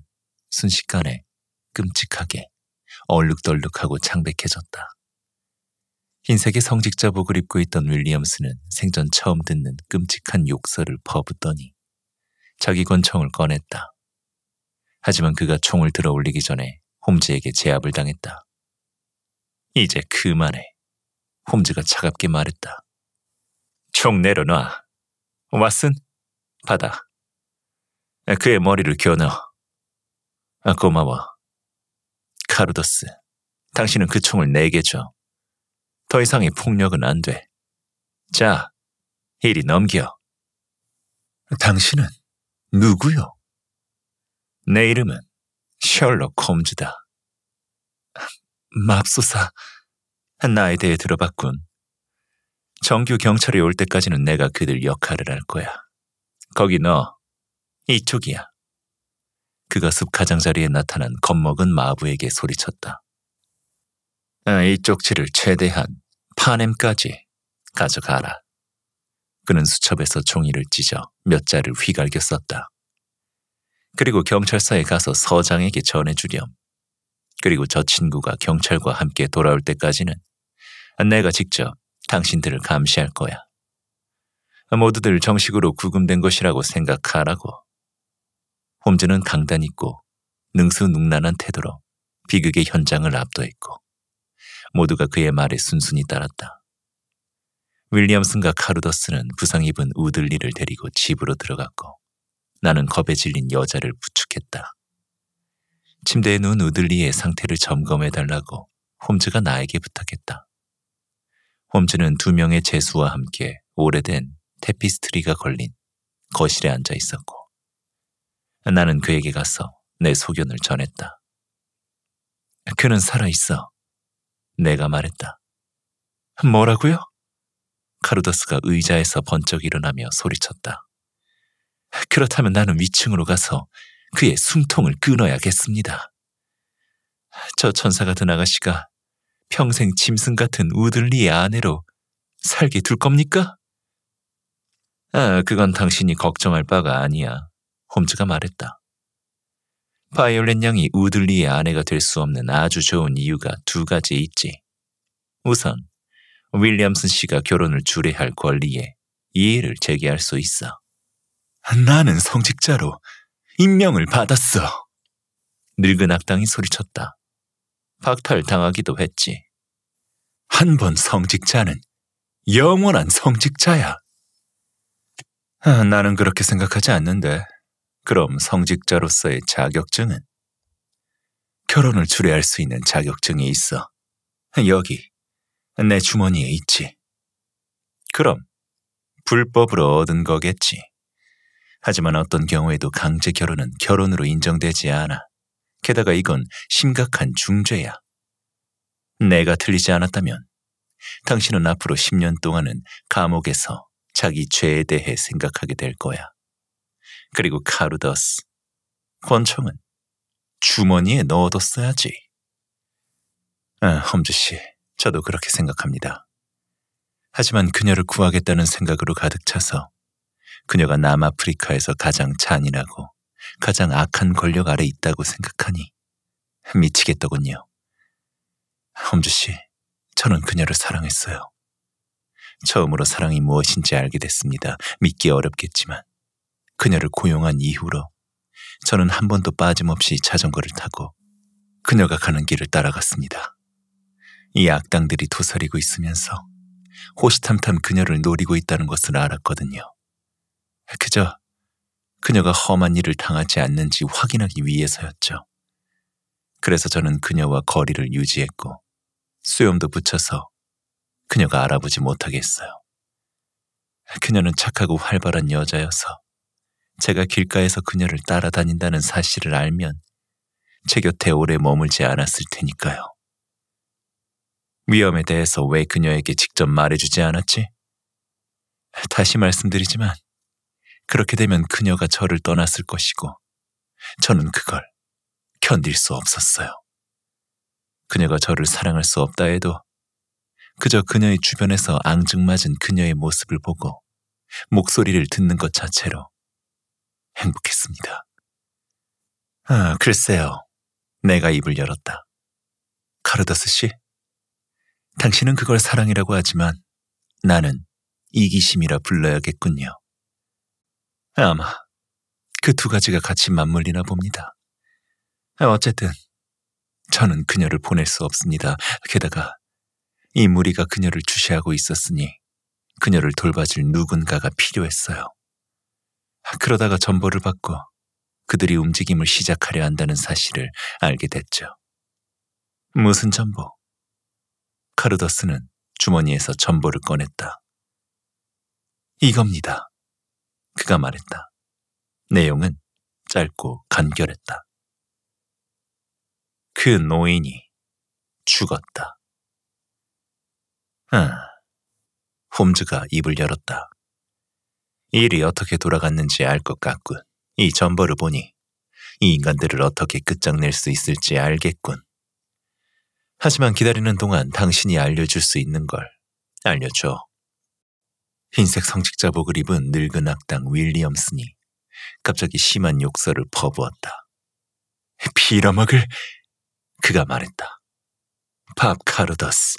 순식간에 끔찍하게 얼룩덜룩하고 창백해졌다. 흰색의 성직자복을 입고 있던 윌리엄스는 생전 처음 듣는 끔찍한 욕설을 퍼붓더니 자기 권총을 꺼냈다. 하지만 그가 총을 들어 올리기 전에 홈즈에게 제압을 당했다. 이제 그만해. 홈즈가 차갑게 말했다. 총 내려놔. 왓슨, 받아. 그의 머리를 겨눠. 아, 고마워. 카르도스, 당신은 그 총을 내게 줘. 더 이상의 폭력은 안 돼. 자, 이리 넘겨. 당신은 누구요? 내 이름은 셜록 홈즈다. 맙소사. 나에 대해 들어봤군. 정규 경찰이 올 때까지는 내가 그들 역할을 할 거야. 거기 너. 이쪽이야. 그가 숲 가장자리에 나타난 겁먹은 마부에게 소리쳤다. 아, 이쪽 치를 최대한 파냄까지 가져가라. 그는 수첩에서 종이를 찢어 몇 자를 휘갈겨 썼다. 그리고 경찰서에 가서 서장에게 전해주렴. 그리고 저 친구가 경찰과 함께 돌아올 때까지는 내가 직접 당신들을 감시할 거야. 모두들 정식으로 구금된 것이라고 생각하라고. 홈즈는 강단 있고 능수능란한 태도로 비극의 현장을 압도했고 모두가 그의 말에 순순히 따랐다. 윌리엄슨과 카르더스는 부상 입은 우들리를 데리고 집으로 들어갔고 나는 겁에 질린 여자를 부축했다. 침대에 누운 우들리의 상태를 점검해달라고 홈즈가 나에게 부탁했다. 홈즈는 두 명의 재수와 함께 오래된 테피스트리가 걸린 거실에 앉아 있었고 나는 그에게 가서 내 소견을 전했다. 그는 살아있어. 내가 말했다. 뭐라고요? 카르더스가 의자에서 번쩍 일어나며 소리쳤다. 그렇다면 나는 위층으로 가서 그의 숨통을 끊어야겠습니다. 저 천사 같은 아가씨가 평생 짐승 같은 우들리의 아내로 살게 둘 겁니까? 아, 그건 당신이 걱정할 바가 아니야. 홈즈가 말했다. 바이올렛 양이 우들리의 아내가 될 수 없는 아주 좋은 이유가 두 가지 있지. 우선, 윌리엄슨 씨가 결혼을 주례할 권리에 이해를 제기할 수 있어. 나는 성직자로 임명을 받았어. 늙은 악당이 소리쳤다. 박탈당하기도 했지. 한 번 성직자는 영원한 성직자야. 아, 나는 그렇게 생각하지 않는데. 그럼 성직자로서의 자격증은? 결혼을 주례할 수 있는 자격증이 있어. 여기, 내 주머니에 있지. 그럼, 불법으로 얻은 거겠지. 하지만 어떤 경우에도 강제 결혼은 결혼으로 인정되지 않아. 게다가 이건 심각한 중죄야. 내가 틀리지 않았다면 당신은 앞으로 10년 동안은 감옥에서 자기 죄에 대해 생각하게 될 거야. 그리고 카루더스, 권총은 주머니에 넣어뒀어야지. 아, 험주 씨, 저도 그렇게 생각합니다. 하지만 그녀를 구하겠다는 생각으로 가득 차서 그녀가 남아프리카에서 가장 잔인하고 가장 악한 권력 아래 있다고 생각하니 미치겠더군요. 엄주 씨, 저는 그녀를 사랑했어요. 처음으로 사랑이 무엇인지 알게 됐습니다. 믿기 어렵겠지만 그녀를 고용한 이후로 저는 한 번도 빠짐없이 자전거를 타고 그녀가 가는 길을 따라갔습니다. 이 악당들이 도사리고 있으면서 호시탐탐 그녀를 노리고 있다는 것을 알았거든요. 그저 그녀가 험한 일을 당하지 않는지 확인하기 위해서였죠. 그래서 저는 그녀와 거리를 유지했고 수염도 붙여서 그녀가 알아보지 못하겠어요 그녀는 착하고 활발한 여자여서 제가 길가에서 그녀를 따라다닌다는 사실을 알면 제 곁에 오래 머물지 않았을 테니까요. 위험에 대해서 왜 그녀에게 직접 말해주지 않았지? 다시 말씀드리지만 그렇게 되면 그녀가 저를 떠났을 것이고 저는 그걸 견딜 수 없었어요. 그녀가 저를 사랑할 수 없다 해도 그저 그녀의 주변에서 앙증맞은 그녀의 모습을 보고 목소리를 듣는 것 자체로 행복했습니다. 아, 글쎄요. 내가 입을 열었다. 카르더스 씨, 당신은 그걸 사랑이라고 하지만 나는 이기심이라 불러야겠군요. 아마 그 두 가지가 같이 맞물리나 봅니다. 아, 어쨌든 저는 그녀를 보낼 수 없습니다. 게다가 이 무리가 그녀를 주시하고 있었으니 그녀를 돌봐줄 누군가가 필요했어요. 그러다가 전보를 받고 그들이 움직임을 시작하려 한다는 사실을 알게 됐죠. 무슨 전보? 카르더스는 주머니에서 전보를 꺼냈다. 이겁니다. 그가 말했다. 내용은 짧고 간결했다. 그 노인이 죽었다. 아, 홈즈가 입을 열었다. 일이 어떻게 돌아갔는지 알 것 같군. 이 전벌을 보니 이 인간들을 어떻게 끝장낼 수 있을지 알겠군. 하지만 기다리는 동안 당신이 알려줄 수 있는 걸 알려줘. 흰색 성직자복을 입은 늙은 악당 윌리엄슨이 갑자기 심한 욕설을 퍼부었다. 빌어먹을 그가 말했다. 밥 카르더스,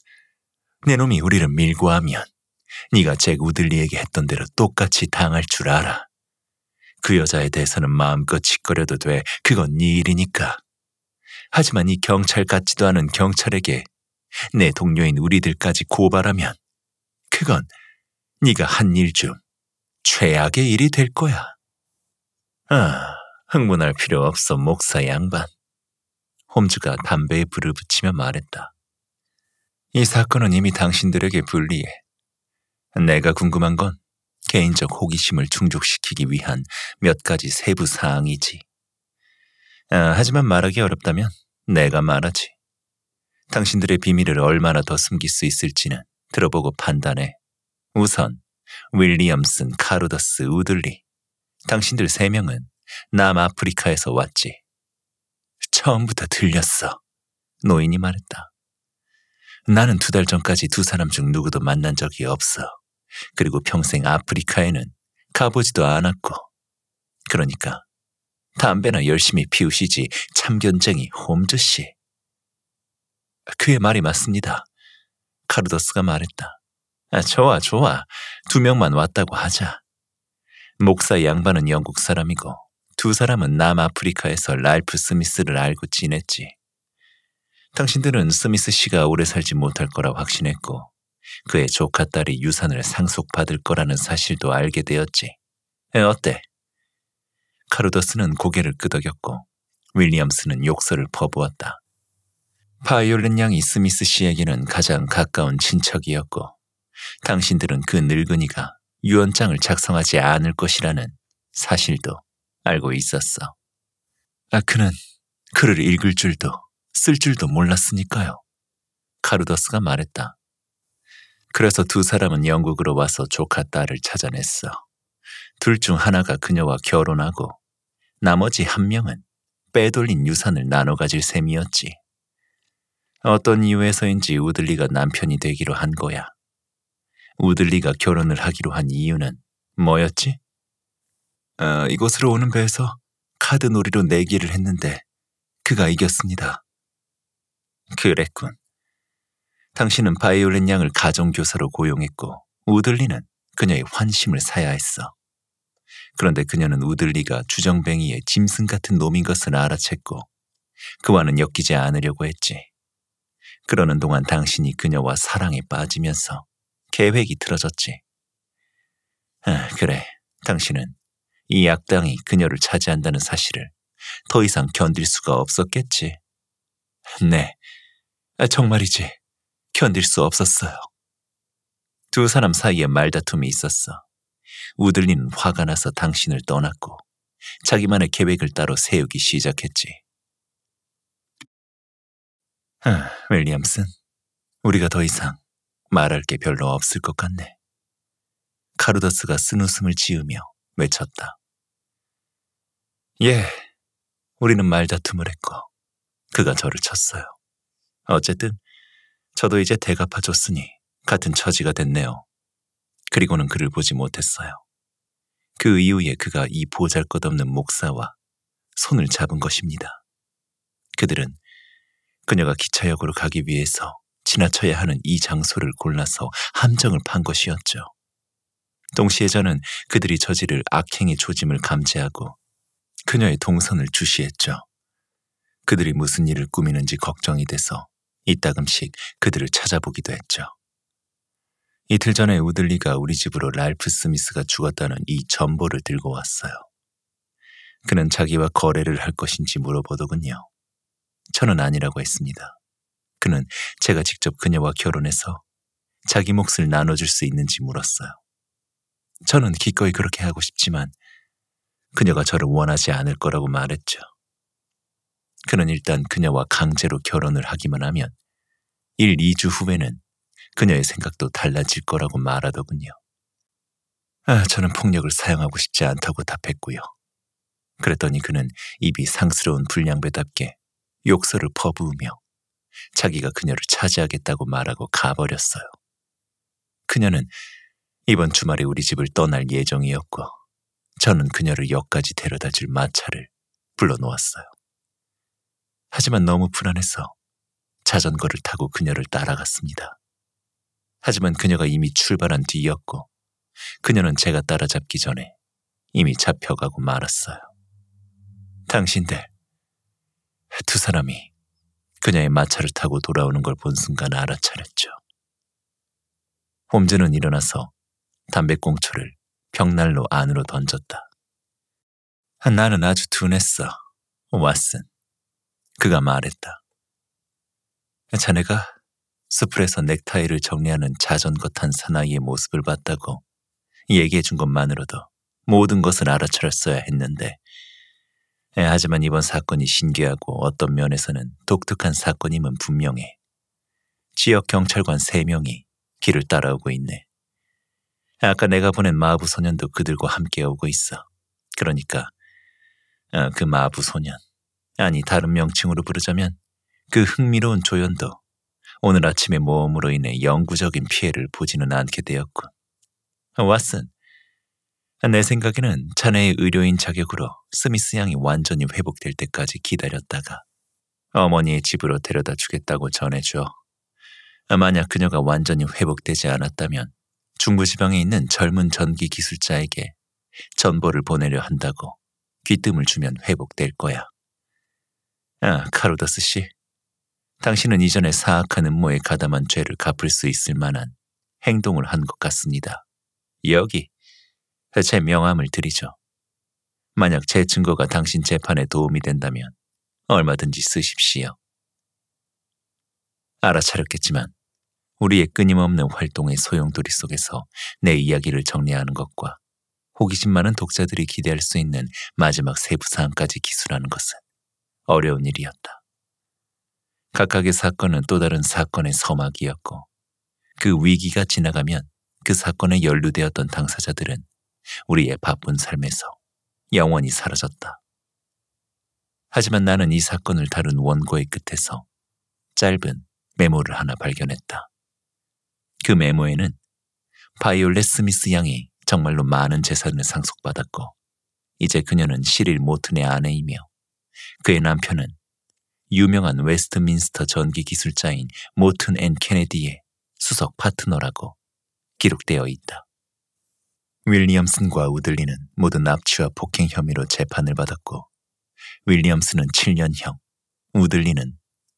내 놈이 우리를 밀고 하면 네가 잭 우들리에게 했던 대로 똑같이 당할 줄 알아. 그 여자에 대해서는 마음껏 짓거려도 돼. 그건 네 일이니까. 하지만 이 경찰 같지도 않은 경찰에게 내 동료인 우리들까지 고발하면 그건 네가 한 일 중 최악의 일이 될 거야. 아, 흥분할 필요 없어 목사 양반. 홈즈가 담배에 불을 붙이며 말했다. 이 사건은 이미 당신들에게 불리해. 내가 궁금한 건 개인적 호기심을 충족시키기 위한 몇 가지 세부 사항이지. 아, 하지만 말하기 어렵다면 내가 말하지. 당신들의 비밀을 얼마나 더 숨길 수 있을지는 들어보고 판단해. 우선 윌리엄슨, 카루더스, 우들리 당신들 세 명은 남아프리카에서 왔지. 처음부터 들렸어. 노인이 말했다. 나는 두 달 전까지 두 사람 중 누구도 만난 적이 없어. 그리고 평생 아프리카에는 가보지도 않았고. 그러니까 담배나 열심히 피우시지 참견쟁이 홈즈씨. 그의 말이 맞습니다. 카르더스가 말했다. 아, 좋아, 좋아. 두 명만 왔다고 하자. 목사 양반은 영국 사람이고 두 사람은 남아프리카에서 랄프 스미스를 알고 지냈지. 당신들은 스미스 씨가 오래 살지 못할 거라 확신했고 그의 조카 딸이 유산을 상속받을 거라는 사실도 알게 되었지. 어때? 카루더스는 고개를 끄덕였고 윌리엄스는 욕설을 퍼부었다. 바이올린 양이 스미스 씨에게는 가장 가까운 친척이었고 당신들은 그 늙은이가 유언장을 작성하지 않을 것이라는 사실도 알고 있었어. 아크는 글을 읽을 줄도 쓸 줄도 몰랐으니까요. 카르더스가 말했다. 그래서 두 사람은 영국으로 와서 조카 딸을 찾아냈어. 둘 중 하나가 그녀와 결혼하고 나머지 한 명은 빼돌린 유산을 나눠 가질 셈이었지. 어떤 이유에서인지 우들리가 남편이 되기로 한 거야. 우들리가 결혼을 하기로 한 이유는 뭐였지? 아, 이곳으로 오는 배에서 카드 놀이로 내기를 네 했는데 그가 이겼습니다. 그랬군. 당신은 바이올렛 양을 가정교사로 고용했고 우들리는 그녀의 환심을 사야 했어. 그런데 그녀는 우들리가 주정뱅이의 짐승 같은 놈인 것을 알아챘고 그와는 엮이지 않으려고 했지. 그러는 동안 당신이 그녀와 사랑에 빠지면서 계획이 틀어졌지. 아, 그래, 당신은 이 악당이 그녀를 차지한다는 사실을 더 이상 견딜 수가 없었겠지. 네, 아, 정말이지. 견딜 수 없었어요. 두 사람 사이에 말다툼이 있었어. 우들린 화가 나서 당신을 떠났고 자기만의 계획을 따로 세우기 시작했지. 아, 윌리엄슨, 우리가 더 이상 말할 게 별로 없을 것 같네. 카르더스가 쓴 웃음을 지으며 외쳤다. 예, 우리는 말다툼을 했고 그가 저를 쳤어요. 어쨌든 저도 이제 대갚아줬으니 같은 처지가 됐네요. 그리고는 그를 보지 못했어요. 그 이후에 그가 이 보잘것없는 목사와 손을 잡은 것입니다. 그들은 그녀가 기차역으로 가기 위해서 지나쳐야 하는 이 장소를 골라서 함정을 판 것이었죠. 동시에 저는 그들이 저지를 악행의 조짐을 감지하고 그녀의 동선을 주시했죠. 그들이 무슨 일을 꾸미는지 걱정이 돼서 이따금씩 그들을 찾아보기도 했죠. 이틀 전에 우들리가 우리 집으로 랄프 스미스가 죽었다는 이 전보를 들고 왔어요. 그는 자기와 거래를 할 것인지 물어보더군요. 저는 아니라고 했습니다. 그는 제가 직접 그녀와 결혼해서 자기 몫을 나눠줄 수 있는지 물었어요. 저는 기꺼이 그렇게 하고 싶지만 그녀가 저를 원하지 않을 거라고 말했죠. 그는 일단 그녀와 강제로 결혼을 하기만 하면 1, 2주 후에는 그녀의 생각도 달라질 거라고 말하더군요. 아, 저는 폭력을 사용하고 싶지 않다고 답했고요. 그랬더니 그는 입이 상스러운 불량배답게 욕설을 퍼부으며 자기가 그녀를 차지하겠다고 말하고 가버렸어요. 그녀는 이번 주말에 우리 집을 떠날 예정이었고 저는 그녀를 역까지 데려다 줄 마차를 불러놓았어요. 하지만 너무 불안해서 자전거를 타고 그녀를 따라갔습니다. 하지만 그녀가 이미 출발한 뒤였고 그녀는 제가 따라잡기 전에 이미 잡혀가고 말았어요. 당신들, 두 사람이 그녀의 마차를 타고 돌아오는 걸 본 순간 알아차렸죠. 홈즈는 일어나서 담배꽁초를 벽난로 안으로 던졌다. 아, 나는 아주 둔했어, 왓슨. 그가 말했다. 자네가 수풀에서 넥타이를 정리하는 자전거 탄 사나이의 모습을 봤다고 얘기해 준 것만으로도 모든 것을 알아차렸어야 했는데 예, 하지만 이번 사건이 신기하고 어떤 면에서는 독특한 사건임은 분명해. 지역 경찰관 3명이 길을 따라오고 있네. 아까 내가 보낸 마부 소년도 그들과 함께 오고 있어. 그러니까 아, 그 마부 소년, 아니 다른 명칭으로 부르자면 그 흥미로운 조연도 오늘 아침의 모험으로 인해 영구적인 피해를 보지는 않게 되었군. 어, 왓슨, 내 생각에는 자네의 의료인 자격으로 스미스 양이 완전히 회복될 때까지 기다렸다가 어머니의 집으로 데려다 주겠다고 전해줘 만약 그녀가 완전히 회복되지 않았다면 중부지방에 있는 젊은 전기 기술자에게 전보를 보내려 한다고 귀뜸을 주면 회복될 거야. 아, 카로더스 씨. 당신은 이전에 사악한 음모에 가담한 죄를 갚을 수 있을 만한 행동을 한 것 같습니다. 여기 해체 명함을 드리죠. 만약 제 증거가 당신 재판에 도움이 된다면 얼마든지 쓰십시오. 알아차렸겠지만 우리의 끊임없는 활동의 소용돌이 속에서 내 이야기를 정리하는 것과 호기심 많은 독자들이 기대할 수 있는 마지막 세부 사항까지 기술하는 것은 어려운 일이었다. 각각의 사건은 또 다른 사건의 서막이었고 그 위기가 지나가면 그 사건에 연루되었던 당사자들은 우리의 바쁜 삶에서 영원히 사라졌다. 하지만 나는 이 사건을 다룬 원고의 끝에서 짧은 메모를 하나 발견했다. 그 메모에는 바이올렛 스미스 양이 정말로 많은 재산을 상속받았고 이제 그녀는 시릴 모튼의 아내이며 그의 남편은 유명한 웨스트민스터 전기 기술자인 모튼 앤 케네디의 수석 파트너라고 기록되어 있다. 윌리엄슨과 우들리는 모두 납치와 폭행 혐의로 재판을 받았고 윌리엄슨은 7년형, 우들리는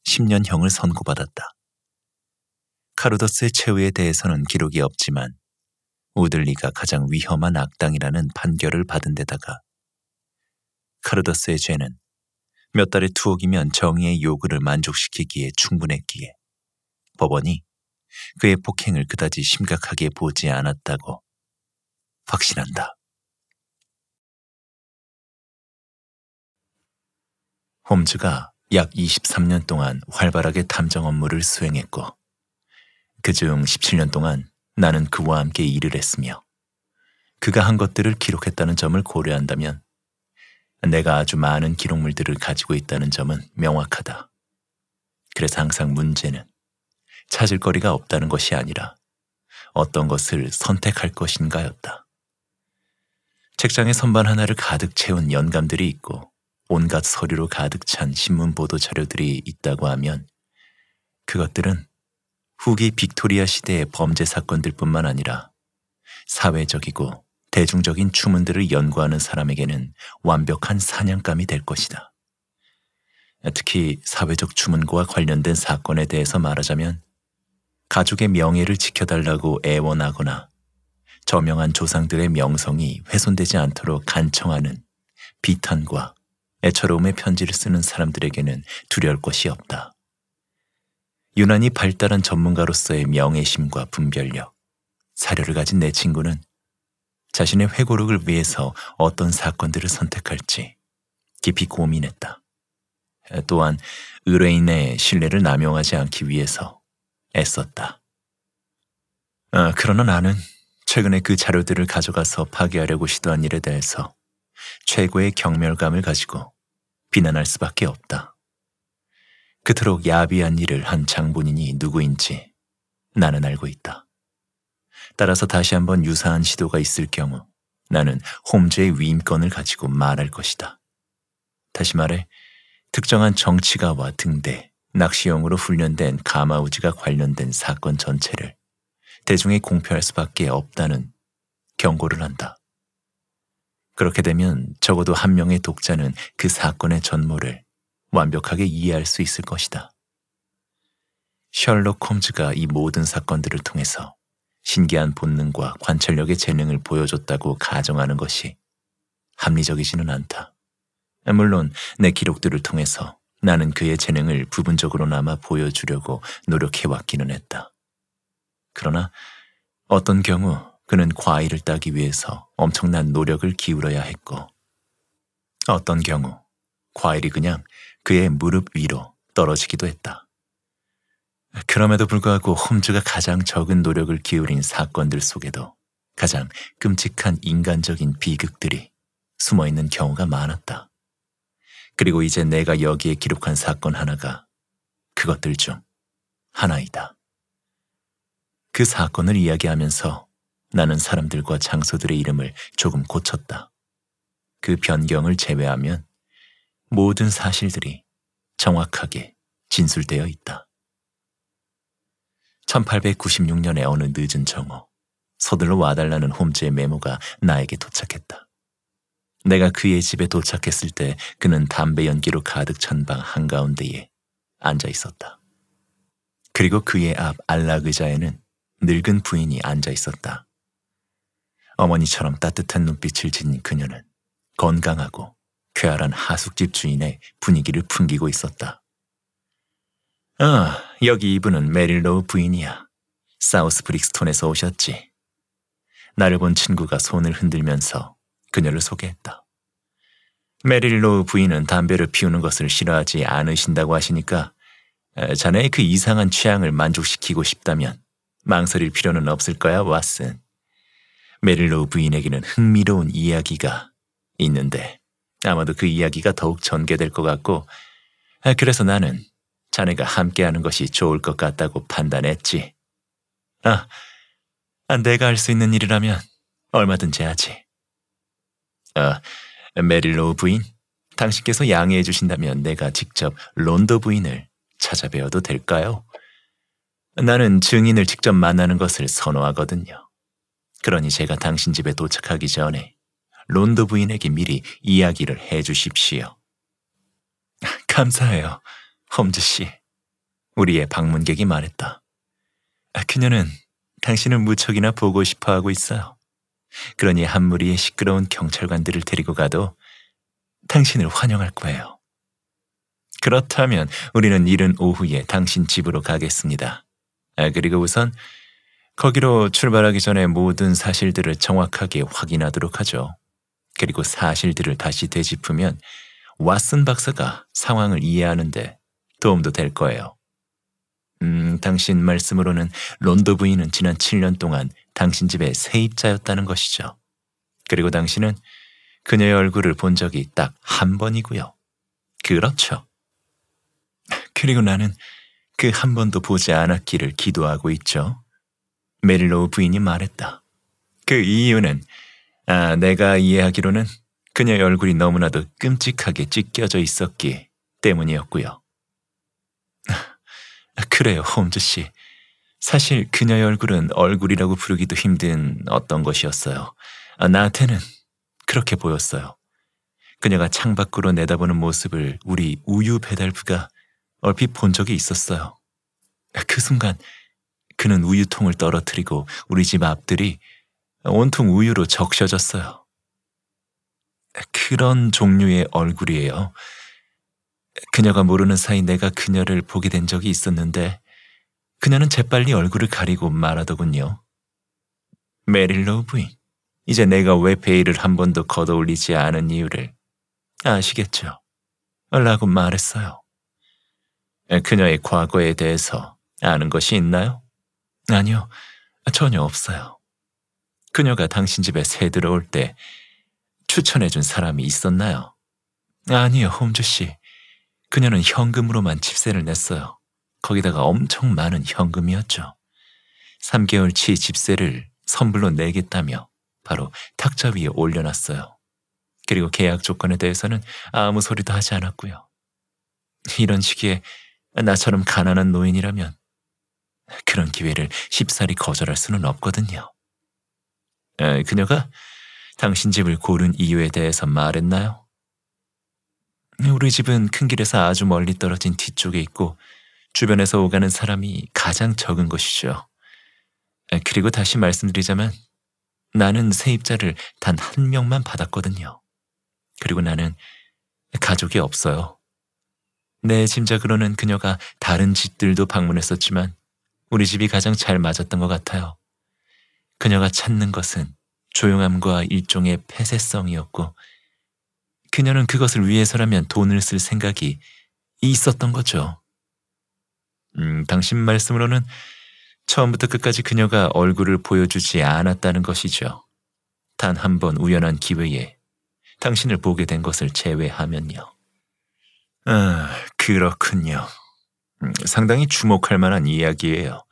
10년형을 선고받았다. 카르더스의 최후에 대해서는 기록이 없지만 우들리가 가장 위험한 악당이라는 판결을 받은 데다가 카르더스의 죄는 몇 달의 투옥이면 정의의 요구를 만족시키기에 충분했기에 법원이 그의 폭행을 그다지 심각하게 보지 않았다고 확신한다. 홈즈가 약 23년 동안 활발하게 탐정 업무를 수행했고, 그 중 17년 동안 나는 그와 함께 일을 했으며, 그가 한 것들을 기록했다는 점을 고려한다면, 내가 아주 많은 기록물들을 가지고 있다는 점은 명확하다. 그래서 항상 문제는 찾을 거리가 없다는 것이 아니라 어떤 것을 선택할 것인가였다. 책장에 선반 하나를 가득 채운 연감들이 있고 온갖 서류로 가득 찬 신문 보도 자료들이 있다고 하면 그것들은 후기 빅토리아 시대의 범죄 사건들뿐만 아니라 사회적이고 대중적인 추문들을 연구하는 사람에게는 완벽한 사냥감이 될 것이다. 특히 사회적 추문과 관련된 사건에 대해서 말하자면 가족의 명예를 지켜달라고 애원하거나 저명한 조상들의 명성이 훼손되지 않도록 간청하는 비탄과 애처로움의 편지를 쓰는 사람들에게는 두려울 것이 없다. 유난히 발달한 전문가로서의 명예심과 분별력, 사료를 가진 내 친구는 자신의 회고록을 위해서 어떤 사건들을 선택할지 깊이 고민했다. 또한 의뢰인의 신뢰를 남용하지 않기 위해서 애썼다. 아, 그러나 나는 최근에 그 자료들을 가져가서 파괴하려고 시도한 일에 대해서 최고의 경멸감을 가지고 비난할 수밖에 없다. 그토록 야비한 일을 한 장본인이 누구인지 나는 알고 있다. 따라서 다시 한번 유사한 시도가 있을 경우 나는 홈즈의 위임권을 가지고 말할 것이다. 다시 말해 특정한 정치가와 등대, 낚시용으로 훈련된 가마우지가 관련된 사건 전체를 대중에 공표할 수밖에 없다는 경고를 한다. 그렇게 되면 적어도 한 명의 독자는 그 사건의 전모를 완벽하게 이해할 수 있을 것이다. 셜록 홈즈가 이 모든 사건들을 통해서 신기한 본능과 관찰력의 재능을 보여줬다고 가정하는 것이 합리적이지는 않다. 물론 내 기록들을 통해서 나는 그의 재능을 부분적으로나마 보여주려고 노력해왔기는 했다. 그러나 어떤 경우 그는 과일을 따기 위해서 엄청난 노력을 기울여야 했고 어떤 경우 과일이 그냥 그의 무릎 위로 떨어지기도 했다. 그럼에도 불구하고 홈즈가 가장 적은 노력을 기울인 사건들 속에도 가장 끔찍한 인간적인 비극들이 숨어 있는 경우가 많았다. 그리고 이제 내가 여기에 기록한 사건 하나가 그것들 중 하나이다. 그 사건을 이야기하면서 나는 사람들과 장소들의 이름을 조금 고쳤다. 그 변경을 제외하면 모든 사실들이 정확하게 진술되어 있다. 1896년의 어느 늦은 정오, 서둘러 와달라는 홈즈의 메모가 나에게 도착했다. 내가 그의 집에 도착했을 때 그는 담배 연기로 가득 찬 방 한가운데에 앉아 있었다. 그리고 그의 앞 안락 의자에는 늙은 부인이 앉아 있었다. 어머니처럼 따뜻한 눈빛을 지닌 그녀는 건강하고 쾌활한 하숙집 주인의 분위기를 풍기고 있었다. 아, 여기 이분은 메릴로우 부인이야. 사우스 브릭스톤에서 오셨지. 나를 본 친구가 손을 흔들면서 그녀를 소개했다. 메릴로우 부인은 담배를 피우는 것을 싫어하지 않으신다고 하시니까 자네의 그 이상한 취향을 만족시키고 싶다면 망설일 필요는 없을 거야, 왓슨. 메릴로우 부인에게는 흥미로운 이야기가 있는데 아마도 그 이야기가 더욱 전개될 것 같고 아, 그래서 나는 자네가 함께하는 것이 좋을 것 같다고 판단했지. 아, 아 내가 할 수 있는 일이라면 얼마든지 하지. 아, 메릴로우 부인, 당신께서 양해해 주신다면 내가 직접 론더 부인을 찾아뵈어도 될까요? 나는 증인을 직접 만나는 것을 선호하거든요. 그러니 제가 당신 집에 도착하기 전에 론드 부인에게 미리 이야기를 해 주십시오. [LAUGHS] 감사해요, 홈즈 씨. 우리의 방문객이 말했다. 아, 그녀는 당신을 무척이나 보고 싶어 하고 있어요. 그러니 한 무리의 시끄러운 경찰관들을 데리고 가도 당신을 환영할 거예요. 그렇다면 우리는 이른 오후에 당신 집으로 가겠습니다. 예, 그리고 우선 거기로 출발하기 전에 모든 사실들을 정확하게 확인하도록 하죠. 그리고 사실들을 다시 되짚으면 왓슨 박사가 상황을 이해하는데 도움도 될 거예요. 음, 당신 말씀으로는 론도 부인은 지난 7년 동안 당신 집의 세입자였다는 것이죠. 그리고 당신은 그녀의 얼굴을 본 적이 딱 한 번이고요. 그렇죠. 그리고 나는 그한 번도 보지 않았기를 기도하고 있죠. 메릴로우 부인이 말했다. 그 이유는 아, 내가 이해하기로는 그녀의 얼굴이 너무나도 끔찍하게 찢겨져 있었기 때문이었고요. [LAUGHS] 그래요, 홈즈 씨. 사실 그녀의 얼굴은 얼굴이라고 부르기도 힘든 어떤 것이었어요. 아, 나한테는 그렇게 보였어요. 그녀가 창밖으로 내다보는 모습을 우리 우유 배달부가 얼핏 본 적이 있었어요. 그 순간 그는 우유통을 떨어뜨리고 우리 집 앞들이 온통 우유로 적셔졌어요. 그런 종류의 얼굴이에요. 그녀가 모르는 사이 내가 그녀를 보게 된 적이 있었는데 그녀는 재빨리 얼굴을 가리고 말하더군요. 메릴로 브인 이제 내가 왜 베일을 한 번도 걷어올리지 않은 이유를 아시겠죠? 라고 말했어요. 그녀의 과거에 대해서 아는 것이 있나요? 아니요, 전혀 없어요. 그녀가 당신 집에 새 들어올 때 추천해준 사람이 있었나요? 아니요, 홈즈 씨. 그녀는 현금으로만 집세를 냈어요. 거기다가 엄청 많은 현금이었죠. 3개월치 집세를 선불로 내겠다며 바로 탁자 위에 올려놨어요. 그리고 계약 조건에 대해서는 아무 소리도 하지 않았고요. 이런 시기에 나처럼 가난한 노인이라면 그런 기회를 쉽사리 거절할 수는 없거든요. 그녀가 당신 집을 고른 이유에 대해서 말했나요? 우리 집은 큰 길에서 아주 멀리 떨어진 뒤쪽에 있고 주변에서 오가는 사람이 가장 적은 곳이죠 그리고 다시 말씀드리자면 나는 세입자를 단 한 명만 받았거든요. 그리고 나는 가족이 없어요. 내 짐작으로는 그녀가 다른 집들도 방문했었지만 우리 집이 가장 잘 맞았던 것 같아요. 그녀가 찾는 것은 조용함과 일종의 폐쇄성이었고 그녀는 그것을 위해서라면 돈을 쓸 생각이 있었던 거죠. 음, 당신 말씀으로는 처음부터 끝까지 그녀가 얼굴을 보여주지 않았다는 것이죠. 단 한 번 우연한 기회에 당신을 보게 된 것을 제외하면요. 아, 그렇군요. 음, 상당히 주목할 만한 이야기예요.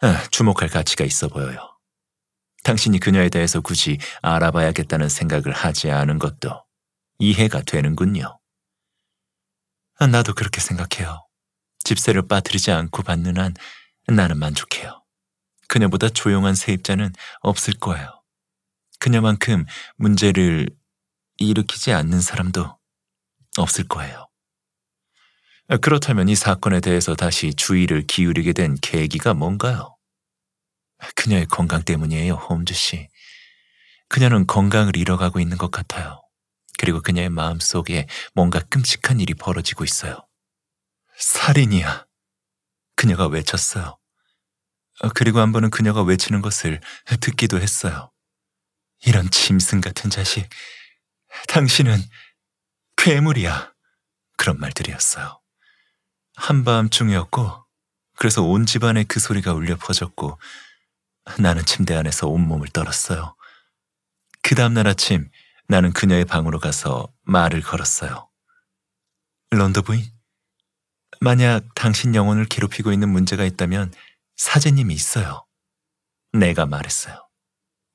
아, 주목할 가치가 있어 보여요. 당신이 그녀에 대해서 굳이 알아봐야겠다는 생각을 하지 않은 것도 이해가 되는군요. 아, 나도 그렇게 생각해요. 집세를 빠뜨리지 않고 받는 한 나는 만족해요. 그녀보다 조용한 세입자는 없을 거예요. 그녀만큼 문제를 일으키지 않는 사람도 없을 거예요. 그렇다면 이 사건에 대해서 다시 주의를 기울이게 된 계기가 뭔가요? 그녀의 건강 때문이에요, 홈즈 씨. 그녀는 건강을 잃어가고 있는 것 같아요. 그리고 그녀의 마음 속에 뭔가 끔찍한 일이 벌어지고 있어요. 살인이야. 그녀가 외쳤어요. 그리고 한 번은 그녀가 외치는 것을 듣기도 했어요. 이런 짐승 같은 자식, 당신은 괴물이야. 그런 말들이었어요. 한밤중이었고 그래서 온 집안에 그 소리가 울려 퍼졌고 나는 침대 안에서 온몸을 떨었어요. 그 다음날 아침 나는 그녀의 방으로 가서 말을 걸었어요. 런더 부인, 만약 당신 영혼을 괴롭히고 있는 문제가 있다면 사제님이 있어요. 내가 말했어요.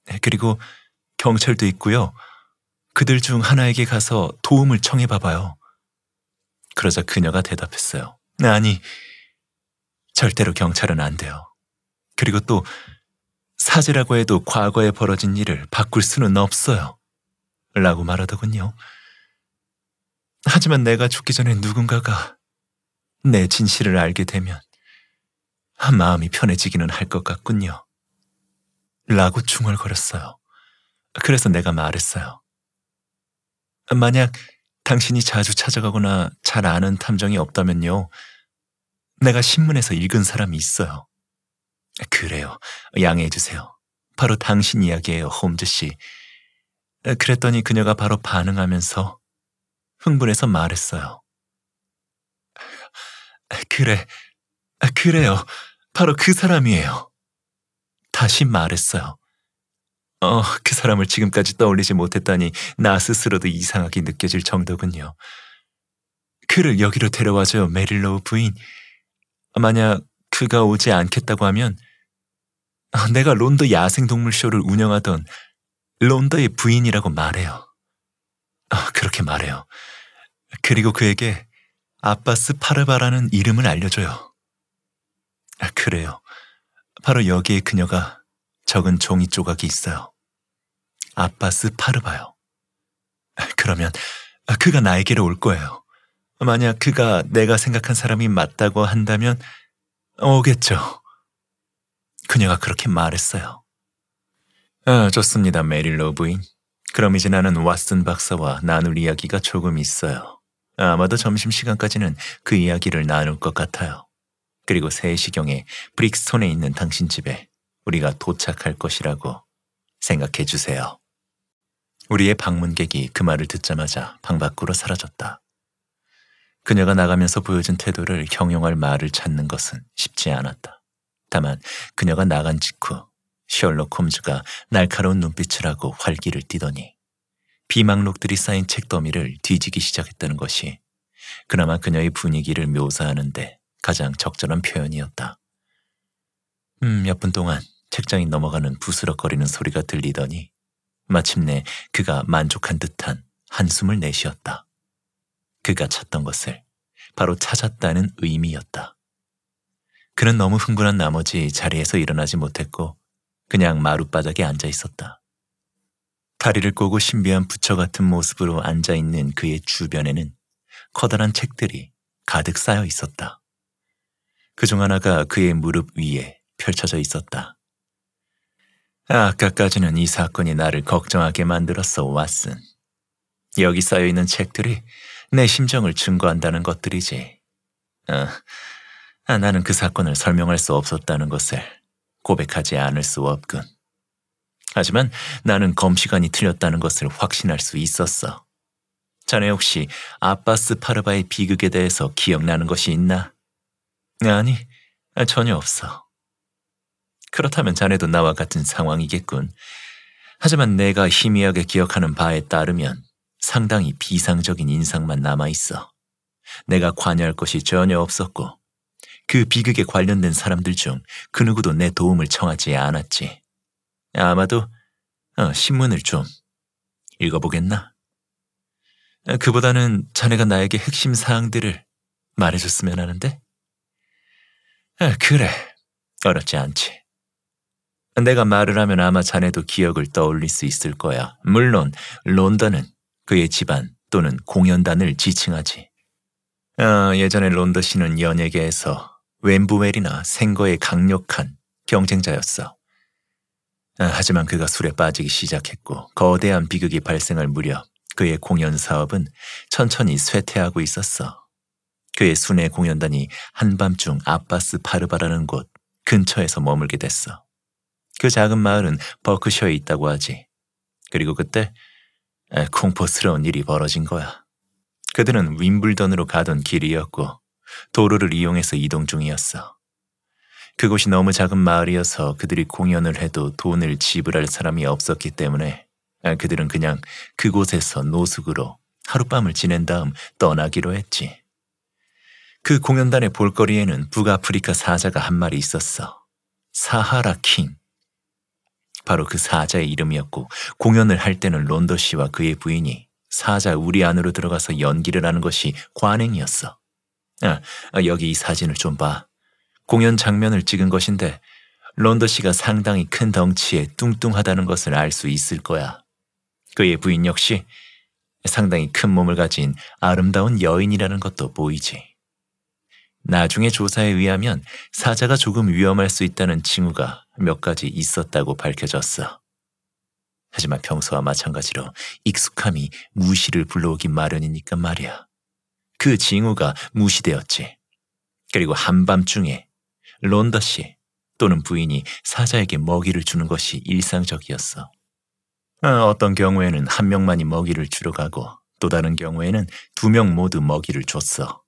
네, 그리고 경찰도 있고요. 그들 중 하나에게 가서 도움을 청해봐봐요. 그러자 그녀가 대답했어요. 아니, 절대로 경찰은 안 돼요. 그리고 또 사죄라고 해도 과거에 벌어진 일을 바꿀 수는 없어요. 라고 말하더군요. 하지만 내가 죽기 전에 누군가가 내 진실을 알게 되면 아, 마음이 편해지기는 할 것 같군요. 라고 중얼거렸어요. 그래서 내가 말했어요. 만약 당신이 자주 찾아가거나 잘 아는 탐정이 없다면요. 내가 신문에서 읽은 사람이 있어요. 그래요. 양해해 주세요. 바로 당신 이야기예요, 홈즈 씨. 그랬더니 그녀가 바로 반응하면서 흥분해서 말했어요. 그래, 그래요. 바로 그 사람이에요. 다시 말했어요. 어, 그 사람을 지금까지 떠올리지 못했다니 나 스스로도 이상하게 느껴질 정도군요. 그를 여기로 데려와줘요, 메릴로우 부인. 만약 그가 오지 않겠다고 하면 아, 내가 론더 야생동물 쇼를 운영하던 론더의 부인이라고 말해요. 아, 그렇게 말해요. 그리고 그에게 아빠스 파르바라는 이름을 알려줘요. 아, 그래요. 바로 여기에 그녀가 적은 종이 조각이 있어요. 아빠스 파르바요. 그러면 그가 나에게로 올 거예요. 만약 그가 내가 생각한 사람이 맞다고 한다면 오겠죠. 그녀가 그렇게 말했어요. 아, 좋습니다, 메릴로 부인. 그럼 이제 나는 왓슨 박사와 나눌 이야기가 조금 있어요. 아마도 점심시간까지는 그 이야기를 나눌 것 같아요. 그리고 3시경에 브릭스톤에 있는 당신 집에 우리가 도착할 것이라고 생각해 주세요. 우리의 방문객이 그 말을 듣자마자 방 밖으로 사라졌다. 그녀가 나가면서 보여준 태도를 경용할 말을 찾는 것은 쉽지 않았다. 다만 그녀가 나간 직후 셜록 홈즈가 날카로운 눈빛을 하고 활기를 띠더니 비망록들이 쌓인 책 더미를 뒤지기 시작했다는 것이 그나마 그녀의 분위기를 묘사하는데 가장 적절한 표현이었다. 음, 몇 분 동안 책장이 넘어가는 부스럭거리는 소리가 들리더니 마침내 그가 만족한 듯한 한숨을 내쉬었다. 그가 찾던 것을 바로 찾았다는 의미였다. 그는 너무 흥분한 나머지 자리에서 일어나지 못했고 그냥 마룻바닥에 앉아 있었다. 다리를 꼬고 신비한 부처 같은 모습으로 앉아 있는 그의 주변에는 커다란 책들이 가득 쌓여 있었다. 그 중 하나가 그의 무릎 위에 펼쳐져 있었다. 아, 아까까지는 이 사건이 나를 걱정하게 만들었어, 왓슨. 여기 쌓여있는 책들이 내 심정을 증거한다는 것들이지. 어, 아, 나는 그 사건을 설명할 수 없었다는 것을 고백하지 않을 수 없군. 하지만 나는 검시관이 틀렸다는 것을 확신할 수 있었어. 자네 혹시 아빠스 파르바의 비극에 대해서 기억나는 것이 있나? 아니, 전혀 없어. 그렇다면 자네도 나와 같은 상황이겠군. 하지만 내가 희미하게 기억하는 바에 따르면 상당히 비상적인 인상만 남아있어 내가 관여할 것이 전혀 없었고 그 비극에 관련된 사람들 중 그 누구도 내 도움을 청하지 않았지. 아마도 어, 신문을 좀 읽어보겠나? 아, 그보다는 자네가 나에게 핵심 사항들을 말해줬으면 하는데? 아, 그래, 어렵지 않지. 내가 말을 하면 아마 자네도 기억을 떠올릴 수 있을 거야. 물론 론던은 그의 집안 또는 공연단을 지칭하지. 아, 예전에 론더 씨는 연예계에서 웬부웰이나 생거의 강력한 경쟁자였어. 아, 하지만 그가 술에 빠지기 시작했고 거대한 비극이 발생할 무렵 그의 공연 사업은 천천히 쇠퇴하고 있었어. 그의 순회 공연단이 한밤중 아빠스 파르바라는 곳 근처에서 머물게 됐어. 그 작은 마을은 버크셔에 있다고 하지. 그리고 그때 공포스러운 일이 벌어진 거야. 그들은 윈블던으로 가던 길이었고 도로를 이용해서 이동 중이었어. 그곳이 너무 작은 마을이어서 그들이 공연을 해도 돈을 지불할 사람이 없었기 때문에 그들은 그냥 그곳에서 노숙으로 하룻밤을 지낸 다음 떠나기로 했지. 그 공연단의 볼거리에는 북아프리카 사자가 한 마리 있었어. 사하라 킹. 바로 그 사자의 이름이었고 공연을 할 때는 론더 씨와 그의 부인이 사자 우리 안으로 들어가서 연기를 하는 것이 관행이었어. 아, 아 여기 이 사진을 좀 봐. 공연 장면을 찍은 것인데 론더 씨가 상당히 큰 덩치에 뚱뚱하다는 것을 알 수 있을 거야. 그의 부인 역시 상당히 큰 몸을 가진 아름다운 여인이라는 것도 보이지. 나중에 조사에 의하면 사자가 조금 위험할 수 있다는 징후가 몇 가지 있었다고 밝혀졌어. 하지만 평소와 마찬가지로 익숙함이 무시를 불러오기 마련이니까 말이야. 그 징후가 무시되었지. 그리고 한밤중에 론더 씨 또는 부인이 사자에게 먹이를 주는 것이 일상적이었어. 어, 어떤 경우에는 한 명만이 먹이를 주러 가고 또 다른 경우에는 두 명 모두 먹이를 줬어.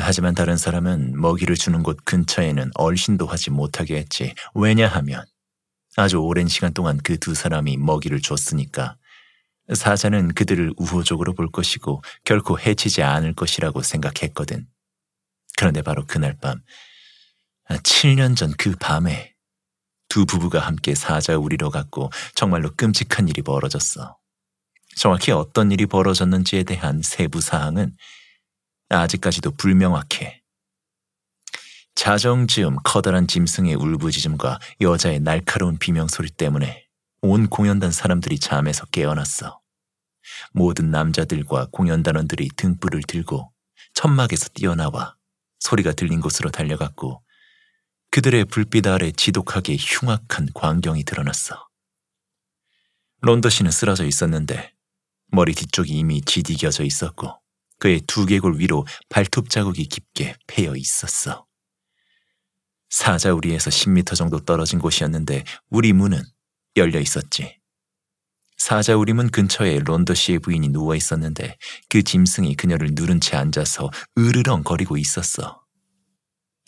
하지만 다른 사람은 먹이를 주는 곳 근처에는 얼씬도 하지 못하게 했지. 왜냐하면 아주 오랜 시간 동안 그 두 사람이 먹이를 줬으니까 사자는 그들을 우호적으로 볼 것이고 결코 해치지 않을 것이라고 생각했거든. 그런데 바로 그날 밤, 7년 아, 전그 밤에 두 부부가 함께 사자 우리러 갔고 정말로 끔찍한 일이 벌어졌어. 정확히 어떤 일이 벌어졌는지에 대한 세부 사항은 아직까지도 불명확해. 자정쯤 커다란 짐승의 울부짖음과 여자의 날카로운 비명소리 때문에 온 공연단 사람들이 잠에서 깨어났어. 모든 남자들과 공연단원들이 등불을 들고 천막에서 뛰어나와 소리가 들린 곳으로 달려갔고 그들의 불빛 아래 지독하게 흉악한 광경이 드러났어. 론더 씨는 쓰러져 있었는데 머리 뒤쪽이 이미 지디겨져 있었고 그의 두개골 위로 발톱 자국이 깊게 패여 있었어. 사자우리에서 10미터 정도 떨어진 곳이었는데 우리 문은 열려 있었지. 사자우리문 근처에 론더 씨의 부인이 누워 있었는데 그 짐승이 그녀를 누른 채 앉아서 으르렁거리고 있었어.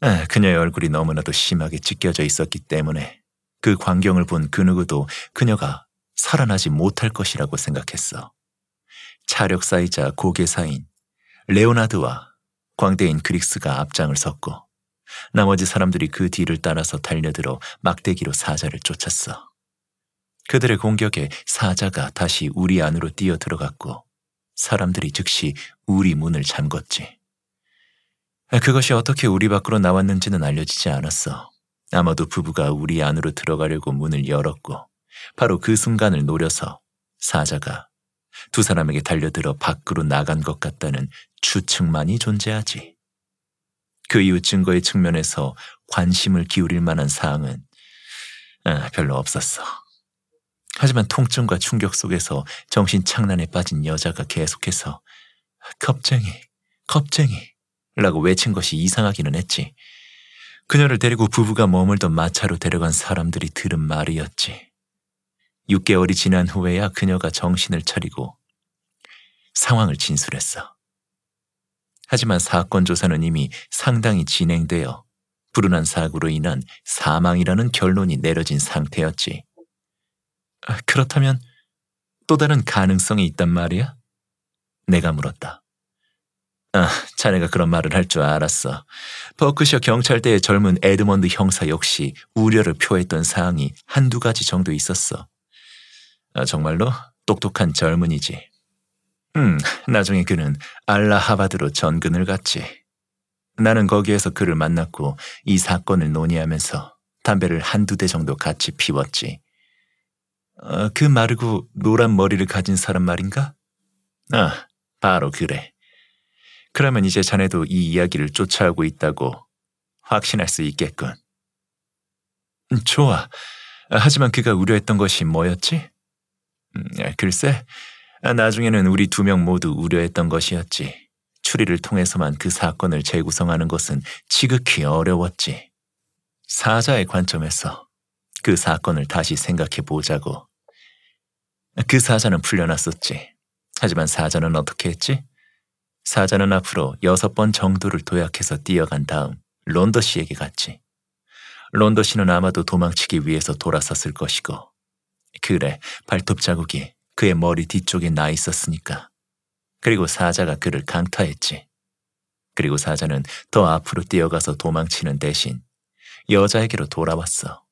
아, 그녀의 얼굴이 너무나도 심하게 찢겨져 있었기 때문에 그 광경을 본 그 누구도 그녀가 살아나지 못할 것이라고 생각했어. 차력사이자 고개사인 레오나드와 광대인 그릭스가 앞장을 섰고 나머지 사람들이 그 뒤를 따라서 달려들어 막대기로 사자를 쫓았어. 그들의 공격에 사자가 다시 우리 안으로 뛰어 들어갔고 사람들이 즉시 우리 문을 잠궜지. 그것이 어떻게 우리 밖으로 나왔는지는 알려지지 않았어. 아마도 부부가 우리 안으로 들어가려고 문을 열었고 바로 그 순간을 노려서 사자가 두 사람에게 달려들어 밖으로 나간 것 같다는 추측만이 존재하지. 그 이후 증거의 측면에서 관심을 기울일 만한 사항은 아, 별로 없었어. 하지만 통증과 충격 속에서 정신 착란에 빠진 여자가 계속해서 겁쟁이, 겁쟁이 라고 외친 것이 이상하기는 했지. 그녀를 데리고 부부가 머물던 마차로 데려간 사람들이 들은 말이었지. 6개월이 지난 후에야 그녀가 정신을 차리고 상황을 진술했어. 하지만 사건 조사는 이미 상당히 진행되어 불운한 사고로 인한 사망이라는 결론이 내려진 상태였지. 아, 그렇다면 또 다른 가능성이 있단 말이야? 내가 물었다. 아, 자네가 그런 말을 할 줄 알았어. 버크셔 경찰대의 젊은 에드먼드 형사 역시 우려를 표했던 사항이 한두 가지 정도 있었어. 아, 정말로 똑똑한 젊은이지. 음, 나중에 그는 알라하바드로 전근을 갔지. 나는 거기에서 그를 만났고 이 사건을 논의하면서 담배를 한두 대 정도 같이 피웠지. 어, 그 마르고 노란 머리를 가진 사람 말인가? 아, 바로 그래. 그러면 이제 자네도 이 이야기를 쫓아오고 있다고 확신할 수 있겠군. 음, 좋아. 하지만 그가 우려했던 것이 뭐였지? 음, 예, 글쎄, 나중에는 우리 두 명 모두 우려했던 것이었지. 추리를 통해서만 그 사건을 재구성하는 것은 지극히 어려웠지. 사자의 관점에서 그 사건을 다시 생각해 보자고. 그 사자는 풀려났었지. 하지만 사자는 어떻게 했지? 사자는 앞으로 여섯 번 정도를 도약해서 뛰어간 다음 론더 씨에게 갔지. 론더 씨는 아마도 도망치기 위해서 돌아섰을 것이고 그래, 발톱 자국이 그의 머리 뒤쪽에 나 있었으니까. 그리고 사자가 그를 강타했지. 그리고 사자는 더 앞으로 뛰어가서 도망치는 대신 여자에게로 돌아왔어.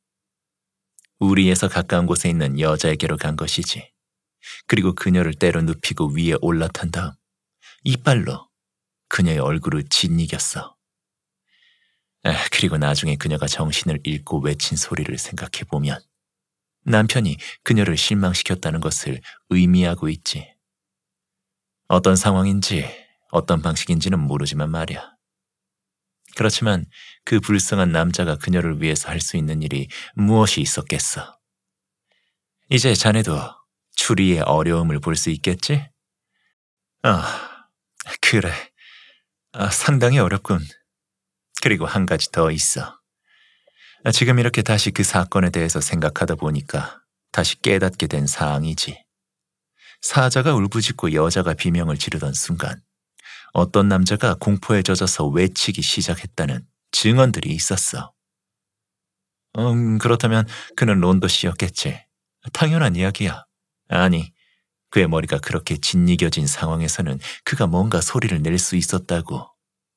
우리에서 가까운 곳에 있는 여자에게로 간 것이지. 그리고 그녀를 때려 눕히고 위에 올라탄 다음 이빨로 그녀의 얼굴을 짓이겼어. 아, 그리고 나중에 그녀가 정신을 잃고 외친 소리를 생각해보면 남편이 그녀를 실망시켰다는 것을 의미하고 있지. 어떤 상황인지 어떤 방식인지는 모르지만 말이야. 그렇지만 그 불쌍한 남자가 그녀를 위해서 할 수 있는 일이 무엇이 있었겠어. 이제 자네도 추리의 어려움을 볼 수 있겠지? 아, 그래. 아, 상당히 어렵군. 그리고 한 가지 더 있어. 지금 이렇게 다시 그 사건에 대해서 생각하다 보니까 다시 깨닫게 된 사항이지. 사자가 울부짖고 여자가 비명을 지르던 순간 어떤 남자가 공포에 젖어서 외치기 시작했다는 증언들이 있었어. 음, 그렇다면 그는 론도 씨였겠지. 당연한 이야기야. 아니, 그의 머리가 그렇게 짓이겨진 상황에서는 그가 뭔가 소리를 낼 수 있었다고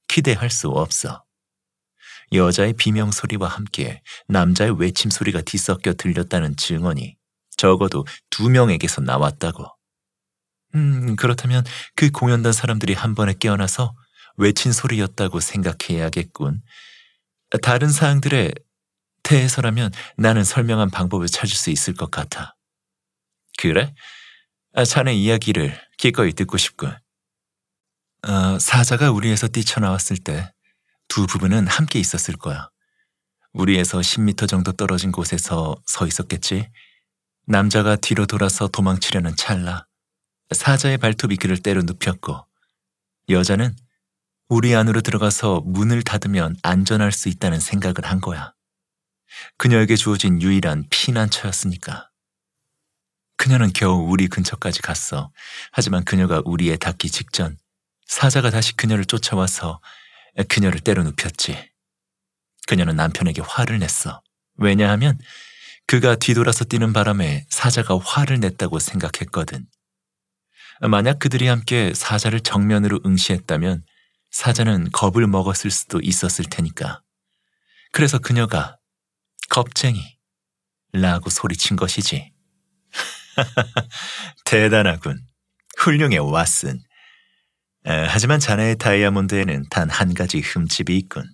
기대할 수 없어. 여자의 비명 소리와 함께 남자의 외침 소리가 뒤섞여 들렸다는 증언이 적어도 두 명에게서 나왔다고. 음, 그렇다면 그 공연단 사람들이 한 번에 깨어나서 외친 소리였다고 생각해야겠군. 다른 사항들에 대해서라면 나는 설명한 방법을 찾을 수 있을 것 같아. 그래? 아, 자네 이야기를 기꺼이 듣고 싶군. 어, 사자가 우리에서 뛰쳐나왔을 때두 부부는 함께 있었을 거야. 우리에서 10미터 정도 떨어진 곳에서 서 있었겠지. 남자가 뒤로 돌아서 도망치려는 찰나 사자의 발톱 이끼를 때려 눕혔고 여자는 우리 안으로 들어가서 문을 닫으면 안전할 수 있다는 생각을 한 거야. 그녀에게 주어진 유일한 피난처였으니까. 그녀는 겨우 우리 근처까지 갔어. 하지만 그녀가 우리에 닿기 직전 사자가 다시 그녀를 쫓아와서 그녀를 때려 눕혔지. 그녀는 남편에게 화를 냈어. 왜냐하면 그가 뒤돌아서 뛰는 바람에 사자가 화를 냈다고 생각했거든. 만약 그들이 함께 사자를 정면으로 응시했다면 사자는 겁을 먹었을 수도 있었을 테니까. 그래서 그녀가 겁쟁이 라고 소리친 것이지. [LAUGHS] 대단하군. 훌륭해, 왓슨. 하지만 자네의 다이아몬드에는 단 한 가지 흠집이 있군.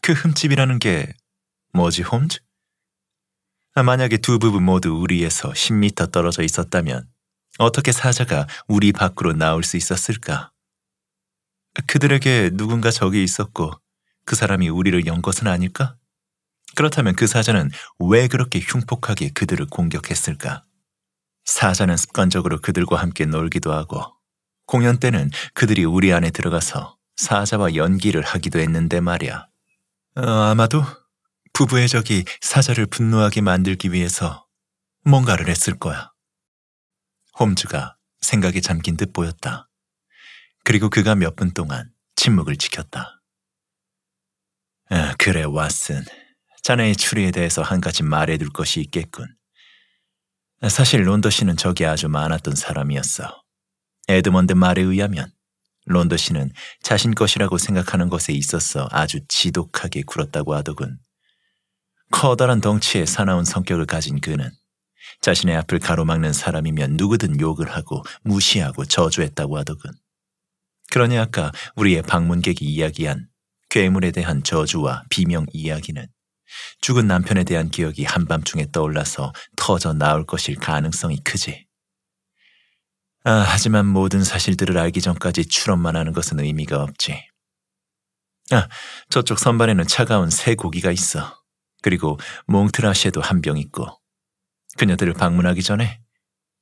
그 흠집이라는 게 뭐지, 홈즈? 아, 만약에 두 부분 모두 우리에서 10미터 떨어져 있었다면 어떻게 사자가 우리 밖으로 나올 수 있었을까? 그들에게 누군가 적이 있었고 그 사람이 우리를 연 것은 아닐까? 그렇다면 그 사자는 왜 그렇게 흉폭하게 그들을 공격했을까? 사자는 습관적으로 그들과 함께 놀기도 하고 공연 때는 그들이 우리 안에 들어가서 사자와 연기를 하기도 했는데 말이야. 어, 아마도 부부의 적이 사자를 분노하게 만들기 위해서 뭔가를 했을 거야. 홈즈가 생각에 잠긴 듯 보였다. 그리고 그가 몇 분 동안 침묵을 지켰다. 아, 그래, 왓슨. 자네의 추리에 대해서 한 가지 말해둘 것이 있겠군. 사실 론더 씨는 적이 아주 많았던 사람이었어. 에드먼드 말에 의하면 론더 씨는 자신 것이라고 생각하는 것에 있어서 아주 지독하게 굴었다고 하더군. 커다란 덩치에 사나운 성격을 가진 그는 자신의 앞을 가로막는 사람이면 누구든 욕을 하고 무시하고 저주했다고 하더군. 그러니 아까 우리의 방문객이 이야기한 괴물에 대한 저주와 비명 이야기는 죽은 남편에 대한 기억이 한밤중에 떠올라서 터져 나올 것일 가능성이 크지. 아, 하지만 모든 사실들을 알기 전까지 출론만 하는 것은 의미가 없지. 아, 저쪽 선반에는 차가운 새 고기가 있어. 그리고 몽트라시에도 한 병 있고. 그녀들을 방문하기 전에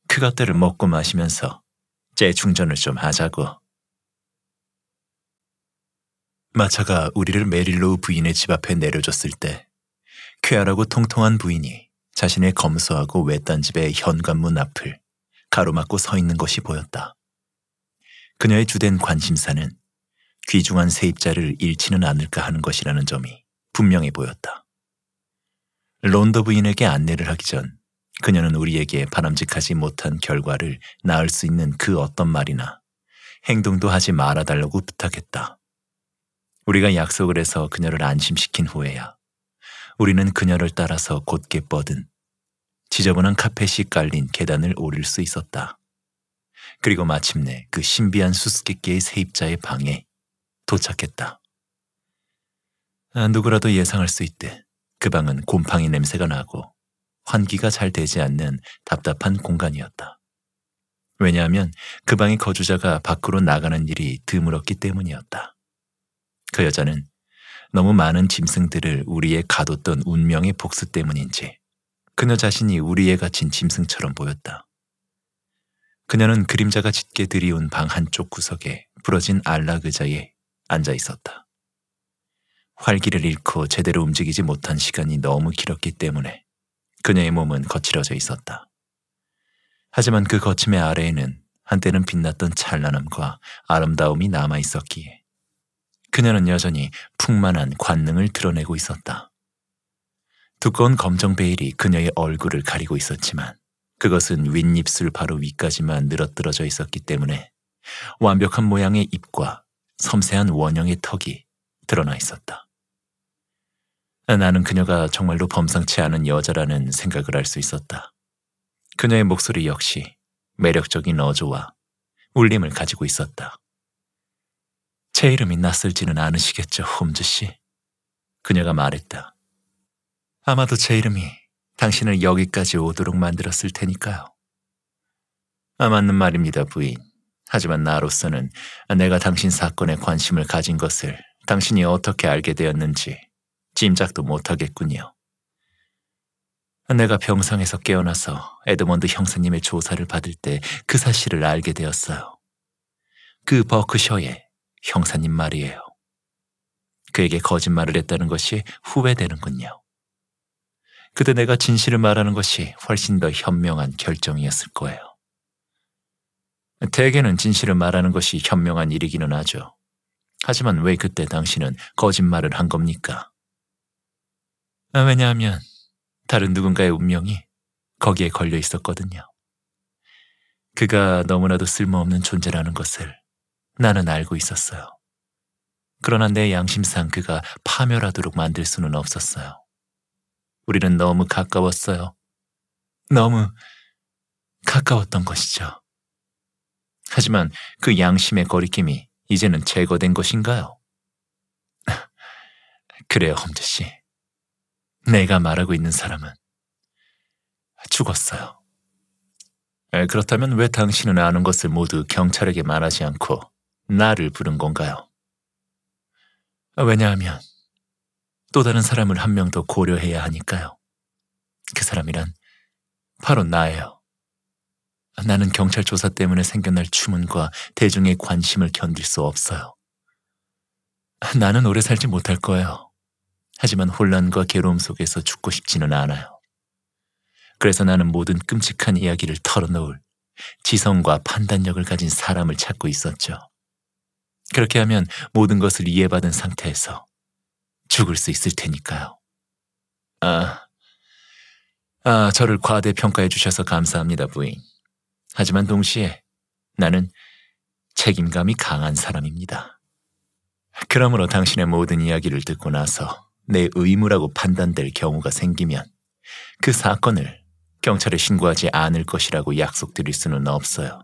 그것들을 먹고 마시면서 재충전을 좀 하자고. 마차가 우리를 메릴로우 부인의 집 앞에 내려줬을 때 쾌활하고 통통한 부인이 자신의 검소하고 외딴 집의 현관문 앞을 가로막고 서 있는 것이 보였다. 그녀의 주된 관심사는 귀중한 세입자를 잃지는 않을까 하는 것이라는 점이 분명해 보였다. 론더 부인에게 안내를 하기 전 그녀는 우리에게 바람직하지 못한 결과를 낳을 수 있는 그 어떤 말이나 행동도 하지 말아달라고 부탁했다. 우리가 약속을 해서 그녀를 안심시킨 후에야 우리는 그녀를 따라서 곧게 뻗은 지저분한 카펫이 깔린 계단을 오를 수 있었다. 그리고 마침내 그 신비한 수수께끼의 세입자의 방에 도착했다. 아, 누구라도 예상할 수 있듯 그 방은 곰팡이 냄새가 나고 환기가 잘 되지 않는 답답한 공간이었다. 왜냐하면 그 방의 거주자가 밖으로 나가는 일이 드물었기 때문이었다. 그 여자는 너무 많은 짐승들을 우리의 가뒀던 운명의 복수 때문인지 그녀 자신이 우리에 갇힌 짐승처럼 보였다. 그녀는 그림자가 짙게 들이운방 한쪽 구석에 부러진 알라그자에 앉아 있었다. 활기를 잃고 제대로 움직이지 못한 시간이 너무 길었기 때문에 그녀의 몸은 거칠어져 있었다. 하지만 그 거침의 아래에는 한때는 빛났던 찬란함과 아름다움이 남아 있었기에 그녀는 여전히 풍만한 관능을 드러내고 있었다. 두꺼운 검정 베일이 그녀의 얼굴을 가리고 있었지만 그것은 윗입술 바로 위까지만 늘어뜨려져 있었기 때문에 완벽한 모양의 입과 섬세한 원형의 턱이 드러나 있었다. 나는 그녀가 정말로 범상치 않은 여자라는 생각을 할 수 있었다. 그녀의 목소리 역시 매력적인 어조와 울림을 가지고 있었다. 제 이름이 낯설지는 않으시겠죠, 홈즈 씨. 그녀가 말했다. 아마도 제 이름이 당신을 여기까지 오도록 만들었을 테니까요. 아, 맞는 말입니다, 부인. 하지만 나로서는 내가 당신 사건에 관심을 가진 것을 당신이 어떻게 알게 되었는지 짐작도 못하겠군요. 내가 병상에서 깨어나서 에드먼드 형사님의 조사를 받을 때 그 사실을 알게 되었어요. 그 버크셔의 형사님 말이에요. 그에게 거짓말을 했다는 것이 후회되는군요. 그때 내가 진실을 말하는 것이 훨씬 더 현명한 결정이었을 거예요. 대개는 진실을 말하는 것이 현명한 일이기는 하죠. 하지만 왜 그때 당신은 거짓말을 한 겁니까? 아, 왜냐하면 다른 누군가의 운명이 거기에 걸려 있었거든요. 그가 너무나도 쓸모없는 존재라는 것을 나는 알고 있었어요. 그러나 내 양심상 그가 파멸하도록 만들 수는 없었어요. 우리는 너무 가까웠어요. 너무 가까웠던 것이죠. 하지만 그 양심의 거리낌이 이제는 제거된 것인가요? [LAUGHS] 그래요, 험재 씨. 내가 말하고 있는 사람은 죽었어요. 그렇다면 왜 당신은 아는 것을 모두 경찰에게 말하지 않고 나를 부른 건가요? 왜냐하면 또 다른 사람을 한 명 더 고려해야 하니까요. 그 사람이란 바로 나예요. 나는 경찰 조사 때문에 생겨날 추문과 대중의 관심을 견딜 수 없어요. 나는 오래 살지 못할 거예요. 하지만 혼란과 괴로움 속에서 죽고 싶지는 않아요. 그래서 나는 모든 끔찍한 이야기를 털어놓을 지성과 판단력을 가진 사람을 찾고 있었죠. 그렇게 하면 모든 것을 이해받은 상태에서 죽을 수 있을 테니까요. 아, 아, 저를 과대평가해 주셔서 감사합니다, 부인. 하지만 동시에 나는 책임감이 강한 사람입니다. 그러므로 당신의 모든 이야기를 듣고 나서 내 의무라고 판단될 경우가 생기면 그 사건을 경찰에 신고하지 않을 것이라고 약속드릴 수는 없어요.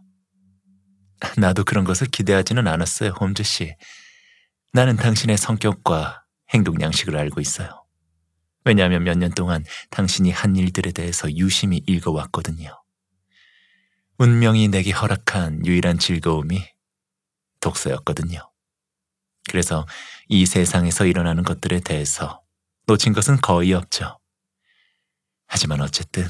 나도 그런 것을 기대하지는 않았어요, 홈즈 씨. 나는 당신의 성격과 행동 양식을 알고 있어요. 왜냐하면 몇 년 동안 당신이 한 일들에 대해서 유심히 읽어왔거든요. 운명이 내게 허락한 유일한 즐거움이 독서였거든요. 그래서 이 세상에서 일어나는 것들에 대해서 놓친 것은 거의 없죠. 하지만 어쨌든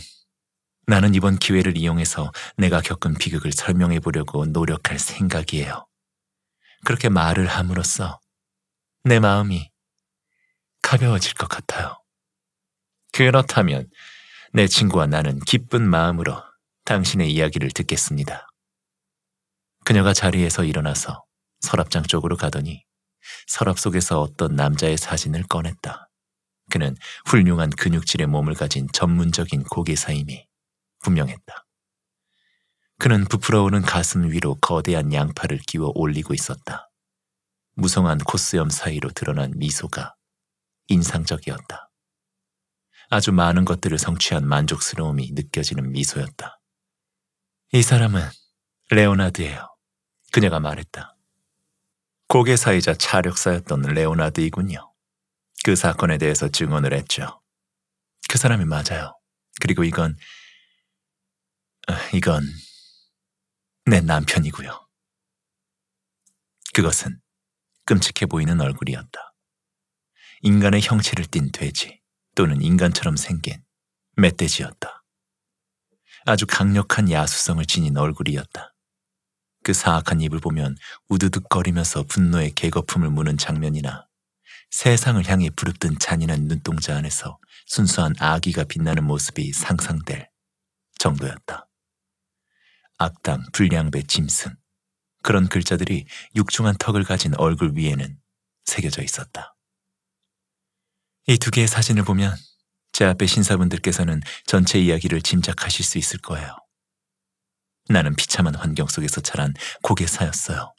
나는 이번 기회를 이용해서 내가 겪은 비극을 설명해 보려고 노력할 생각이에요. 그렇게 말을 함으로써 내 마음이 가벼워질 것 같아요. 그렇다면 내 친구와 나는 기쁜 마음으로 당신의 이야기를 듣겠습니다. 그녀가 자리에서 일어나서 서랍장 쪽으로 가더니 서랍 속에서 어떤 남자의 사진을 꺼냈다. 그는 훌륭한 근육질의 몸을 가진 전문적인 고개사임이 분명했다. 그는 부풀어오는 가슴 위로 거대한 양팔을 끼워 올리고 있었다. 무성한 콧수염 사이로 드러난 미소가 인상적이었다. 아주 많은 것들을 성취한 만족스러움이 느껴지는 미소였다. 이 사람은 레오나드예요. 그녀가 말했다. 고개사이자 차력사였던 레오나드이군요. 그 사건에 대해서 증언을 했죠. 그 사람이 맞아요. 그리고 이건 어, 이건 내 남편이고요. 그것은 끔찍해 보이는 얼굴이었다. 인간의 형체를 띤 돼지 또는 인간처럼 생긴 멧돼지였다. 아주 강력한 야수성을 지닌 얼굴이었다. 그 사악한 입을 보면 우두둑거리면서 분노의 개거품을 무는 장면이나 세상을 향해 부릅뜬 잔인한 눈동자 안에서 순수한 아기가 빛나는 모습이 상상될 정도였다. 악당, 불량배, 짐승 그런 글자들이 육중한 턱을 가진 얼굴 위에는 새겨져 있었다. 이두 개의 사진을 보면 제 앞에 신사분들께서는 전체 이야기를 짐작하실 수 있을 거예요. 나는 비참한 환경 속에서 자란 고개사였어요.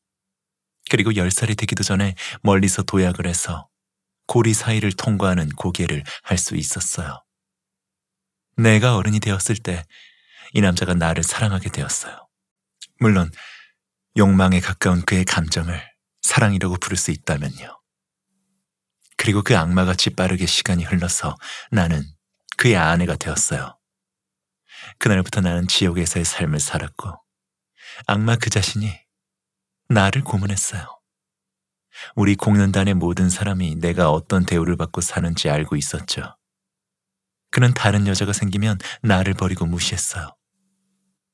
그리고 열살이 되기도 전에 멀리서 도약을 해서 고리 사이를 통과하는 고개를 할 수 있었어요. 내가 어른이 되었을 때 이 남자가 나를 사랑하게 되었어요. 물론 욕망에 가까운 그의 감정을 사랑이라고 부를 수 있다면요. 그리고 그 악마같이 빠르게 시간이 흘러서 나는 그의 아내가 되었어요. 그날부터 나는 지옥에서의 삶을 살았고 악마 그 자신이 나를 고문했어요. 우리 공연단의 모든 사람이 내가 어떤 대우를 받고 사는지 알고 있었죠. 그는 다른 여자가 생기면 나를 버리고 무시했어요.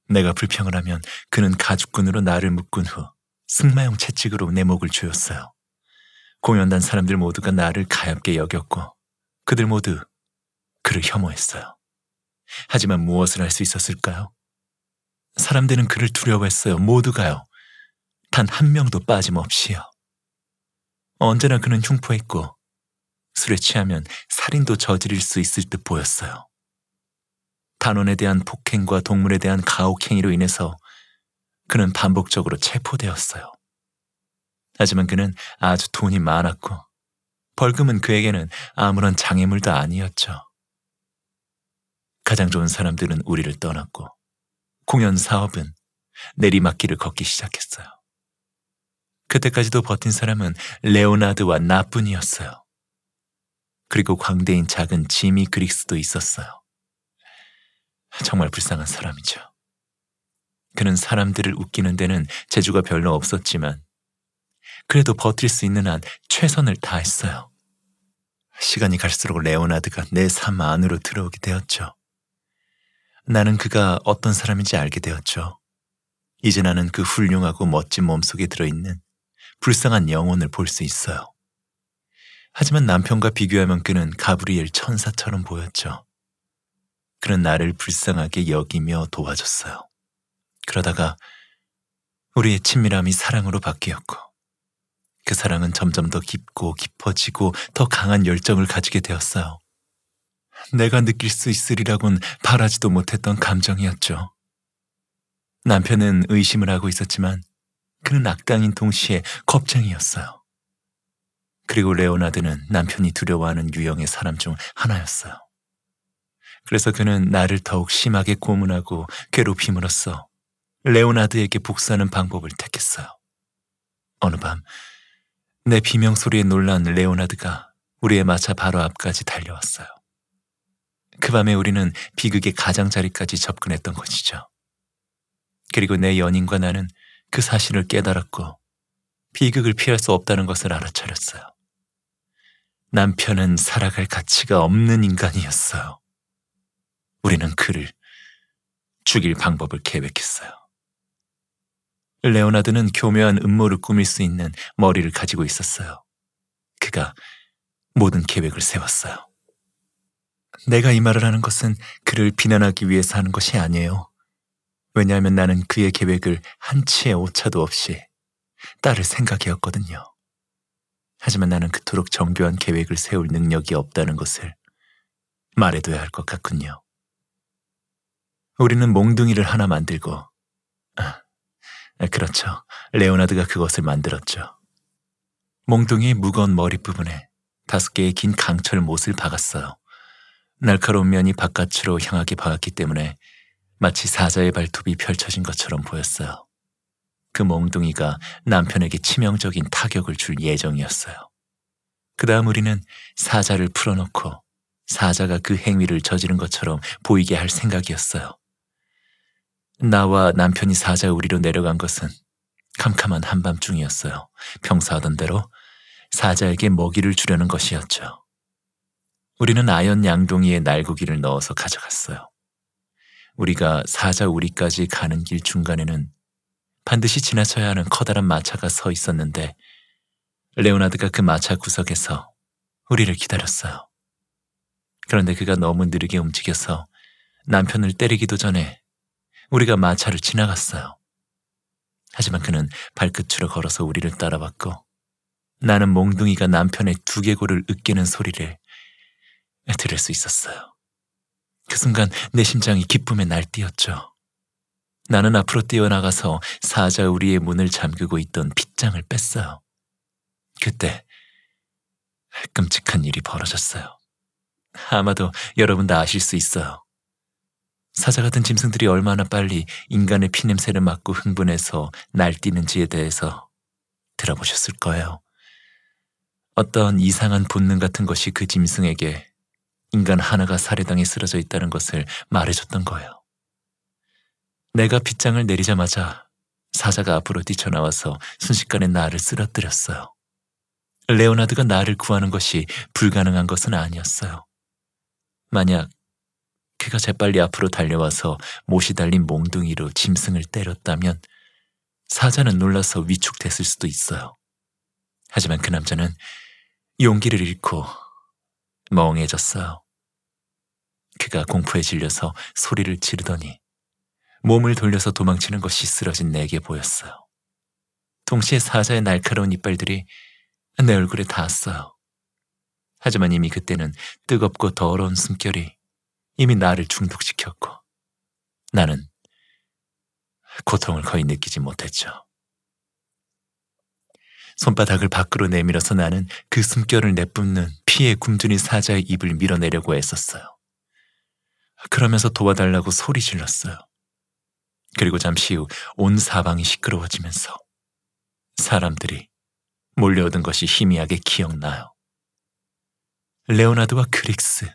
내가 불평을 하면 그는 가죽끈으로 나를 묶은 후 승마용 채찍으로 내 목을 조였어요. 공연단 사람들 모두가 나를 가엽게 여겼고 그들 모두 그를 혐오했어요. 하지만 무엇을 할 수 있었을까요? 사람들은 그를 두려워했어요. 모두가요. 단 한 명도 빠짐없이요. 언제나 그는 흉포했고 술에 취하면 살인도 저지를 수 있을 듯 보였어요. 단원에 대한 폭행과 동물에 대한 가혹행위로 인해서 그는 반복적으로 체포되었어요. 하지만 그는 아주 돈이 많았고 벌금은 그에게는 아무런 장애물도 아니었죠. 가장 좋은 사람들은 우리를 떠났고 공연 사업은 내리막길을 걷기 시작했어요. 그때까지도 버틴 사람은 레오나드와 나뿐이었어요. 그리고 광대인 작은 지미 그릭스도 있었어요. 정말 불쌍한 사람이죠. 그는 사람들을 웃기는 데는 재주가 별로 없었지만 그래도 버틸 수 있는 한 최선을 다했어요. 시간이 갈수록 레오나드가 내 삶 안으로 들어오게 되었죠. 나는 그가 어떤 사람인지 알게 되었죠. 이제 나는 그 훌륭하고 멋진 몸속에 들어있는 불쌍한 영혼을 볼 수 있어요. 하지만 남편과 비교하면 그는 가브리엘 천사처럼 보였죠. 그는 나를 불쌍하게 여기며 도와줬어요. 그러다가 우리의 친밀함이 사랑으로 바뀌었고 그 사랑은 점점 더 깊고 깊어지고 더 강한 열정을 가지게 되었어요. 내가 느낄 수 있으리라곤 바라지도 못했던 감정이었죠. 남편은 의심을 하고 있었지만 그는 악당인 동시에 겁쟁이였어요. 그리고 레오나드는 남편이 두려워하는 유형의 사람 중 하나였어요. 그래서 그는 나를 더욱 심하게 고문하고 괴롭힘으로써 레오나드에게 복수하는 방법을 택했어요. 어느 밤내 비명 소리에 놀란 레오나드가 우리의 마차 바로 앞까지 달려왔어요. 그 밤에 우리는 비극의 가장자리까지 접근했던 것이죠. 그리고 내 연인과 나는 그 사실을 깨달았고 비극을 피할 수 없다는 것을 알아차렸어요. 남편은 살아갈 가치가 없는 인간이었어요. 우리는 그를 죽일 방법을 계획했어요. 레오나드는 교묘한 음모를 꾸밀 수 있는 머리를 가지고 있었어요. 그가 모든 계획을 세웠어요. 내가 이 말을 하는 것은 그를 비난하기 위해서 하는 것이 아니에요. 왜냐하면 나는 그의 계획을 한치의 오차도 없이 따를 생각이었거든요. 하지만 나는 그토록 정교한 계획을 세울 능력이 없다는 것을 말해둬야 할 것 같군요. 우리는 몽둥이를 하나 만들고 예, 그렇죠. 레오나드가 그것을 만들었죠. 몽둥이 무거운 머리 부분에 다섯 개의 긴 강철 못을 박았어요. 날카로운 면이 바깥으로 향하게 박았기 때문에 마치 사자의 발톱이 펼쳐진 것처럼 보였어요. 그 몽둥이가 남편에게 치명적인 타격을 줄 예정이었어요. 그 다음 우리는 사자를 풀어놓고 사자가 그 행위를 저지른 것처럼 보이게 할 생각이었어요. 나와 남편이 사자우리로 내려간 것은 캄캄한 한밤중이었어요. 평사하던 대로 사자에게 먹이를 주려는 것이었죠. 우리는 아연 양동이에 날고기를 넣어서 가져갔어요. 우리가 사자우리까지 가는 길 중간에는 반드시 지나쳐야 하는 커다란 마차가 서 있었는데 레오나드가 그 마차 구석에서 우리를 기다렸어요. 그런데 그가 너무 느리게 움직여서 남편을 때리기도 전에 우리가 마차를 지나갔어요. 하지만 그는 발끝으로 걸어서 우리를 따라왔고 나는 몽둥이가 남편의 두개골을 으깨는 소리를 들을 수 있었어요. 그 순간 내 심장이 기쁨에 날뛰었죠. 나는 앞으로 뛰어나가서 사자 우리의 문을 잠그고 있던 빗장을 뺐어요. 그때 끔찍한 일이 벌어졌어요. 아마도 여러분도 아실 수 있어요. 사자 같은 짐승들이 얼마나 빨리 인간의 피냄새를 맡고 흥분해서 날뛰는지에 대해서 들어보셨을 거예요. 어떤 이상한 본능 같은 것이 그 짐승에게 인간 하나가 살해당해 쓰러져 있다는 것을 말해줬던 거예요. 내가 빗장을 내리자마자 사자가 앞으로 뛰쳐나와서 순식간에 나를 쓰러뜨렸어요. 레오나드가 나를 구하는 것이 불가능한 것은 아니었어요. 만약 그가 재빨리 앞으로 달려와서 못이 달린 몽둥이로 짐승을 때렸다면 사자는 놀라서 위축됐을 수도 있어요. 하지만 그 남자는 용기를 잃고 멍해졌어요. 그가 공포에 질려서 소리를 지르더니 몸을 돌려서 도망치는 것이 쓰러진 내게 보였어요. 동시에 사자의 날카로운 이빨들이 내 얼굴에 닿았어요. 하지만 이미 그때는 뜨겁고 더러운 숨결이 이미 나를 중독시켰고 나는 고통을 거의 느끼지 못했죠. 손바닥을 밖으로 내밀어서 나는 그 숨결을 내뿜는 피에 굶주린 사자의 입을 밀어내려고 애썼어요. 그러면서 도와달라고 소리 질렀어요. 그리고 잠시 후 온 사방이 시끄러워지면서 사람들이 몰려오던 것이 희미하게 기억나요. 레오나드와 크릭스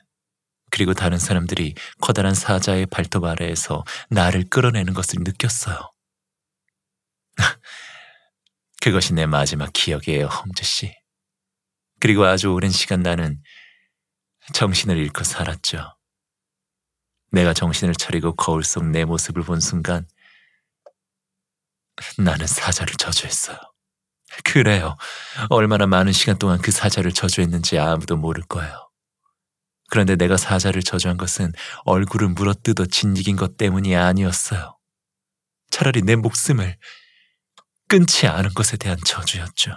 그리고 다른 사람들이 커다란 사자의 발톱 아래에서 나를 끌어내는 것을 느꼈어요. [LAUGHS] 그것이 내 마지막 기억이에요, 험즈 씨. 그리고 아주 오랜 시간 나는 정신을 잃고 살았죠. 내가 정신을 차리고 거울 속 내 모습을 본 순간 나는 사자를 저주했어요. 그래요. 얼마나 많은 시간 동안 그 사자를 저주했는지 아무도 모를 거예요. 그런데 내가 사자를 저주한 것은 얼굴을 물어뜯어 진이인것 때문이 아니었어요. 차라리 내 목숨을 끊지 않은 것에 대한 저주였죠.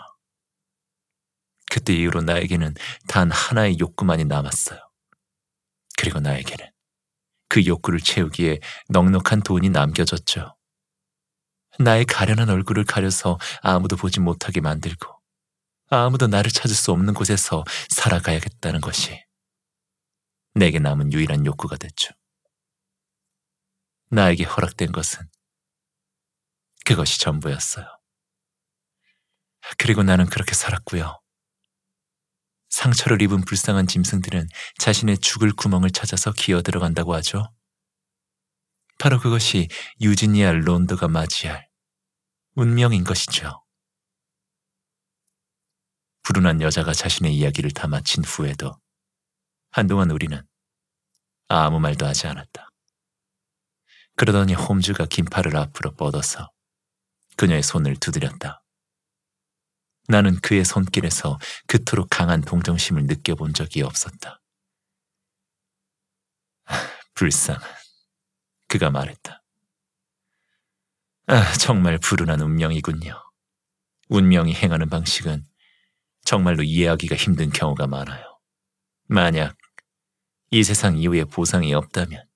그때 이후로 나에게는 단 하나의 욕구만이 남았어요. 그리고 나에게는 그 욕구를 채우기에 넉넉한 돈이 남겨졌죠. 나의 가련한 얼굴을 가려서 아무도 보지 못하게 만들고 아무도 나를 찾을 수 없는 곳에서 살아가야겠다는 것이 내게 남은 유일한 욕구가 됐죠. 나에게 허락된 것은 그것이 전부였어요. 그리고 나는 그렇게 살았고요. 상처를 입은 불쌍한 짐승들은 자신의 죽을 구멍을 찾아서 기어 들어간다고 하죠. 바로 그것이 유지니아 론드가 맞이할 운명인 것이죠. 불운한 여자가 자신의 이야기를 다 마친 후에도 한동안 우리는 아무 말도 하지 않았다. 그러더니 홈즈가 긴 팔을 앞으로 뻗어서 그녀의 손을 두드렸다. 나는 그의 손길에서 그토록 강한 동정심을 느껴본 적이 없었다. 불쌍한. 그가 말했다. 아, 정말 불운한 운명이군요. 운명이 행하는 방식은 정말로 이해하기가 힘든 경우가 많아요. 만약 이 세상 이후에 보상이 없다면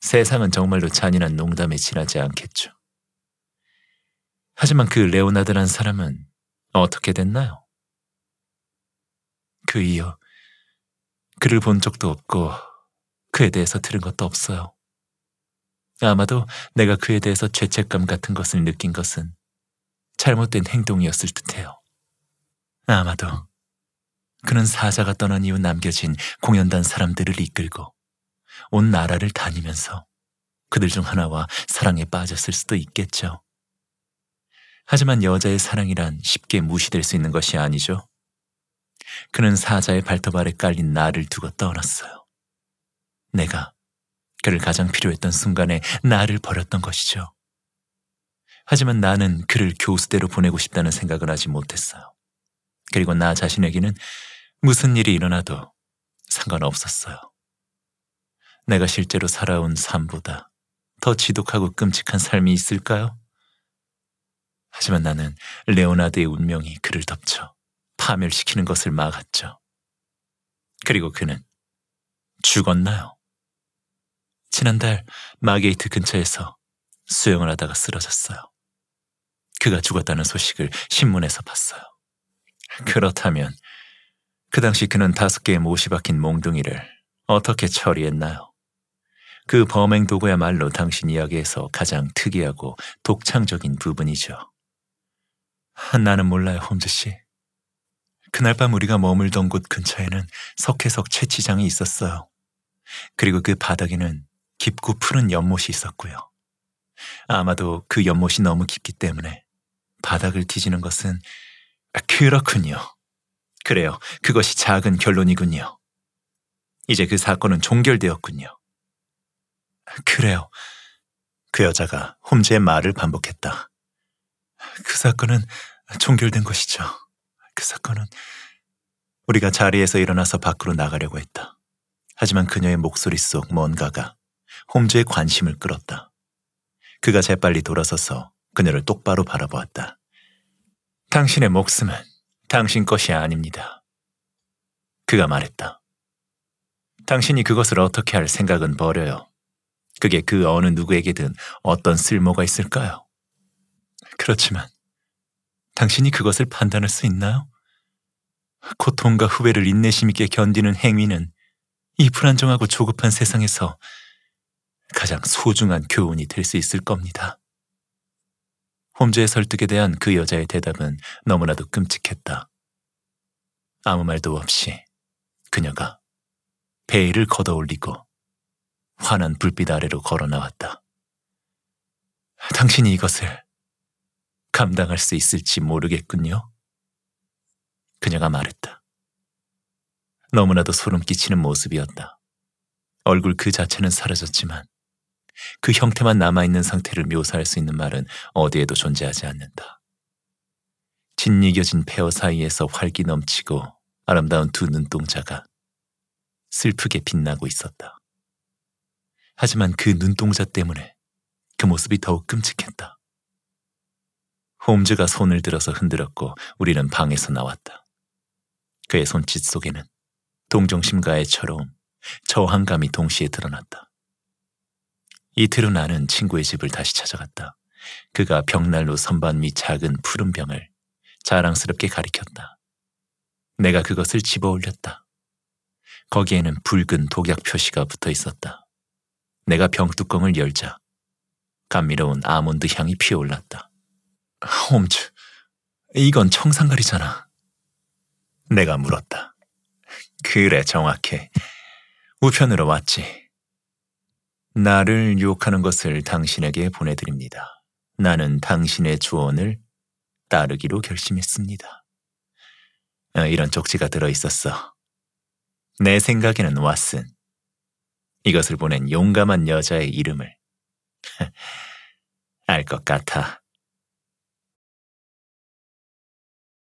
세상은 정말로 잔인한 농담에 지나지 않겠죠. 하지만 그 레오나드란 사람은 어떻게 됐나요? 그 이후 그를 본 적도 없고 그에 대해서 들은 것도 없어요. 아마도 내가 그에 대해서 죄책감 같은 것을 느낀 것은 잘못된 행동이었을 듯해요. 아마도 그는 사자가 떠난 이후 남겨진 공연단 사람들을 이끌고 온 나라를 다니면서 그들 중 하나와 사랑에 빠졌을 수도 있겠죠. 하지만 여자의 사랑이란 쉽게 무시될 수 있는 것이 아니죠. 그는 사자의 발톱 아래 깔린 나를 두고 떠났어요. 내가 그를 가장 필요했던 순간에 나를 버렸던 것이죠. 하지만 나는 그를 교수대로 보내고 싶다는 생각을 하지 못했어요. 그리고 나 자신에게는 무슨 일이 일어나도 상관없었어요. 내가 실제로 살아온 삶보다 더 지독하고 끔찍한 삶이 있을까요? 하지만 나는 레오나드의 운명이 그를 덮쳐 파멸시키는 것을 막았죠. 그리고 그는 죽었나요? 지난달 마게이트 근처에서 수영을 하다가 쓰러졌어요. 그가 죽었다는 소식을 신문에서 봤어요. 그렇다면 그 당시 그는 다섯 개의 못이 박힌 몽둥이를 어떻게 처리했나요? 그 범행 도구야말로 당신 이야기에서 가장 특이하고 독창적인 부분이죠. 나는 몰라요, 홈즈 씨. 그날 밤 우리가 머물던 곳 근처에는 석회석 채취장이 있었어요. 그리고 그 바닥에는 깊고 푸른 연못이 있었고요. 아마도 그 연못이 너무 깊기 때문에 바닥을 뒤지는 것은 그렇군요. 그래요. 그것이 작은 결론이군요. 이제 그 사건은 종결되었군요. 그래요. 그 여자가 홈즈의 말을 반복했다. 그 사건은 종결된 것이죠. 그 사건은 우리가 자리에서 일어나서 밖으로 나가려고 했다. 하지만 그녀의 목소리 속 뭔가가 홈즈의 관심을 끌었다. 그가 재빨리 돌아서서 그녀를 똑바로 바라보았다. 당신의 목숨은 당신 것이 아닙니다. 그가 말했다. 당신이 그것을 어떻게 할 생각은 버려요. 그게 그 어느 누구에게든 어떤 쓸모가 있을까요? 그렇지만 당신이 그것을 판단할 수 있나요? 고통과 후회를 인내심 있게 견디는 행위는 이 불안정하고 조급한 세상에서 가장 소중한 교훈이 될 수 있을 겁니다. 홈즈의 설득에 대한 그 여자의 대답은 너무나도 끔찍했다. 아무 말도 없이 그녀가 베일을 걷어올리고 환한 불빛 아래로 걸어 나왔다. 당신이 이것을 감당할 수 있을지 모르겠군요. 그녀가 말했다. 너무나도 소름 끼치는 모습이었다. 얼굴 그 자체는 사라졌지만 그 형태만 남아있는 상태를 묘사할 수 있는 말은 어디에도 존재하지 않는다. 짓이겨진 폐허 사이에서 활기 넘치고 아름다운 두 눈동자가 슬프게 빛나고 있었다. 하지만 그 눈동자 때문에 그 모습이 더욱 끔찍했다. 홈즈가 손을 들어서 흔들었고 우리는 방에서 나왔다. 그의 손짓 속에는 동정심과의 처로움 저항감이 동시에 드러났다. 이틀 후 나는 친구의 집을 다시 찾아갔다. 그가 벽난로 선반 및 작은 푸른 병을 자랑스럽게 가리켰다. 내가 그것을 집어 올렸다. 거기에는 붉은 독약 표시가 붙어 있었다. 내가 병뚜껑을 열자 감미로운 아몬드 향이 피어올랐다. 홈즈, 이건 청산가리잖아. 내가 물었다. 그래, 정확해. 우편으로 왔지. 나를 유혹하는 것을 당신에게 보내드립니다. 나는 당신의 조언을 따르기로 결심했습니다. 아, 이런 쪽지가 들어있었어. 내 생각에는 왓슨. 이것을 보낸 용감한 여자의 이름을 [LAUGHS] 알 것 같아.